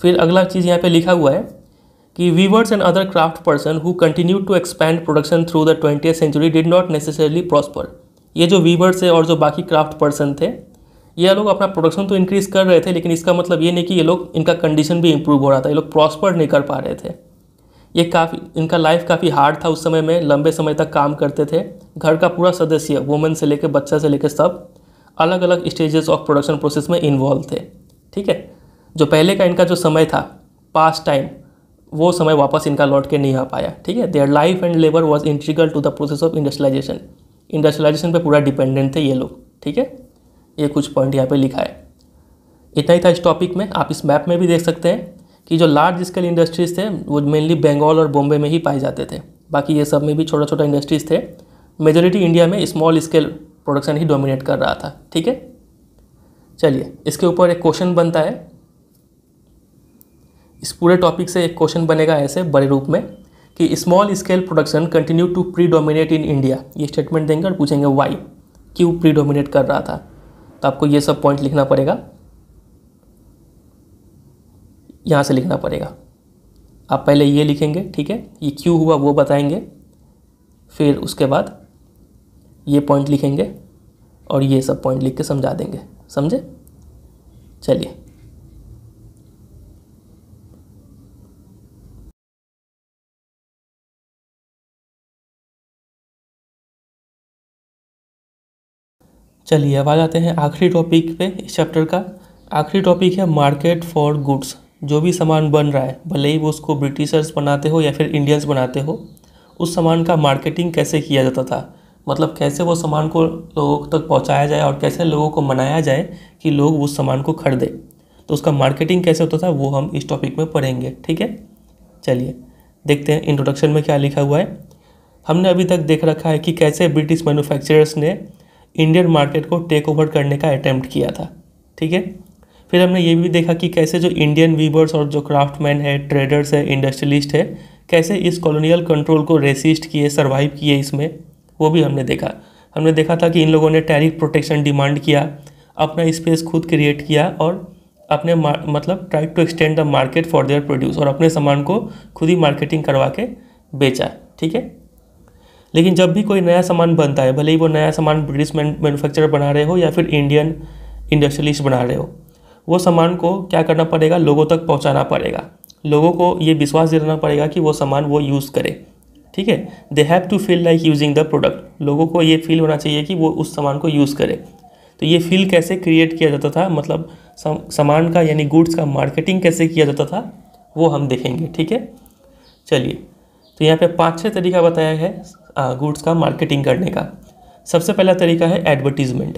S1: फिर अगला चीज़ यहाँ पे लिखा हुआ है कि weavers and other craft person who continue to expand production through the twenty century did not necessarily prosper ये जो वीवर्स है और जो बाकी क्राफ्ट पर्सन थे ये लोग अपना प्रोडक्शन तो इंक्रीज़ कर रहे थे लेकिन इसका मतलब ये नहीं कि ये लोग इनका कंडीशन भी इम्प्रूव हो रहा था ये लोग प्रॉस्पर नहीं कर पा रहे थे ये काफ़ी इनका लाइफ काफ़ी हार्ड था उस समय में लंबे समय तक काम करते थे घर का पूरा सदस्य वुमेन से लेकर बच्चा से लेकर सब अलग अलग स्टेजेस ऑफ प्रोडक्शन प्रोसेस में इन्वॉल्व थे ठीक है जो पहले का इनका जो समय था पास टाइम वो समय वापस इनका लौट के नहीं आ पाया ठीक है their life and labour was integral to the process of industrialisation industrialisation पर पूरा डिपेंडेंट थे ये लोग ठीक है ये कुछ पॉइंट यहाँ पे लिखा है इतना ही था इस टॉपिक में आप इस मैप में भी देख सकते हैं कि जो लार्ज स्केल इंडस्ट्रीज़ थे वो मेनली बंगाल और बॉम्बे में ही पाए जाते थे बाकी ये सब में भी छोटा छोटा इंडस्ट्रीज़ थे मेजोरिटी इंडिया में स्मॉल स्केल प्रोडक्शन ही डोमिनेट कर रहा था ठीक है चलिए इसके ऊपर एक क्वेश्चन बनता है इस पूरे टॉपिक से एक क्वेश्चन बनेगा ऐसे बड़े रूप में कि small scale production continue to predominate in India ये स्टेटमेंट देंगे और पूछेंगे वाई क्यों प्री डोमिनेट कर रहा था तो आपको ये सब पॉइंट लिखना पड़ेगा यहाँ से लिखना पड़ेगा आप पहले ये लिखेंगे ठीक है ये क्यों हुआ वो बताएंगे फिर उसके बाद ये पॉइंट लिखेंगे और ये सब पॉइंट लिख के समझा देंगे समझे चलिए चलिए अब आ जाते हैं आखिरी टॉपिक पे इस चैप्टर का आखिरी टॉपिक है मार्केट फॉर गुड्स जो भी सामान बन रहा है भले ही वो उसको ब्रिटिशर्स बनाते हो या फिर इंडियंस बनाते हो उस सामान का मार्केटिंग कैसे किया जाता था मतलब कैसे वो सामान को लोगों तक पहुंचाया जाए और कैसे लोगों को मनाया जाए कि लोग उस सामान को खरीदें तो उसका मार्केटिंग कैसे होता था वो हम इस टॉपिक में पढ़ेंगे ठीक है चलिए देखते हैं इंट्रोडक्शन में क्या लिखा हुआ है हमने अभी तक देख रखा है कि कैसे ब्रिटिश मैन्युफैक्चरर्स ने इंडियन मार्केट को टेक ओवर करने का अटैम्प्ट किया था ठीक है फिर हमने ये भी देखा कि कैसे जो इंडियन वीवर्स और जो क्राफ्टमैन है ट्रेडर्स है इंडस्ट्रियलिस्ट है कैसे इस कॉलोनियल कंट्रोल को रेसिस्ट किए सर्वाइव किए इसमें वो भी हमने देखा हमने देखा था कि इन लोगों ने टैरिफ प्रोटेक्शन डिमांड किया अपना स्पेस खुद क्रिएट किया और अपने मतलब try to extend the market for their produce और अपने सामान को खुद ही मार्केटिंग करवा के बेचा ठीक है लेकिन जब भी कोई नया सामान बनता है भले ही वो नया सामान ब्रिटिश मैन्युफैक्चरर बना रहे हो या फिर इंडियन इंडस्ट्रियलिस्ट बना रहे हो वो सामान को क्या करना पड़ेगा लोगों तक पहुंचाना पड़ेगा लोगों को ये विश्वास दिलाना पड़ेगा कि वो सामान वो यूज़ करे ठीक है they have to feel like using the product लोगों को ये फील होना चाहिए कि वो उस सामान को यूज़ करे तो ये फील कैसे क्रिएट किया जाता था मतलब सामान का यानी गुड्स का मार्केटिंग कैसे किया जाता था वो हम देखेंगे ठीक है चलिए तो यहाँ पे पाँच छः तरीका बताया है गुड्स का मार्केटिंग करने का सबसे पहला तरीका है advertisement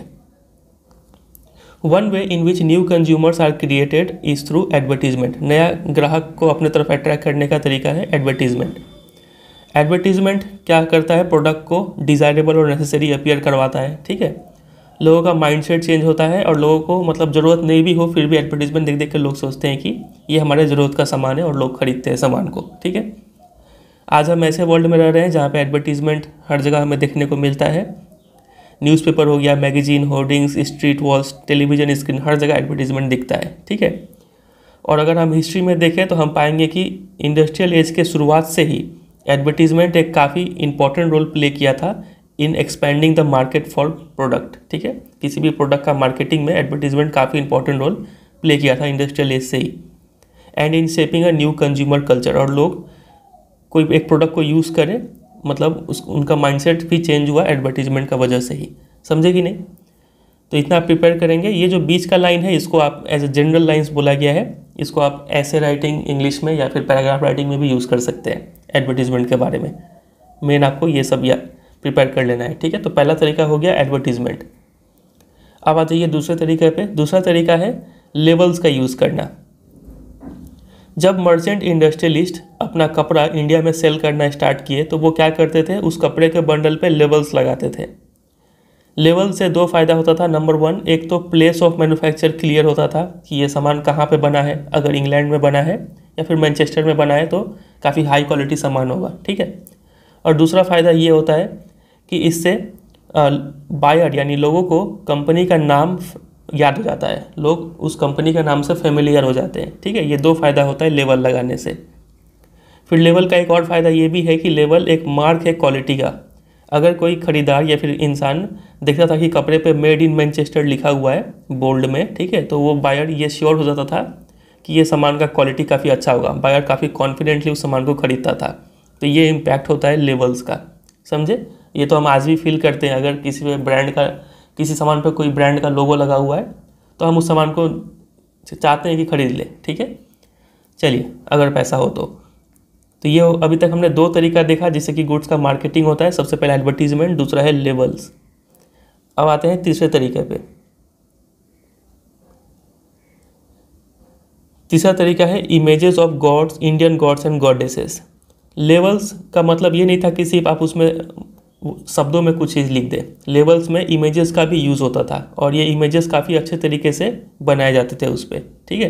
S1: one way in which new consumers are created is through advertisement नया ग्राहक को अपने तरफ अट्रैक्ट करने का तरीका है एडवर्टीजमेंट एडवर्टीजमेंट क्या करता है प्रोडक्ट को डिज़ायरेबल और नेसेसरी अपीयर करवाता है ठीक है लोगों का माइंडसेट चेंज होता है और लोगों को मतलब ज़रूरत नहीं भी हो फिर भी एडवर्टीजमेंट देख देख के लोग सोचते हैं कि ये हमारे ज़रूरत का सामान है और लोग खरीदते हैं सामान को ठीक है आज हम ऐसे वर्ल्ड में रह रहे हैं जहाँ पे एडवर्टीजमेंट हर जगह हमें देखने को मिलता है न्यूज़पेपर हो गया magazine hoardings street walls television screen हर जगह एडवर्टीजमेंट दिखता है ठीक है और अगर हम हिस्ट्री में देखें तो हम पाएंगे कि इंडस्ट्रियल एज के शुरुआत से ही एडवर्टीजमेंट एक काफ़ी इंपॉर्टेंट रोल प्ले किया था in expanding the market for product ठीक है किसी भी प्रोडक्ट का मार्केटिंग में एडवर्टीजमेंट काफ़ी इंपॉर्टेंट रोल प्ले किया था इंडस्ट्रियल एज से ही and in shaping a new consumer culture और लोग कोई एक प्रोडक्ट को यूज़ करें मतलब उस उनका माइंडसेट भी चेंज हुआ एडवर्टीजमेंट का वजह से ही समझे कि नहीं तो इतना आप प्रिपेयर करेंगे ये जो बीच का लाइन है इसको आप एज ए जनरल लाइन्स बोला गया है इसको आप ऐसे राइटिंग इंग्लिश में या फिर पैराग्राफ राइटिंग में भी यूज़ कर सकते हैं एडवर्टीजमेंट के बारे में मेन आपको ये सब या प्रिपेयर कर लेना है ठीक है तो पहला तरीका हो गया एडवर्टीजमेंट अब आ जाइए दूसरे तरीके पे दूसरा तरीका है लेवल्स का यूज़ करना जब मर्चेंट इंडस्ट्रियलिस्ट अपना कपड़ा इंडिया में सेल करना स्टार्ट किए तो वो क्या करते थे उस कपड़े के बंडल पे लेवल्स लगाते थे लेवल से दो फ़ायदा होता था नंबर वन एक तो प्लेस ऑफ मैन्युफैक्चर क्लियर होता था कि ये सामान कहाँ पे बना है अगर इंग्लैंड में बना है या फिर मैनचेस्टर में बना है तो काफ़ी हाई क्वालिटी सामान होगा ठीक है और दूसरा फ़ायदा ये होता है कि इससे बायर यानी लोगों को कंपनी का नाम याद हो जाता है लोग उस कंपनी का नाम से फेमिलियर हो जाते हैं ठीक है ये दो फायदा होता है लेवल लगाने से फिर लेवल का एक और फ़ायदा ये भी है कि लेवल एक मार्क है क्वालिटी का अगर कोई ख़रीदार या फिर इंसान देखता था कि कपड़े पे मेड इन मैनचेस्टर लिखा हुआ है बोल्ड में ठीक है तो वो बायर ये श्योर हो जाता था कि ये सामान का क्वालिटी काफ़ी अच्छा होगा बायर काफ़ी कॉन्फिडेंटली उस सामान को ख़रीदता था तो ये इम्पैक्ट होता है लेवल्स का समझे ये तो हम आज भी फील करते हैं अगर किसी ब्रांड का किसी सामान पर कोई ब्रांड का लोगो लगा हुआ है तो हम उस सामान को चाहते हैं कि ख़रीद लें ठीक है चलिए अगर पैसा हो तो तो ये अभी तक हमने दो तरीका देखा जिससे कि गुड्स का मार्केटिंग होता है सबसे पहले एडवर्टीजमेंट दूसरा है लेबल्स अब आते हैं तीसरे तरीके पे तीसरा तरीका है images of gods Indian gods and goddesses labels का मतलब ये नहीं था कि सिर्फ आप उसमें शब्दों में कुछ चीज़ लिख दे लेबल्स में इमेजेस का भी यूज़ होता था और ये इमेजेस काफ़ी अच्छे तरीके से बनाए जाते थे उस पर ठीक है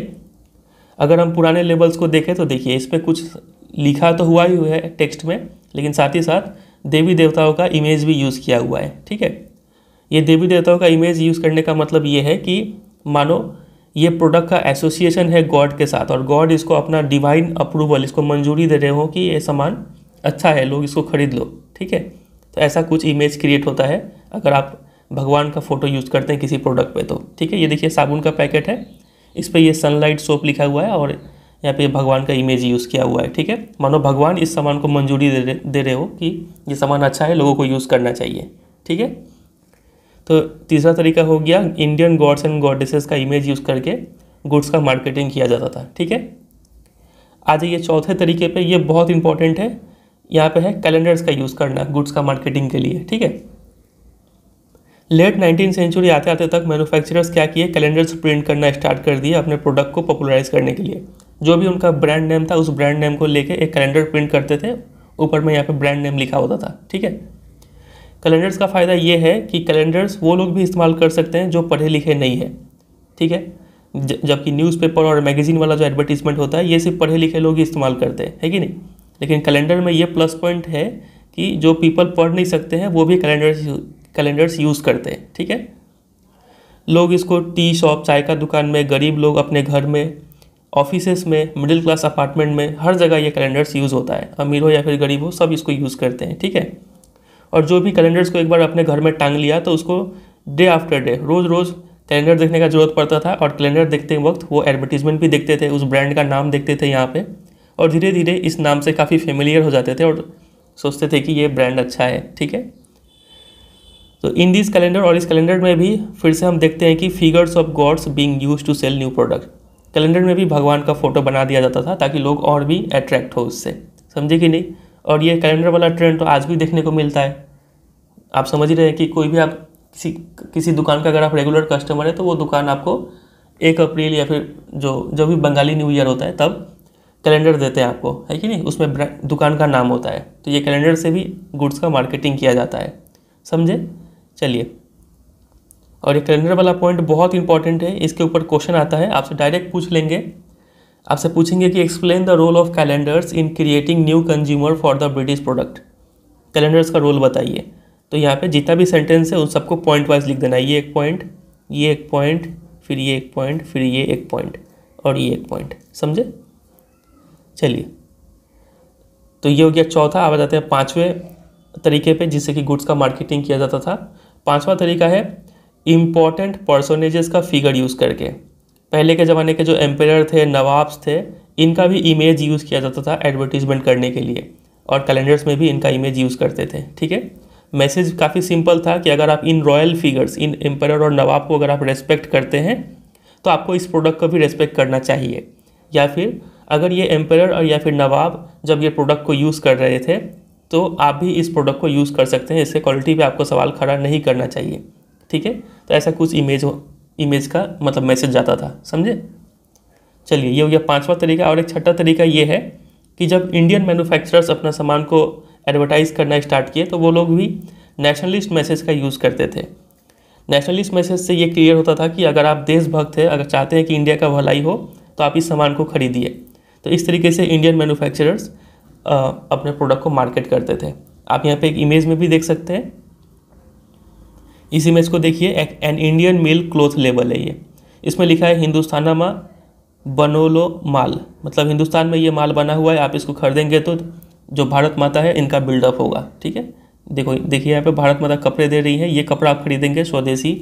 S1: अगर हम पुराने लेबल्स को देखें तो देखिए इस पर कुछ लिखा तो हुआ ही हुआ है टेक्स्ट में लेकिन साथ ही साथ देवी देवताओं का इमेज भी यूज़ किया हुआ है ठीक है ये देवी देवताओं का इमेज यूज़ करने का मतलब ये है कि मानो ये प्रोडक्ट का एसोसिएशन है गॉड के साथ और गॉड इसको अपना डिवाइन अप्रूवल इसको मंजूरी दे रहे हो कि ये सामान अच्छा है लोग इसको खरीद लो ठीक है तो ऐसा कुछ इमेज क्रिएट होता है अगर आप भगवान का फ़ोटो यूज़ करते हैं किसी प्रोडक्ट पे तो ठीक है ये देखिए साबुन का पैकेट है इस पर ये सनलाइट सोप लिखा हुआ है और यहाँ पे भगवान का इमेज यूज़ किया हुआ है ठीक है मानो भगवान इस सामान को मंजूरी दे दे रहे हो कि ये सामान अच्छा है लोगों को यूज़ करना चाहिए ठीक है तो तीसरा तरीका हो गया इंडियन गॉड्स एंड गॉडेसेस का इमेज यूज़ करके गुड्स का मार्केटिंग किया जाता था ठीक है आ जाइए चौथे तरीके पर यह बहुत इंपॉर्टेंट है यहाँ पे है कैलेंडर्स का यूज़ करना गुड्स का मार्केटिंग के लिए ठीक है लेट नाइनटीन सेंचुरी आते आते तक मैन्युफैक्चरर्स क्या किए कैलेंडर्स प्रिंट करना स्टार्ट कर दिए अपने प्रोडक्ट को पॉपुलराइज करने के लिए जो भी उनका ब्रांड नेम था उस ब्रांड नेम को लेके एक कैलेंडर प्रिंट करते थे ऊपर में यहाँ पे ब्रांड नेम लिखा होता था ठीक है कैलेंडर्स का फ़ायदा ये है कि कैलेंडर्स वो लोग भी इस्तेमाल कर सकते हैं जो पढ़े लिखे नहीं है ठीक है जबकि न्यूज़पेपर और मैगजीन वाला जो एडवर्टीजमेंट होता है ये सिर्फ पढ़े लिखे लोग ही इस्तेमाल करते हैं है कि नहीं लेकिन कैलेंडर में ये प्लस पॉइंट है कि जो पीपल पढ़ नहीं सकते हैं वो भी कैलेंडर्स कैलेंडर्स यूज़ करते हैं ठीक है लोग इसको टी शॉप चाय का दुकान में गरीब लोग अपने घर में ऑफिसेस में मिडिल क्लास अपार्टमेंट में हर जगह ये कैलेंडर्स यूज़ होता है अमीर हो या फिर गरीब हो सब इसको यूज़ करते हैं ठीक है और जो भी कैलेंडर्स को एक बार अपने घर में टांग लिया तो उसको डे आफ्टर डे रोज़ रोज़ कैलेंडर देखने का जरूरत पड़ता था और कैलेंडर देखते वक्त वो एडवर्टीजमेंट भी देखते थे उस ब्रांड का नाम देखते थे यहाँ पर और धीरे धीरे इस नाम से काफ़ी फेमिलियर हो जाते थे और सोचते थे कि ये ब्रांड अच्छा है ठीक है तो इन दिस कैलेंडर और इस कैलेंडर में भी फिर से हम देखते हैं कि figures of gods being use to sell new product calendar में भी भगवान का फोटो बना दिया जाता था ताकि लोग और भी अट्रैक्ट हो उससे समझे कि नहीं और ये कैलेंडर वाला ट्रेंड तो आज भी देखने को मिलता है आप समझ ही रहे हैं कि कोई भी आप किसी किसी दुकान का अगर आप रेगुलर कस्टमर है तो वो दुकान आपको एक अप्रैल या फिर जो जो भी बंगाली न्यू ईयर होता है तब कैलेंडर देते हैं आपको है कि नहीं उसमें दुकान का नाम होता है तो ये कैलेंडर से भी गुड्स का मार्केटिंग किया जाता है समझे चलिए और ये कैलेंडर वाला पॉइंट बहुत इंपॉर्टेंट है इसके ऊपर क्वेश्चन आता है आपसे डायरेक्ट पूछ लेंगे आपसे पूछेंगे कि explain the role of calendars in creating new consumer for the British product calendars का रोल बताइए तो यहाँ पे जितना भी सेंटेंस है उन सबको पॉइंट वाइज लिख देना है ये एक पॉइंट ये एक पॉइंट फिर ये एक पॉइंट फिर ये एक पॉइंट और ये एक पॉइंट समझे चलिए तो ये हो गया चौथा अब आ जाते हैं पाँचवें तरीके पे जिससे कि गुड्स का मार्केटिंग किया जाता था पांचवा तरीका है इम्पॉर्टेंट पर्सोनेजेस का फिगर यूज़ करके पहले के ज़माने के जो एम्पेयर थे नवाब्स थे इनका भी इमेज यूज़ किया जाता था एडवर्टीजमेंट करने के लिए और कैलेंडर्स में भी इनका इमेज यूज़ करते थे ठीक है मैसेज काफ़ी सिंपल था कि अगर आप इन रॉयल फिगर्स इन एम्पायर और नवाब को अगर आप रेस्पेक्ट करते हैं तो आपको इस प्रोडक्ट को भी रेस्पेक्ट करना चाहिए या फिर अगर ये एम्पेयर और या फिर नवाब जब ये प्रोडक्ट को यूज़ कर रहे थे तो आप भी इस प्रोडक्ट को यूज़ कर सकते हैं इससे क्वालिटी पे आपको सवाल खड़ा नहीं करना चाहिए ठीक है तो ऐसा कुछ इमेज हो इमेज का मतलब मैसेज जाता था समझे चलिए ये हो गया पाँचवा तरीका और एक छठा तरीका ये है कि जब इंडियन मैनुफैक्चरर्स अपना सामान को एडवर्टाइज़ करना स्टार्ट किए तो वो लोग भी नेशनलिस्ट मैसेज का यूज़ करते थे नेशनलिस्ट मैसेज से ये क्लियर होता था कि अगर आप देशभक्त हैं अगर चाहते हैं कि इंडिया का भलाई हो तो आप इस सामान को खरीदिए तो इस तरीके से इंडियन मैन्युफैक्चरर्स अपने प्रोडक्ट को मार्केट करते थे आप यहाँ पे एक इमेज में भी देख सकते हैं इस इमेज को देखिए एक an Indian mill cloth label है ये इसमें लिखा है हिंदुस्ताना मा बनोलो माल मतलब हिंदुस्तान में ये माल बना हुआ है आप इसको खरीदेंगे तो जो भारत माता है इनका बिल्डअप होगा ठीक है देखो देखिए यहाँ पे भारत माता कपड़े दे रही है ये कपड़ा आप खरीदेंगे स्वदेशी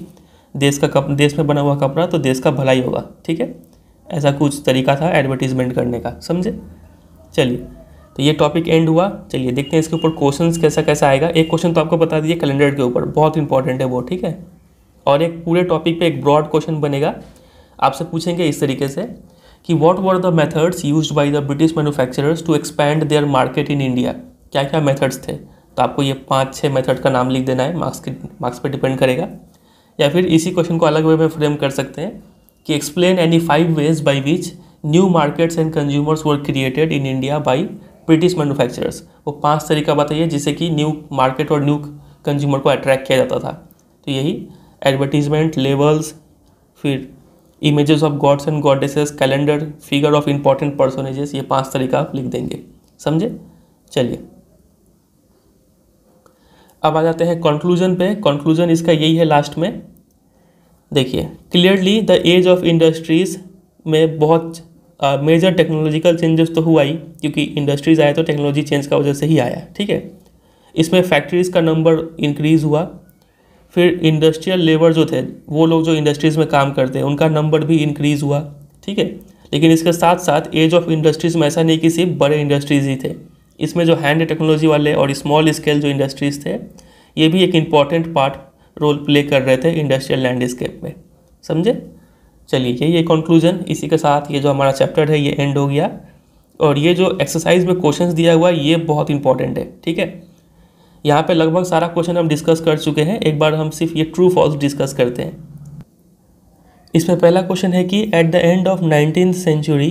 S1: देश का कप देश में बना हुआ कपड़ा तो देश का भलाई होगा ठीक है ऐसा कुछ तरीका था एडवर्टीजमेंट करने का समझे चलिए तो ये टॉपिक एंड हुआ चलिए देखते हैं इसके ऊपर क्वेश्चन कैसा कैसा आएगा एक क्वेश्चन तो आपको बता दिए कैलेंडर के ऊपर बहुत इंपॉर्टेंट है वो ठीक है और एक पूरे टॉपिक पे एक ब्रॉड क्वेश्चन बनेगा आपसे पूछेंगे इस तरीके से कि what were the methods use by the British manufacturers to expand their market in India क्या क्या मेथड्स थे तो आपको ये पाँच छः मेथड का नाम लिख देना है मार्क्स के मार्क्स पर डिपेंड करेगा या फिर इसी क्वेश्चन को अलग वे में फ्रेम कर सकते हैं कि explain any five ways by which new markets and consumers were created in India by British manufacturers. वो पांच तरीका बताइए जिससे कि न्यू मार्केट और न्यू कंज्यूमर को अट्रैक्ट किया जाता था तो यही एडवर्टीजमेंट लेवल्स फिर images of gods and goddesses calendar figure of important personages ये पांच तरीका आप लिख देंगे समझे चलिए अब आ जाते हैं कंक्लूजन पे कंक्लूजन इसका यही है लास्ट में देखिए clearly the age of industries में बहुत मेजर टेक्नोलॉजिकल चेंजेस तो हुआ ही क्योंकि इंडस्ट्रीज़ आए तो टेक्नोलॉजी चेंज का वजह से ही आया ठीक है इसमें फैक्ट्रीज़ का नंबर इंक्रीज़ हुआ फिर इंडस्ट्रियल लेबर जो थे वो लोग जो इंडस्ट्रीज़ में काम करते हैं उनका नंबर भी इंक्रीज़ हुआ ठीक है लेकिन इसके साथ साथ एज ऑफ इंडस्ट्रीज़ में ऐसा नहीं कि सिर्फ बड़े इंडस्ट्रीज़ ही थे इसमें जो हैंड टेक्नोलॉजी वाले और स्मॉल स्केल जो इंडस्ट्रीज़ थे ये भी एक इम्पॉर्टेंट पार्ट रोल प्ले कर रहे थे इंडस्ट्रियल लैंडस्केप में समझे चलिए ये कंक्लूजन इसी के साथ ये जो हमारा चैप्टर है ये एंड हो गया और ये जो एक्सरसाइज में क्वेश्चंस दिया हुआ है ये बहुत इंपॉर्टेंट है ठीक है यहाँ पे लगभग सारा क्वेश्चन हम डिस्कस कर चुके हैं एक बार हम सिर्फ ये ट्रू फॉल्स डिस्कस करते हैं इसमें पहला क्वेश्चन है कि at the end of nineteen century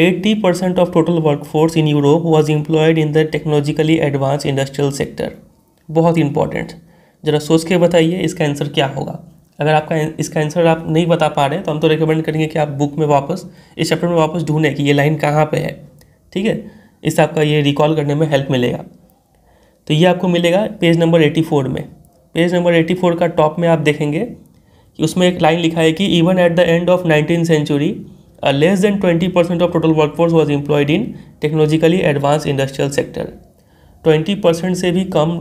S1: 80 percent of total work force in Europe was employed in the technologically advance industrial sector बहुत इंपॉर्टेंट ज़रा सोच के बताइए इसका आंसर क्या होगा अगर आपका इसका आंसर आप नहीं बता पा रहे तो हम तो रिकमेंड करेंगे कि आप बुक में वापस इस चैप्टर में वापस ढूंढें कि ये लाइन कहाँ पे है ठीक है इससे आपका ये रिकॉल करने में हेल्प मिलेगा तो ये आपको मिलेगा पेज नंबर फोर में पेज नंबर फोर का टॉप में आप देखेंगे कि उसमें एक लाइन लिखा है कि even at the end of nineteen century less than twenty percent of total workforce was employed in technologically advance industrial sector twenty percent से भी कम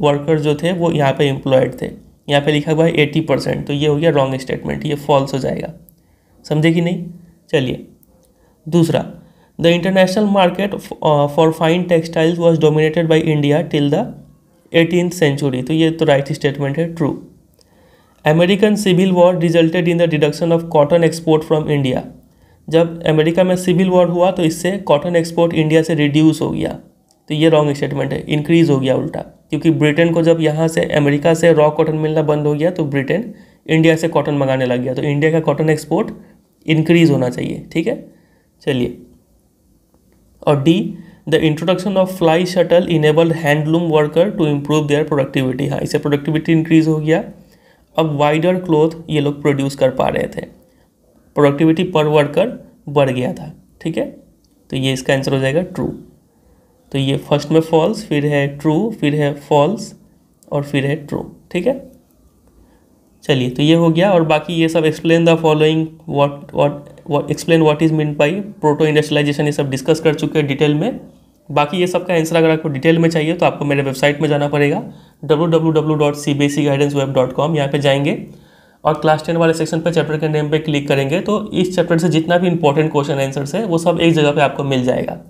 S1: वर्कर जो थे वो यहाँ पे एम्प्लॉयड थे यहाँ पे लिखा हुआ है एटी परसेंट तो ये हो गया रॉन्ग स्टेटमेंट ये फॉल्स हो जाएगा समझे कि नहीं चलिए दूसरा the international market for fine textiles was dominated by India till the eighteen century तो ये तो राइट स्टेटमेंट है true American civil war resulted in the deduction of cotton export from India जब अमेरिका में सिविल वॉर हुआ तो इससे cotton export India से रिड्यूस हो गया तो ये रॉन्ग स्टेटमेंट है इंक्रीज हो गया उल्टा क्योंकि ब्रिटेन को जब यहाँ से अमेरिका से रॉ कॉटन मिलना बंद हो गया तो ब्रिटेन इंडिया से कॉटन मंगाने लग गया तो इंडिया का कॉटन एक्सपोर्ट इंक्रीज होना चाहिए ठीक है चलिए और D the introduction of fly shuttle enable handloom worker to improve their productivity हाँ इससे प्रोडक्टिविटी इंक्रीज हो गया अब वाइडर क्लोथ ये लोग प्रोड्यूस कर पा रहे थे प्रोडक्टिविटी पर वर्कर बढ़ गया था ठीक है तो ये इसका आंसर हो जाएगा ट्रू तो ये फर्स्ट में फॉल्स फिर है ट्रू फिर है फॉल्स और फिर है ट्रू ठीक है चलिए तो ये हो गया और बाकी ये सब explain the following what what explain what is mean by proto industrialisation ये सब डिस्कस कर चुके हैं डिटेल में बाकी ये सब का आंसर अगर आपको डिटेल में चाहिए तो आपको मेरे वेबसाइट में जाना पड़ेगा W W W dot C B S C guidance web dot com यहाँ पर जाएंगे और क्लास टेन वाले सेक्शन पर चैप्टर के नेम पे क्लिक करेंगे तो इस चैप्टर से जितना भी इंपॉर्टेंट क्वेश्चन आंसर्स है वो सब एक जगह पे आपको मिल जाएगा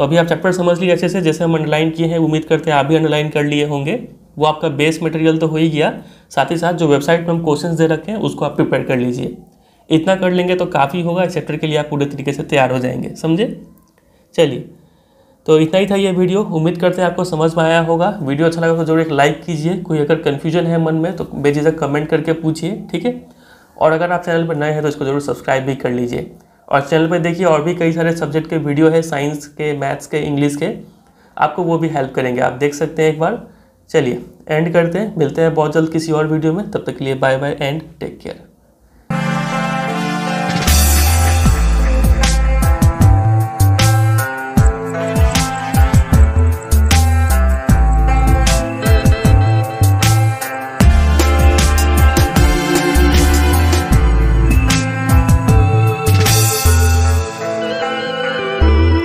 S1: तो अभी आप चैप्टर समझ लीजिए अच्छे से जैसे हम अंडरलाइन किए हैं उम्मीद करते हैं आप भी अंडरलाइन कर लिए होंगे वो आपका बेस मटेरियल तो हो ही गया साथ ही साथ जो वेबसाइट पर हम क्वेश्चन दे रखे हैं उसको आप प्रिपेयर कर लीजिए इतना कर लेंगे तो काफ़ी होगा इस चैप्टर के लिए आप पूरे तरीके से तैयार हो जाएंगे समझे चलिए तो इतना ही था ये वीडियो उम्मीद करते हैं आपको समझ में आया होगा वीडियो अच्छा लगा तो जरूर एक लाइक कीजिए कोई अगर कन्फ्यूजन है मन में तो बेझिझक कमेंट करके पूछिए ठीक है और अगर आप चैनल पर नए हैं तो इसको जरूर सब्सक्राइब भी कर लीजिए और चैनल पे देखिए और भी कई सारे सब्जेक्ट के वीडियो है साइंस के मैथ्स के इंग्लिश के आपको वो भी हेल्प करेंगे आप देख सकते हैं एक बार चलिए एंड करते हैं मिलते हैं बहुत जल्द किसी और वीडियो में तब तक के लिए bye bye and take care